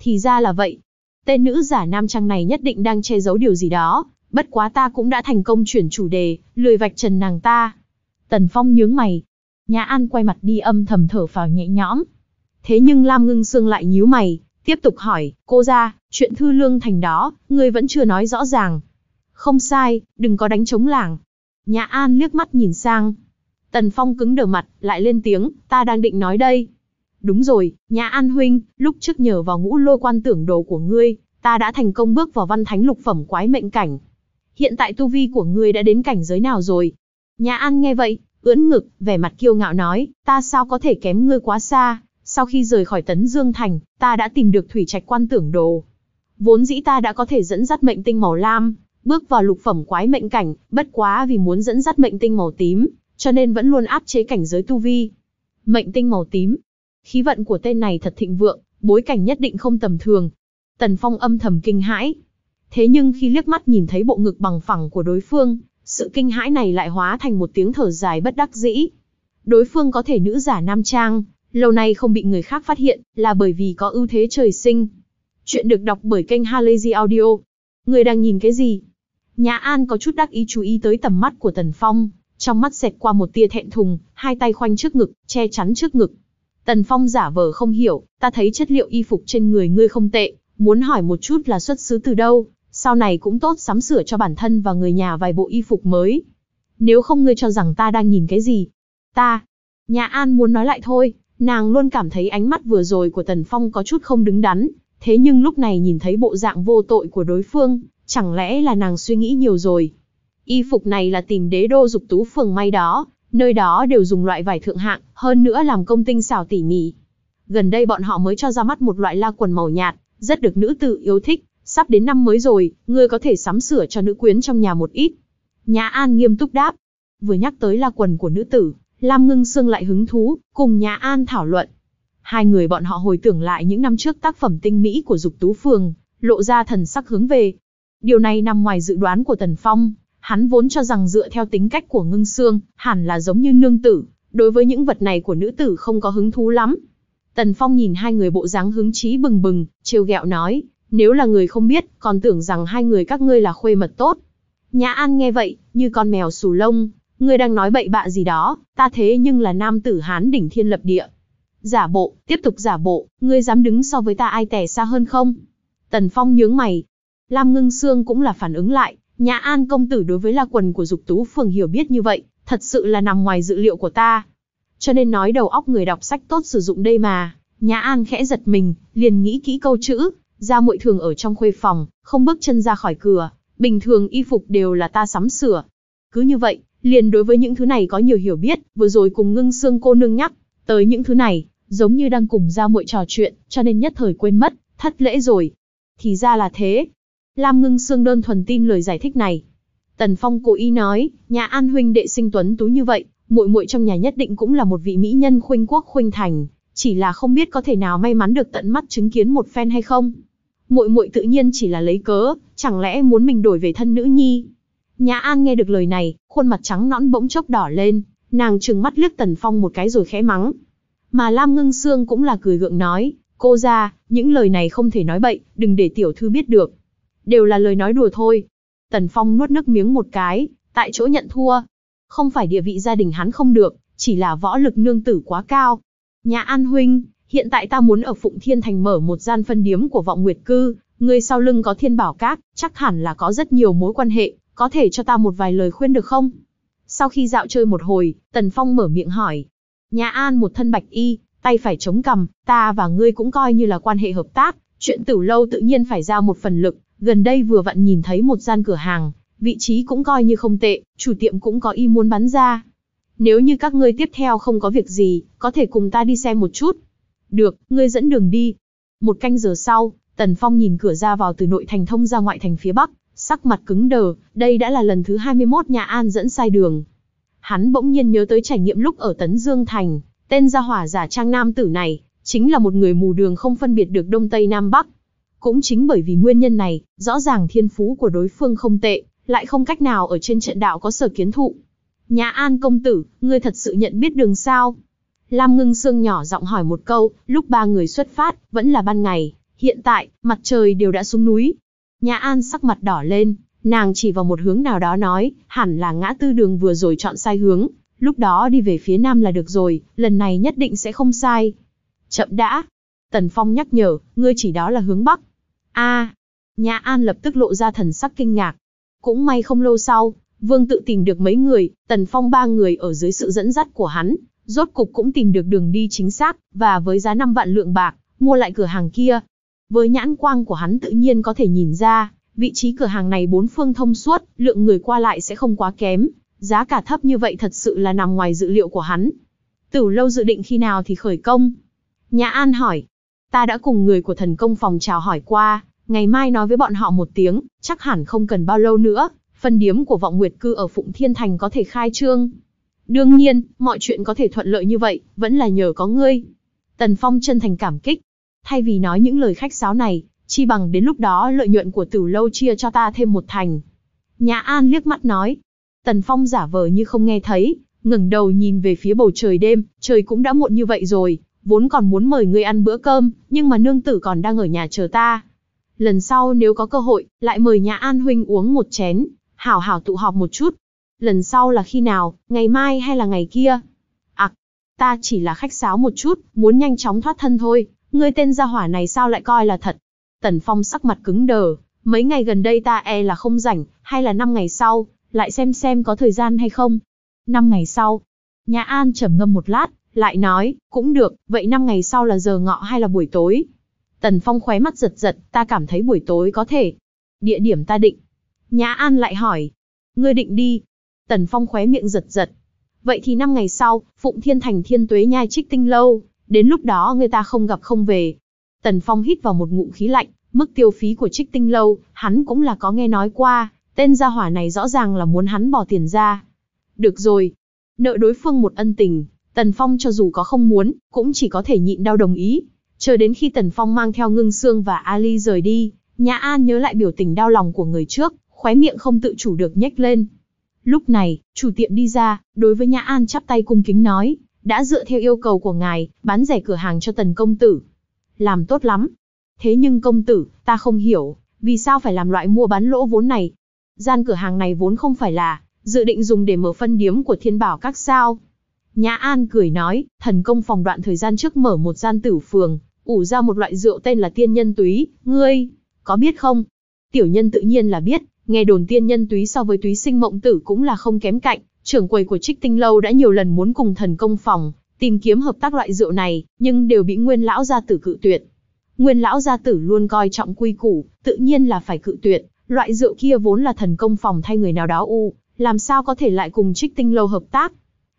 Thì ra là vậy. Tên nữ giả nam trang này nhất định đang che giấu điều gì đó, bất quá ta cũng đã thành công chuyển chủ đề, lười vạch trần nàng ta. Tần Phong nhướng mày. Nhã An quay mặt đi âm thầm thở phào nhẹ nhõm. Thế nhưng Lam Ngưng Sương lại nhíu mày, tiếp tục hỏi, cô ra, chuyện thư lương thành đó, ngươi vẫn chưa nói rõ ràng. Không sai, đừng có đánh chống làng. Nhã An liếc mắt nhìn sang. Tần Phong cứng đờ mặt, lại lên tiếng, ta đang định nói đây, Đúng rồi, nhà An Huynh, lúc trước nhờ vào ngũ lôi quan tưởng đồ của ngươi, ta đã thành công bước vào văn thánh lục phẩm quái mệnh cảnh. Hiện tại tu vi của ngươi đã đến cảnh giới nào rồi? Nhà An nghe vậy, ưỡn ngực, vẻ mặt kiêu ngạo nói, ta sao có thể kém ngươi quá xa, sau khi rời khỏi Tấn Dương Thành, ta đã tìm được thủy trạch quan tưởng đồ. Vốn dĩ ta đã có thể dẫn dắt mệnh tinh màu lam, bước vào lục phẩm quái mệnh cảnh, bất quá vì muốn dẫn dắt mệnh tinh màu tím, cho nên vẫn luôn áp chế cảnh giới tu vi. Mệnh tinh màu tím, khí vận của tên này thật thịnh vượng, bối cảnh nhất định không tầm thường. Tần Phong âm thầm kinh hãi. Thế nhưng khi liếc mắt nhìn thấy bộ ngực bằng phẳng của đối phương, sự kinh hãi này lại hóa thành một tiếng thở dài bất đắc dĩ. Đối phương có thể nữ giả nam trang, lâu nay không bị người khác phát hiện, là bởi vì có ưu thế trời sinh. Chuyện được đọc bởi kênh Halazy Audio. Người đang nhìn cái gì? Nhã An có chút đắc ý chú ý tới tầm mắt của Tần Phong, trong mắt xẹt qua một tia thẹn thùng, hai tay khoanh trước ngực, che chắn trước ngực, Tần Phong giả vờ không hiểu, ta thấy chất liệu y phục trên người ngươi không tệ, muốn hỏi một chút là xuất xứ từ đâu, sau này cũng tốt sắm sửa cho bản thân và người nhà vài bộ y phục mới. Nếu không ngươi cho rằng ta đang nhìn cái gì? Ta, nhà An muốn nói lại thôi, nàng luôn cảm thấy ánh mắt vừa rồi của Tần Phong có chút không đứng đắn, thế nhưng lúc này nhìn thấy bộ dạng vô tội của đối phương, chẳng lẽ là nàng suy nghĩ nhiều rồi. Y phục này là tìm đế đô dục tú phường may đó, nơi đó đều dùng loại vải thượng hạng, hơn nữa làm công tinh xảo tỉ mỉ. Gần đây bọn họ mới cho ra mắt một loại la quần màu nhạt, rất được nữ tử yêu thích, sắp đến năm mới rồi, ngươi có thể sắm sửa cho nữ quyến trong nhà một ít. Nhã An nghiêm túc đáp. Vừa nhắc tới la quần của nữ tử, Lam Ngưng Sương lại hứng thú, cùng Nhã An thảo luận. Hai người bọn họ hồi tưởng lại những năm trước tác phẩm tinh mỹ của Dục Tú Phường, lộ ra thần sắc hướng về. Điều này nằm ngoài dự đoán của Tần Phong, Hắn vốn cho rằng dựa theo tính cách của ngưng xương, hẳn là giống như nương tử, đối với những vật này của nữ tử không có hứng thú lắm. Tần Phong nhìn hai người bộ dáng hứng chí bừng bừng, trêu ghẹo nói, nếu là người không biết, còn tưởng rằng hai người các ngươi là khuê mật tốt. Nhã An nghe vậy, như con mèo sù lông, người đang nói bậy bạ gì đó, ta thế nhưng là nam tử hán đỉnh thiên lập địa. Giả bộ, tiếp tục giả bộ, ngươi dám đứng so với ta ai tẻ xa hơn không? Tần Phong nhướng mày. Lam Ngưng Sương cũng là phản ứng lại, Nhã An công tử đối với La Quần của Dục Tú Phường hiểu biết như vậy, thật sự là nằm ngoài dự liệu của ta. Cho nên nói đầu óc người đọc sách tốt sử dụng đây mà. Nhã An khẽ giật mình, liền nghĩ kỹ câu chữ, Gia muội thường ở trong khuê phòng, không bước chân ra khỏi cửa, bình thường y phục đều là ta sắm sửa. Cứ như vậy, liền đối với những thứ này có nhiều hiểu biết, vừa rồi cùng ngưng xương cô nương nhắc, tới những thứ này, giống như đang cùng gia muội trò chuyện, cho nên nhất thời quên mất, thất lễ rồi. Thì ra là thế, Lam Ngưng Sương đơn thuần tin lời giải thích này. Tần Phong cố ý nói, nhà An huynh đệ sinh tuấn tú như vậy, muội muội trong nhà nhất định cũng là một vị mỹ nhân khuynh quốc khuynh thành, chỉ là không biết có thể nào may mắn được tận mắt chứng kiến một phen hay không. Muội muội tự nhiên chỉ là lấy cớ, chẳng lẽ muốn mình đổi về thân nữ nhi? Nhà An nghe được lời này, khuôn mặt trắng nõn bỗng chốc đỏ lên, nàng trừng mắt liếc Tần Phong một cái rồi khẽ mắng. Mà Lam Ngưng Sương cũng là cười gượng nói, cô ra, những lời này không thể nói bậy, đừng để tiểu thư biết được đều là lời nói đùa thôi. Tần Phong nuốt nước miếng một cái, tại chỗ nhận thua. Không phải địa vị gia đình hắn không được, chỉ là võ lực nương tử quá cao. Nhà An Huynh, hiện tại ta muốn ở Phụng Thiên Thành mở một gian phân điếm của vọng nguyệt cư, người sau lưng có thiên bảo các, chắc hẳn là có rất nhiều mối quan hệ, có thể cho ta một vài lời khuyên được không? Sau khi dạo chơi một hồi, Tần Phong mở miệng hỏi. Nhà An một thân bạch y, tay phải chống cầm, ta và ngươi cũng coi như là quan hệ hợp tác, chuyện tử lâu tự nhiên phải ra một phần lực, Gần đây vừa vặn nhìn thấy một gian cửa hàng, vị trí cũng coi như không tệ, chủ tiệm cũng có ý muốn bán ra. Nếu như các ngươi tiếp theo không có việc gì, có thể cùng ta đi xem một chút. Được, ngươi dẫn đường đi. Một canh giờ sau, Tần Phong nhìn cửa ra vào từ nội thành thông ra ngoại thành phía Bắc, sắc mặt cứng đờ, đây đã là lần thứ 21 nhà An dẫn sai đường. Hắn bỗng nhiên nhớ tới trải nghiệm lúc ở Tấn Dương Thành, tên gia hỏa giả trang nam tử này, chính là một người mù đường không phân biệt được Đông Tây Nam Bắc. Cũng chính bởi vì nguyên nhân này, rõ ràng thiên phú của đối phương không tệ, lại không cách nào ở trên trận đạo có sở kiến thụ. Nhà An công tử, ngươi thật sự nhận biết đường sao? Lam ngưng sương nhỏ giọng hỏi một câu, lúc ba người xuất phát, vẫn là ban ngày, hiện tại, mặt trời đều đã xuống núi. Nhà An sắc mặt đỏ lên, nàng chỉ vào một hướng nào đó nói, hẳn là ngã tư đường vừa rồi chọn sai hướng, lúc đó đi về phía nam là được rồi, lần này nhất định sẽ không sai. Chậm đã. Tần Phong nhắc nhở, ngươi chỉ đó là hướng bắc, a nhà An lập tức lộ ra thần sắc kinh ngạc. Cũng may không lâu sau, Vương tự tìm được mấy người, Tần Phong ba người ở dưới sự dẫn dắt của hắn, rốt cục cũng tìm được đường đi chính xác, và với giá năm vạn lượng bạc, mua lại cửa hàng kia. Với nhãn quang của hắn tự nhiên có thể nhìn ra, vị trí cửa hàng này bốn phương thông suốt, lượng người qua lại sẽ không quá kém, giá cả thấp như vậy thật sự là nằm ngoài dự liệu của hắn. Tử lâu dự định khi nào thì khởi công? nhà An hỏi, Ta đã cùng người của thần công phòng chào hỏi qua, ngày mai nói với bọn họ một tiếng, chắc hẳn không cần bao lâu nữa, phân điếm của vọng nguyệt cư ở Phụng Thiên Thành có thể khai trương. Đương nhiên, mọi chuyện có thể thuận lợi như vậy, vẫn là nhờ có ngươi. Tần Phong chân thành cảm kích. Thay vì nói những lời khách sáo này, chi bằng đến lúc đó lợi nhuận của tử lâu chia cho ta thêm một thành. Nhã An liếc mắt nói. Tần Phong giả vờ như không nghe thấy, ngẩng đầu nhìn về phía bầu trời đêm, trời cũng đã muộn như vậy rồi, vốn còn muốn mời ngươi ăn bữa cơm, nhưng mà nương tử còn đang ở nhà chờ ta. Lần sau nếu có cơ hội, lại mời nhà An Huynh uống một chén, hảo hảo tụ họp một chút. Lần sau là khi nào, ngày mai hay là ngày kia? Ặc, à, ta chỉ là khách sáo một chút, muốn nhanh chóng thoát thân thôi, ngươi tên gia hỏa này sao lại coi là thật. Tần Phong sắc mặt cứng đờ, mấy ngày gần đây ta e là không rảnh, hay là năm ngày sau, lại xem xem có thời gian hay không. Năm ngày sau, nhà An trầm ngâm một lát, lại nói, cũng được, vậy năm ngày sau là giờ ngọ hay là buổi tối? Tần Phong khóe mắt giật giật, ta cảm thấy buổi tối có thể. Địa điểm ta định. Nhã An lại hỏi, ngươi định đi. Tần Phong khóe miệng giật giật. Vậy thì năm ngày sau, Phụng Thiên Thành Thiên Tuế Nhai Trích Tinh Lâu, đến lúc đó người ta không gặp không về. Tần Phong hít vào một ngụm khí lạnh, mức tiêu phí của Trích Tinh Lâu, hắn cũng là có nghe nói qua, tên gia hỏa này rõ ràng là muốn hắn bỏ tiền ra. Được rồi, nợ đối phương một ân tình, Tần Phong cho dù có không muốn, cũng chỉ có thể nhịn đau đồng ý. Chờ đến khi Tần Phong mang theo Ngưng Sương và Ali rời đi, Nhã An nhớ lại biểu tình đau lòng của người trước, khóe miệng không tự chủ được nhếch lên. Lúc này, chủ tiệm đi ra, đối với Nhã An chắp tay cung kính nói, đã dựa theo yêu cầu của ngài, bán rẻ cửa hàng cho Tần Công Tử. Làm tốt lắm. Thế nhưng công tử, ta không hiểu, vì sao phải làm loại mua bán lỗ vốn này? Gian cửa hàng này vốn không phải là, dự định dùng để mở phân điếm của thiên bảo các sao? Nhã An cười nói, thần công phòng đoạn thời gian trước mở một gian tử phường, ủ ra một loại rượu tên là tiên nhân túy, ngươi, có biết không? Tiểu nhân tự nhiên là biết, nghe đồn tiên nhân túy so với túy sinh mộng tử cũng là không kém cạnh, trưởng quầy của trích tinh lâu đã nhiều lần muốn cùng thần công phòng, tìm kiếm hợp tác loại rượu này, nhưng đều bị nguyên lão gia tử cự tuyệt. Nguyên lão gia tử luôn coi trọng quy củ, tự nhiên là phải cự tuyệt, loại rượu kia vốn là thần công phòng thay người nào đó u, làm sao có thể lại cùng trích tinh lâu hợp tác,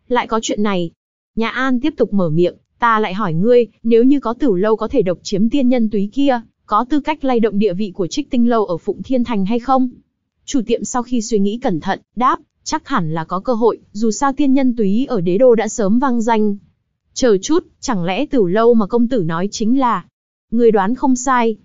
lại có chuyện này. Nhà An tiếp tục mở miệng, ta lại hỏi ngươi, nếu như có tử lâu có thể độc chiếm tiên nhân túy kia, có tư cách lay động địa vị của trích tinh lâu ở Phụng Thiên Thành hay không? Chủ tiệm sau khi suy nghĩ cẩn thận, đáp, chắc hẳn là có cơ hội, dù sao tiên nhân túy ở đế đô đã sớm vang danh. Chờ chút, chẳng lẽ tử lâu mà công tử nói chính là... Ngươi đoán không sai.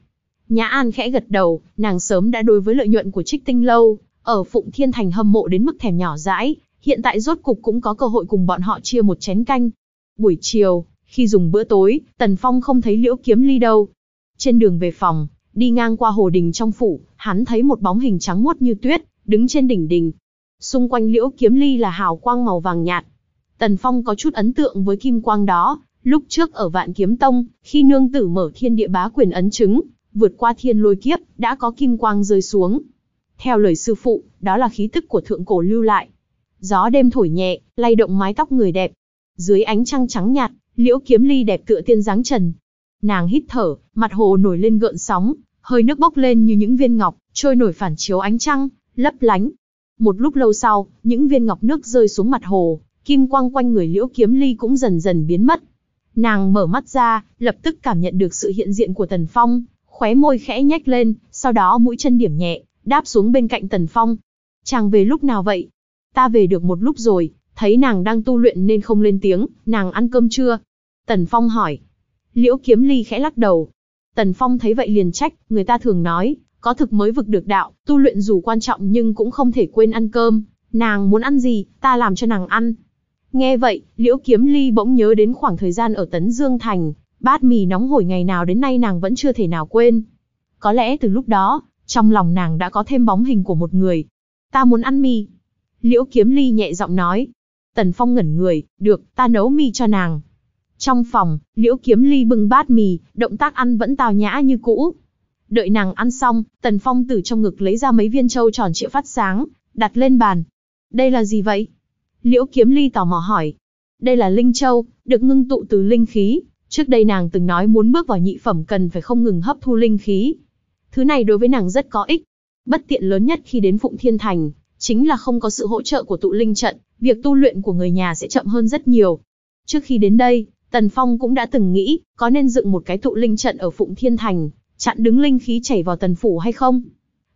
Nhã An khẽ gật đầu, nàng sớm đã đối với lợi nhuận của trích tinh lâu, ở Phụng Thiên Thành hâm mộ đến mức thèm nhỏ dãi, hiện tại rốt cục cũng có cơ hội cùng bọn họ chia một chén canh. Buổi chiều, khi dùng bữa tối, Tần Phong không thấy Liễu Kiếm Ly đâu. Trên đường về phòng, đi ngang qua hồ đình trong phủ, hắn thấy một bóng hình trắng muốt như tuyết, đứng trên đỉnh đình. Xung quanh Liễu Kiếm Ly là hào quang màu vàng nhạt. Tần Phong có chút ấn tượng với kim quang đó, lúc trước ở Vạn Kiếm Tông, khi nương tử mở thiên địa bá quyền ấn chứng, vượt qua thiên lôi kiếp, đã có kim quang rơi xuống. Theo lời sư phụ, đó là khí tức của thượng cổ lưu lại. Gió đêm thổi nhẹ, lay động mái tóc người đẹp. Dưới ánh trăng trắng nhạt, liễu kiếm ly đẹp tựa tiên dáng trần. Nàng hít thở, mặt hồ nổi lên gợn sóng, hơi nước bốc lên như những viên ngọc, trôi nổi phản chiếu ánh trăng, lấp lánh. Một lúc lâu sau, những viên ngọc nước rơi xuống mặt hồ, kim quang quanh người liễu kiếm ly cũng dần dần biến mất. Nàng mở mắt ra, lập tức cảm nhận được sự hiện diện của Tần Phong, khóe môi khẽ nhếch lên, sau đó mũi chân điểm nhẹ, đáp xuống bên cạnh Tần Phong. Chàng về lúc nào vậy? Ta về được một lúc rồi, thấy nàng đang tu luyện nên không lên tiếng, nàng ăn cơm chưa? Tần Phong hỏi. Liễu Kiếm Ly khẽ lắc đầu. Tần Phong thấy vậy liền trách, người ta thường nói, có thực mới vực được đạo, tu luyện dù quan trọng nhưng cũng không thể quên ăn cơm, nàng muốn ăn gì, ta làm cho nàng ăn. Nghe vậy, Liễu Kiếm Ly bỗng nhớ đến khoảng thời gian ở Tấn Dương Thành, bát mì nóng hổi ngày nào đến nay nàng vẫn chưa thể nào quên. Có lẽ từ lúc đó, trong lòng nàng đã có thêm bóng hình của một người. Ta muốn ăn mì, Liễu Kiếm Ly nhẹ giọng nói. Tần Phong ngẩn người, được, ta nấu mì cho nàng. Trong phòng, Liễu Kiếm Ly bưng bát mì, động tác ăn vẫn tào nhã như cũ. Đợi nàng ăn xong, Tần Phong từ trong ngực lấy ra mấy viên trâu tròn trịa phát sáng, đặt lên bàn. Đây là gì vậy? Liễu Kiếm Ly tò mò hỏi. Đây là linh châu, được ngưng tụ từ linh khí. Trước đây nàng từng nói muốn bước vào nhị phẩm cần phải không ngừng hấp thu linh khí. Thứ này đối với nàng rất có ích. Bất tiện lớn nhất khi đến Phụng Thiên Thành chính là không có sự hỗ trợ của tụ linh trận, việc tu luyện của người nhà sẽ chậm hơn rất nhiều. Trước khi đến đây, Tần Phong cũng đã từng nghĩ, có nên dựng một cái tụ linh trận ở Phụng Thiên Thành, chặn đứng linh khí chảy vào Tần Phủ hay không?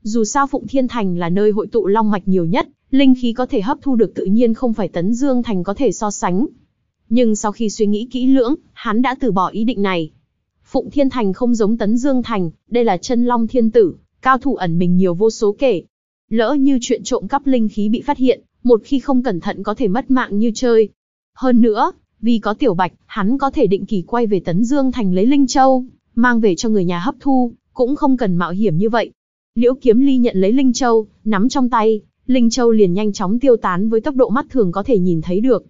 Dù sao Phụng Thiên Thành là nơi hội tụ long mạch nhiều nhất, linh khí có thể hấp thu được tự nhiên không phải Tấn Dương Thành có thể so sánh. Nhưng sau khi suy nghĩ kỹ lưỡng, hắn đã từ bỏ ý định này. Phụng Thiên Thành không giống Tấn Dương Thành, đây là chân long thiên tử, cao thủ ẩn mình nhiều vô số kể, Lỡ như chuyện trộm cắp linh khí bị phát hiện, một khi không cẩn thận có thể mất mạng như chơi. Hơn nữa, vì có tiểu bạch, hắn có thể định kỳ quay về Tấn Dương Thành lấy Linh Châu, mang về cho người nhà hấp thu, cũng không cần mạo hiểm như vậy. Liễu Kiếm Ly nhận lấy Linh Châu, nắm trong tay, Linh Châu liền nhanh chóng tiêu tán với tốc độ mắt thường có thể nhìn thấy được.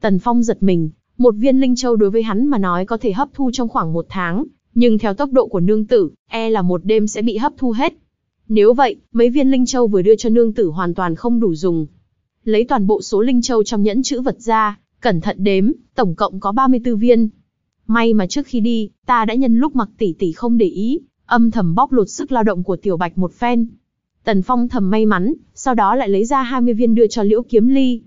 Tần Phong giật mình, một viên Linh Châu đối với hắn mà nói có thể hấp thu trong khoảng một tháng, nhưng theo tốc độ của nương tử, e là một đêm sẽ bị hấp thu hết. Nếu vậy, mấy viên linh châu vừa đưa cho nương tử hoàn toàn không đủ dùng. Lấy toàn bộ số linh châu trong nhẫn chữ vật ra, cẩn thận đếm, tổng cộng có 34 viên. May mà trước khi đi, ta đã nhân lúc mặc tỷ tỷ không để ý, âm thầm bóc lột sức lao động của tiểu bạch một phen. Tần Phong thầm may mắn, sau đó lại lấy ra 20 viên đưa cho Liễu Kiếm Ly.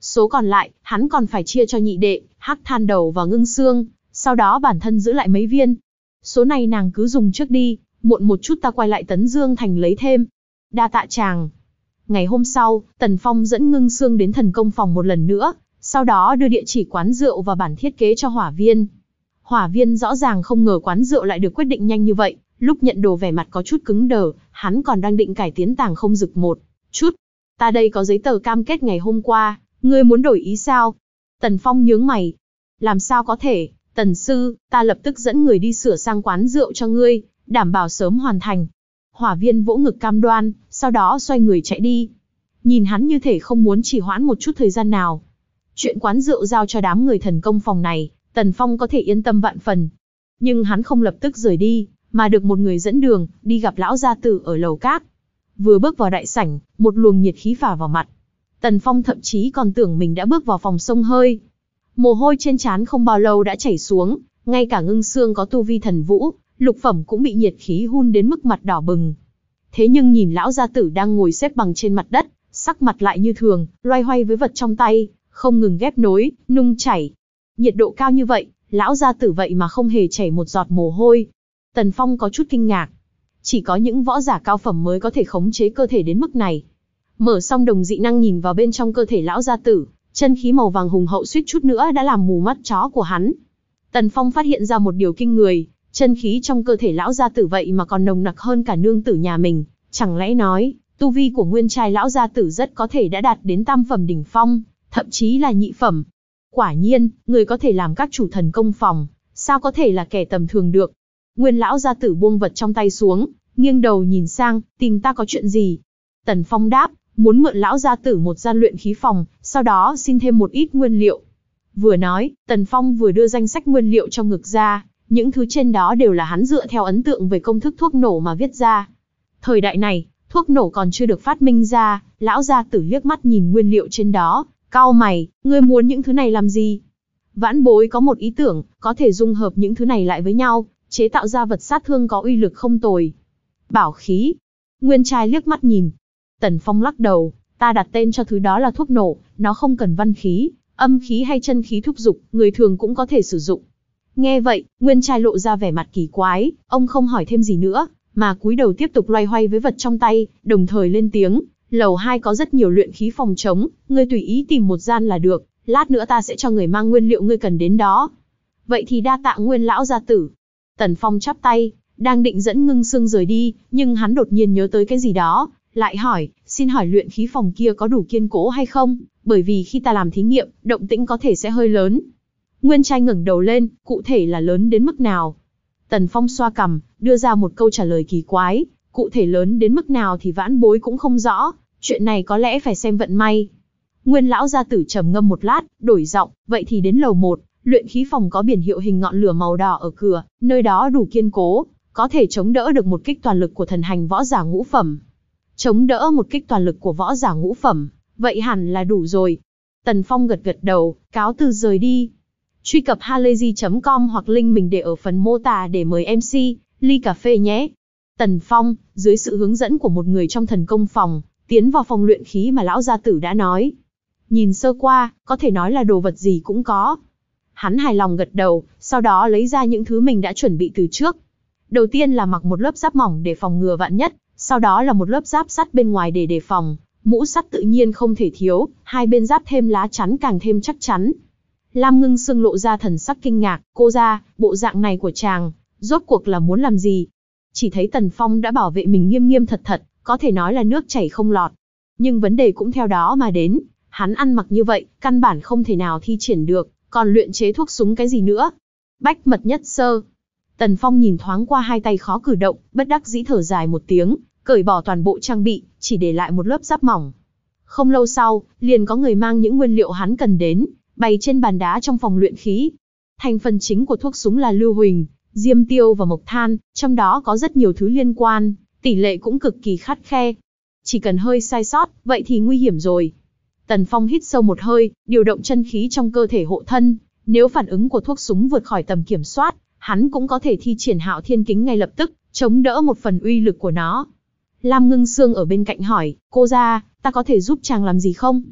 Số còn lại, hắn còn phải chia cho nhị đệ, hắc than đầu và ngưng xương, sau đó bản thân giữ lại mấy viên. Số này nàng cứ dùng trước đi, muộn một chút ta quay lại Tấn Dương Thành lấy thêm. Đa tạ chàng. Ngày hôm sau, Tần Phong dẫn ngưng xương đến thần công phòng một lần nữa, sau đó đưa địa chỉ quán rượu và bản thiết kế cho hỏa viên. Hỏa viên rõ ràng không ngờ quán rượu lại được quyết định nhanh như vậy, lúc nhận đồ vẻ mặt có chút cứng đờ, hắn còn đang định cải tiến tàng không rực một chút. Ta đây có giấy tờ cam kết ngày hôm qua, ngươi muốn đổi ý sao? Tần Phong nhướng mày. Làm sao có thể, Tần Sư, ta lập tức dẫn người đi sửa sang quán rượu cho ngươi, đảm bảo sớm hoàn thành. Hỏa viên vỗ ngực cam đoan, sau đó xoay người chạy đi. Nhìn hắn như thể không muốn chỉ hoãn một chút thời gian nào. Chuyện quán rượu giao cho đám người thần công phòng này, Tần Phong có thể yên tâm vạn phần. Nhưng hắn không lập tức rời đi, mà được một người dẫn đường, đi gặp lão gia tử ở lầu cát. Vừa bước vào đại sảnh, một luồng nhiệt khí phả vào mặt. Tần Phong thậm chí còn tưởng mình đã bước vào phòng sông hơi. Mồ hôi trên trán không bao lâu đã chảy xuống, ngay cả ngưng xương có tu vi thần vũ, lục phẩm cũng bị nhiệt khí hun đến mức mặt đỏ bừng. Thế nhưng nhìn lão gia tử đang ngồi xếp bằng trên mặt đất, sắc mặt lại như thường, loay hoay với vật trong tay, không ngừng ghép nối, nung chảy. Nhiệt độ cao như vậy, lão gia tử vậy mà không hề chảy một giọt mồ hôi. Tần Phong có chút kinh ngạc. Chỉ có những võ giả cao phẩm mới có thể khống chế cơ thể đến mức này. Mở xong đồng dị năng nhìn vào bên trong cơ thể lão gia tử, chân khí màu vàng hùng hậu suýt chút nữa đã làm mù mắt chó của hắn. Tần Phong phát hiện ra một điều kinh người, Chân khí trong cơ thể lão gia tử vậy mà còn nồng nặc hơn cả nương tử nhà mình, chẳng lẽ nói, tu vi của nguyên trai lão gia tử rất có thể đã đạt đến tam phẩm đỉnh phong, thậm chí là nhị phẩm. Quả nhiên, người có thể làm các chủ thần công phòng, sao có thể là kẻ tầm thường được. Nguyên lão gia tử buông vật trong tay xuống, nghiêng đầu nhìn sang, tìm ta có chuyện gì. Tần Phong đáp, muốn mượn lão gia tử một gian luyện khí phòng, sau đó xin thêm một ít nguyên liệu. Vừa nói, Tần Phong vừa đưa danh sách nguyên liệu trong ngực ra, những thứ trên đó đều là hắn dựa theo ấn tượng về công thức thuốc nổ mà viết ra. Thời đại này, thuốc nổ còn chưa được phát minh ra, lão gia tử liếc mắt nhìn nguyên liệu trên đó, cau mày, ngươi muốn những thứ này làm gì? Vãn bối có một ý tưởng, có thể dung hợp những thứ này lại với nhau, chế tạo ra vật sát thương có uy lực không tồi. Bảo khí. Nguyên trai liếc mắt nhìn. Tần Phong lắc đầu, ta đặt tên cho thứ đó là thuốc nổ, nó không cần văn khí, âm khí hay chân khí thúc dục, người thường cũng có thể sử dụng. Nghe vậy, Nguyên trai lộ ra vẻ mặt kỳ quái, ông không hỏi thêm gì nữa, mà cúi đầu tiếp tục loay hoay với vật trong tay, đồng thời lên tiếng, lầu 2 có rất nhiều luyện khí phòng chống, ngươi tùy ý tìm một gian là được, lát nữa ta sẽ cho người mang nguyên liệu ngươi cần đến đó. Vậy thì đa tạ nguyên lão gia tử. Tần Phong chắp tay, đang định dẫn ngưng xương rời đi, nhưng hắn đột nhiên nhớ tới cái gì đó, lại hỏi, xin hỏi luyện khí phòng kia có đủ kiên cố hay không, bởi vì khi ta làm thí nghiệm, động tĩnh có thể sẽ hơi lớn, Nguyên trai ngẩng đầu lên, cụ thể là lớn đến mức nào? Tần Phong xoa cầm, đưa ra một câu trả lời kỳ quái, cụ thể lớn đến mức nào thì vãn bối cũng không rõ, chuyện này có lẽ phải xem vận may. Nguyên lão gia tử trầm ngâm một lát, đổi giọng, vậy thì đến lầu một, luyện khí phòng có biển hiệu hình ngọn lửa màu đỏ ở cửa, nơi đó đủ kiên cố, có thể chống đỡ được một kích toàn lực của thần hành võ giả ngũ phẩm. Chống đỡ một kích toàn lực của võ giả ngũ phẩm, vậy hẳn là đủ rồi. Tần Phong gật gật đầu, cáo từ rời đi truy cập halayzi.com hoặc link mình để ở phần mô tả để mời MC, ly cà phê nhé. Tần Phong, dưới sự hướng dẫn của một người trong thần công phòng, tiến vào phòng luyện khí mà lão gia tử đã nói. Nhìn sơ qua, có thể nói là đồ vật gì cũng có. Hắn hài lòng gật đầu, sau đó lấy ra những thứ mình đã chuẩn bị từ trước. Đầu tiên là mặc một lớp giáp mỏng để phòng ngừa vạn nhất, sau đó là một lớp giáp sắt bên ngoài để đề phòng, mũ sắt tự nhiên không thể thiếu, hai bên giáp thêm lá chắn càng thêm chắc chắn, Lam Ngưng Sương lộ ra thần sắc kinh ngạc, cô ra, bộ dạng này của chàng, rốt cuộc là muốn làm gì? Chỉ thấy Tần Phong đã bảo vệ mình nghiêm nghiêm thật thật, có thể nói là nước chảy không lọt. Nhưng vấn đề cũng theo đó mà đến, hắn ăn mặc như vậy, căn bản không thể nào thi triển được, còn luyện chế thuốc súng cái gì nữa. Bách mật nhất sơ. Tần Phong nhìn thoáng qua hai tay khó cử động, bất đắc dĩ thở dài một tiếng, cởi bỏ toàn bộ trang bị, chỉ để lại một lớp giáp mỏng. Không lâu sau, liền có người mang những nguyên liệu hắn cần đến, bày trên bàn đá trong phòng luyện khí. Thành phần chính của thuốc súng là lưu huỳnh, diêm tiêu và mộc than, trong đó có rất nhiều thứ liên quan, tỷ lệ cũng cực kỳ khắt khe. Chỉ cần hơi sai sót, vậy thì nguy hiểm rồi. Tần Phong hít sâu một hơi, điều động chân khí trong cơ thể hộ thân, nếu phản ứng của thuốc súng vượt khỏi tầm kiểm soát, hắn cũng có thể thi triển hạo thiên kính ngay lập tức, chống đỡ một phần uy lực của nó. Lam ngưng xương ở bên cạnh hỏi, cô ra, ta có thể giúp chàng làm gì không?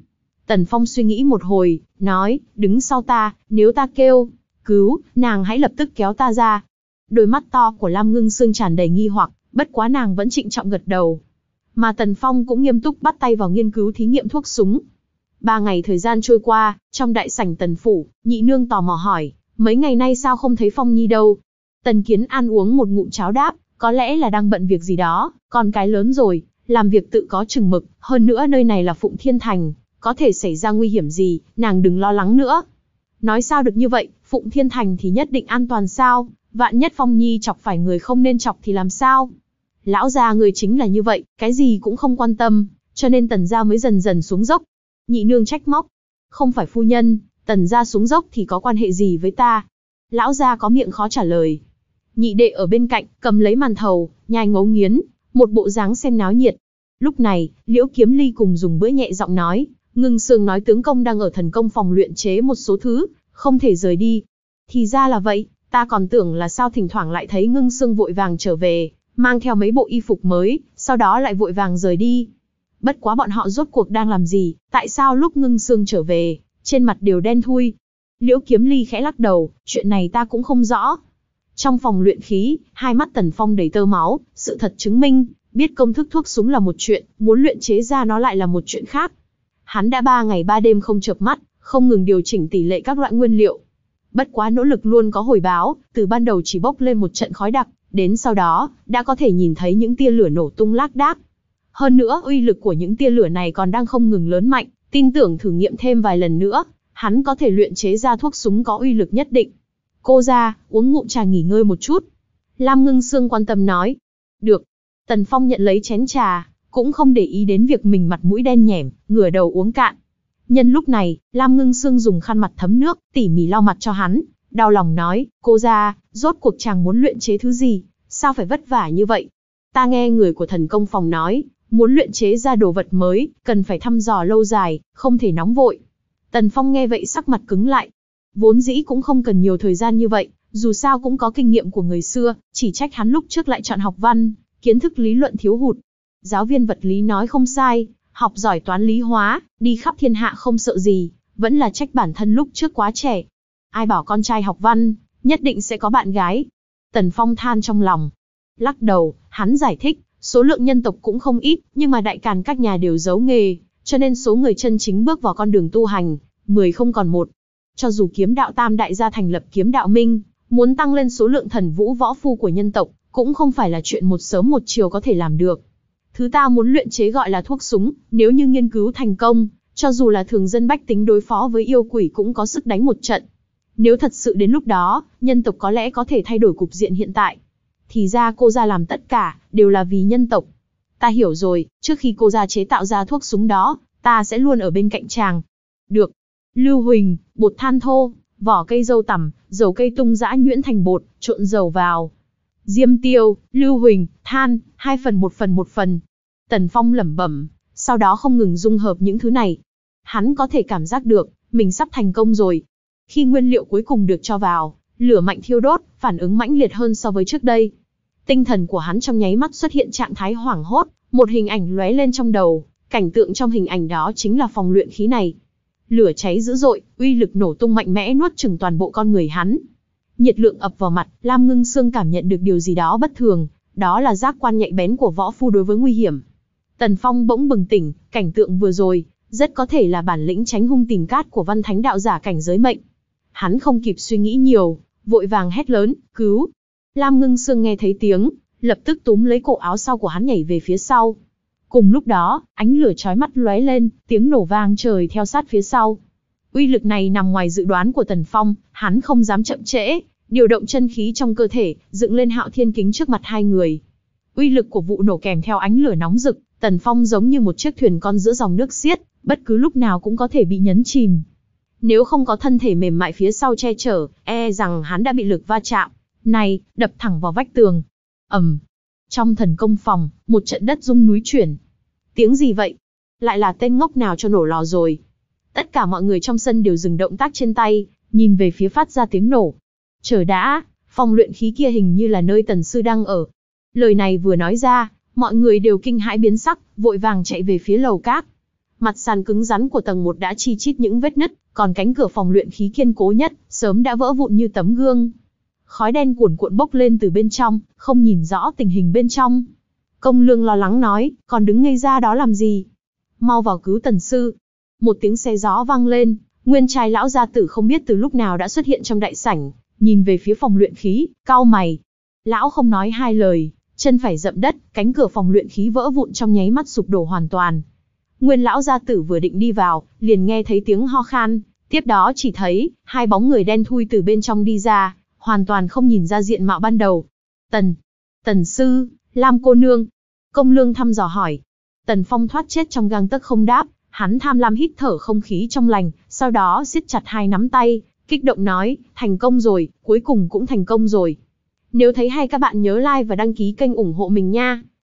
Tần Phong suy nghĩ một hồi, nói, đứng sau ta, nếu ta kêu, cứu, nàng hãy lập tức kéo ta ra. Đôi mắt to của Lam Ngưng Sương tràn đầy nghi hoặc, bất quá nàng vẫn trịnh trọng gật đầu. Mà Tần Phong cũng nghiêm túc bắt tay vào nghiên cứu thí nghiệm thuốc súng. Ba ngày thời gian trôi qua, trong đại sảnh Tần Phủ, nhị nương tò mò hỏi, mấy ngày nay sao không thấy Phong Nhi đâu? Tần Kiến An uống một ngụm cháo đáp, có lẽ là đang bận việc gì đó, con cái lớn rồi, làm việc tự có chừng mực, hơn nữa nơi này là Phụng Thiên Thành, có thể xảy ra nguy hiểm gì, nàng đừng lo lắng nữa. Nói sao được như vậy, Phụng Thiên Thành thì nhất định an toàn sao, vạn nhất Phong Nhi chọc phải người không nên chọc thì làm sao? Lão gia người chính là như vậy, cái gì cũng không quan tâm, cho nên tần gia mới dần dần xuống dốc. Nhị nương trách móc, không phải phu nhân, tần gia xuống dốc thì có quan hệ gì với ta? Lão gia có miệng khó trả lời. Nhị đệ ở bên cạnh, cầm lấy màn thầu, nhai ngấu nghiến, một bộ dáng xem náo nhiệt. Lúc này, Liễu Kiếm Ly cùng dùng bữa nhẹ giọng nói, Ngưng sương nói tướng công đang ở thần công phòng luyện chế một số thứ, không thể rời đi. Thì ra là vậy, ta còn tưởng là sao thỉnh thoảng lại thấy ngưng sương vội vàng trở về, mang theo mấy bộ y phục mới, sau đó lại vội vàng rời đi. Bất quá bọn họ rốt cuộc đang làm gì, tại sao lúc ngưng sương trở về, trên mặt đều đen thui. Liễu kiếm ly khẽ lắc đầu, chuyện này ta cũng không rõ. Trong phòng luyện khí, hai mắt tần phong đầy tơ máu, sự thật chứng minh, biết công thức thuốc súng là một chuyện, muốn luyện chế ra nó lại là một chuyện khác, Hắn đã ba ngày ba đêm không chợp mắt, không ngừng điều chỉnh tỷ lệ các loại nguyên liệu. Bất quá nỗ lực luôn có hồi báo, từ ban đầu chỉ bốc lên một trận khói đặc, đến sau đó, đã có thể nhìn thấy những tia lửa nổ tung lác đác. Hơn nữa, uy lực của những tia lửa này còn đang không ngừng lớn mạnh, tin tưởng thử nghiệm thêm vài lần nữa, hắn có thể luyện chế ra thuốc súng có uy lực nhất định. Cô ra, uống ngụm trà nghỉ ngơi một chút. Lam Ngưng Sương quan tâm nói. Được. Tần Phong nhận lấy chén trà, cũng không để ý đến việc mình mặt mũi đen nhẻm, ngửa đầu uống cạn. Nhân lúc này, Lam Ngưng Sương dùng khăn mặt thấm nước, tỉ mỉ lau mặt cho hắn, đau lòng nói, cô ra, rốt cuộc chàng muốn luyện chế thứ gì, sao phải vất vả như vậy? Ta nghe người của thần công phòng nói, muốn luyện chế ra đồ vật mới, cần phải thăm dò lâu dài, không thể nóng vội. Tần Phong nghe vậy sắc mặt cứng lại. Vốn dĩ cũng không cần nhiều thời gian như vậy, dù sao cũng có kinh nghiệm của người xưa, chỉ trách hắn lúc trước lại chọn học văn, kiến thức lý luận thiếu hụt, Giáo viên vật lý nói không sai, học giỏi toán lý hóa, đi khắp thiên hạ không sợ gì, vẫn là trách bản thân lúc trước quá trẻ. Ai bảo con trai học văn, nhất định sẽ có bạn gái. Tần Phong than trong lòng. Lắc đầu, hắn giải thích, số lượng nhân tộc cũng không ít, nhưng mà đại càn các nhà đều giấu nghề, cho nên số người chân chính bước vào con đường tu hành, 10 không còn một. Cho dù kiếm đạo tam đại gia thành lập kiếm đạo minh, muốn tăng lên số lượng thần vũ võ phu của nhân tộc, cũng không phải là chuyện một sớm một chiều có thể làm được. Thứ ta muốn luyện chế gọi là thuốc súng, nếu như nghiên cứu thành công, cho dù là thường dân bách tính đối phó với yêu quỷ cũng có sức đánh một trận. Nếu thật sự đến lúc đó, nhân tộc có lẽ có thể thay đổi cục diện hiện tại. Thì ra cô ra làm tất cả, đều là vì nhân tộc. Ta hiểu rồi, trước khi cô ra chế tạo ra thuốc súng đó, ta sẽ luôn ở bên cạnh chàng. Được. Lưu Huỳnh, bột than thô, vỏ cây dâu tằm, dầu cây tung giã nhuyễn thành bột, trộn dầu vào. Diêm tiêu, Lưu Huỳnh, than, hai phần một phần một phần. Tần Phong lẩm bẩm, sau đó không ngừng dung hợp những thứ này. Hắn có thể cảm giác được, mình sắp thành công rồi. Khi nguyên liệu cuối cùng được cho vào, lửa mạnh thiêu đốt, phản ứng mãnh liệt hơn so với trước đây. Tinh thần của hắn trong nháy mắt xuất hiện trạng thái hoảng hốt, một hình ảnh lóe lên trong đầu, cảnh tượng trong hình ảnh đó chính là phòng luyện khí này. Lửa cháy dữ dội, uy lực nổ tung mạnh mẽ nuốt chửng toàn bộ con người hắn. Nhiệt lượng ập vào mặt, Lam Ngưng Sương cảm nhận được điều gì đó bất thường, đó là giác quan nhạy bén của võ phu đối với nguy hiểm. Tần Phong bỗng bừng tỉnh, cảnh tượng vừa rồi, rất có thể là bản lĩnh tránh hung tìm cát của văn thánh đạo giả cảnh giới mệnh. Hắn không kịp suy nghĩ nhiều, vội vàng hét lớn, cứu. Lam ngưng sương nghe thấy tiếng, lập tức túm lấy cổ áo sau của hắn nhảy về phía sau. Cùng lúc đó, ánh lửa chói mắt lóe lên, tiếng nổ vang trời theo sát phía sau. Uy lực này nằm ngoài dự đoán của Tần Phong, hắn không dám chậm trễ, điều động chân khí trong cơ thể, dựng lên hạo thiên kính trước mặt hai người. Uy lực của vụ nổ kèm theo ánh lửa nóng rực, Tần Phong giống như một chiếc thuyền con giữa dòng nước xiết, bất cứ lúc nào cũng có thể bị nhấn chìm. Nếu không có thân thể mềm mại phía sau che chở, e rằng hắn đã bị lực va chạm. Này, đập thẳng vào vách tường. ầm, Trong thần công phòng, một trận đất rung núi chuyển. Tiếng gì vậy? Lại là tên ngốc nào cho nổ lò rồi? Tất cả mọi người trong sân đều dừng động tác trên tay, nhìn về phía phát ra tiếng nổ, Chờ đã, phòng luyện khí kia hình như là nơi tần sư đang ở. Lời này vừa nói ra, mọi người đều kinh hãi biến sắc, vội vàng chạy về phía lầu cát Mặt sàn cứng rắn của tầng 1 đã chi chít những vết nứt, còn cánh cửa phòng luyện khí kiên cố nhất, sớm đã vỡ vụn như tấm gương. Khói đen cuộn cuộn bốc lên từ bên trong, không nhìn rõ tình hình bên trong. Công lương lo lắng nói, còn đứng ngây ra đó làm gì? Mau vào cứu tần sư. Một tiếng xe gió vang lên, nguyên trai lão gia tử không biết từ lúc nào đã xuất hiện trong đại sảnh, nhìn về phía phòng luyện khí, cao mày. Lão không nói hai lời, chân phải dậm đất, cánh cửa phòng luyện khí vỡ vụn trong nháy mắt sụp đổ hoàn toàn. Nguyên lão gia tử vừa định đi vào, liền nghe thấy tiếng ho khan, tiếp đó chỉ thấy hai bóng người đen thui từ bên trong đi ra, hoàn toàn không nhìn ra diện mạo ban đầu. Tần, Tần sư, Lam cô nương. Công lương thăm dò hỏi. Tần Phong thoát chết trong gang tấc không đáp, hắn tham lam hít thở không khí trong lành, sau đó siết chặt hai nắm tay, Kích động nói, thành công rồi, cuối cùng cũng thành công rồi. Nếu thấy hay các bạn nhớ like và đăng ký kênh ủng hộ mình nha.